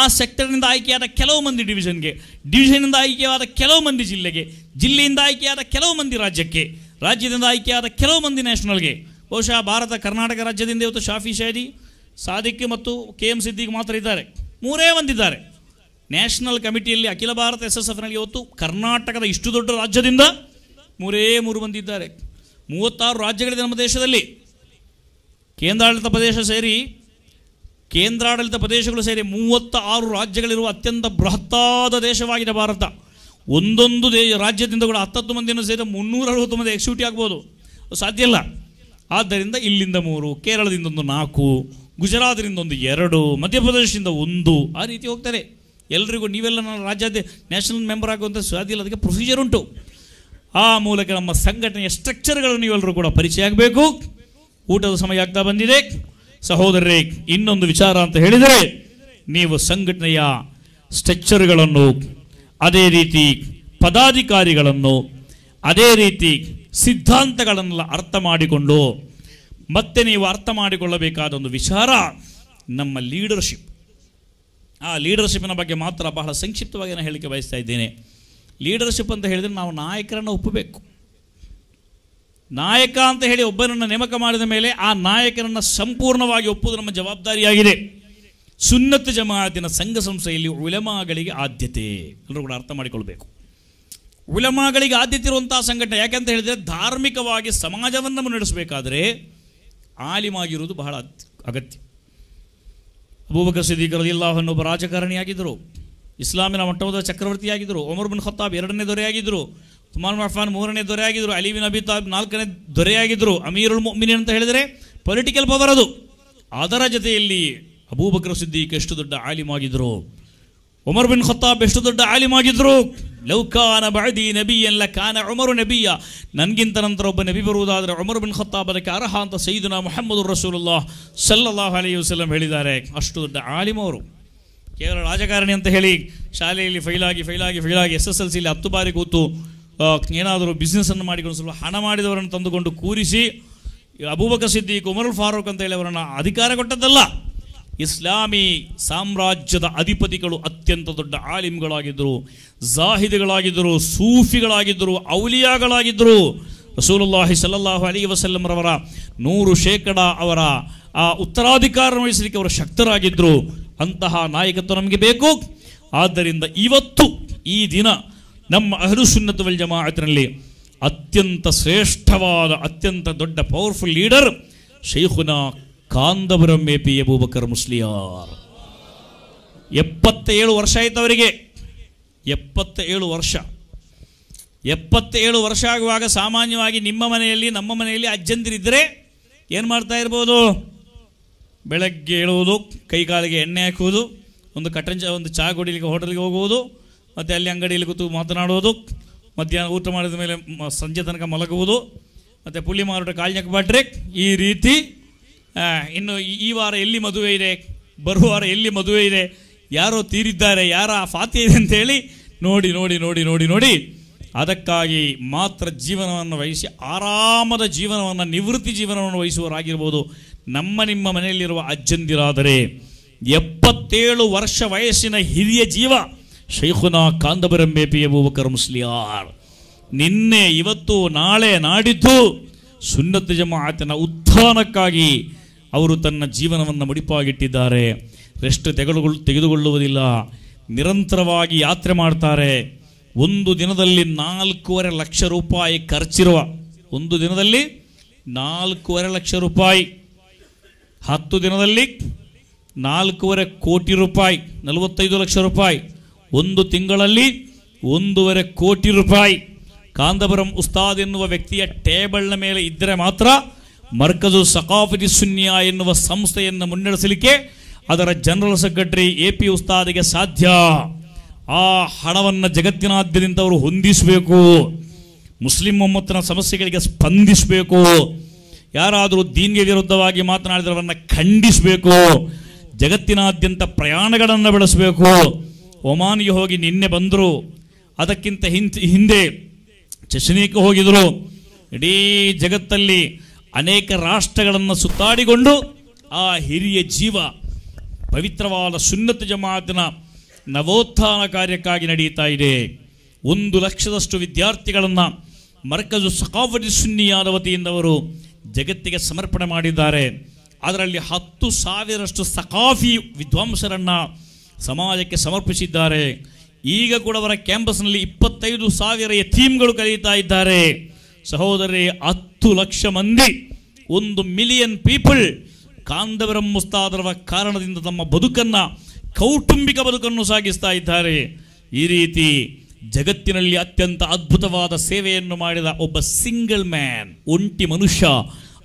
ಆ ಸೆಕ್ಟರ್ನಿಂದ ಆಯ್ಕೆಯಾದ ಕೆಲವು ಮಂದಿ ಡಿವಿಷನ್ಗೆ ಡಿವಿಷನಿಂದ ಆಯ್ಕೆಯಾದ ಕೆಲವು ಮಂದಿ ಜಿಲ್ಲೆಗೆ ಜಿಲ್ಲೆಯಿಂದ ಆಯ್ಕೆಯಾದ ಕೆಲವು ಮಂದಿ ರಾಜ್ಯಕ್ಕೆ ರಾಜ್ಯದಿಂದ ಆಯ್ಕೆಯಾದ ಕೆಲವು ಮಂದಿ ನ್ಯಾಷನಲ್ಗೆ ಬಹುಶಃ ಭಾರತ ಕರ್ನಾಟಕ ರಾಜ್ಯದಿಂದ ಇವತ್ತು ಶಾಫಿ ಶಾದಿ ಸಾದಿಕ್ ಮತ್ತು ಕೆ ಎಂ ಸಿದ್ದಿಗೆ ಮಾತ್ರ ಇದ್ದಾರೆ ಮೂರೇ ಒಂದಿದ್ದಾರೆ ನ್ಯಾಷನಲ್ ಕಮಿಟಿಯಲ್ಲಿ ಅಖಿಲ ಭಾರತ ಎಸ್ ಎಸ್ ಎಫ್ನಲ್ಲಿ ಇವತ್ತು ಕರ್ನಾಟಕದ ಇಷ್ಟು ದೊಡ್ಡ ರಾಜ್ಯದಿಂದ ಮೂರೇ ಮೂರು ಮಂದಿ ಇದ್ದಾರೆ ಮೂವತ್ತಾರು ರಾಜ್ಯಗಳಿದೆ ನಮ್ಮ ದೇಶದಲ್ಲಿ ಕೇಂದ್ರಾಡಳಿತ ಪ್ರದೇಶ ಸೇರಿ ಕೇಂದ್ರಾಡಳಿತ ಪ್ರದೇಶಗಳು ಸೇರಿ ಮೂವತ್ತ ಆರು ರಾಜ್ಯಗಳಿರುವ ಅತ್ಯಂತ ಬೃಹತ್ತಾದ ದೇಶವಾಗಿದೆ ಭಾರತ ಒಂದೊಂದು ದೇ ರಾಜ್ಯದಿಂದ ಕೂಡ ಹತ್ತತ್ತು ಮಂದಿಯನ್ನು ಸೇರಿ ಮುನ್ನೂರ ಅರವತ್ತು ಮಂದಿ ಎಕ್ಸಿಕ್ಯೂಟಿವ್ ಆಗ್ಬೋದು ಸಾಧ್ಯ ಇಲ್ಲ ಆದ್ದರಿಂದ ಇಲ್ಲಿಂದ ಮೂರು ಕೇರಳದಿಂದ ಒಂದು ನಾಲ್ಕು ಗುಜರಾತ್ನಿಂದ ಒಂದು ಎರಡು ಮಧ್ಯಪ್ರದೇಶದಿಂದ ಒಂದು ಆ ರೀತಿ ಹೋಗ್ತಾರೆ ಎಲ್ರಿಗೂ ನೀವೆಲ್ಲ ನಾನು ರಾಜ್ಯದ ನ್ಯಾಷನಲ್ ಮೆಂಬರ್ ಆಗುವಂಥ ಇಲ್ಲ ಅದಕ್ಕೆ ಪ್ರೊಸೀಜರ್ ಉಂಟು ಆ ಮೂಲಕ ನಮ್ಮ ಸಂಘಟನೆಯ ಸ್ಟ್ರಕ್ಚರ್ಗಳನ್ನು ನೀವೆಲ್ಲರೂ ಕೂಡ ಪರಿಚಯ ಆಗಬೇಕು ಊಟದ ಸಮಯ ಆಗ್ತಾ ಬಂದಿದೆ ಸಹೋದರರೇ ಇನ್ನೊಂದು ವಿಚಾರ ಅಂತ ಹೇಳಿದರೆ ನೀವು ಸಂಘಟನೆಯ ಸ್ಟ್ರಕ್ಚರ್ಗಳನ್ನು ಅದೇ ರೀತಿ ಪದಾಧಿಕಾರಿಗಳನ್ನು ಅದೇ ರೀತಿ ಸಿದ್ಧಾಂತಗಳನ್ನೆಲ್ಲ ಅರ್ಥ ಮಾಡಿಕೊಂಡು ಮತ್ತೆ ನೀವು ಅರ್ಥ ಮಾಡಿಕೊಳ್ಳಬೇಕಾದ ಒಂದು ವಿಚಾರ ನಮ್ಮ ಲೀಡರ್ಶಿಪ್ ಆ ಲೀಡರ್ಶಿಪ್ನ ಬಗ್ಗೆ ಮಾತ್ರ ಬಹಳ ಸಂಕ್ಷಿಪ್ತವಾಗಿ ನಾನು ಹೇಳಿಕೆ ಬಯಸ್ತಾ ಇದ್ದೇನೆ ಲೀಡರ್ಶಿಪ್ ಅಂತ ಹೇಳಿದರೆ ನಾವು ನಾಯಕರನ್ನು ಒಪ್ಪಬೇಕು ನಾಯಕ ಅಂತ ಹೇಳಿ ಒಬ್ಬರನ್ನು ನೇಮಕ ಮಾಡಿದ ಮೇಲೆ ಆ ನಾಯಕರನ್ನು ಸಂಪೂರ್ಣವಾಗಿ ಒಪ್ಪುವುದು ನಮ್ಮ ಜವಾಬ್ದಾರಿಯಾಗಿದೆ ಸುನ್ನತ ಜಮಾತಿನ ಸಂಘ ಸಂಸ್ಥೆಯಲ್ಲಿ ಉಲಮಾಗಳಿಗೆ ಆದ್ಯತೆ ಎಲ್ಲರೂ ಕೂಡ ಅರ್ಥ ಮಾಡಿಕೊಳ್ಬೇಕು ಉಲಮಾಗಳಿಗೆ ಆದ್ಯತೆ ಇರುವಂತಹ ಸಂಘಟನೆ ಯಾಕೆಂತ ಹೇಳಿದರೆ ಧಾರ್ಮಿಕವಾಗಿ ಸಮಾಜವನ್ನು ಮುನ್ನಡೆಸಬೇಕಾದರೆ ಆಲಿಮಾಗಿರುವುದು ಬಹಳ ಅಗತ್ಯ ಅಬೂಬಕ ಸಿದ್ದೀಕ್ ರದಿಲ್ಲಾಹನ್ ಅನ್ನೊಬ್ಬ ರಾಜಕಾರಣಿಯಾಗಿದ್ದರು ಇಸ್ಲಾಮಿನ ಮೊಟ್ಟಮೊದಲ ಚಕ್ರವರ್ತಿಯಾಗಿದ್ದರು ಒಮರ್ ಬಿನ್ ಖತ್ತಾಬ್ ಎರಡನೇ ದೊರೆಯಾಗಿದ್ದರು ತುಮಾನ್ ಮಫಾನ್ ಮೂರನೇ ದೊರೆಯಾಗಿದ್ದರು ಅಲಿ ಬಿನ್ ತಾಬ್ ನಾಲ್ಕನೇ ದೊರೆಯಾಗಿದ್ದರು ಅಮೀರುಲ್ ಮೊಮಿನಿ ಅಂತ ಹೇಳಿದರೆ ಪೊಲಿಟಿಕಲ್ ಪವರ್ ಅದು ಅದರ ಜೊತೆಯಲ್ಲಿ ಅಬೂಬಕ್ರ ಸಿದ್ದೀಕ್ ಎಷ್ಟು ದೊಡ್ಡ ಆಲಿಮಾಗಿದ್ದರು ಒಮರ್ ಬಿನ್ ಖತ್ತಾಬ್ ಎಷ್ಟು ದೊಡ್ಡ ಆಲಿಮಾಗಿದ್ದರು ಲೌಕಾನ ಬಹದಿ ನಬಿ ಎಲ್ಲ ಕಾನ ಉಮರು ನಬಿಯ ನನಗಿಂತ ನಂತರ ಒಬ್ಬ ನಬಿ ಬರುವುದಾದರೆ ಉಮರು ಬಿನ್ ಖತ್ತಾಬದಕ್ಕೆ ಅರ್ಹ ಅಂತ ಸೈದುನಾ ಮೊಹಮ್ಮದ್ ರಸೂಲುಲ್ಲಾ ಸಲ್ಲಾ ಅಲಿ ವಸ್ಲಂ ಹೇಳಿದ್ದಾರೆ ಅಷ್ಟು ದೊಡ್ಡ ಆಲಿಮವರು ಕೇವಲ ರಾಜಕಾರಣಿ ಅಂತ ಹೇಳಿ ಶಾಲೆಯಲ್ಲಿ ಫೈಲಾಗಿ ಫೈಲಾಗಿ ಫೈಲಾಗಿ ಎಸ್ ಎಸ್ ಎಲ್ ಸಿಲಿ ಹತ್ತು ಬಾರಿ ಕೂತು ಏನಾದರೂ ಬಿಸ್ನೆಸ್ಸನ್ನು ಮಾಡಿಕೊಂಡು ಸ್ವಲ್ಪ ಹಣ ಮಾಡಿದವರನ್ನು ತಂದುಕೊಂಡು ಕೂರಿಸಿ ಅಬೂಬಕ ಸಿದ್ದಿ ಉಮರುಲ್ ಫಾರೂಕ್ ಅಂತ ಹೇಳಿ ಅವರನ್ನು ಅಧಿಕಾರ ಕೊಟ್ಟದ್ದಲ್ಲ ಇಸ್ಲಾಮಿ ಸಾಮ್ರಾಜ್ಯದ ಅಧಿಪತಿಗಳು ಅತ್ಯಂತ ದೊಡ್ಡ ಆಲಿಮ್ಗಳಾಗಿದ್ದರು ಜಾಹಿದ್ಗಳಾಗಿದ್ದರು ಸೂಫಿಗಳಾಗಿದ್ದರು ಔಲಿಯಾಗಳಾಗಿದ್ದರು ರಸೂಲಲ್ಲಾಹಿ ಸಲ್ಲಲ್ಲಾಹು ಅಲಿ ವಸಲ್ಲಮ್ರವರ ನೂರು ಶೇಕಡ ಅವರ ಆ ಉತ್ತರಾಧಿಕಾರ ವಹಿಸಲಿಕ್ಕೆ ಅವರು ಶಕ್ತರಾಗಿದ್ದರು ಅಂತಹ ನಾಯಕತ್ವ ನಮಗೆ ಬೇಕು ಆದ್ದರಿಂದ ಇವತ್ತು ಈ ದಿನ ನಮ್ಮ ಅಹರು ವಲ್ ಜಮಾಅತ್ನಲ್ಲಿ ಅತ್ಯಂತ ಶ್ರೇಷ್ಠವಾದ ಅತ್ಯಂತ ದೊಡ್ಡ ಪವರ್ಫುಲ್ ಲೀಡರ್ ಶೈಖುನಾ ಕಾಂದಪುರಂ ಎ ಪಿ ಅಬೂಬಕರ್ ಮುಸ್ಲಿಯಾರ್ ಎಪ್ಪತ್ತೇಳು ವರ್ಷ ಆಯ್ತು ಅವರಿಗೆ ಎಪ್ಪತ್ತೇಳು ವರ್ಷ ಎಪ್ಪತ್ತೇಳು ವರ್ಷ ಆಗುವಾಗ ಸಾಮಾನ್ಯವಾಗಿ ನಿಮ್ಮ ಮನೆಯಲ್ಲಿ ನಮ್ಮ ಮನೆಯಲ್ಲಿ ಅಜ್ಜಂದಿರಿದ್ದರೆ ಏನು ಮಾಡ್ತಾ ಇರ್ಬೋದು ಬೆಳಗ್ಗೆ ಏಳುವುದು ಕೈಕಾಲಿಗೆ ಎಣ್ಣೆ ಹಾಕುವುದು ಒಂದು ಕಟನ್ ಚಾ ಒಂದು ಚಹಾ ಕುಡಿಲಿಕ್ಕೆ ಹೋಟೆಲ್ಗೆ ಹೋಗುವುದು ಮತ್ತು ಅಲ್ಲಿ ಅಂಗಡಿಯಲ್ಲಿ ಕೂತು ಮಾತನಾಡುವುದು ಮಧ್ಯಾಹ್ನ ಊಟ ಮಾಡಿದ ಮೇಲೆ ಸಂಜೆ ತನಕ ಮಲಗುವುದು ಮತ್ತು ಪುಳಿ ಮಾರಾಟ ಕಾಲ್ನಕ್ಕೆ ಬಾಟ್ರೆ ಈ ರೀತಿ ಇನ್ನು ಈ ವಾರ ಎಲ್ಲಿ ಮದುವೆ ಇದೆ ಬರುವ ವಾರ ಎಲ್ಲಿ ಮದುವೆ ಇದೆ ಯಾರೋ ತೀರಿದ್ದಾರೆ ಯಾರ ಫಾತಿ ಇದೆ ಅಂತೇಳಿ ನೋಡಿ ನೋಡಿ ನೋಡಿ ನೋಡಿ ನೋಡಿ ಅದಕ್ಕಾಗಿ ಮಾತ್ರ ಜೀವನವನ್ನು ವಹಿಸಿ ಆರಾಮದ ಜೀವನವನ್ನು ನಿವೃತ್ತಿ ಜೀವನವನ್ನು ವಹಿಸುವವರಾಗಿರ್ಬೋದು ನಮ್ಮ ನಿಮ್ಮ ಮನೆಯಲ್ಲಿರುವ ಅಜ್ಜಂದಿರಾದರೆ ಎಪ್ಪತ್ತೇಳು ವರ್ಷ ವಯಸ್ಸಿನ ಹಿರಿಯ ಜೀವ ಶೈಖುನಾ ಪಿಯ ಅಬೂಬಕರ್ ಮುಸ್ಲಿಯಾರ್ ನಿನ್ನೆ ಇವತ್ತು ನಾಳೆ ನಾಡಿದ್ದು ಸುನ್ನತ ಆತನ ಉತ್ಥಾನಕ್ಕಾಗಿ ಅವರು ತನ್ನ ಜೀವನವನ್ನು ಮುಡಿಪಾಗಿಟ್ಟಿದ್ದಾರೆ ರೆಸ್ಟ್ ತೆಗೆದುಕೊಳ್ಳ ತೆಗೆದುಕೊಳ್ಳುವುದಿಲ್ಲ ನಿರಂತರವಾಗಿ ಯಾತ್ರೆ ಮಾಡ್ತಾರೆ ಒಂದು ದಿನದಲ್ಲಿ ನಾಲ್ಕೂವರೆ ಲಕ್ಷ ರೂಪಾಯಿ ಖರ್ಚಿರುವ ಒಂದು ದಿನದಲ್ಲಿ ನಾಲ್ಕೂವರೆ ಲಕ್ಷ ರೂಪಾಯಿ ಹತ್ತು ದಿನದಲ್ಲಿ ನಾಲ್ಕೂವರೆ ಕೋಟಿ ರೂಪಾಯಿ ನಲವತ್ತೈದು ಲಕ್ಷ ರೂಪಾಯಿ ಒಂದು ತಿಂಗಳಲ್ಲಿ ಒಂದೂವರೆ ಕೋಟಿ ರೂಪಾಯಿ ಕಾಂದಪುರಂ ಉಸ್ತಾದ್ ಎನ್ನುವ ವ್ಯಕ್ತಿಯ ಟೇಬಲ್ನ ಮೇಲೆ ಇದ್ದರೆ ಮಾತ್ರ ಮರ್ಕಜು ಸಕಾಫತಿ ಸುನ್ಯ ಎನ್ನುವ ಸಂಸ್ಥೆಯನ್ನು ಮುನ್ನಡೆಸಲಿಕ್ಕೆ ಅದರ ಜನರಲ್ ಸೆಕ್ರೆಟರಿ ಎ ಪಿ ಉಸ್ತಾದಿಗೆ ಸಾಧ್ಯ ಆ ಹಣವನ್ನು ಜಗತ್ತಿನಾದ್ಯದಿಂದ ಅವರು ಹೊಂದಿಸಬೇಕು ಮುಸ್ಲಿಂ ಒಮ್ಮತ್ತಿನ ಸಮಸ್ಯೆಗಳಿಗೆ ಸ್ಪಂದಿಸಬೇಕು ಯಾರಾದರೂ ದೀನ್ಗೆ ವಿರುದ್ಧವಾಗಿ ಮಾತನಾಡಿದವರನ್ನು ಖಂಡಿಸಬೇಕು ಜಗತ್ತಿನಾದ್ಯಂತ ಪ್ರಯಾಣಗಳನ್ನು ಬೆಳೆಸಬೇಕು ಒಮಾನಿಗೆ ಹೋಗಿ ನಿನ್ನೆ ಬಂದರು ಅದಕ್ಕಿಂತ ಹಿಂದೆ ಚಷನೀಕ್ಕೆ ಹೋಗಿದ್ರು ಇಡೀ ಜಗತ್ತಲ್ಲಿ ಅನೇಕ ರಾಷ್ಟ್ರಗಳನ್ನು ಸುತ್ತಾಡಿಕೊಂಡು ಆ ಹಿರಿಯ ಜೀವ ಪವಿತ್ರವಾದ ಸುನ್ನತ ಜಮಾತಿನ ನವೋತ್ಥಾನ ಕಾರ್ಯಕ್ಕಾಗಿ ನಡೆಯುತ್ತಾ ಇದೆ ಒಂದು ಲಕ್ಷದಷ್ಟು ವಿದ್ಯಾರ್ಥಿಗಳನ್ನು ಮರ್ಕಜು ಸಖಾಫಿ ಸುನ್ನಿಯಾದ ಅವರು ಜಗತ್ತಿಗೆ ಸಮರ್ಪಣೆ ಮಾಡಿದ್ದಾರೆ ಅದರಲ್ಲಿ ಹತ್ತು ಸಾವಿರಷ್ಟು ಸಖಾಫಿ ವಿದ್ವಾಂಸರನ್ನು ಸಮಾಜಕ್ಕೆ ಸಮರ್ಪಿಸಿದ್ದಾರೆ ಈಗ ಕೂಡ ಅವರ ಕ್ಯಾಂಪಸ್ನಲ್ಲಿ ಇಪ್ಪತ್ತೈದು ಸಾವಿರ ಥೀಮ್ಗಳು ಕಲಿಯುತ್ತಾ ಇದ್ದಾರೆ ಸಹೋದರಿ ಹತ್ತು ಲಕ್ಷ ಮಂದಿ ಒಂದು ಮಿಲಿಯನ್ ಪೀಪಲ್ ಕಾಂದವರಂ ಮುಸ್ತಾದರವ ಕಾರಣದಿಂದ ತಮ್ಮ ಬದುಕನ್ನು ಕೌಟುಂಬಿಕ ಬದುಕನ್ನು ಸಾಗಿಸ್ತಾ ಇದ್ದಾರೆ ಈ ರೀತಿ ಜಗತ್ತಿನಲ್ಲಿ ಅತ್ಯಂತ ಅದ್ಭುತವಾದ ಸೇವೆಯನ್ನು ಮಾಡಿದ ಒಬ್ಬ ಸಿಂಗಲ್ ಮ್ಯಾನ್ ಒಂಟಿ ಮನುಷ್ಯ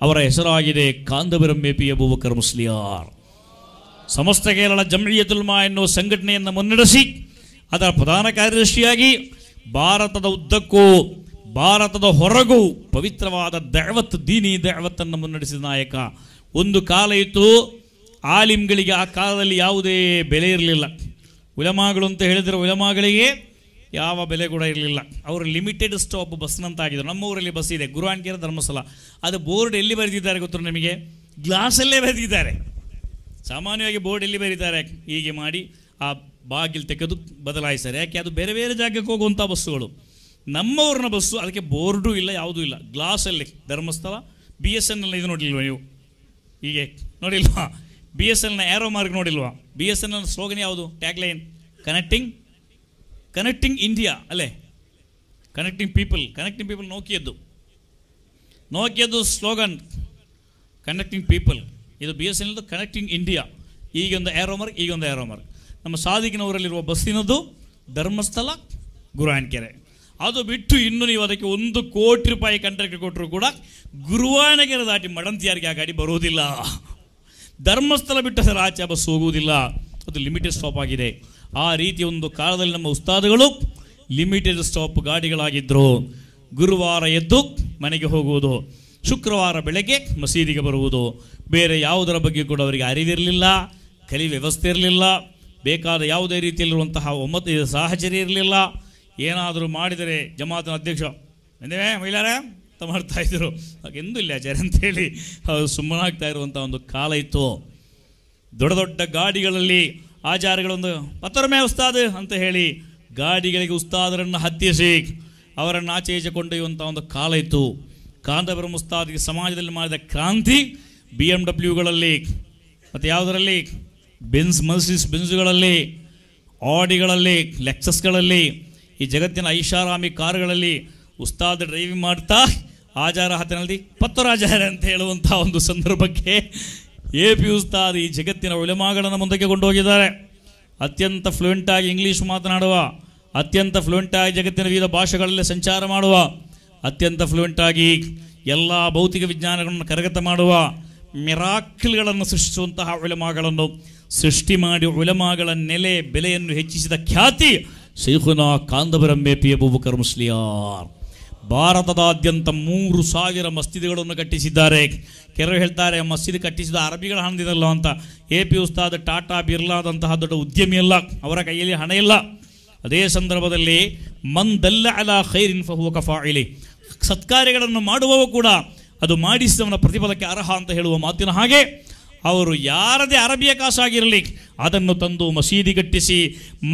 ಅವರ ಹೆಸರಾಗಿದೆ ಕಾಂದವರಂ ಪಿ ಅಬೂಬಕರ್ ಮುಸ್ಲಿಯಾರ್ ಸಮಸ್ತ ಕೇರಳ ಜಮಿಯತುಲ್ಮಾ ಎನ್ನುವ ಸಂಘಟನೆಯನ್ನು ಮುನ್ನಡೆಸಿ ಅದರ ಪ್ರಧಾನ ಕಾರ್ಯದರ್ಶಿಯಾಗಿ ಭಾರತದ ಉದ್ದಕ್ಕೂ ಭಾರತದ ಹೊರಗೂ ಪವಿತ್ರವಾದ ದೈವತ್ ದೀನಿ ದೈವತ್ತನ್ನು ಮುನ್ನಡೆಸಿದ ನಾಯಕ ಒಂದು ಕಾಲ ಇತ್ತು ಆಲಿಮ್ಗಳಿಗೆ ಆ ಕಾಲದಲ್ಲಿ ಯಾವುದೇ ಬೆಲೆ ಇರಲಿಲ್ಲ ಉಲಮಾಗಳು ಅಂತ ಹೇಳಿದರೆ ಉಲಮಾಗಳಿಗೆ ಯಾವ ಬೆಲೆ ಕೂಡ ಇರಲಿಲ್ಲ ಅವರು ಲಿಮಿಟೆಡ್ ಸ್ಟಾಪ್ ಬಸ್ನಂತಾಗಿದ್ದರು ನಮ್ಮ ಊರಲ್ಲಿ ಬಸ್ ಇದೆ ಗುರುವಾನ್ಕೇರ ಧರ್ಮಸ್ಥಳ ಅದು ಬೋರ್ಡ್ ಎಲ್ಲಿ ಬರೆದಿದ್ದಾರೆ ಗೊತ್ತು ನಿಮಗೆ ಗ್ಲಾಸಲ್ಲೇ ಬರೆದಿದ್ದಾರೆ ಸಾಮಾನ್ಯವಾಗಿ ಬೋರ್ಡ್ ಎಲ್ಲಿ ಬರೀತಾರೆ ಹೀಗೆ ಮಾಡಿ ಆ ಬಾಗಿಲು ತೆಗೆದು ಬದಲಾಯಿಸ್ತಾರೆ ಯಾಕೆ ಅದು ಬೇರೆ ಬೇರೆ ಜಾಗಕ್ಕೆ ಹೋಗುವಂಥ ಬಸ್ಸುಗಳು ನಮ್ಮವ್ರನ್ನ ಬಸ್ಸು ಅದಕ್ಕೆ ಬೋರ್ಡು ಇಲ್ಲ ಯಾವುದೂ ಇಲ್ಲ ಗ್ಲಾಸಲ್ಲಿ Dharmasthala B S N L ಇದು ನೋಡಿಲ್ವ ನೀವು ಹೀಗೆ ನೋಡಿಲ್ವಾ ಬಿ ಎಸ್ ಎಲ್ನ ಯಾರೋ ಮಾರ್ಕ್ ನೋಡಿಲ್ವಾ B S N L slogan ಯಾವುದು tag line connecting connecting India ಅಲ್ಲೇ ಕನೆಕ್ಟಿಂಗ್ ಪೀಪಲ್ ಕನೆಕ್ಟಿಂಗ್ ಪೀಪಲ್ ನೋಕಿಯದ್ದು ನೋಕಿಯದ್ದು ಸ್ಲೋಗನ್ ಕನೆಕ್ಟಿಂಗ್ ಪೀಪಲ್ ಇದು ಬಿ ಎಸ್ ಎಲ್ದು ಕನೆಕ್ಟಿಂಗ್ ಇಂಡಿಯಾ ಈಗೊಂದು ಆ್ಯರೋ ಮಾರ್ಕ್ ಈಗೊಂದು ಆ್ಯರೋ ಮಾರ್ಕ್ ನಮ್ಮ ಸಾದಿಗಿನವರಲ್ಲಿರುವ ಬಸ್ಸಿನದು ಧರ್ಮಸ್ಥಳ ಕೆರೆ ಅದು ಬಿಟ್ಟು ಇನ್ನು ನೀವು ಅದಕ್ಕೆ ಒಂದು ಕೋಟಿ ರೂಪಾಯಿ ಕಂಟ್ರಾಕ್ಟ್ ಕೊಟ್ಟರು ಕೂಡ ಗುರುವಾಣಗೆರೆ ದಾಟಿ ಮಡಂತಿಯಾರಿಗೆ ಆ ಗಾಡಿ ಬರುವುದಿಲ್ಲ ಧರ್ಮಸ್ಥಳ ಬಿಟ್ಟು ಸರ್ ಆಚೆ ಬಸ್ ಹೋಗುವುದಿಲ್ಲ ಅದು ಲಿಮಿಟೆಡ್ ಸ್ಟಾಪ್ ಆಗಿದೆ ಆ ರೀತಿ ಒಂದು ಕಾಲದಲ್ಲಿ ನಮ್ಮ ಉಸ್ತಾದಗಳು ಲಿಮಿಟೆಡ್ ಸ್ಟಾಪ್ ಗಾಡಿಗಳಾಗಿದ್ದರು ಗುರುವಾರ ಎದ್ದು ಮನೆಗೆ ಹೋಗುವುದು ಶುಕ್ರವಾರ ಬೆಳಗ್ಗೆ ಮಸೀದಿಗೆ ಬರುವುದು ಬೇರೆ ಯಾವುದರ ಬಗ್ಗೆ ಕೂಡ ಅವರಿಗೆ ಅರಿವಿರಲಿಲ್ಲ ಕಲಿ ವ್ಯವಸ್ಥೆ ಇರಲಿಲ್ಲ ಬೇಕಾದ ಯಾವುದೇ ರೀತಿಯಲ್ಲಿರುವಂತಹ ಒಮ್ಮತ ಸಾಹಚರ್ಯ ಇರಲಿಲ್ಲ ಏನಾದರೂ ಮಾಡಿದರೆ ಜಮಾತನ ಅಧ್ಯಕ್ಷ ಎಂದೇ ಮಹಿಳಾರ ಅಂತ ಮಾಡ್ತಾ ಇದ್ರು ಹಾಗೆಂದು ಇಲ್ಲ ಆಚಾರ್ಯ ಅಂತೇಳಿ ಅವರು ಸುಮ್ಮನಾಗ್ತಾ ಇರುವಂಥ ಒಂದು ಕಾಲ ಇತ್ತು ದೊಡ್ಡ ದೊಡ್ಡ ಗಾಡಿಗಳಲ್ಲಿ ಆಚಾರ್ಯಗಳೊಂದು ಪತ್ತರಮೆ ಉಸ್ತಾದ್ ಅಂತ ಹೇಳಿ ಗಾಡಿಗಳಿಗೆ ಉಸ್ತಾದರನ್ನು ಹತ್ತಿಸಿ ಅವರನ್ನು ಆಚೆ ಈಚೆ ಕೊಂಡೊಯ್ಯುವಂಥ ಒಂದು ಕಾಲ ಇತ್ತು ಕಾಂತಪುರಂ ಉಸ್ತಾದಿಗೆ ಸಮಾಜದಲ್ಲಿ ಮಾಡಿದ ಕ್ರಾಂತಿ ಬಿ ಎಮ್ ಡಬ್ಲ್ಯೂಗಳಲ್ಲಿ ಮತ್ತು ಯಾವುದರಲ್ಲಿ ಬೆನ್ಸ್ ಮಲ್ಸಿಸ್ ಬೆನ್ಸುಗಳಲ್ಲಿ ಆಡಿಗಳಲ್ಲಿ ಲೆಕ್ಸಸ್ಗಳಲ್ಲಿ ಈ ಜಗತ್ತಿನ ಐಷಾರಾಮಿ ಕಾರುಗಳಲ್ಲಿ ಉಸ್ತಾದ್ ಡ್ರೈವಿಂಗ್ ಮಾಡ್ತಾ ಆಜಾರ ಹತನಲ್ಲಿ ಪತ್ತರಾಜಾರ ಅಂತ ಹೇಳುವಂಥ ಒಂದು ಸಂದರ್ಭಕ್ಕೆ ಎ ಪಿ ಉಸ್ತಾದ್ ಈ ಜಗತ್ತಿನ ಉಳಿಮಾಗಳನ್ನು ಮುಂದಕ್ಕೆ ಕೊಂಡೋಗಿದ್ದಾರೆ ಅತ್ಯಂತ ಫ್ಲೂಯೆಂಟಾಗಿ ಇಂಗ್ಲೀಷ್ ಮಾತನಾಡುವ ಅತ್ಯಂತ ಫ್ಲೂಯೆಂಟಾಗಿ ಜಗತ್ತಿನ ವಿವಿಧ ಭಾಷೆಗಳಲ್ಲಿ ಸಂಚಾರ ಮಾಡುವ ಅತ್ಯಂತ ಫ್ಲೂಯೆಂಟಾಗಿ ಎಲ್ಲ ಭೌತಿಕ ವಿಜ್ಞಾನಗಳನ್ನು ಕರಗತ ಮಾಡುವ ಮಿರಾಕ್ಲ್ಗಳನ್ನು ಸೃಷ್ಟಿಸುವಂತಹ ಉಲಮಾಗಳನ್ನು ಸೃಷ್ಟಿ ಮಾಡಿ ಉಲಮಾಗಳ ನೆಲೆ ಬೆಲೆಯನ್ನು ಹೆಚ್ಚಿಸಿದ ಖ್ಯಾತಿ ಪಿ ಕಾಂದಬರಮ್ಮೇಪಿಯ ಬೂಬಕರ್ ಮುಸ್ಲಿಯಾರ್ ಭಾರತದಾದ್ಯಂತ ಮೂರು ಸಾವಿರ ಮಸ್ಜಿದ್ಗಳನ್ನು ಕಟ್ಟಿಸಿದ್ದಾರೆ ಕೆಲವರು ಹೇಳ್ತಾರೆ ಮಸ್ಜಿದ್ ಕಟ್ಟಿಸಿದ ಅರಬಿಗಳ ಹಣದಿದಲ್ಲ ಅಂತ ಎ ಪಿ ಉಸ್ತಾದ್ ಟಾಟಾ ಬಿರ್ಲಾದಂತಹ ದೊಡ್ಡ ಉದ್ಯಮಿ ಅಲ್ಲ ಅವರ ಕೈಯಲ್ಲಿ ಹಣ ಇಲ್ಲ ಅದೇ ಸಂದರ್ಭದಲ್ಲಿ ಮಂದಲ್ಲ ಅಲ ಖೈರಿನ್ ಫಹುವ ಕಫಾ ಸತ್ಕಾರ್ಯಗಳನ್ನು ಮಾಡುವವ ಕೂಡ ಅದು ಮಾಡಿಸಿದವನ ಪ್ರತಿಫಲಕ್ಕೆ ಅರ್ಹ ಅಂತ ಹೇಳುವ ಮಾತಿನ ಹಾಗೆ ಅವರು ಯಾರದೇ ಅರಬಿಯ ಕಾಸಾಗಿರಲಿ ಅದನ್ನು ತಂದು ಮಸೀದಿ ಕಟ್ಟಿಸಿ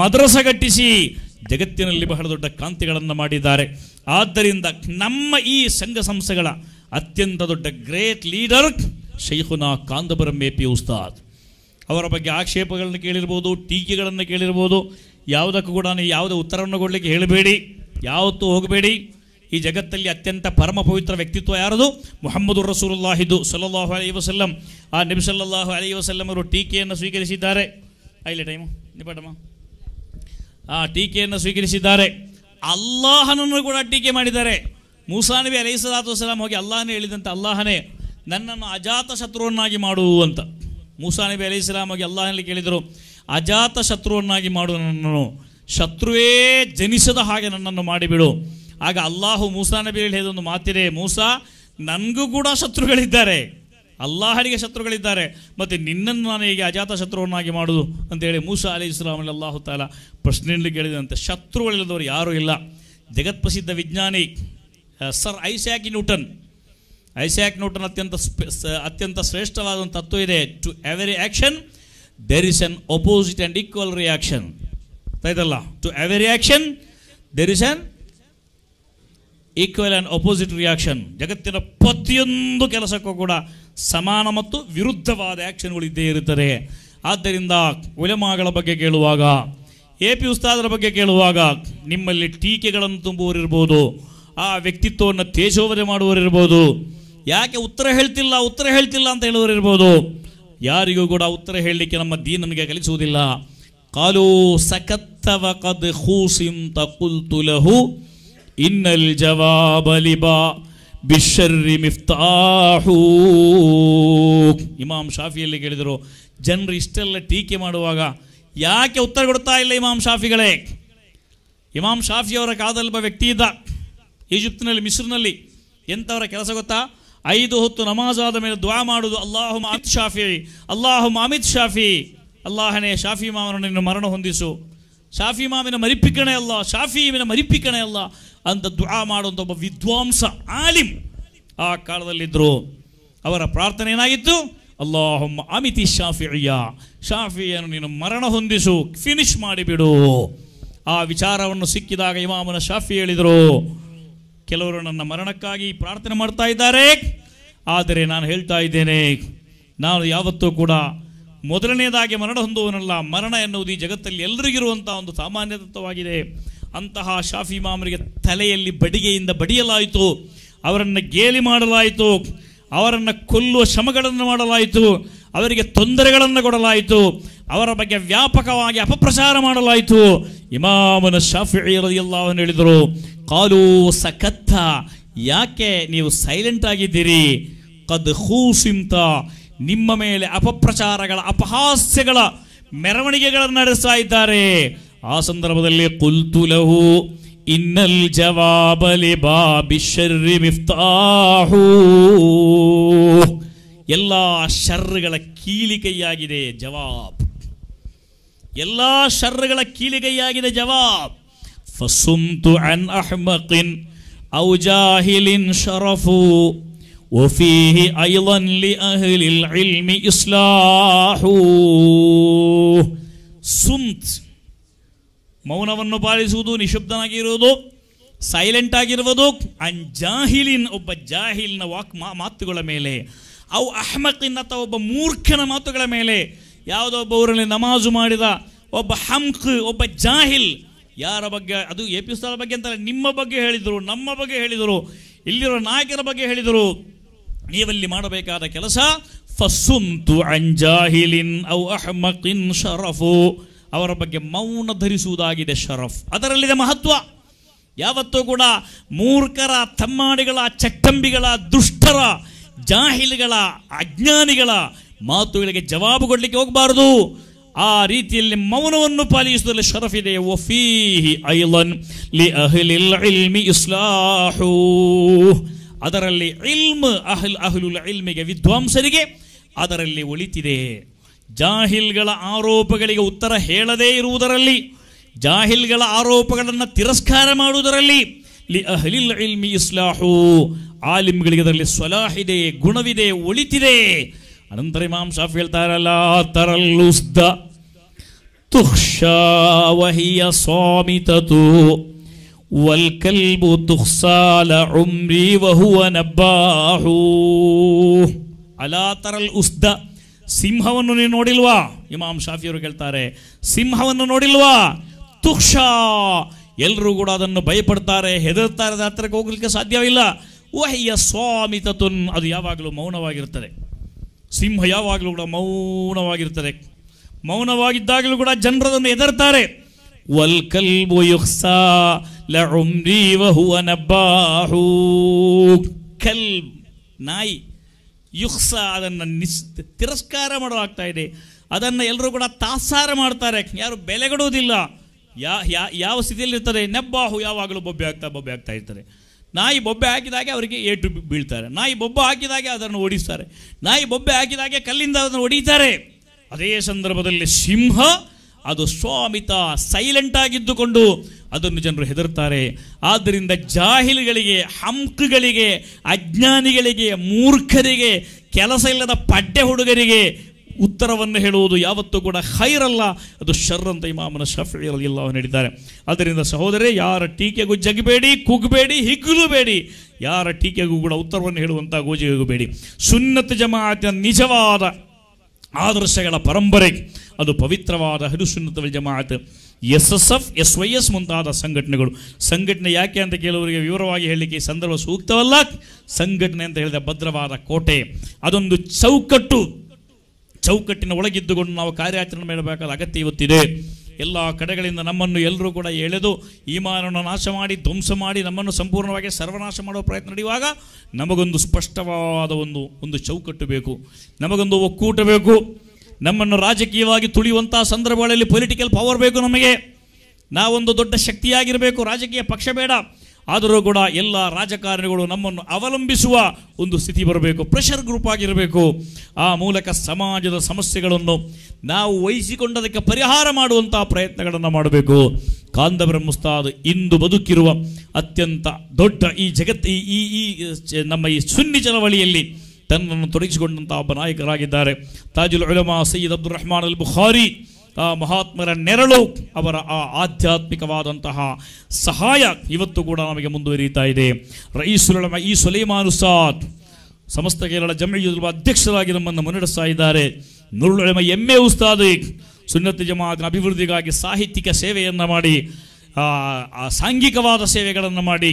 ಮದ್ರಸ ಕಟ್ಟಿಸಿ ಜಗತ್ತಿನಲ್ಲಿ ಬಹಳ ದೊಡ್ಡ ಕ್ರಾಂತಿಗಳನ್ನು ಮಾಡಿದ್ದಾರೆ ಆದ್ದರಿಂದ ನಮ್ಮ ಈ ಸಂಘ ಸಂಸ್ಥೆಗಳ ಅತ್ಯಂತ ದೊಡ್ಡ ಗ್ರೇಟ್ ಲೀಡರ್ ಶೈಹುನಾ ಕಾಂದಬರಂ ಎ ಪಿ ಉಸ್ತಾದ್ ಅವರ ಬಗ್ಗೆ ಆಕ್ಷೇಪಗಳನ್ನು ಕೇಳಿರ್ಬೋದು ಟೀಕೆಗಳನ್ನು ಕೇಳಿರ್ಬೋದು ಯಾವುದಕ್ಕೂ ಕೂಡ ಯಾವುದೇ ಉತ್ತರವನ್ನು ಕೊಡಲಿಕ್ಕೆ ಹೇಳಬೇಡಿ ಯಾವತ್ತೂ ಹೋಗಬೇಡಿ ಈ ಜಗತ್ತಲ್ಲಿ ಅತ್ಯಂತ ಪರಮ ಪವಿತ್ರ ವ್ಯಕ್ತಿತ್ವ ಯಾರದು ಮೊಹಮ್ಮದ್ ರಸೂಲುಲ್ಲಾಹಿದು ಸಲ್ಲಲ್ಲಾಹು ಅಲೈ ವಸಲ್ಲಂ ಆ ನಬಿ ಸಲ್ಲಲ್ಲಾಹು ಅಲೈ ವಸಲ್ಲಮರು ಟೀಕೆಯನ್ನು ಸ್ವೀಕರಿಸಿದ್ದಾರೆ ಲೈಟ್ ಟೈಮು ನಿಪಟಮ್ಮ ಆ ಟೀಕೆಯನ್ನು ಸ್ವೀಕರಿಸಿದ್ದಾರೆ ಅಲ್ಲಾಹನನ್ನು ಕೂಡ ಟೀಕೆ ಮಾಡಿದ್ದಾರೆ ಮೂಸಾ ನಬಿ ಅಲೈ ಸಲಾತು ಹೋಗಿ ಅಲ್ಲಾಹನೇ ಹೇಳಿದಂತೆ ಅಲ್ಲಾಹನೇ ನನ್ನನ್ನು ಅಜಾತ ಶತ್ರುವನ್ನಾಗಿ ಮಾಡು ಅಂತ ಮೂಸಾನಬಿ ನಬಿ ಅಲೈ ಹೋಗಿ ಅಲ್ಲಾಹನಲ್ಲಿ ಕೇಳಿದರು ಅಜಾತ ಶತ್ರುವನ್ನಾಗಿ ಮಾಡು ನನ್ನನ್ನು ಶತ್ರುವೇ ಜನಿಸದ ಹಾಗೆ ನನ್ನನ್ನು ಮಾಡಿಬಿಡು ಆಗ ಅಲ್ಲಾಹು ಮೂಸಾ ನಬಿ ಹೇಳಿ ಹೇಳಿದೊಂದು ಮಾತಿದೆ ಮೂಸಾ ನನಗೂ ಕೂಡ ಶತ್ರುಗಳಿದ್ದಾರೆ ಅಲ್ಲಾಹರಿಗೆ ಶತ್ರುಗಳಿದ್ದಾರೆ ಮತ್ತು ನಿನ್ನನ್ನು ನಾನು ಹೀಗೆ ಅಜಾತ ಶತ್ರುವನ್ನಾಗಿ ಮಾಡೋದು ಅಂತೇಳಿ ಮೂಸಾ ಅಲಿ ಅಲ್ಲಿ ಅಲ್ಲಾಹು ತಾಲ ಪ್ರಶ್ನೆಯಲ್ಲಿ ಕೇಳಿದಂತೆ ಶತ್ರುಗಳಿಲ್ಲದವರು ಯಾರೂ ಇಲ್ಲ ಜಗತ್ಪ್ರಸಿದ್ಧ ವಿಜ್ಞಾನಿ sir Isaac Newton Isaac Newton ಅತ್ಯಂತ ಅತ್ಯಂತ ಶ್ರೇಷ್ಠವಾದಂಥ ತತ್ವ ಇದೆ to every action there is an opposite and equal reaction ಆಯ್ತಲ್ಲ to every action there is an equal and opposite reaction ಜಗತ್ತಿನ ಪ್ರತಿಯೊಂದು ಕೆಲಸಕ್ಕೂ ಕೂಡ ಸಮಾನ ಮತ್ತು ವಿರುದ್ಧವಾದ ಆ್ಯಕ್ಷನ್ಗಳು ಇದ್ದೇ ಇರುತ್ತದೆ ಆದ್ದರಿಂದ ಉಲೆಮಾಗಳ ಬಗ್ಗೆ ಕೇಳುವಾಗ ಎ ಪಿ ಉಸ್ತಾದರ ಬಗ್ಗೆ ಕೇಳುವಾಗ ನಿಮ್ಮಲ್ಲಿ ಟೀಕೆಗಳನ್ನು ತುಂಬುವರಿರ್ಬೋದು ಆ ವ್ಯಕ್ತಿತ್ವವನ್ನು ತೇಜೋವರೆ ಮಾಡುವರಿರ್ಬೋದು ಯಾಕೆ ಉತ್ತರ ಹೇಳ್ತಿಲ್ಲ ಉತ್ತರ ಹೇಳ್ತಿಲ್ಲ ಅಂತ ಹೇಳುವರಿರ್ಬೋದು ಯಾರಿಗೂ ಕೂಡ ಉತ್ತರ ಹೇಳಲಿಕ್ಕೆ ನಮ್ಮ ದೀ ನಮಗೆ ಕಲಿಸುವುದಿಲ್ಲ ಕಾಲು ಸಕತ್ತವ ಕದ್ ಸಿಂತ ಕುಲ್ತುಲಹು ಇನ್ನಲ್ الجواب لبا بالشر مفتاح ಇಮಾಮ್ ಶಾಫಿಯಲ್ಲಿ ಕೇಳಿದರು ಜನರು ಇಷ್ಟೆಲ್ಲ ಟೀಕೆ ಮಾಡುವಾಗ ಯಾಕೆ ಉತ್ತರ ಕೊಡ್ತಾ ಇಲ್ಲ ಇಮಾಮ್ ಶಾಫಿಗಳೇ ಇಮಾಮ್ ಶಾಫಿಯವರ ಕಾದಲ್ಪ ವ್ಯಕ್ತಿ ಇದ್ದ ಈಜಿಪ್ತಿನಲ್ಲಿ ಮಿಸ್ರಿನಲ್ಲಿ ಎಂಥವರ ಕೆಲಸ ಗೊತ್ತಾ ಐದು ಹೊತ್ತು ನಮಾಜ್ ಆದ ಮೇಲೆ ದ್ವಾ ಮಾಡುದು ಅಲ್ಲಾಹು ಅಮಿತ್ ಶಾಫಿ ಅಲ್ಲಾಹು ಅಮಿತ್ ಶಾಫಿ ಅಲ್ಲಾಹನೇ ಶಾಫಿ ನಿನ್ನ ಮರಣ ಹೊಂದಿಸು ಶಾಫಿ ಮಾಮಿನ ಮರಿಪಿಕಣೆ ಅಲ್ಲ ಶಾಫಿ ಮಾವಿನ ಮರಿಪಿಕಣೆ ಅಲ್ಲ ಅಂತ ದುಆ ಮಾಡುವಂಥ ಒಬ್ಬ ವಿದ್ವಾಂಸ ಆಲಿಮ್ ಆ ಕಾಲದಲ್ಲಿದ್ದರು ಅವರ ಪ್ರಾರ್ಥನೆ ಏನಾಗಿತ್ತು ಅಲ್ಲಾಹಮ್ಮ ಅಮಿತಿ ಅಯ್ಯ ಶಾಫಿಯನ್ನು ನೀನು ಮರಣ ಹೊಂದಿಸು ಫಿನಿಶ್ ಮಾಡಿಬಿಡು ಆ ವಿಚಾರವನ್ನು ಸಿಕ್ಕಿದಾಗ ಇಮಾಮನ ಶಾಫಿ ಹೇಳಿದರು ಕೆಲವರು ನನ್ನ ಮರಣಕ್ಕಾಗಿ ಪ್ರಾರ್ಥನೆ ಮಾಡ್ತಾ ಇದ್ದಾರೆ ಆದರೆ ನಾನು ಹೇಳ್ತಾ ಇದ್ದೇನೆ ನಾನು ಯಾವತ್ತೂ ಕೂಡ ಮೊದಲನೇದಾಗಿ ಮರಣ ಹೊಂದುವನಲ್ಲ ಮರಣ ಎನ್ನುವುದು ಈ ಜಗತ್ತಲ್ಲಿ ಎಲ್ಲರಿಗಿರುವಂಥ ಒಂದು ಸಾಮಾನ್ಯ ತತ್ವವಾಗಿದೆ ಅಂತಹ ಶಾಫಿ ಮಾಮರಿಗೆ ತಲೆಯಲ್ಲಿ ಬಡಿಗೆಯಿಂದ ಬಡಿಯಲಾಯಿತು ಅವರನ್ನು ಗೇಲಿ ಮಾಡಲಾಯಿತು ಅವರನ್ನು ಕೊಲ್ಲುವ ಶ್ರಮಗಳನ್ನು ಮಾಡಲಾಯಿತು ಅವರಿಗೆ ತೊಂದರೆಗಳನ್ನು ಕೊಡಲಾಯಿತು ಅವರ ಬಗ್ಗೆ ವ್ಯಾಪಕವಾಗಿ ಅಪಪ್ರಚಾರ ಮಾಡಲಾಯಿತು ಇಮಾಮನ ಶಾಫಿ ಎಲ್ಲ ಅವನು ಹೇಳಿದರು ಕಾಲು ಸಖತ್ತ ಯಾಕೆ ನೀವು ಸೈಲೆಂಟ್ ಆಗಿದ್ದೀರಿ ಕದ್ ಹೂಸಿಂತ ನಿಮ್ಮ ಮೇಲೆ ಅಪಪ್ರಚಾರಗಳ ಅಪಹಾಸ್ಯಗಳ ಮೆರವಣಿಗೆಗಳನ್ನು ನಡೆಸ್ತಾ ಇದ್ದಾರೆ ആ സന്ദർഭത്തിൽ കുൽത്തുലഹു ഇന്നൽ ജവാബലി ബാബിശ്ശരി മിഫ്താഹു ಎಲ್ಲ ಶರ್ರುಗಳ ಕೀಲಿಕೈಯಾಗಿದೆ ಜವಾಬ್ ಎಲ್ಲ ಶರ್ರುಗಳ ಕೀಲಿಕೈಯಾಗಿದೆ ಜವಾಬ್ ಫಸುಂತು ಅನ್ ಅಹ್ಮಕಿನ್ ಔ ಜಾಹಿಲಿನ್ ಶರಫು وفيه أيضا لأهل العلم إصلاح صمت ಮೌನವನ್ನು ಪಾಲಿಸುವುದು ನಿಶಬ್ದನಾಗಿರುವುದು ಸೈಲೆಂಟ್ ಆಗಿರುವುದು ಅಂಜಾಹಿಲಿನ್ ಜಾಹಿಲಿನ್ ಒಬ್ಬ ಜಾಹಿಲ್ನ ವಾಕ್ ಮಾತುಗಳ ಮೇಲೆ ಅವು ಅಹಮದಿನ ಅಥವಾ ಒಬ್ಬ ಮೂರ್ಖನ ಮಾತುಗಳ ಮೇಲೆ ಯಾವುದೋ ಒಬ್ಬ ಊರಲ್ಲಿ ನಮಾಜು ಮಾಡಿದ ಒಬ್ಬ ಹಮ್ಕ್ ಒಬ್ಬ ಜಾಹಿಲ್ ಯಾರ ಬಗ್ಗೆ ಅದು ಎ ಪಿ ಬಗ್ಗೆ ಅಂತಲ್ಲ ನಿಮ್ಮ ಬಗ್ಗೆ ಹೇಳಿದರು ನಮ್ಮ ಬಗ್ಗೆ ಹೇಳಿದರು ಇಲ್ಲಿರೋ ನಾಯಕರ ಬಗ್ಗೆ ಹೇಳಿದರು ನೀವಲ್ಲಿ ಮಾಡಬೇಕಾದ ಕೆಲಸ ಫಸುಂತು ಅಂಜಾಹಿಲಿನ್ ಅವು ಇನ್ ಶರಫು ಅವರ ಬಗ್ಗೆ ಮೌನ ಧರಿಸುವುದಾಗಿದೆ ಶರಫ್ ಅದರಲ್ಲಿದೆ ಮಹತ್ವ ಯಾವತ್ತೂ ಕೂಡ ಮೂರ್ಖರ ತಮ್ಮಾಡಿಗಳ ಚಟ್ಟಂಬಿಗಳ ದುಷ್ಟರ ಜಾಹಿಲ್ಗಳ ಅಜ್ಞಾನಿಗಳ ಮಾತುಗಳಿಗೆ ಜವಾಬು ಕೊಡಲಿಕ್ಕೆ ಹೋಗಬಾರದು ಆ ರೀತಿಯಲ್ಲಿ ಮೌನವನ್ನು ಪಾಲಿಸುವುದರಲ್ಲಿ ಶರಫ್ ಇದೆ ಐಲನ್ ಲಿ ಇಲ್ಮಿ ಇಸ್ಲಾಹು ಅದರಲ್ಲಿ ಇಲ್ಮ್ ಅಹ್ಲ್ ಅಹ್ಲುಲ್ ಇಲ್ಮಿಗೆ ವಿದ್ವಾಂಸರಿಗೆ ಅದರಲ್ಲಿ ಒಳಿತಿದೆ ಜಾಹಿಲ್ಗಳ ಆರೋಪಗಳಿಗೆ ಉತ್ತರ ಹೇಳದೇ ಇರುವುದರಲ್ಲಿ ಜಾಹಿಲ್ಗಳ ಆರೋಪಗಳನ್ನು ತಿರಸ್ಕಾರ ಮಾಡುವುದರಲ್ಲಿ ಲಿ ಅಹಲಿಲ್ ಇಲ್ಮಿ ಇಸ್ಲಾಹು ಆಲಿಮ್ಗಳಿಗೆ ಅದರಲ್ಲಿ ಸ್ವಲಾಹಿದೆ ಗುಣವಿದೆ ಒಳಿತಿದೆ ಅನಂತರ ಇಮಾಮ್ ಶಾಫ್ ಹೇಳ್ತಾರಲ್ಲ ತರಲ್ಲುಸ್ದ ತುಕ್ಷಾ ಸ್ವಾಮಿತತು ವಲ್ಕಲ್ಬು ತುಕ್ಸಾಲ ಉಮ್ರಿ ವಹುವ ನಬ್ಬಾಹು ಅಲಾ ತರಲ್ ಉಸ್ದ ಸಿಂಹವನ್ನು ನೀನು ನೋಡಿಲ್ವಾ ಇಮಾಮ್ ಶಾಫಿಯವರು ಕೇಳ್ತಾರೆ ಸಿಂಹವನ್ನು ನೋಡಿಲ್ವಾ ತುಕ್ಷ ಎಲ್ಲರೂ ಕೂಡ ಅದನ್ನು ಭಯಪಡ್ತಾರೆ ಹೆದರ್ತಾರೆ ಹತ್ತಿರಕ್ಕೆ ಹತ್ರಕ್ಕೆ ಹೋಗ್ಲಿಕ್ಕೆ ಸಾಧ್ಯವಿಲ್ಲ ಸ್ವಾಮಿ ಸ್ವಾಮಿತತುನ್ ಅದು ಯಾವಾಗಲೂ ಮೌನವಾಗಿರ್ತದೆ ಸಿಂಹ ಯಾವಾಗಲೂ ಕೂಡ ಮೌನವಾಗಿರ್ತದೆ ಮೌನವಾಗಿದ್ದಾಗಲೂ ಕೂಡ ಜನರದನ್ನು ಹೆದರ್ತಾರೆ ವಲ್ ಕಲ್ಬು ಕಲ್ಬ್ ನಾಯಿ ಯುಕ್ಸ ಅದನ್ನು ನಿಸ್ ತಿರಸ್ಕಾರ ಮಾಡೋವಾಗ್ತಾ ಇದೆ ಅದನ್ನು ಎಲ್ಲರೂ ಕೂಡ ತಾಸಾರ ಮಾಡ್ತಾರೆ ಯಾರು ಬೆಲೆಗಡುವುದಿಲ್ಲ ಯಾ ಯಾ ಯಾವ ಸ್ಥಿತಿಯಲ್ಲಿರ್ತಾರೆ ನೆಬ್ಬಾಹು ಯಾವಾಗಲೂ ಬೊಬ್ಬೆ ಆಗ್ತಾ ಬೊಬ್ಬೆ ಆಗ್ತಾ ಇರ್ತಾರೆ ನಾಯಿ ಬೊಬ್ಬೆ ಹಾಕಿದಾಗೆ ಅವರಿಗೆ ಏಟು ಬೀಳ್ತಾರೆ ನಾಯಿ ಬೊಬ್ಬೆ ಹಾಕಿದಾಗೆ ಅದನ್ನು ಓಡಿಸ್ತಾರೆ ನಾಯಿ ಬೊಬ್ಬೆ ಹಾಕಿದಾಗೆ ಕಲ್ಲಿಂದ ಅದನ್ನು ಹೊಡಿತಾರೆ ಅದೇ ಸಂದರ್ಭದಲ್ಲಿ ಸಿಂಹ ಅದು ಸ್ವಾಮಿತ ಸೈಲೆಂಟ್ ಆಗಿದ್ದುಕೊಂಡು ಅದನ್ನು ಜನರು ಹೆದರ್ತಾರೆ ಆದ್ದರಿಂದ ಜಾಹಿಲ್ಗಳಿಗೆ ಹಂಕ್ಗಳಿಗೆ ಅಜ್ಞಾನಿಗಳಿಗೆ ಮೂರ್ಖರಿಗೆ ಕೆಲಸ ಇಲ್ಲದ ಪಡ್ಡೆ ಹುಡುಗರಿಗೆ ಉತ್ತರವನ್ನು ಹೇಳುವುದು ಯಾವತ್ತೂ ಕೂಡ ಹೈರಲ್ಲ ಅದು ಶರ್ರಂತ ಇಮಾಮನ ಶಫಿಯಲ್ಲ ಅವನು ಹೇಳಿದ್ದಾರೆ ಅದರಿಂದ ಸಹೋದರೇ ಯಾರ ಟೀಕೆಗೂ ಜಗಬೇಡಿ ಕುಗ್ಬೇಡಿ ಹಿಗ್ಲೂಬೇಡಿ ಯಾರ ಟೀಕೆಗೂ ಕೂಡ ಉತ್ತರವನ್ನು ಹೇಳುವಂಥ ಗೋಜಿಗೆಗಬೇಡಿ ಸುನ್ನತ ಜಮಾತಿನ ನಿಜವಾದ ಆದರ್ಶಗಳ ಪರಂಪರೆಗೆ ಅದು ಪವಿತ್ರವಾದ ಹರಿಸುನ್ನತವಲ್ ಜಮಾತ್ S S F S Y S ಮುಂತಾದ ಸಂಘಟನೆಗಳು ಸಂಘಟನೆ ಯಾಕೆ ಅಂತ ಕೆಲವರಿಗೆ ವಿವರವಾಗಿ ಹೇಳಲಿಕ್ಕೆ ಸಂದರ್ಭ ಸೂಕ್ತವಲ್ಲ ಸಂಘಟನೆ ಅಂತ ಹೇಳಿದ ಭದ್ರವಾದ ಕೋಟೆ ಅದೊಂದು ಚೌಕಟ್ಟು ಚೌಕಟ್ಟಿನ ಒಳಗಿದ್ದುಕೊಂಡು ನಾವು ಕಾರ್ಯಾಚರಣೆ ಮಾಡಬೇಕಾದ ಅಗತ್ಯ ಇವತ್ತಿದೆ ಎಲ್ಲ ಕಡೆಗಳಿಂದ ನಮ್ಮನ್ನು ಎಲ್ಲರೂ ಕೂಡ ಎಳೆದು ಈ ಮಾನವನ್ನು ನಾಶ ಮಾಡಿ ಧ್ವಂಸ ಮಾಡಿ ನಮ್ಮನ್ನು ಸಂಪೂರ್ಣವಾಗಿ ಸರ್ವನಾಶ ಮಾಡುವ ಪ್ರಯತ್ನ ನಡೆಯುವಾಗ ನಮಗೊಂದು ಸ್ಪಷ್ಟವಾದ ಒಂದು ಒಂದು ಚೌಕಟ್ಟು ಬೇಕು ನಮಗೊಂದು ಒಕ್ಕೂಟ ಬೇಕು ನಮ್ಮನ್ನು ರಾಜಕೀಯವಾಗಿ ತುಳಿಯುವಂಥ ಸಂದರ್ಭಗಳಲ್ಲಿ ಪೊಲಿಟಿಕಲ್ ಪವರ್ ಬೇಕು ನಮಗೆ ನಾವೊಂದು ದೊಡ್ಡ ಶಕ್ತಿಯಾಗಿರಬೇಕು ರಾಜಕೀಯ ಪಕ್ಷ ಬೇಡ ಆದರೂ ಕೂಡ ಎಲ್ಲ ರಾಜಕಾರಣಿಗಳು ನಮ್ಮನ್ನು ಅವಲಂಬಿಸುವ ಒಂದು ಸ್ಥಿತಿ ಬರಬೇಕು ಪ್ರೆಷರ್ ಗ್ರೂಪ್ ಆಗಿರಬೇಕು ಆ ಮೂಲಕ ಸಮಾಜದ ಸಮಸ್ಯೆಗಳನ್ನು ನಾವು ವಹಿಸಿಕೊಂಡದಕ್ಕೆ ಪರಿಹಾರ ಮಾಡುವಂತಹ ಪ್ರಯತ್ನಗಳನ್ನು ಮಾಡಬೇಕು ಕಾಂದ ಮುಸ್ತಾದ್ ಇಂದು ಬದುಕಿರುವ ಅತ್ಯಂತ ದೊಡ್ಡ ಈ ಜಗತ್ತು ಈ ಈ ನಮ್ಮ ಈ ಸುನ್ನಿ ಚಳವಳಿಯಲ್ಲಿ ತನ್ನನ್ನು ತೊಡಗಿಸಿಕೊಂಡಂತಹ ಒಬ್ಬ ನಾಯಕರಾಗಿದ್ದಾರೆ ತಾಜುಲ್ ಉಲಮಾ ಸೈಯದ್ ಅಬ್ದುಲ್ ರಹಮಾನ್ ಅಲ್ ಬುಖಾರಿ ಮಹಾತ್ಮರ ನೆರಳು ಅವರ ಆ ಆಧ್ಯಾತ್ಮಿಕವಾದಂತಹ ಸಹಾಯ ಇವತ್ತು ಕೂಡ ನಮಗೆ ಮುಂದುವರಿತಾ ಇದೆ ರೈಸುಲ ಈ ಸಾತ್ ಸಮಸ್ತ ಕೇರಳ ಜಮೀಯುಲ್ ಅಧ್ಯಕ್ಷರಾಗಿ ನಮ್ಮನ್ನು ಮುನ್ನಡೆಸ್ತಾ ಇದ್ದಾರೆ ನುರುಳೆಮ ಎಮ್ಮೆ ಉಸ್ತಾದಿ ಸುನ್ನತಿ ಜಮಾತಿನ ಅಭಿವೃದ್ಧಿಗಾಗಿ ಸಾಹಿತ್ಯಿಕ ಸೇವೆಯನ್ನು ಮಾಡಿ ಸಾಂಘಿಕವಾದ ಸೇವೆಗಳನ್ನು ಮಾಡಿ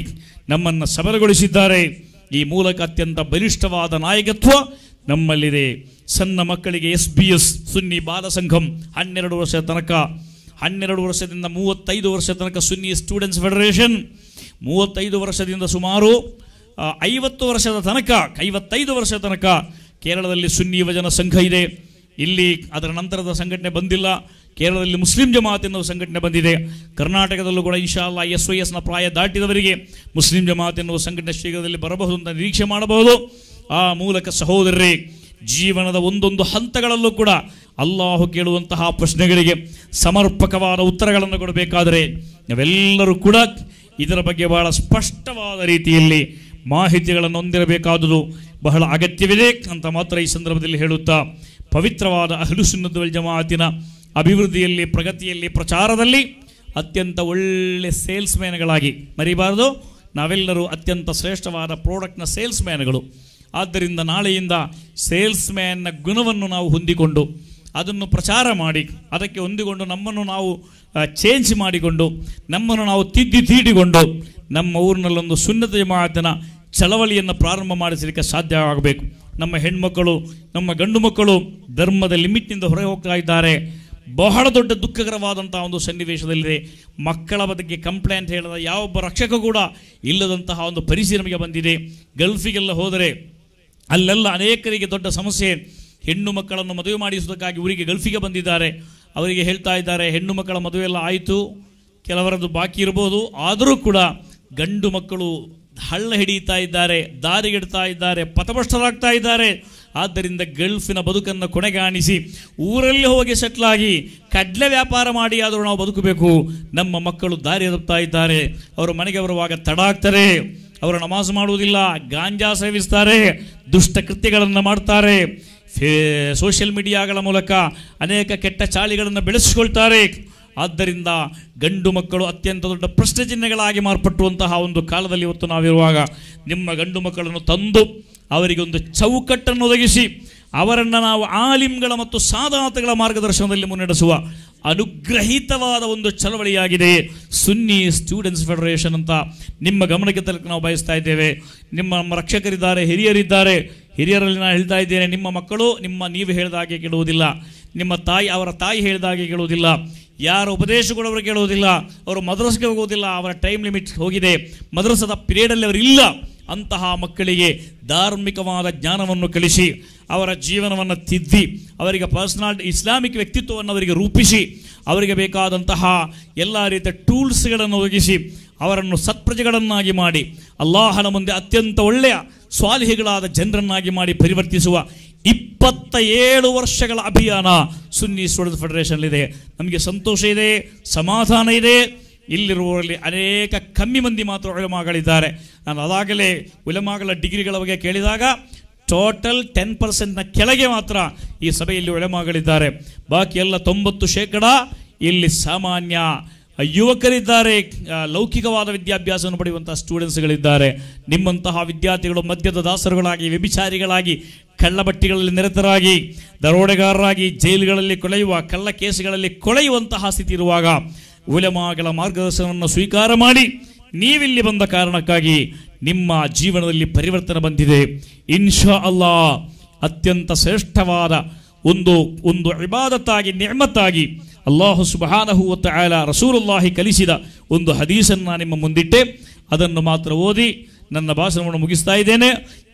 ನಮ್ಮನ್ನು ಸಬಲಗೊಳಿಸಿದ್ದಾರೆ ಈ ಮೂಲಕ ಅತ್ಯಂತ ಬಲಿಷ್ಠವಾದ ನಾಯಕತ್ವ ನಮ್ಮಲ್ಲಿದೆ ಸಣ್ಣ ಮಕ್ಕಳಿಗೆ ಎಸ್ ಬಿ ಎಸ್ ಸುನ್ನಿ ಬಾಲ ಸಂಘಂ ಹನ್ನೆರಡು ವರ್ಷದ ತನಕ ಹನ್ನೆರಡು ವರ್ಷದಿಂದ ಮೂವತ್ತೈದು ವರ್ಷ ತನಕ ಸುನ್ನಿ ಸ್ಟೂಡೆಂಟ್ಸ್ ಫೆಡರೇಷನ್ ಮೂವತ್ತೈದು ವರ್ಷದಿಂದ ಸುಮಾರು ಐವತ್ತು ವರ್ಷದ ತನಕ ಐವತ್ತೈದು ವರ್ಷದ ತನಕ ಕೇರಳದಲ್ಲಿ ಸುನ್ನಿ ಯುವಜನ ಸಂಘ ಇದೆ ಇಲ್ಲಿ ಅದರ ನಂತರದ ಸಂಘಟನೆ ಬಂದಿಲ್ಲ ಕೇರಳದಲ್ಲಿ ಮುಸ್ಲಿಂ ಜಮಾತ್ ಎನ್ನುವ ಸಂಘಟನೆ ಬಂದಿದೆ ಕರ್ನಾಟಕದಲ್ಲೂ ಕೂಡ ಇನ್ಶಾಲ್ಲ ಎಸ್ ವೈ ಎಸ್ನ ಪ್ರಾಯ ದಾಟಿದವರಿಗೆ ಮುಸ್ಲಿಂ ಜಮಾತ್ ಎನ್ನುವ ಸಂಘಟನೆ ಶೀಘ್ರದಲ್ಲಿ ಬರಬಹುದು ಅಂತ ನಿರೀಕ್ಷೆ ಮಾಡಬಹುದು ಆ ಮೂಲಕ ಸಹೋದರರೇ ಜೀವನದ ಒಂದೊಂದು ಹಂತಗಳಲ್ಲೂ ಕೂಡ ಅಲ್ಲಾಹು ಕೇಳುವಂತಹ ಪ್ರಶ್ನೆಗಳಿಗೆ ಸಮರ್ಪಕವಾದ ಉತ್ತರಗಳನ್ನು ಕೊಡಬೇಕಾದರೆ ನಾವೆಲ್ಲರೂ ಕೂಡ ಇದರ ಬಗ್ಗೆ ಬಹಳ ಸ್ಪಷ್ಟವಾದ ರೀತಿಯಲ್ಲಿ ಮಾಹಿತಿಗಳನ್ನು ಹೊಂದಿರಬೇಕಾದುದು ಬಹಳ ಅಗತ್ಯವಿದೆ ಅಂತ ಮಾತ್ರ ಈ ಸಂದರ್ಭದಲ್ಲಿ ಹೇಳುತ್ತಾ ಪವಿತ್ರವಾದ ಅಹ್ಲುಸುನ್ನದ್ವಲ್ ಜಮಾತಿನ ಅಭಿವೃದ್ಧಿಯಲ್ಲಿ ಪ್ರಗತಿಯಲ್ಲಿ ಪ್ರಚಾರದಲ್ಲಿ ಅತ್ಯಂತ ಒಳ್ಳೆ ಸೇಲ್ಸ್ ಮ್ಯಾನ್ಗಳಾಗಿ ಮರಿಬಾರದು ನಾವೆಲ್ಲರೂ ಅತ್ಯಂತ ಶ್ರೇಷ್ಠವಾದ ಪ್ರಾಡಕ್ಟ್ನ ಸೇಲ್ಸ್ ಮ್ಯಾನ್ಗಳು ಆದ್ದರಿಂದ ನಾಳೆಯಿಂದ ಸೇಲ್ಸ್ ಮ್ಯಾನ್ನ ಗುಣವನ್ನು ನಾವು ಹೊಂದಿಕೊಂಡು ಅದನ್ನು ಪ್ರಚಾರ ಮಾಡಿ ಅದಕ್ಕೆ ಹೊಂದಿಕೊಂಡು ನಮ್ಮನ್ನು ನಾವು ಚೇಂಜ್ ಮಾಡಿಕೊಂಡು ನಮ್ಮನ್ನು ನಾವು ತಿದ್ದಿ ತೀಡಿಕೊಂಡು ನಮ್ಮ ಊರಿನಲ್ಲೊಂದು ಸುನ್ನತ ಮಾತಿನ ಚಳವಳಿಯನ್ನು ಪ್ರಾರಂಭ ಮಾಡಿಸಲಿಕ್ಕೆ ಸಾಧ್ಯ ಆಗಬೇಕು ನಮ್ಮ ಹೆಣ್ಮಕ್ಕಳು ನಮ್ಮ ಗಂಡು ಮಕ್ಕಳು ಧರ್ಮದ ಲಿಮಿಟ್ನಿಂದ ಹೊರಗೆ ಹೋಗ್ತಾ ಇದ್ದಾರೆ ಬಹಳ ದೊಡ್ಡ ದುಃಖಕರವಾದಂತಹ ಒಂದು ಸನ್ನಿವೇಶದಲ್ಲಿದೆ ಮಕ್ಕಳ ಬಗ್ಗೆ ಕಂಪ್ಲೇಂಟ್ ಹೇಳದ ಯಾವೊಬ್ಬ ರಕ್ಷಕ ಕೂಡ ಇಲ್ಲದಂತಹ ಒಂದು ಪರಿಸ್ಥಿತಿ ನಮಗೆ ಬಂದಿದೆ ಗಲ್ಫಿಗೆಲ್ಲ ಹೋದರೆ ಅಲ್ಲೆಲ್ಲ ಅನೇಕರಿಗೆ ದೊಡ್ಡ ಸಮಸ್ಯೆ ಹೆಣ್ಣು ಮಕ್ಕಳನ್ನು ಮದುವೆ ಮಾಡಿಸೋದಕ್ಕಾಗಿ ಊರಿಗೆ ಗಲ್ಫಿಗೆ ಬಂದಿದ್ದಾರೆ ಅವರಿಗೆ ಹೇಳ್ತಾ ಇದ್ದಾರೆ ಹೆಣ್ಣು ಮಕ್ಕಳ ಮದುವೆ ಎಲ್ಲ ಆಯಿತು ಕೆಲವರದ್ದು ಬಾಕಿ ಇರ್ಬೋದು ಆದರೂ ಕೂಡ ಗಂಡು ಮಕ್ಕಳು ಹಳ್ಳ ಹಿಡಿಯುತ್ತಾ ಇದ್ದಾರೆ ದಾರಿಗೆಡ್ತಾ ಇದ್ದಾರೆ ಪಥಭಷ್ಟರಾಗ್ತಾ ಇದ್ದಾರೆ ಆದ್ದರಿಂದ ಗಲ್ಫಿನ ಬದುಕನ್ನು ಕೊನೆಗಾಣಿಸಿ ಊರಲ್ಲಿ ಹೋಗಿ ಸೆಟ್ಲಾಗಿ ಕಡಲೆ ವ್ಯಾಪಾರ ಮಾಡಿ ಆದರೂ ನಾವು ಬದುಕಬೇಕು ನಮ್ಮ ಮಕ್ಕಳು ದಾರಿ ತಪ್ತಾ ಇದ್ದಾರೆ ಅವರ ಮನೆಗೆ ಬರುವಾಗ ತಡ ಆಗ್ತಾರೆ ಅವರು ನಮಾಜ್ ಮಾಡುವುದಿಲ್ಲ ಗಾಂಜಾ ಸೇವಿಸ್ತಾರೆ ದುಷ್ಟ ಕೃತ್ಯಗಳನ್ನು ಮಾಡ್ತಾರೆ ಫೇ ಸೋಷಿಯಲ್ ಮೀಡಿಯಾಗಳ ಮೂಲಕ ಅನೇಕ ಕೆಟ್ಟ ಚಾಳಿಗಳನ್ನು ಬೆಳೆಸಿಕೊಳ್ತಾರೆ ಆದ್ದರಿಂದ ಗಂಡು ಮಕ್ಕಳು ಅತ್ಯಂತ ದೊಡ್ಡ ಪ್ರಶ್ನೆ ಚಿಹ್ನೆಗಳಾಗಿ ಮಾರ್ಪಟ್ಟುವಂತಹ ಒಂದು ಕಾಲದಲ್ಲಿ ಇವತ್ತು ನಾವಿರುವಾಗ ನಿಮ್ಮ ಗಂಡು ಮಕ್ಕಳನ್ನು ತಂದು ಅವರಿಗೆ ಒಂದು ಚೌಕಟ್ಟನ್ನು ಒದಗಿಸಿ ಅವರನ್ನು ನಾವು ಆಲಿಂಗಳ ಮತ್ತು ಸಾಧನಾತಗಳ ಮಾರ್ಗದರ್ಶನದಲ್ಲಿ ಮುನ್ನಡೆಸುವ ಅನುಗ್ರಹಿತವಾದ ಒಂದು ಚಳವಳಿಯಾಗಿದೆ ಸುನ್ನಿ ಸ್ಟೂಡೆಂಟ್ಸ್ ಫೆಡರೇಷನ್ ಅಂತ ನಿಮ್ಮ ಗಮನಕ್ಕೆ ತಲುಪಿ ನಾವು ಬಯಸ್ತಾ ಇದ್ದೇವೆ ನಿಮ್ಮ ನಮ್ಮ ರಕ್ಷಕರಿದ್ದಾರೆ ಹಿರಿಯರಿದ್ದಾರೆ ಹಿರಿಯರಲ್ಲಿ ನಾನು ಹೇಳ್ತಾ ಇದ್ದೇನೆ ನಿಮ್ಮ ಮಕ್ಕಳು ನಿಮ್ಮ ನೀವು ಹೇಳಿದ ಹಾಗೆ ಕೇಳುವುದಿಲ್ಲ ನಿಮ್ಮ ತಾಯಿ ಅವರ ತಾಯಿ ಹೇಳಿದ ಹಾಗೆ ಕೇಳುವುದಿಲ್ಲ ಯಾರು ಕೂಡ ಅವರು ಕೇಳುವುದಿಲ್ಲ ಅವರು ಮದ್ರಸ್ಗೆ ಹೋಗುವುದಿಲ್ಲ ಅವರ ಟೈಮ್ ಲಿಮಿಟ್ ಹೋಗಿದೆ ಮದ್ರಸದ ಪಿರಿಯಡಲ್ಲಿ ಅವರಿಲ್ಲ ಅಂತಹ ಮಕ್ಕಳಿಗೆ ಧಾರ್ಮಿಕವಾದ ಜ್ಞಾನವನ್ನು ಕಲಿಸಿ ಅವರ ಜೀವನವನ್ನು ತಿದ್ದಿ ಅವರಿಗೆ ಪರ್ಸ್ನಾಲಿಟಿ ಇಸ್ಲಾಮಿಕ್ ವ್ಯಕ್ತಿತ್ವವನ್ನು ಅವರಿಗೆ ರೂಪಿಸಿ ಅವರಿಗೆ ಬೇಕಾದಂತಹ ಎಲ್ಲ ರೀತಿಯ ಟೂಲ್ಸ್ಗಳನ್ನು ಒದಗಿಸಿ ಅವರನ್ನು ಸತ್ಪ್ರಜೆಗಳನ್ನಾಗಿ ಮಾಡಿ ಅಲ್ಲಾಹನ ಮುಂದೆ ಅತ್ಯಂತ ಒಳ್ಳೆಯ ಸ್ವಾಲಿಹಿಗಳಾದ ಜನರನ್ನಾಗಿ ಮಾಡಿ ಪರಿವರ್ತಿಸುವ ಇಪ್ಪತ್ತ ಏಳು ವರ್ಷಗಳ ಅಭಿಯಾನ ಸುನ್ನಿ ಸ್ಟೂಡೆಂಟ್ ಫೆಡರೇಷನ್ ಇದೆ ನಮಗೆ ಸಂತೋಷ ಇದೆ ಸಮಾಧಾನ ಇದೆ ಇಲ್ಲಿರುವವರಲ್ಲಿ ಅನೇಕ ಕಮ್ಮಿ ಮಂದಿ ಮಾತ್ರ ಉಲಮಾಗಳಿದ್ದಾರೆ ನಾನು ಅದಾಗಲೇ ಉಲಮಾಗಳ ಡಿಗ್ರಿಗಳ ಬಗ್ಗೆ ಕೇಳಿದಾಗ ಟೋಟಲ್ ಟೆನ್ ಪರ್ಸೆಂಟ್ನ ಕೆಳಗೆ ಮಾತ್ರ ಈ ಸಭೆಯಲ್ಲಿ ಉಳಮಾಗಳಿದ್ದಾರೆ ಬಾಕಿ ಎಲ್ಲ ತೊಂಬತ್ತು ಶೇಕಡ ಇಲ್ಲಿ ಸಾಮಾನ್ಯ ಯುವಕರಿದ್ದಾರೆ ಲೌಕಿಕವಾದ ವಿದ್ಯಾಭ್ಯಾಸವನ್ನು ಪಡೆಯುವಂತಹ ಸ್ಟೂಡೆಂಟ್ಸ್ಗಳಿದ್ದಾರೆ ನಿಮ್ಮಂತಹ ವಿದ್ಯಾರ್ಥಿಗಳು ಮದ್ಯದ ದಾಸರುಗಳಾಗಿ ವ್ಯಭಿಚಾರಿಗಳಾಗಿ ಕಳ್ಳ ಬಟ್ಟಿಗಳಲ್ಲಿ ನಿರತರಾಗಿ ದರೋಡೆಗಾರರಾಗಿ ಜೈಲುಗಳಲ್ಲಿ ಕೊಳೆಯುವ ಕಳ್ಳ ಕೇಸುಗಳಲ್ಲಿ ಕೊಳೆಯುವಂತಹ ಸ್ಥಿತಿ ಇರುವಾಗ ಉಲೆಮಾಗಳ ಮಾರ್ಗದರ್ಶನವನ್ನು ಸ್ವೀಕಾರ ಮಾಡಿ ನೀವಿಲ್ಲಿ ಬಂದ ಕಾರಣಕ್ಕಾಗಿ ನಿಮ್ಮ ಜೀವನದಲ್ಲಿ ಪರಿವರ್ತನೆ ಬಂದಿದೆ ಇನ್ಶಾ ಅಲ್ಲಾ ಅತ್ಯಂತ ಶ್ರೇಷ್ಠವಾದ ಒಂದು ಒಂದು ಇಬಾದತ್ತಾಗಿ ನೆಮ್ಮತ್ತಾಗಿ ಅಲ್ಲಾಹು ಹೂವತ್ತ ಆಲ ರಸೂಲುಲ್ಲಾಹಿ ಕಲಿಸಿದ ಒಂದು ಹದೀಸನ್ನು ನಾನು ನಿಮ್ಮ ಮುಂದಿಟ್ಟೆ ಅದನ್ನು ಮಾತ್ರ ಓದಿ ನನ್ನ ಭಾಷಣವನ್ನು ಮುಗಿಸ್ತಾ ಇದ್ದೇನೆ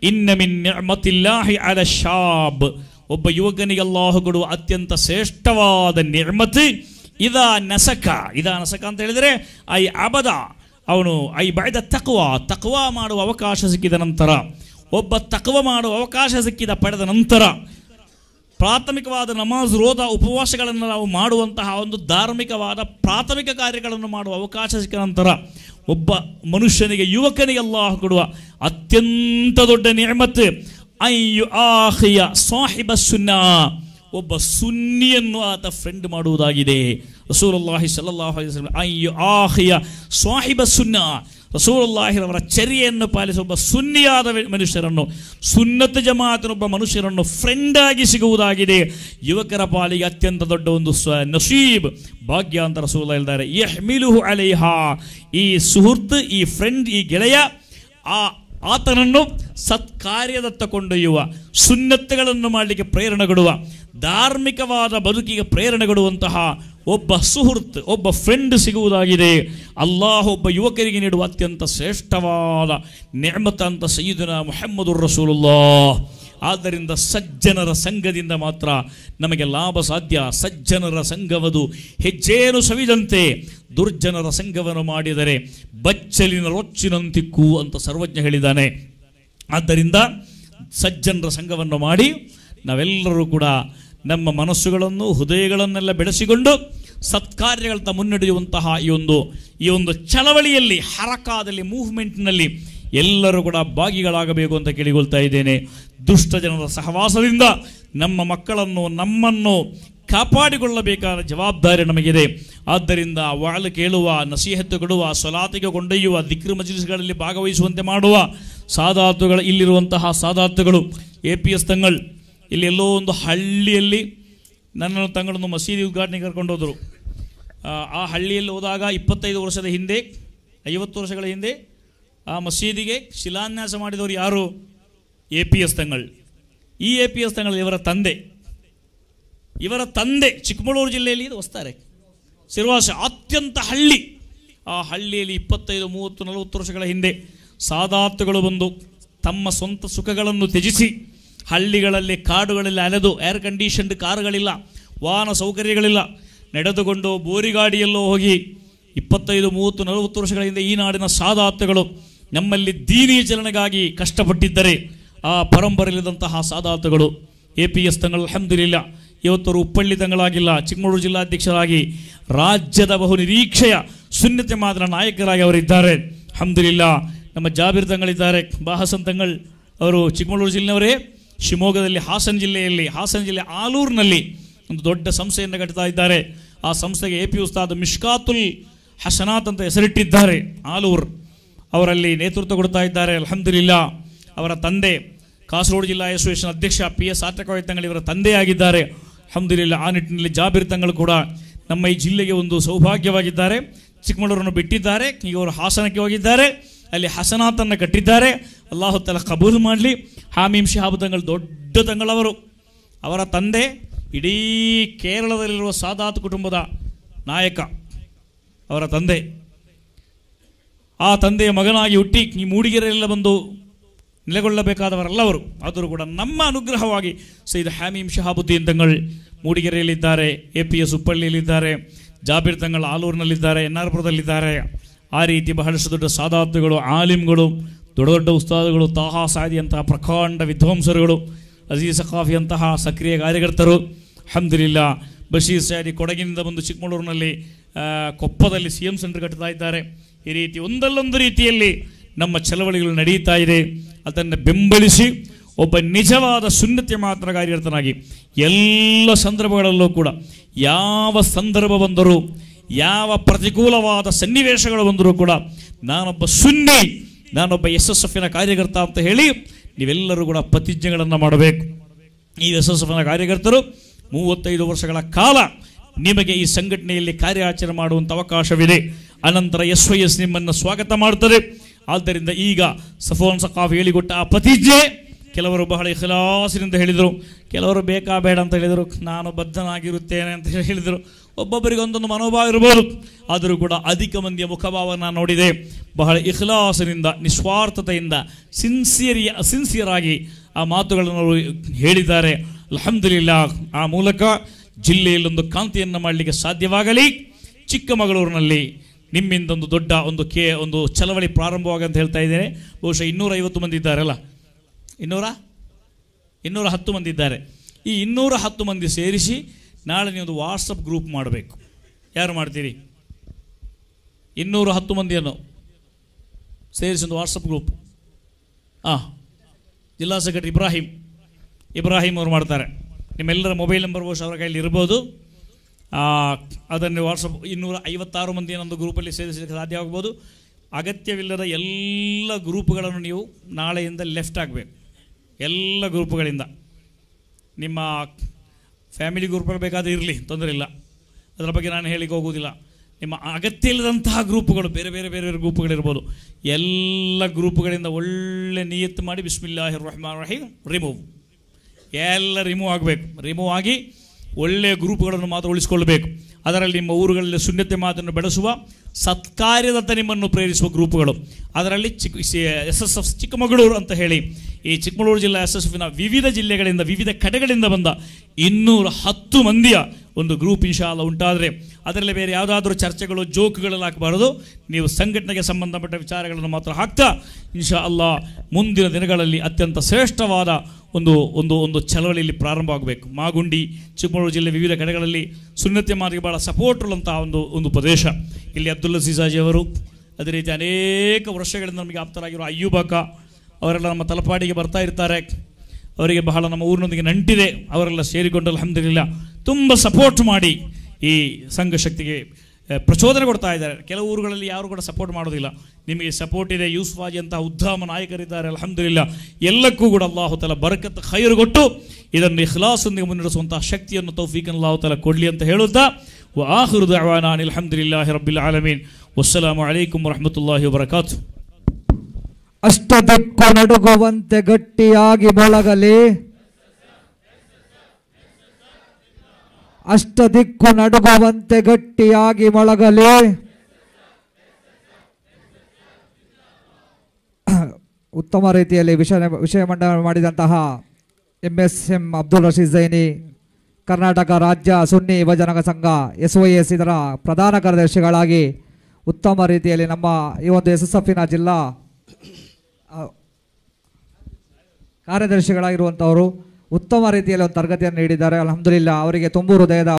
ಇನ್ನಮಿನ್ಮತಿಲ್ಲಾಹಿ ಅಲ ಶಾಬ್ ಒಬ್ಬ ಯುವಕನಿಗೆ ಅಲ್ಲಾಹು ಕೊಡುವ ಅತ್ಯಂತ ಶ್ರೇಷ್ಠವಾದ ನಿರ್ಮತಿ ಇದ ನಸಕ ಇದ ನಸಕ ಅಂತ ಹೇಳಿದರೆ ಐ ಅಬದ ಅವನು ಐ ಬಾಯ್ದ ತಕ್ವ ತಕ್ವ ಮಾಡುವ ಅವಕಾಶ ಸಿಕ್ಕಿದ ನಂತರ ಒಬ್ಬ ತಕ್ವ ಮಾಡುವ ಅವಕಾಶ ಸಿಕ್ಕಿದ ಪಡೆದ ನಂತರ ಪ್ರಾಥಮಿಕವಾದ ನಮಾಜ್ ರೋಧ ಉಪವಾಸಗಳನ್ನು ನಾವು ಮಾಡುವಂತಹ ಒಂದು ಧಾರ್ಮಿಕವಾದ ಪ್ರಾಥಮಿಕ ಕಾರ್ಯಗಳನ್ನು ಮಾಡುವ ಅವಕಾಶ ಸಿಕ್ಕ ನಂತರ ಒಬ್ಬ ಮನುಷ್ಯನಿಗೆ ಯುವಕನಿಗೆ ಅಲ್ಲಾಹ್ ಕೊಡುವ ಅತ್ಯಂತ ದೊಡ್ಡ ನ್ಯಾಮತ್ ಅಯ್ಯು ಆಹಿಯ ಸಾಹಿಬ ಸುನ್ನ ಒಬ್ಬ ಸುನ್ನಿಯನ್ನು ಆತ ಫ್ರೆಂಡ್ ಮಾಡುವುದಾಗಿದೆ ಅಲ್ಲಾಹಿ ಸಲಲ್ಲಾಹು ಅಯ್ಯು ಆಹಿಯ ಸಾಹಿಬ ಸುನ್ನ ಅವರ ಚರ್ಯೆಯನ್ನು ಪಾಲಿಸುವ ಒಬ್ಬ ಸುನ್ನಿಯಾದ ಮನುಷ್ಯರನ್ನು ಸುನ್ನತ ಜಮಾತಿನೊಬ್ಬ ಮನುಷ್ಯರನ್ನು ಫ್ರೆಂಡಾಗಿ ಸಿಗುವುದಾಗಿದೆ ಯುವಕರ ಪಾಲಿಗೆ ಅತ್ಯಂತ ದೊಡ್ಡ ಒಂದು ಸ್ವ ನಶೀಬ್ ಭಾಗ್ಯ ಅಂತ ರಸೂಲ ಹೇಳ್ತಾರೆ ಮಿಲುಹು ಅಲೇಹಾ ಈ ಸುಹೃತ್ ಈ ಫ್ರೆಂಡ್ ಈ ಗೆಳೆಯ ಆ ಆತನನ್ನು ಸತ್ಕಾರ್ಯದತ್ತ ಕೊಂಡೊಯ್ಯುವ ಸುನ್ನತಗಳನ್ನು ಮಾಡಲಿಕ್ಕೆ ಪ್ರೇರಣೆ ಪ್ರೇರಣೆಗೊಡುವ ಧಾರ್ಮಿಕವಾದ ಬದುಕಿಗೆ ಪ್ರೇರಣೆಗೊಡುವಂತಹ ಒಬ್ಬ ಸುಹೃತ್ ಒಬ್ಬ ಫ್ರೆಂಡ್ ಸಿಗುವುದಾಗಿದೆ ಅಲ್ಲಾಹ್ ಒಬ್ಬ ಯುವಕರಿಗೆ ನೀಡುವ ಅತ್ಯಂತ ಶ್ರೇಷ್ಠವಾದ ನೇಮತ ಅಂತ ಸೈದಿನ ಮೊಹಮ್ಮದುರ್ ರಸೂಲುಲ್ಲಾ ಆದ್ದರಿಂದ ಸಜ್ಜನರ ಸಂಘದಿಂದ ಮಾತ್ರ ನಮಗೆ ಲಾಭ ಸಾಧ್ಯ ಸಜ್ಜನರ ಸಂಘವದು ಹೆಜ್ಜೇನು ಸವಿದಂತೆ ದುರ್ಜನರ ಸಂಘವನ್ನು ಮಾಡಿದರೆ ಬಚ್ಚಲಿನ ರೊಚ್ಚಿನಂತಿಕ್ಕು ಅಂತ ಸರ್ವಜ್ಞ ಹೇಳಿದ್ದಾನೆ ಆದ್ದರಿಂದ ಸಜ್ಜನರ ಸಂಘವನ್ನು ಮಾಡಿ ನಾವೆಲ್ಲರೂ ಕೂಡ ನಮ್ಮ ಮನಸ್ಸುಗಳನ್ನು ಹೃದಯಗಳನ್ನೆಲ್ಲ ಬೆಳೆಸಿಕೊಂಡು ಸತ್ಕಾರ್ಯಗಳತ್ತ ಮುನ್ನಡೆಯುವಂತಹ ಈ ಒಂದು ಈ ಒಂದು ಚಳವಳಿಯಲ್ಲಿ ಹರಕಾದಲ್ಲಿ ಮೂವ್ಮೆಂಟ್ನಲ್ಲಿ ಎಲ್ಲರೂ ಕೂಡ ಭಾಗಿಗಳಾಗಬೇಕು ಅಂತ ಕೇಳಿಕೊಳ್ತಾ ಇದ್ದೇನೆ ದುಷ್ಟ ಜನರ ಸಹವಾಸದಿಂದ ನಮ್ಮ ಮಕ್ಕಳನ್ನು ನಮ್ಮನ್ನು ಕಾಪಾಡಿಕೊಳ್ಳಬೇಕಾದ ಜವಾಬ್ದಾರಿ ನಮಗಿದೆ ಆದ್ದರಿಂದ ವಾಳು ಕೇಳುವ ನಸಿಹತ್ತು ಕೊಡುವ ಸೊಲಾತಿಗೆ ಕೊಂಡೊಯ್ಯುವ ದಿಕ್ರ ಮಜಲಿಸ್ಗಳಲ್ಲಿ ಭಾಗವಹಿಸುವಂತೆ ಮಾಡುವ ಸಾಧಾರ್ಥಗಳು ಇಲ್ಲಿರುವಂತಹ ಸಾದಾತುಗಳು ಎ ಪಿ ಎಸ್ ತಂಗಳು ಇಲ್ಲಿ ಎಲ್ಲೋ ಒಂದು ಹಳ್ಳಿಯಲ್ಲಿ ನನ್ನ ತಂಗಡೊಂದು ಮಸೀದಿ ಉದ್ಘಾಟನೆ ಕರ್ಕೊಂಡೋದ್ರು ಆ ಹಳ್ಳಿಯಲ್ಲಿ ಹೋದಾಗ ಇಪ್ಪತ್ತೈದು ವರ್ಷದ ಹಿಂದೆ ಐವತ್ತು ವರ್ಷಗಳ ಹಿಂದೆ ಆ ಮಸೀದಿಗೆ ಶಿಲಾನ್ಯಾಸ ಮಾಡಿದವರು ಯಾರು ಎ ಪಿ ಎಸ್ ತಂಗಳ್ ಈ ಎ ಪಿ ಎಸ್ ತಂಗಳು ಇವರ ತಂದೆ ಇವರ ತಂದೆ ಚಿಕ್ಕಮಗಳೂರು ಜಿಲ್ಲೆಯಲ್ಲಿ ಇದು ವಸ್ತಾರೆ ಸಿರ್ವಾಸ ಅತ್ಯಂತ ಹಳ್ಳಿ ಆ ಹಳ್ಳಿಯಲ್ಲಿ ಇಪ್ಪತ್ತೈದು ಮೂವತ್ತು ನಲವತ್ತು ವರ್ಷಗಳ ಹಿಂದೆ ಸಾದಾತುಗಳು ಬಂದು ತಮ್ಮ ಸ್ವಂತ ಸುಖಗಳನ್ನು ತ್ಯಜಿಸಿ ಹಳ್ಳಿಗಳಲ್ಲಿ ಕಾಡುಗಳಲ್ಲಿ ಅಲೆದು ಏರ್ ಕಂಡೀಷನ್ಡ್ ಕಾರುಗಳಿಲ್ಲ ವಾಹನ ಸೌಕರ್ಯಗಳಿಲ್ಲ ನಡೆದುಕೊಂಡು ಬೋರಿಗಾಡಿಯಲ್ಲೋ ಹೋಗಿ ಇಪ್ಪತ್ತೈದು ಮೂವತ್ತು ನಲವತ್ತು ವರ್ಷಗಳ ಹಿಂದೆ ಈ ನಾಡಿನ ಸಾಧಾರ್ಥಗಳು ನಮ್ಮಲ್ಲಿ ದೀನಿ ಚಲನೆಗಾಗಿ ಕಷ್ಟಪಟ್ಟಿದ್ದರೆ ಆ ಪರಂಪರೆಯಲ್ಲಿದ್ದಂತಹ ಸಾಧಾರ್ಥಗಳು ಎ ಪಿ ಎಸ್ ತಂಗಳು ಅಹಮದಿಲ್ಲ ಇವತ್ತರು ಉಪ್ಪಳ್ಳಿ ತಂಗಳಾಗಿಲ್ಲ ಚಿಕ್ಕಮಗಳೂರು ಜಿಲ್ಲಾಧ್ಯಕ್ಷರಾಗಿ ರಾಜ್ಯದ ಬಹು ನಿರೀಕ್ಷೆಯ ಸುನ್ನತೆ ಮಾತ್ರ ನಾಯಕರಾಗಿ ಅವರಿದ್ದಾರೆ ಅಹಮದಿಲ್ಲ ನಮ್ಮ ಜಾಬೀರ್ ತಂಗಳಿದ್ದಾರೆ ಬಾಹಸನ್ ತಂಗಳ್ ಅವರು ಚಿಕ್ಕಮಗಳೂರು ಜಿಲ್ಲೆಯವರೇ ಶಿವಮೊಗ್ಗದಲ್ಲಿ ಹಾಸನ ಜಿಲ್ಲೆಯಲ್ಲಿ ಹಾಸನ ಜಿಲ್ಲೆ ಆಲೂರಿನಲ್ಲಿ ಒಂದು ದೊಡ್ಡ ಸಂಸ್ಥೆಯನ್ನು ಕಟ್ತಾ ಇದ್ದಾರೆ ಆ ಸಂಸ್ಥೆಗೆ ಎ ಪಿ ಉಸ್ತಾದ್ ಮಿಷ್ಕಾತುಲ್ ಹಸನಾತ್ ಅಂತ ಹೆಸರಿಟ್ಟಿದ್ದಾರೆ ಆಲೂರ್ ಅವರಲ್ಲಿ ನೇತೃತ್ವ ಕೊಡ್ತಾ ಇದ್ದಾರೆ ಅಲ್ಹಮ್ದುಲಿಲ್ಲಾ ಅವರ ತಂದೆ ಕಾಸರಗೋಡು ಜಿಲ್ಲಾ ಅಸೋಸಿಯೇಷನ್ ಅಧ್ಯಕ್ಷ ಪಿ ಎಸ್ ಆಟಕವಾಯಿ ಇವರ ತಂದೆಯಾಗಿದ್ದಾರೆ ಅಲ್ಹಮ್ದುಲಿಲ್ಲಾ ಆ ನಿಟ್ಟಿನಲ್ಲಿ ಜಾಬೀರ್ ತಂಗಳು ಕೂಡ ನಮ್ಮ ಈ ಜಿಲ್ಲೆಗೆ ಒಂದು ಸೌಭಾಗ್ಯವಾಗಿದ್ದಾರೆ ಚಿಕ್ಕಮಗಳೂರನ್ನು ಬಿಟ್ಟಿದ್ದಾರೆ ಈಗ ಅವರು ಹಾಸನಕ್ಕೆ ಹೋಗಿದ್ದಾರೆ ಅಲ್ಲಿ ಹಸನಾತನ್ನು ಕಟ್ಟಿದ್ದಾರೆ ಅಲ್ಲಾಹು ತಲ ಕಬೂಲ್ ಮಾಡಲಿ ಹಾಮೀಮ್ ಶಿಹಾಬ್ ತಂಗಳು ದೊಡ್ಡ ತಂಗಳವರು ಅವರ ತಂದೆ ಇಡೀ ಕೇರಳದಲ್ಲಿರುವ ಸಾದಾತ್ ಕುಟುಂಬದ ನಾಯಕ ಅವರ ತಂದೆ ಆ ತಂದೆಯ ಮಗನಾಗಿ ಹುಟ್ಟಿ ಈ ಮೂಡಿಗೆರೆಯೆಲ್ಲ ಬಂದು ನೆಲೆಗೊಳ್ಳಬೇಕಾದವರಲ್ಲವರು ಆದರೂ ಕೂಡ ನಮ್ಮ ಅನುಗ್ರಹವಾಗಿ ಸೈದ್ ಹ್ಯಾಮೀಮ್ ಶಹಾಬುದ್ದೀನ್ ತಂಗಳು ಮೂಡಿಗೆರೆಯಲ್ಲಿದ್ದಾರೆ ಎ ಪಿ ಎಸ್ ಹುಪ್ಪಳ್ಳಿಯಲ್ಲಿದ್ದಾರೆ ಜಾಬೀರ್ ತಂಗಳು ಆಲೂರಿನಲ್ಲಿದ್ದಾರೆ ಎನ್ ಆರ್ ಆ ರೀತಿ ಬಹಳಷ್ಟು ದೊಡ್ಡ ಸಾಧಾರ್ಥಗಳು ಆಲಿಮ್ಗಳು ದೊಡ್ಡ ದೊಡ್ಡ ಉಸ್ತಾದಗಳು ತಾಹಾ ಅಂತಹ ಪ್ರಕಾಂಡ ವಿದ್ವಾಂಸರುಗಳು ಅಜೀಜ್ ಸಖಾಫಿಯಂತಹ ಸಕ್ರಿಯ ಕಾರ್ಯಕರ್ತರು ಹಂದಿರಲಿಲ್ಲ ಬಶೀರ್ ಸಾದಿ ಕೊಡಗಿನಿಂದ ಬಂದು ಚಿಕ್ಕಮಗಳೂರಿನಲ್ಲಿ ಕೊಪ್ಪದಲ್ಲಿ ಸಿ ಎಂ ಸೆಂಟರ್ ಕಟ್ತಾ ಇದ್ದಾರೆ ಈ ರೀತಿ ಒಂದಲ್ಲೊಂದು ರೀತಿಯಲ್ಲಿ ನಮ್ಮ ಚಳವಳಿಗಳು ನಡೆಯುತ್ತಾ ಇದೆ ಅದನ್ನು ಬೆಂಬಲಿಸಿ ಒಬ್ಬ ನಿಜವಾದ ಸುನ್ನತಿ ಮಾತ್ರ ಕಾರ್ಯಕರ್ತನಾಗಿ ಎಲ್ಲ ಸಂದರ್ಭಗಳಲ್ಲೂ ಕೂಡ ಯಾವ ಸಂದರ್ಭ ಬಂದರೂ ಯಾವ ಪ್ರತಿಕೂಲವಾದ ಸನ್ನಿವೇಶಗಳು ಬಂದರೂ ಕೂಡ ನಾನೊಬ್ಬ ಸುನ್ನಿ ನಾನೊಬ್ಬ ಎಸ್ ಎಸ್ ಎಫ್ನ ಕಾರ್ಯಕರ್ತ ಅಂತ ಹೇಳಿ ನೀವೆಲ್ಲರೂ ಕೂಡ ಪ್ರತಿಜ್ಞೆಗಳನ್ನು ಮಾಡಬೇಕು ಈ ಎಸ್ ಎಸ್ ಎಫ್ನ ಕಾರ್ಯಕರ್ತರು ಮೂವತ್ತೈದು ವರ್ಷಗಳ ಕಾಲ ನಿಮಗೆ ಈ ಸಂಘಟನೆಯಲ್ಲಿ ಕಾರ್ಯಾಚರಣೆ ಮಾಡುವಂಥ ಅವಕಾಶವಿದೆ ಅನಂತರ ಎಸ್ ವೈ ಎಸ್ ನಿಮ್ಮನ್ನು ಸ್ವಾಗತ ಮಾಡ್ತಾರೆ ಆದ್ದರಿಂದ ಈಗ ಸಫೋನ್ ಸಕಾಫ್ ಹೇಳಿಕೊಟ್ಟ ಆ ಪ್ರತಿಜ್ಞೆ ಕೆಲವರು ಬಹಳ ಇಖಲಾಸಿನಿಂದ ಹೇಳಿದರು ಕೆಲವರು ಬೇಕಾ ಬೇಡ ಅಂತ ಹೇಳಿದರು ನಾನು ಬದ್ಧನಾಗಿರುತ್ತೇನೆ ಅಂತ ಹೇಳಿದರು ಒಬ್ಬೊಬ್ಬರಿಗೆ ಒಂದೊಂದು ಮನೋಭಾವ ಇರಬಹುದು ಆದರೂ ಕೂಡ ಅಧಿಕ ಮಂದಿಯ ಮುಖಭಾವವನ್ನು ನೋಡಿದೆ ಬಹಳ ಇಖ್ಲಾಸನಿಂದ ನಿಸ್ವಾರ್ಥತೆಯಿಂದ ಸಿನ್ಸಿಯರ್ ಆಗಿ ಆ ಮಾತುಗಳನ್ನು ಅವರು ಹೇಳಿದ್ದಾರೆ ಅಲ್ಹಮ್ದುಲಿಲ್ಲ ಆ ಮೂಲಕ ಜಿಲ್ಲೆಯಲ್ಲೊಂದು ಕಾಂತಿಯನ್ನು ಮಾಡಲಿಕ್ಕೆ ಸಾಧ್ಯವಾಗಲಿ ಚಿಕ್ಕಮಗಳೂರಿನಲ್ಲಿ ನಿಮ್ಮಿಂದ ಒಂದು ದೊಡ್ಡ ಒಂದು ಕೆ ಒಂದು ಚಳವಳಿ ಪ್ರಾರಂಭವಾಗಂತ ಹೇಳ್ತಾ ಇದ್ದೇನೆ ಬಹುಶಃ ಇನ್ನೂರೈವತ್ತು ಮಂದಿ ಇದ್ದಾರಲ್ಲ ಇನ್ನೂರ ಇನ್ನೂರ ಹತ್ತು ಮಂದಿ ಇದ್ದಾರೆ ಈ ಇನ್ನೂರ ಹತ್ತು ಮಂದಿ ಸೇರಿಸಿ ನಾಳೆ ಒಂದು ವಾಟ್ಸಪ್ ಗ್ರೂಪ್ ಮಾಡಬೇಕು ಯಾರು ಮಾಡ್ತೀರಿ ಇನ್ನೂರು ಹತ್ತು ಮಂದಿಯನ್ನು ಸೇರಿಸಿದ ವಾಟ್ಸಪ್ ಗ್ರೂಪ್ ಆ ಜಿಲ್ಲಾ ಸೆಕ್ರೆಟರಿ ಇಬ್ರಾಹಿಂ ಇಬ್ರಾಹಿಂ ಅವರು ಮಾಡ್ತಾರೆ ನಿಮ್ಮೆಲ್ಲರ ಮೊಬೈಲ್ ನಂಬರ್ ಬಹುಶಃ ಅವರ ಕೈಯಲ್ಲಿ ಇರ್ಬೋದು ಅದನ್ನು ವಾಟ್ಸಪ್ ಇನ್ನೂರ ಐವತ್ತಾರು ಮಂದಿಯನ್ನೊಂದು ಗ್ರೂಪಲ್ಲಿ ಸೇರಿಸಲಿಕ್ಕೆ ಸಾಧ್ಯ ಆಗ್ಬೋದು ಅಗತ್ಯವಿಲ್ಲದ ಎಲ್ಲ ಗ್ರೂಪ್ಗಳನ್ನು ನೀವು ನಾಳೆಯಿಂದ ಲೆಫ್ಟ್ ಆಗಬೇಕು ಎಲ್ಲ ಗ್ರೂಪ್ಗಳಿಂದ ನಿಮ್ಮ ಫ್ಯಾಮಿಲಿ ಗ್ರೂಪ್ ಬೇಕಾದರೆ ಇರಲಿ ತೊಂದರೆ ಇಲ್ಲ ಅದರ ಬಗ್ಗೆ ನಾನು ಹೇಳಿಕ್ಕೆ ಹೋಗೋದಿಲ್ಲ ನಿಮ್ಮ ಅಗತ್ಯ ಇಲ್ಲದಂತಹ ಗ್ರೂಪ್ಗಳು ಬೇರೆ ಬೇರೆ ಬೇರೆ ಬೇರೆ ಗ್ರೂಪ್ಗಳಿರ್ಬೋದು ಎಲ್ಲ ಗ್ರೂಪ್ಗಳಿಂದ ಒಳ್ಳೆ ನಿಯತ್ತು ಮಾಡಿ ಬಿಸ್ಮಿಲ್ಲಾಹಿ ರಹಮಾನ್ ರಹೀಮ್ ರಿಮೂವ್ ಎಲ್ಲ ರಿಮೂವ್ ಆಗಬೇಕು ರಿಮೂವ್ ಆಗಿ ಒಳ್ಳೆಯ ಗ್ರೂಪ್ಗಳನ್ನು ಮಾತ್ರ ಉಳಿಸಿಕೊಳ್ಳಬೇಕು ಅದರಲ್ಲಿ ನಿಮ್ಮ ಊರುಗಳಲ್ಲಿ ಶೂನ್ಯತೆ ಮಾತನ್ನು ಬೆಳೆಸುವ ಸತ್ಕಾರ್ಯದತ್ತ ನಿಮ್ಮನ್ನು ಪ್ರೇರಿಸುವ ಗ್ರೂಪ್ಗಳು ಅದರಲ್ಲಿ ಚಿಕ್ಕ ಎಸ್ ಎಸ್ ಎಫ್ ಚಿಕ್ಕಮಗಳೂರು ಅಂತ ಹೇಳಿ ಈ ಚಿಕ್ಕಮಗಳೂರು ಜಿಲ್ಲಾ ಎಸ್ ಎಫ್ನ ವಿವಿಧ ಜಿಲ್ಲೆಗಳಿಂದ ವಿವಿಧ ಕಡೆಗಳಿಂದ ಬಂದ ಇನ್ನೂರ ಹತ್ತು ಮಂದಿಯ ಒಂದು ಗ್ರೂಪ್ ಇನ್ಶಾಲ ಉಂಟಾದರೆ ಅದರಲ್ಲಿ ಬೇರೆ ಯಾವುದಾದ್ರೂ ಚರ್ಚೆಗಳು ಜೋಕ್ುಗಳಲ್ಲಿ ಹಾಕಬಾರದು ನೀವು ಸಂಘಟನೆಗೆ ಸಂಬಂಧಪಟ್ಟ ವಿಚಾರಗಳನ್ನು ಮಾತ್ರ ಹಾಕ್ತಾ ಇನ್ಶಾ ಅಲ್ಲ ಮುಂದಿನ ದಿನಗಳಲ್ಲಿ ಅತ್ಯಂತ ಶ್ರೇಷ್ಠವಾದ ಒಂದು ಒಂದು ಒಂದು ಚಳವಳಿಯಲ್ಲಿ ಪ್ರಾರಂಭ ಆಗಬೇಕು ಮಾಗುಂಡಿ ಚಿಕ್ಕಮಗಳೂರು ಜಿಲ್ಲೆ ವಿವಿಧ ಕಡೆಗಳಲ್ಲಿ ಸುನ್ನತ್ಯ ಮಾರ್ಗ ಭಾಳ ಸಪೋರ್ಟ್ ಉಳ್ಳಂತಹ ಒಂದು ಒಂದು ಪ್ರದೇಶ ಇಲ್ಲಿ ಅಬ್ದುಲ್ಲಾ ಸೀಸಾಜಿ ಅವರು ಅದೇ ರೀತಿ ಅನೇಕ ವರ್ಷಗಳಿಂದ ನಮಗೆ ಆಪ್ತರಾಗಿರುವ ಅಯ್ಯೂಬಾಕ ಅವರೆಲ್ಲ ನಮ್ಮ ತಲಪಾಡಿಗೆ ಬರ್ತಾ ಇರ್ತಾರೆ ಅವರಿಗೆ ಬಹಳ ನಮ್ಮ ಊರಿನೊಂದಿಗೆ ನಂಟಿದೆ ಅವರೆಲ್ಲ ಸೇರಿಕೊಂಡು ಅಲ್ಹಮ್ದಿಲ್ಲ ತುಂಬ ಸಪೋರ್ಟ್ ಮಾಡಿ ಈ ಸಂಘ ಶಕ್ತಿಗೆ ಪ್ರಚೋದನೆ ಕೊಡ್ತಾ ಇದ್ದಾರೆ ಕೆಲವು ಊರುಗಳಲ್ಲಿ ಯಾರು ಕೂಡ ಸಪೋರ್ಟ್ ಮಾಡೋದಿಲ್ಲ ನಿಮಗೆ ಸಪೋರ್ಟ್ ಇದೆ ಯೂಸ್ಫಾಜಿ ಅಂತ ಉದ್ದಾಮ ನಾಯಕರಿದ್ದಾರೆ ಅಲ್ಹಮ್ದಿಲ್ಲ ಎಲ್ಲಕ್ಕೂ ಕೂಡ ಅಲ್ಲಾಹುತಲ ಬರಕತ್ ಖೈರು ಕೊಟ್ಟು ಇದನ್ನು ಇಖ್ಲಾಸೊಂದಿಗೆ ಮುನ್ನಡೆಸುವಂತಹ ಶಕ್ತಿಯನ್ನು ತೌಫೀಕನ್ ಅಲ್ಲಾಹುತಲ ಕೊಡಲಿ ಅಂತ ಹೇಳುತ್ತಾ ಆಹುರುದ್ ಅವಾನ ಅನಿಲ್ ರಬ್ಬಿಲ್ ಆಲಮೀನ್ ವಸ್ಸಲಾಮು ಅಲೈಕುಮ್ ವರಹಮತುಲ್ಲಾಹಿ ವಬರಕಾತು ಅಷ್ಟದಿಕ್ಕು ನಡುಗುವಂತೆ ಗಟ್ಟಿಯಾಗಿ ಅಷ್ಟ ದಿಕ್ಕು ನಡುಗುವಂತೆ ಗಟ್ಟಿಯಾಗಿ ಮೊಳಗಲಿ ಉತ್ತಮ ರೀತಿಯಲ್ಲಿ ವಿಷಯ ವಿಷಯ ಮಂಡನೆ ಮಾಡಿದಂತಹ M S M Abdul Rashid Zaini Karnataka ರಾಜ್ಯ ಸುನ್ನಿ ಯುವಜನಕ ಸಂಘ ಎಸ್ ವೈ ಎಸ್ ಇದರ ಪ್ರಧಾನ ಕಾರ್ಯದರ್ಶಿಗಳಾಗಿ ಉತ್ತಮ ರೀತಿಯಲ್ಲಿ ನಮ್ಮ ಈ ಒಂದು ಎಸ್ ಎಸ್ ಜಿಲ್ಲಾ ಕಾರ್ಯದರ್ಶಿಗಳಾಗಿರುವಂಥವರು ಉತ್ತಮ ರೀತಿಯಲ್ಲಿ ಒಂದು ತರಗತಿಯನ್ನು ನೀಡಿದ್ದಾರೆ ಅಲಹಮದುಲಿಲ್ಲ ಅವರಿಗೆ ತುಂಬು ಹೃದಯದ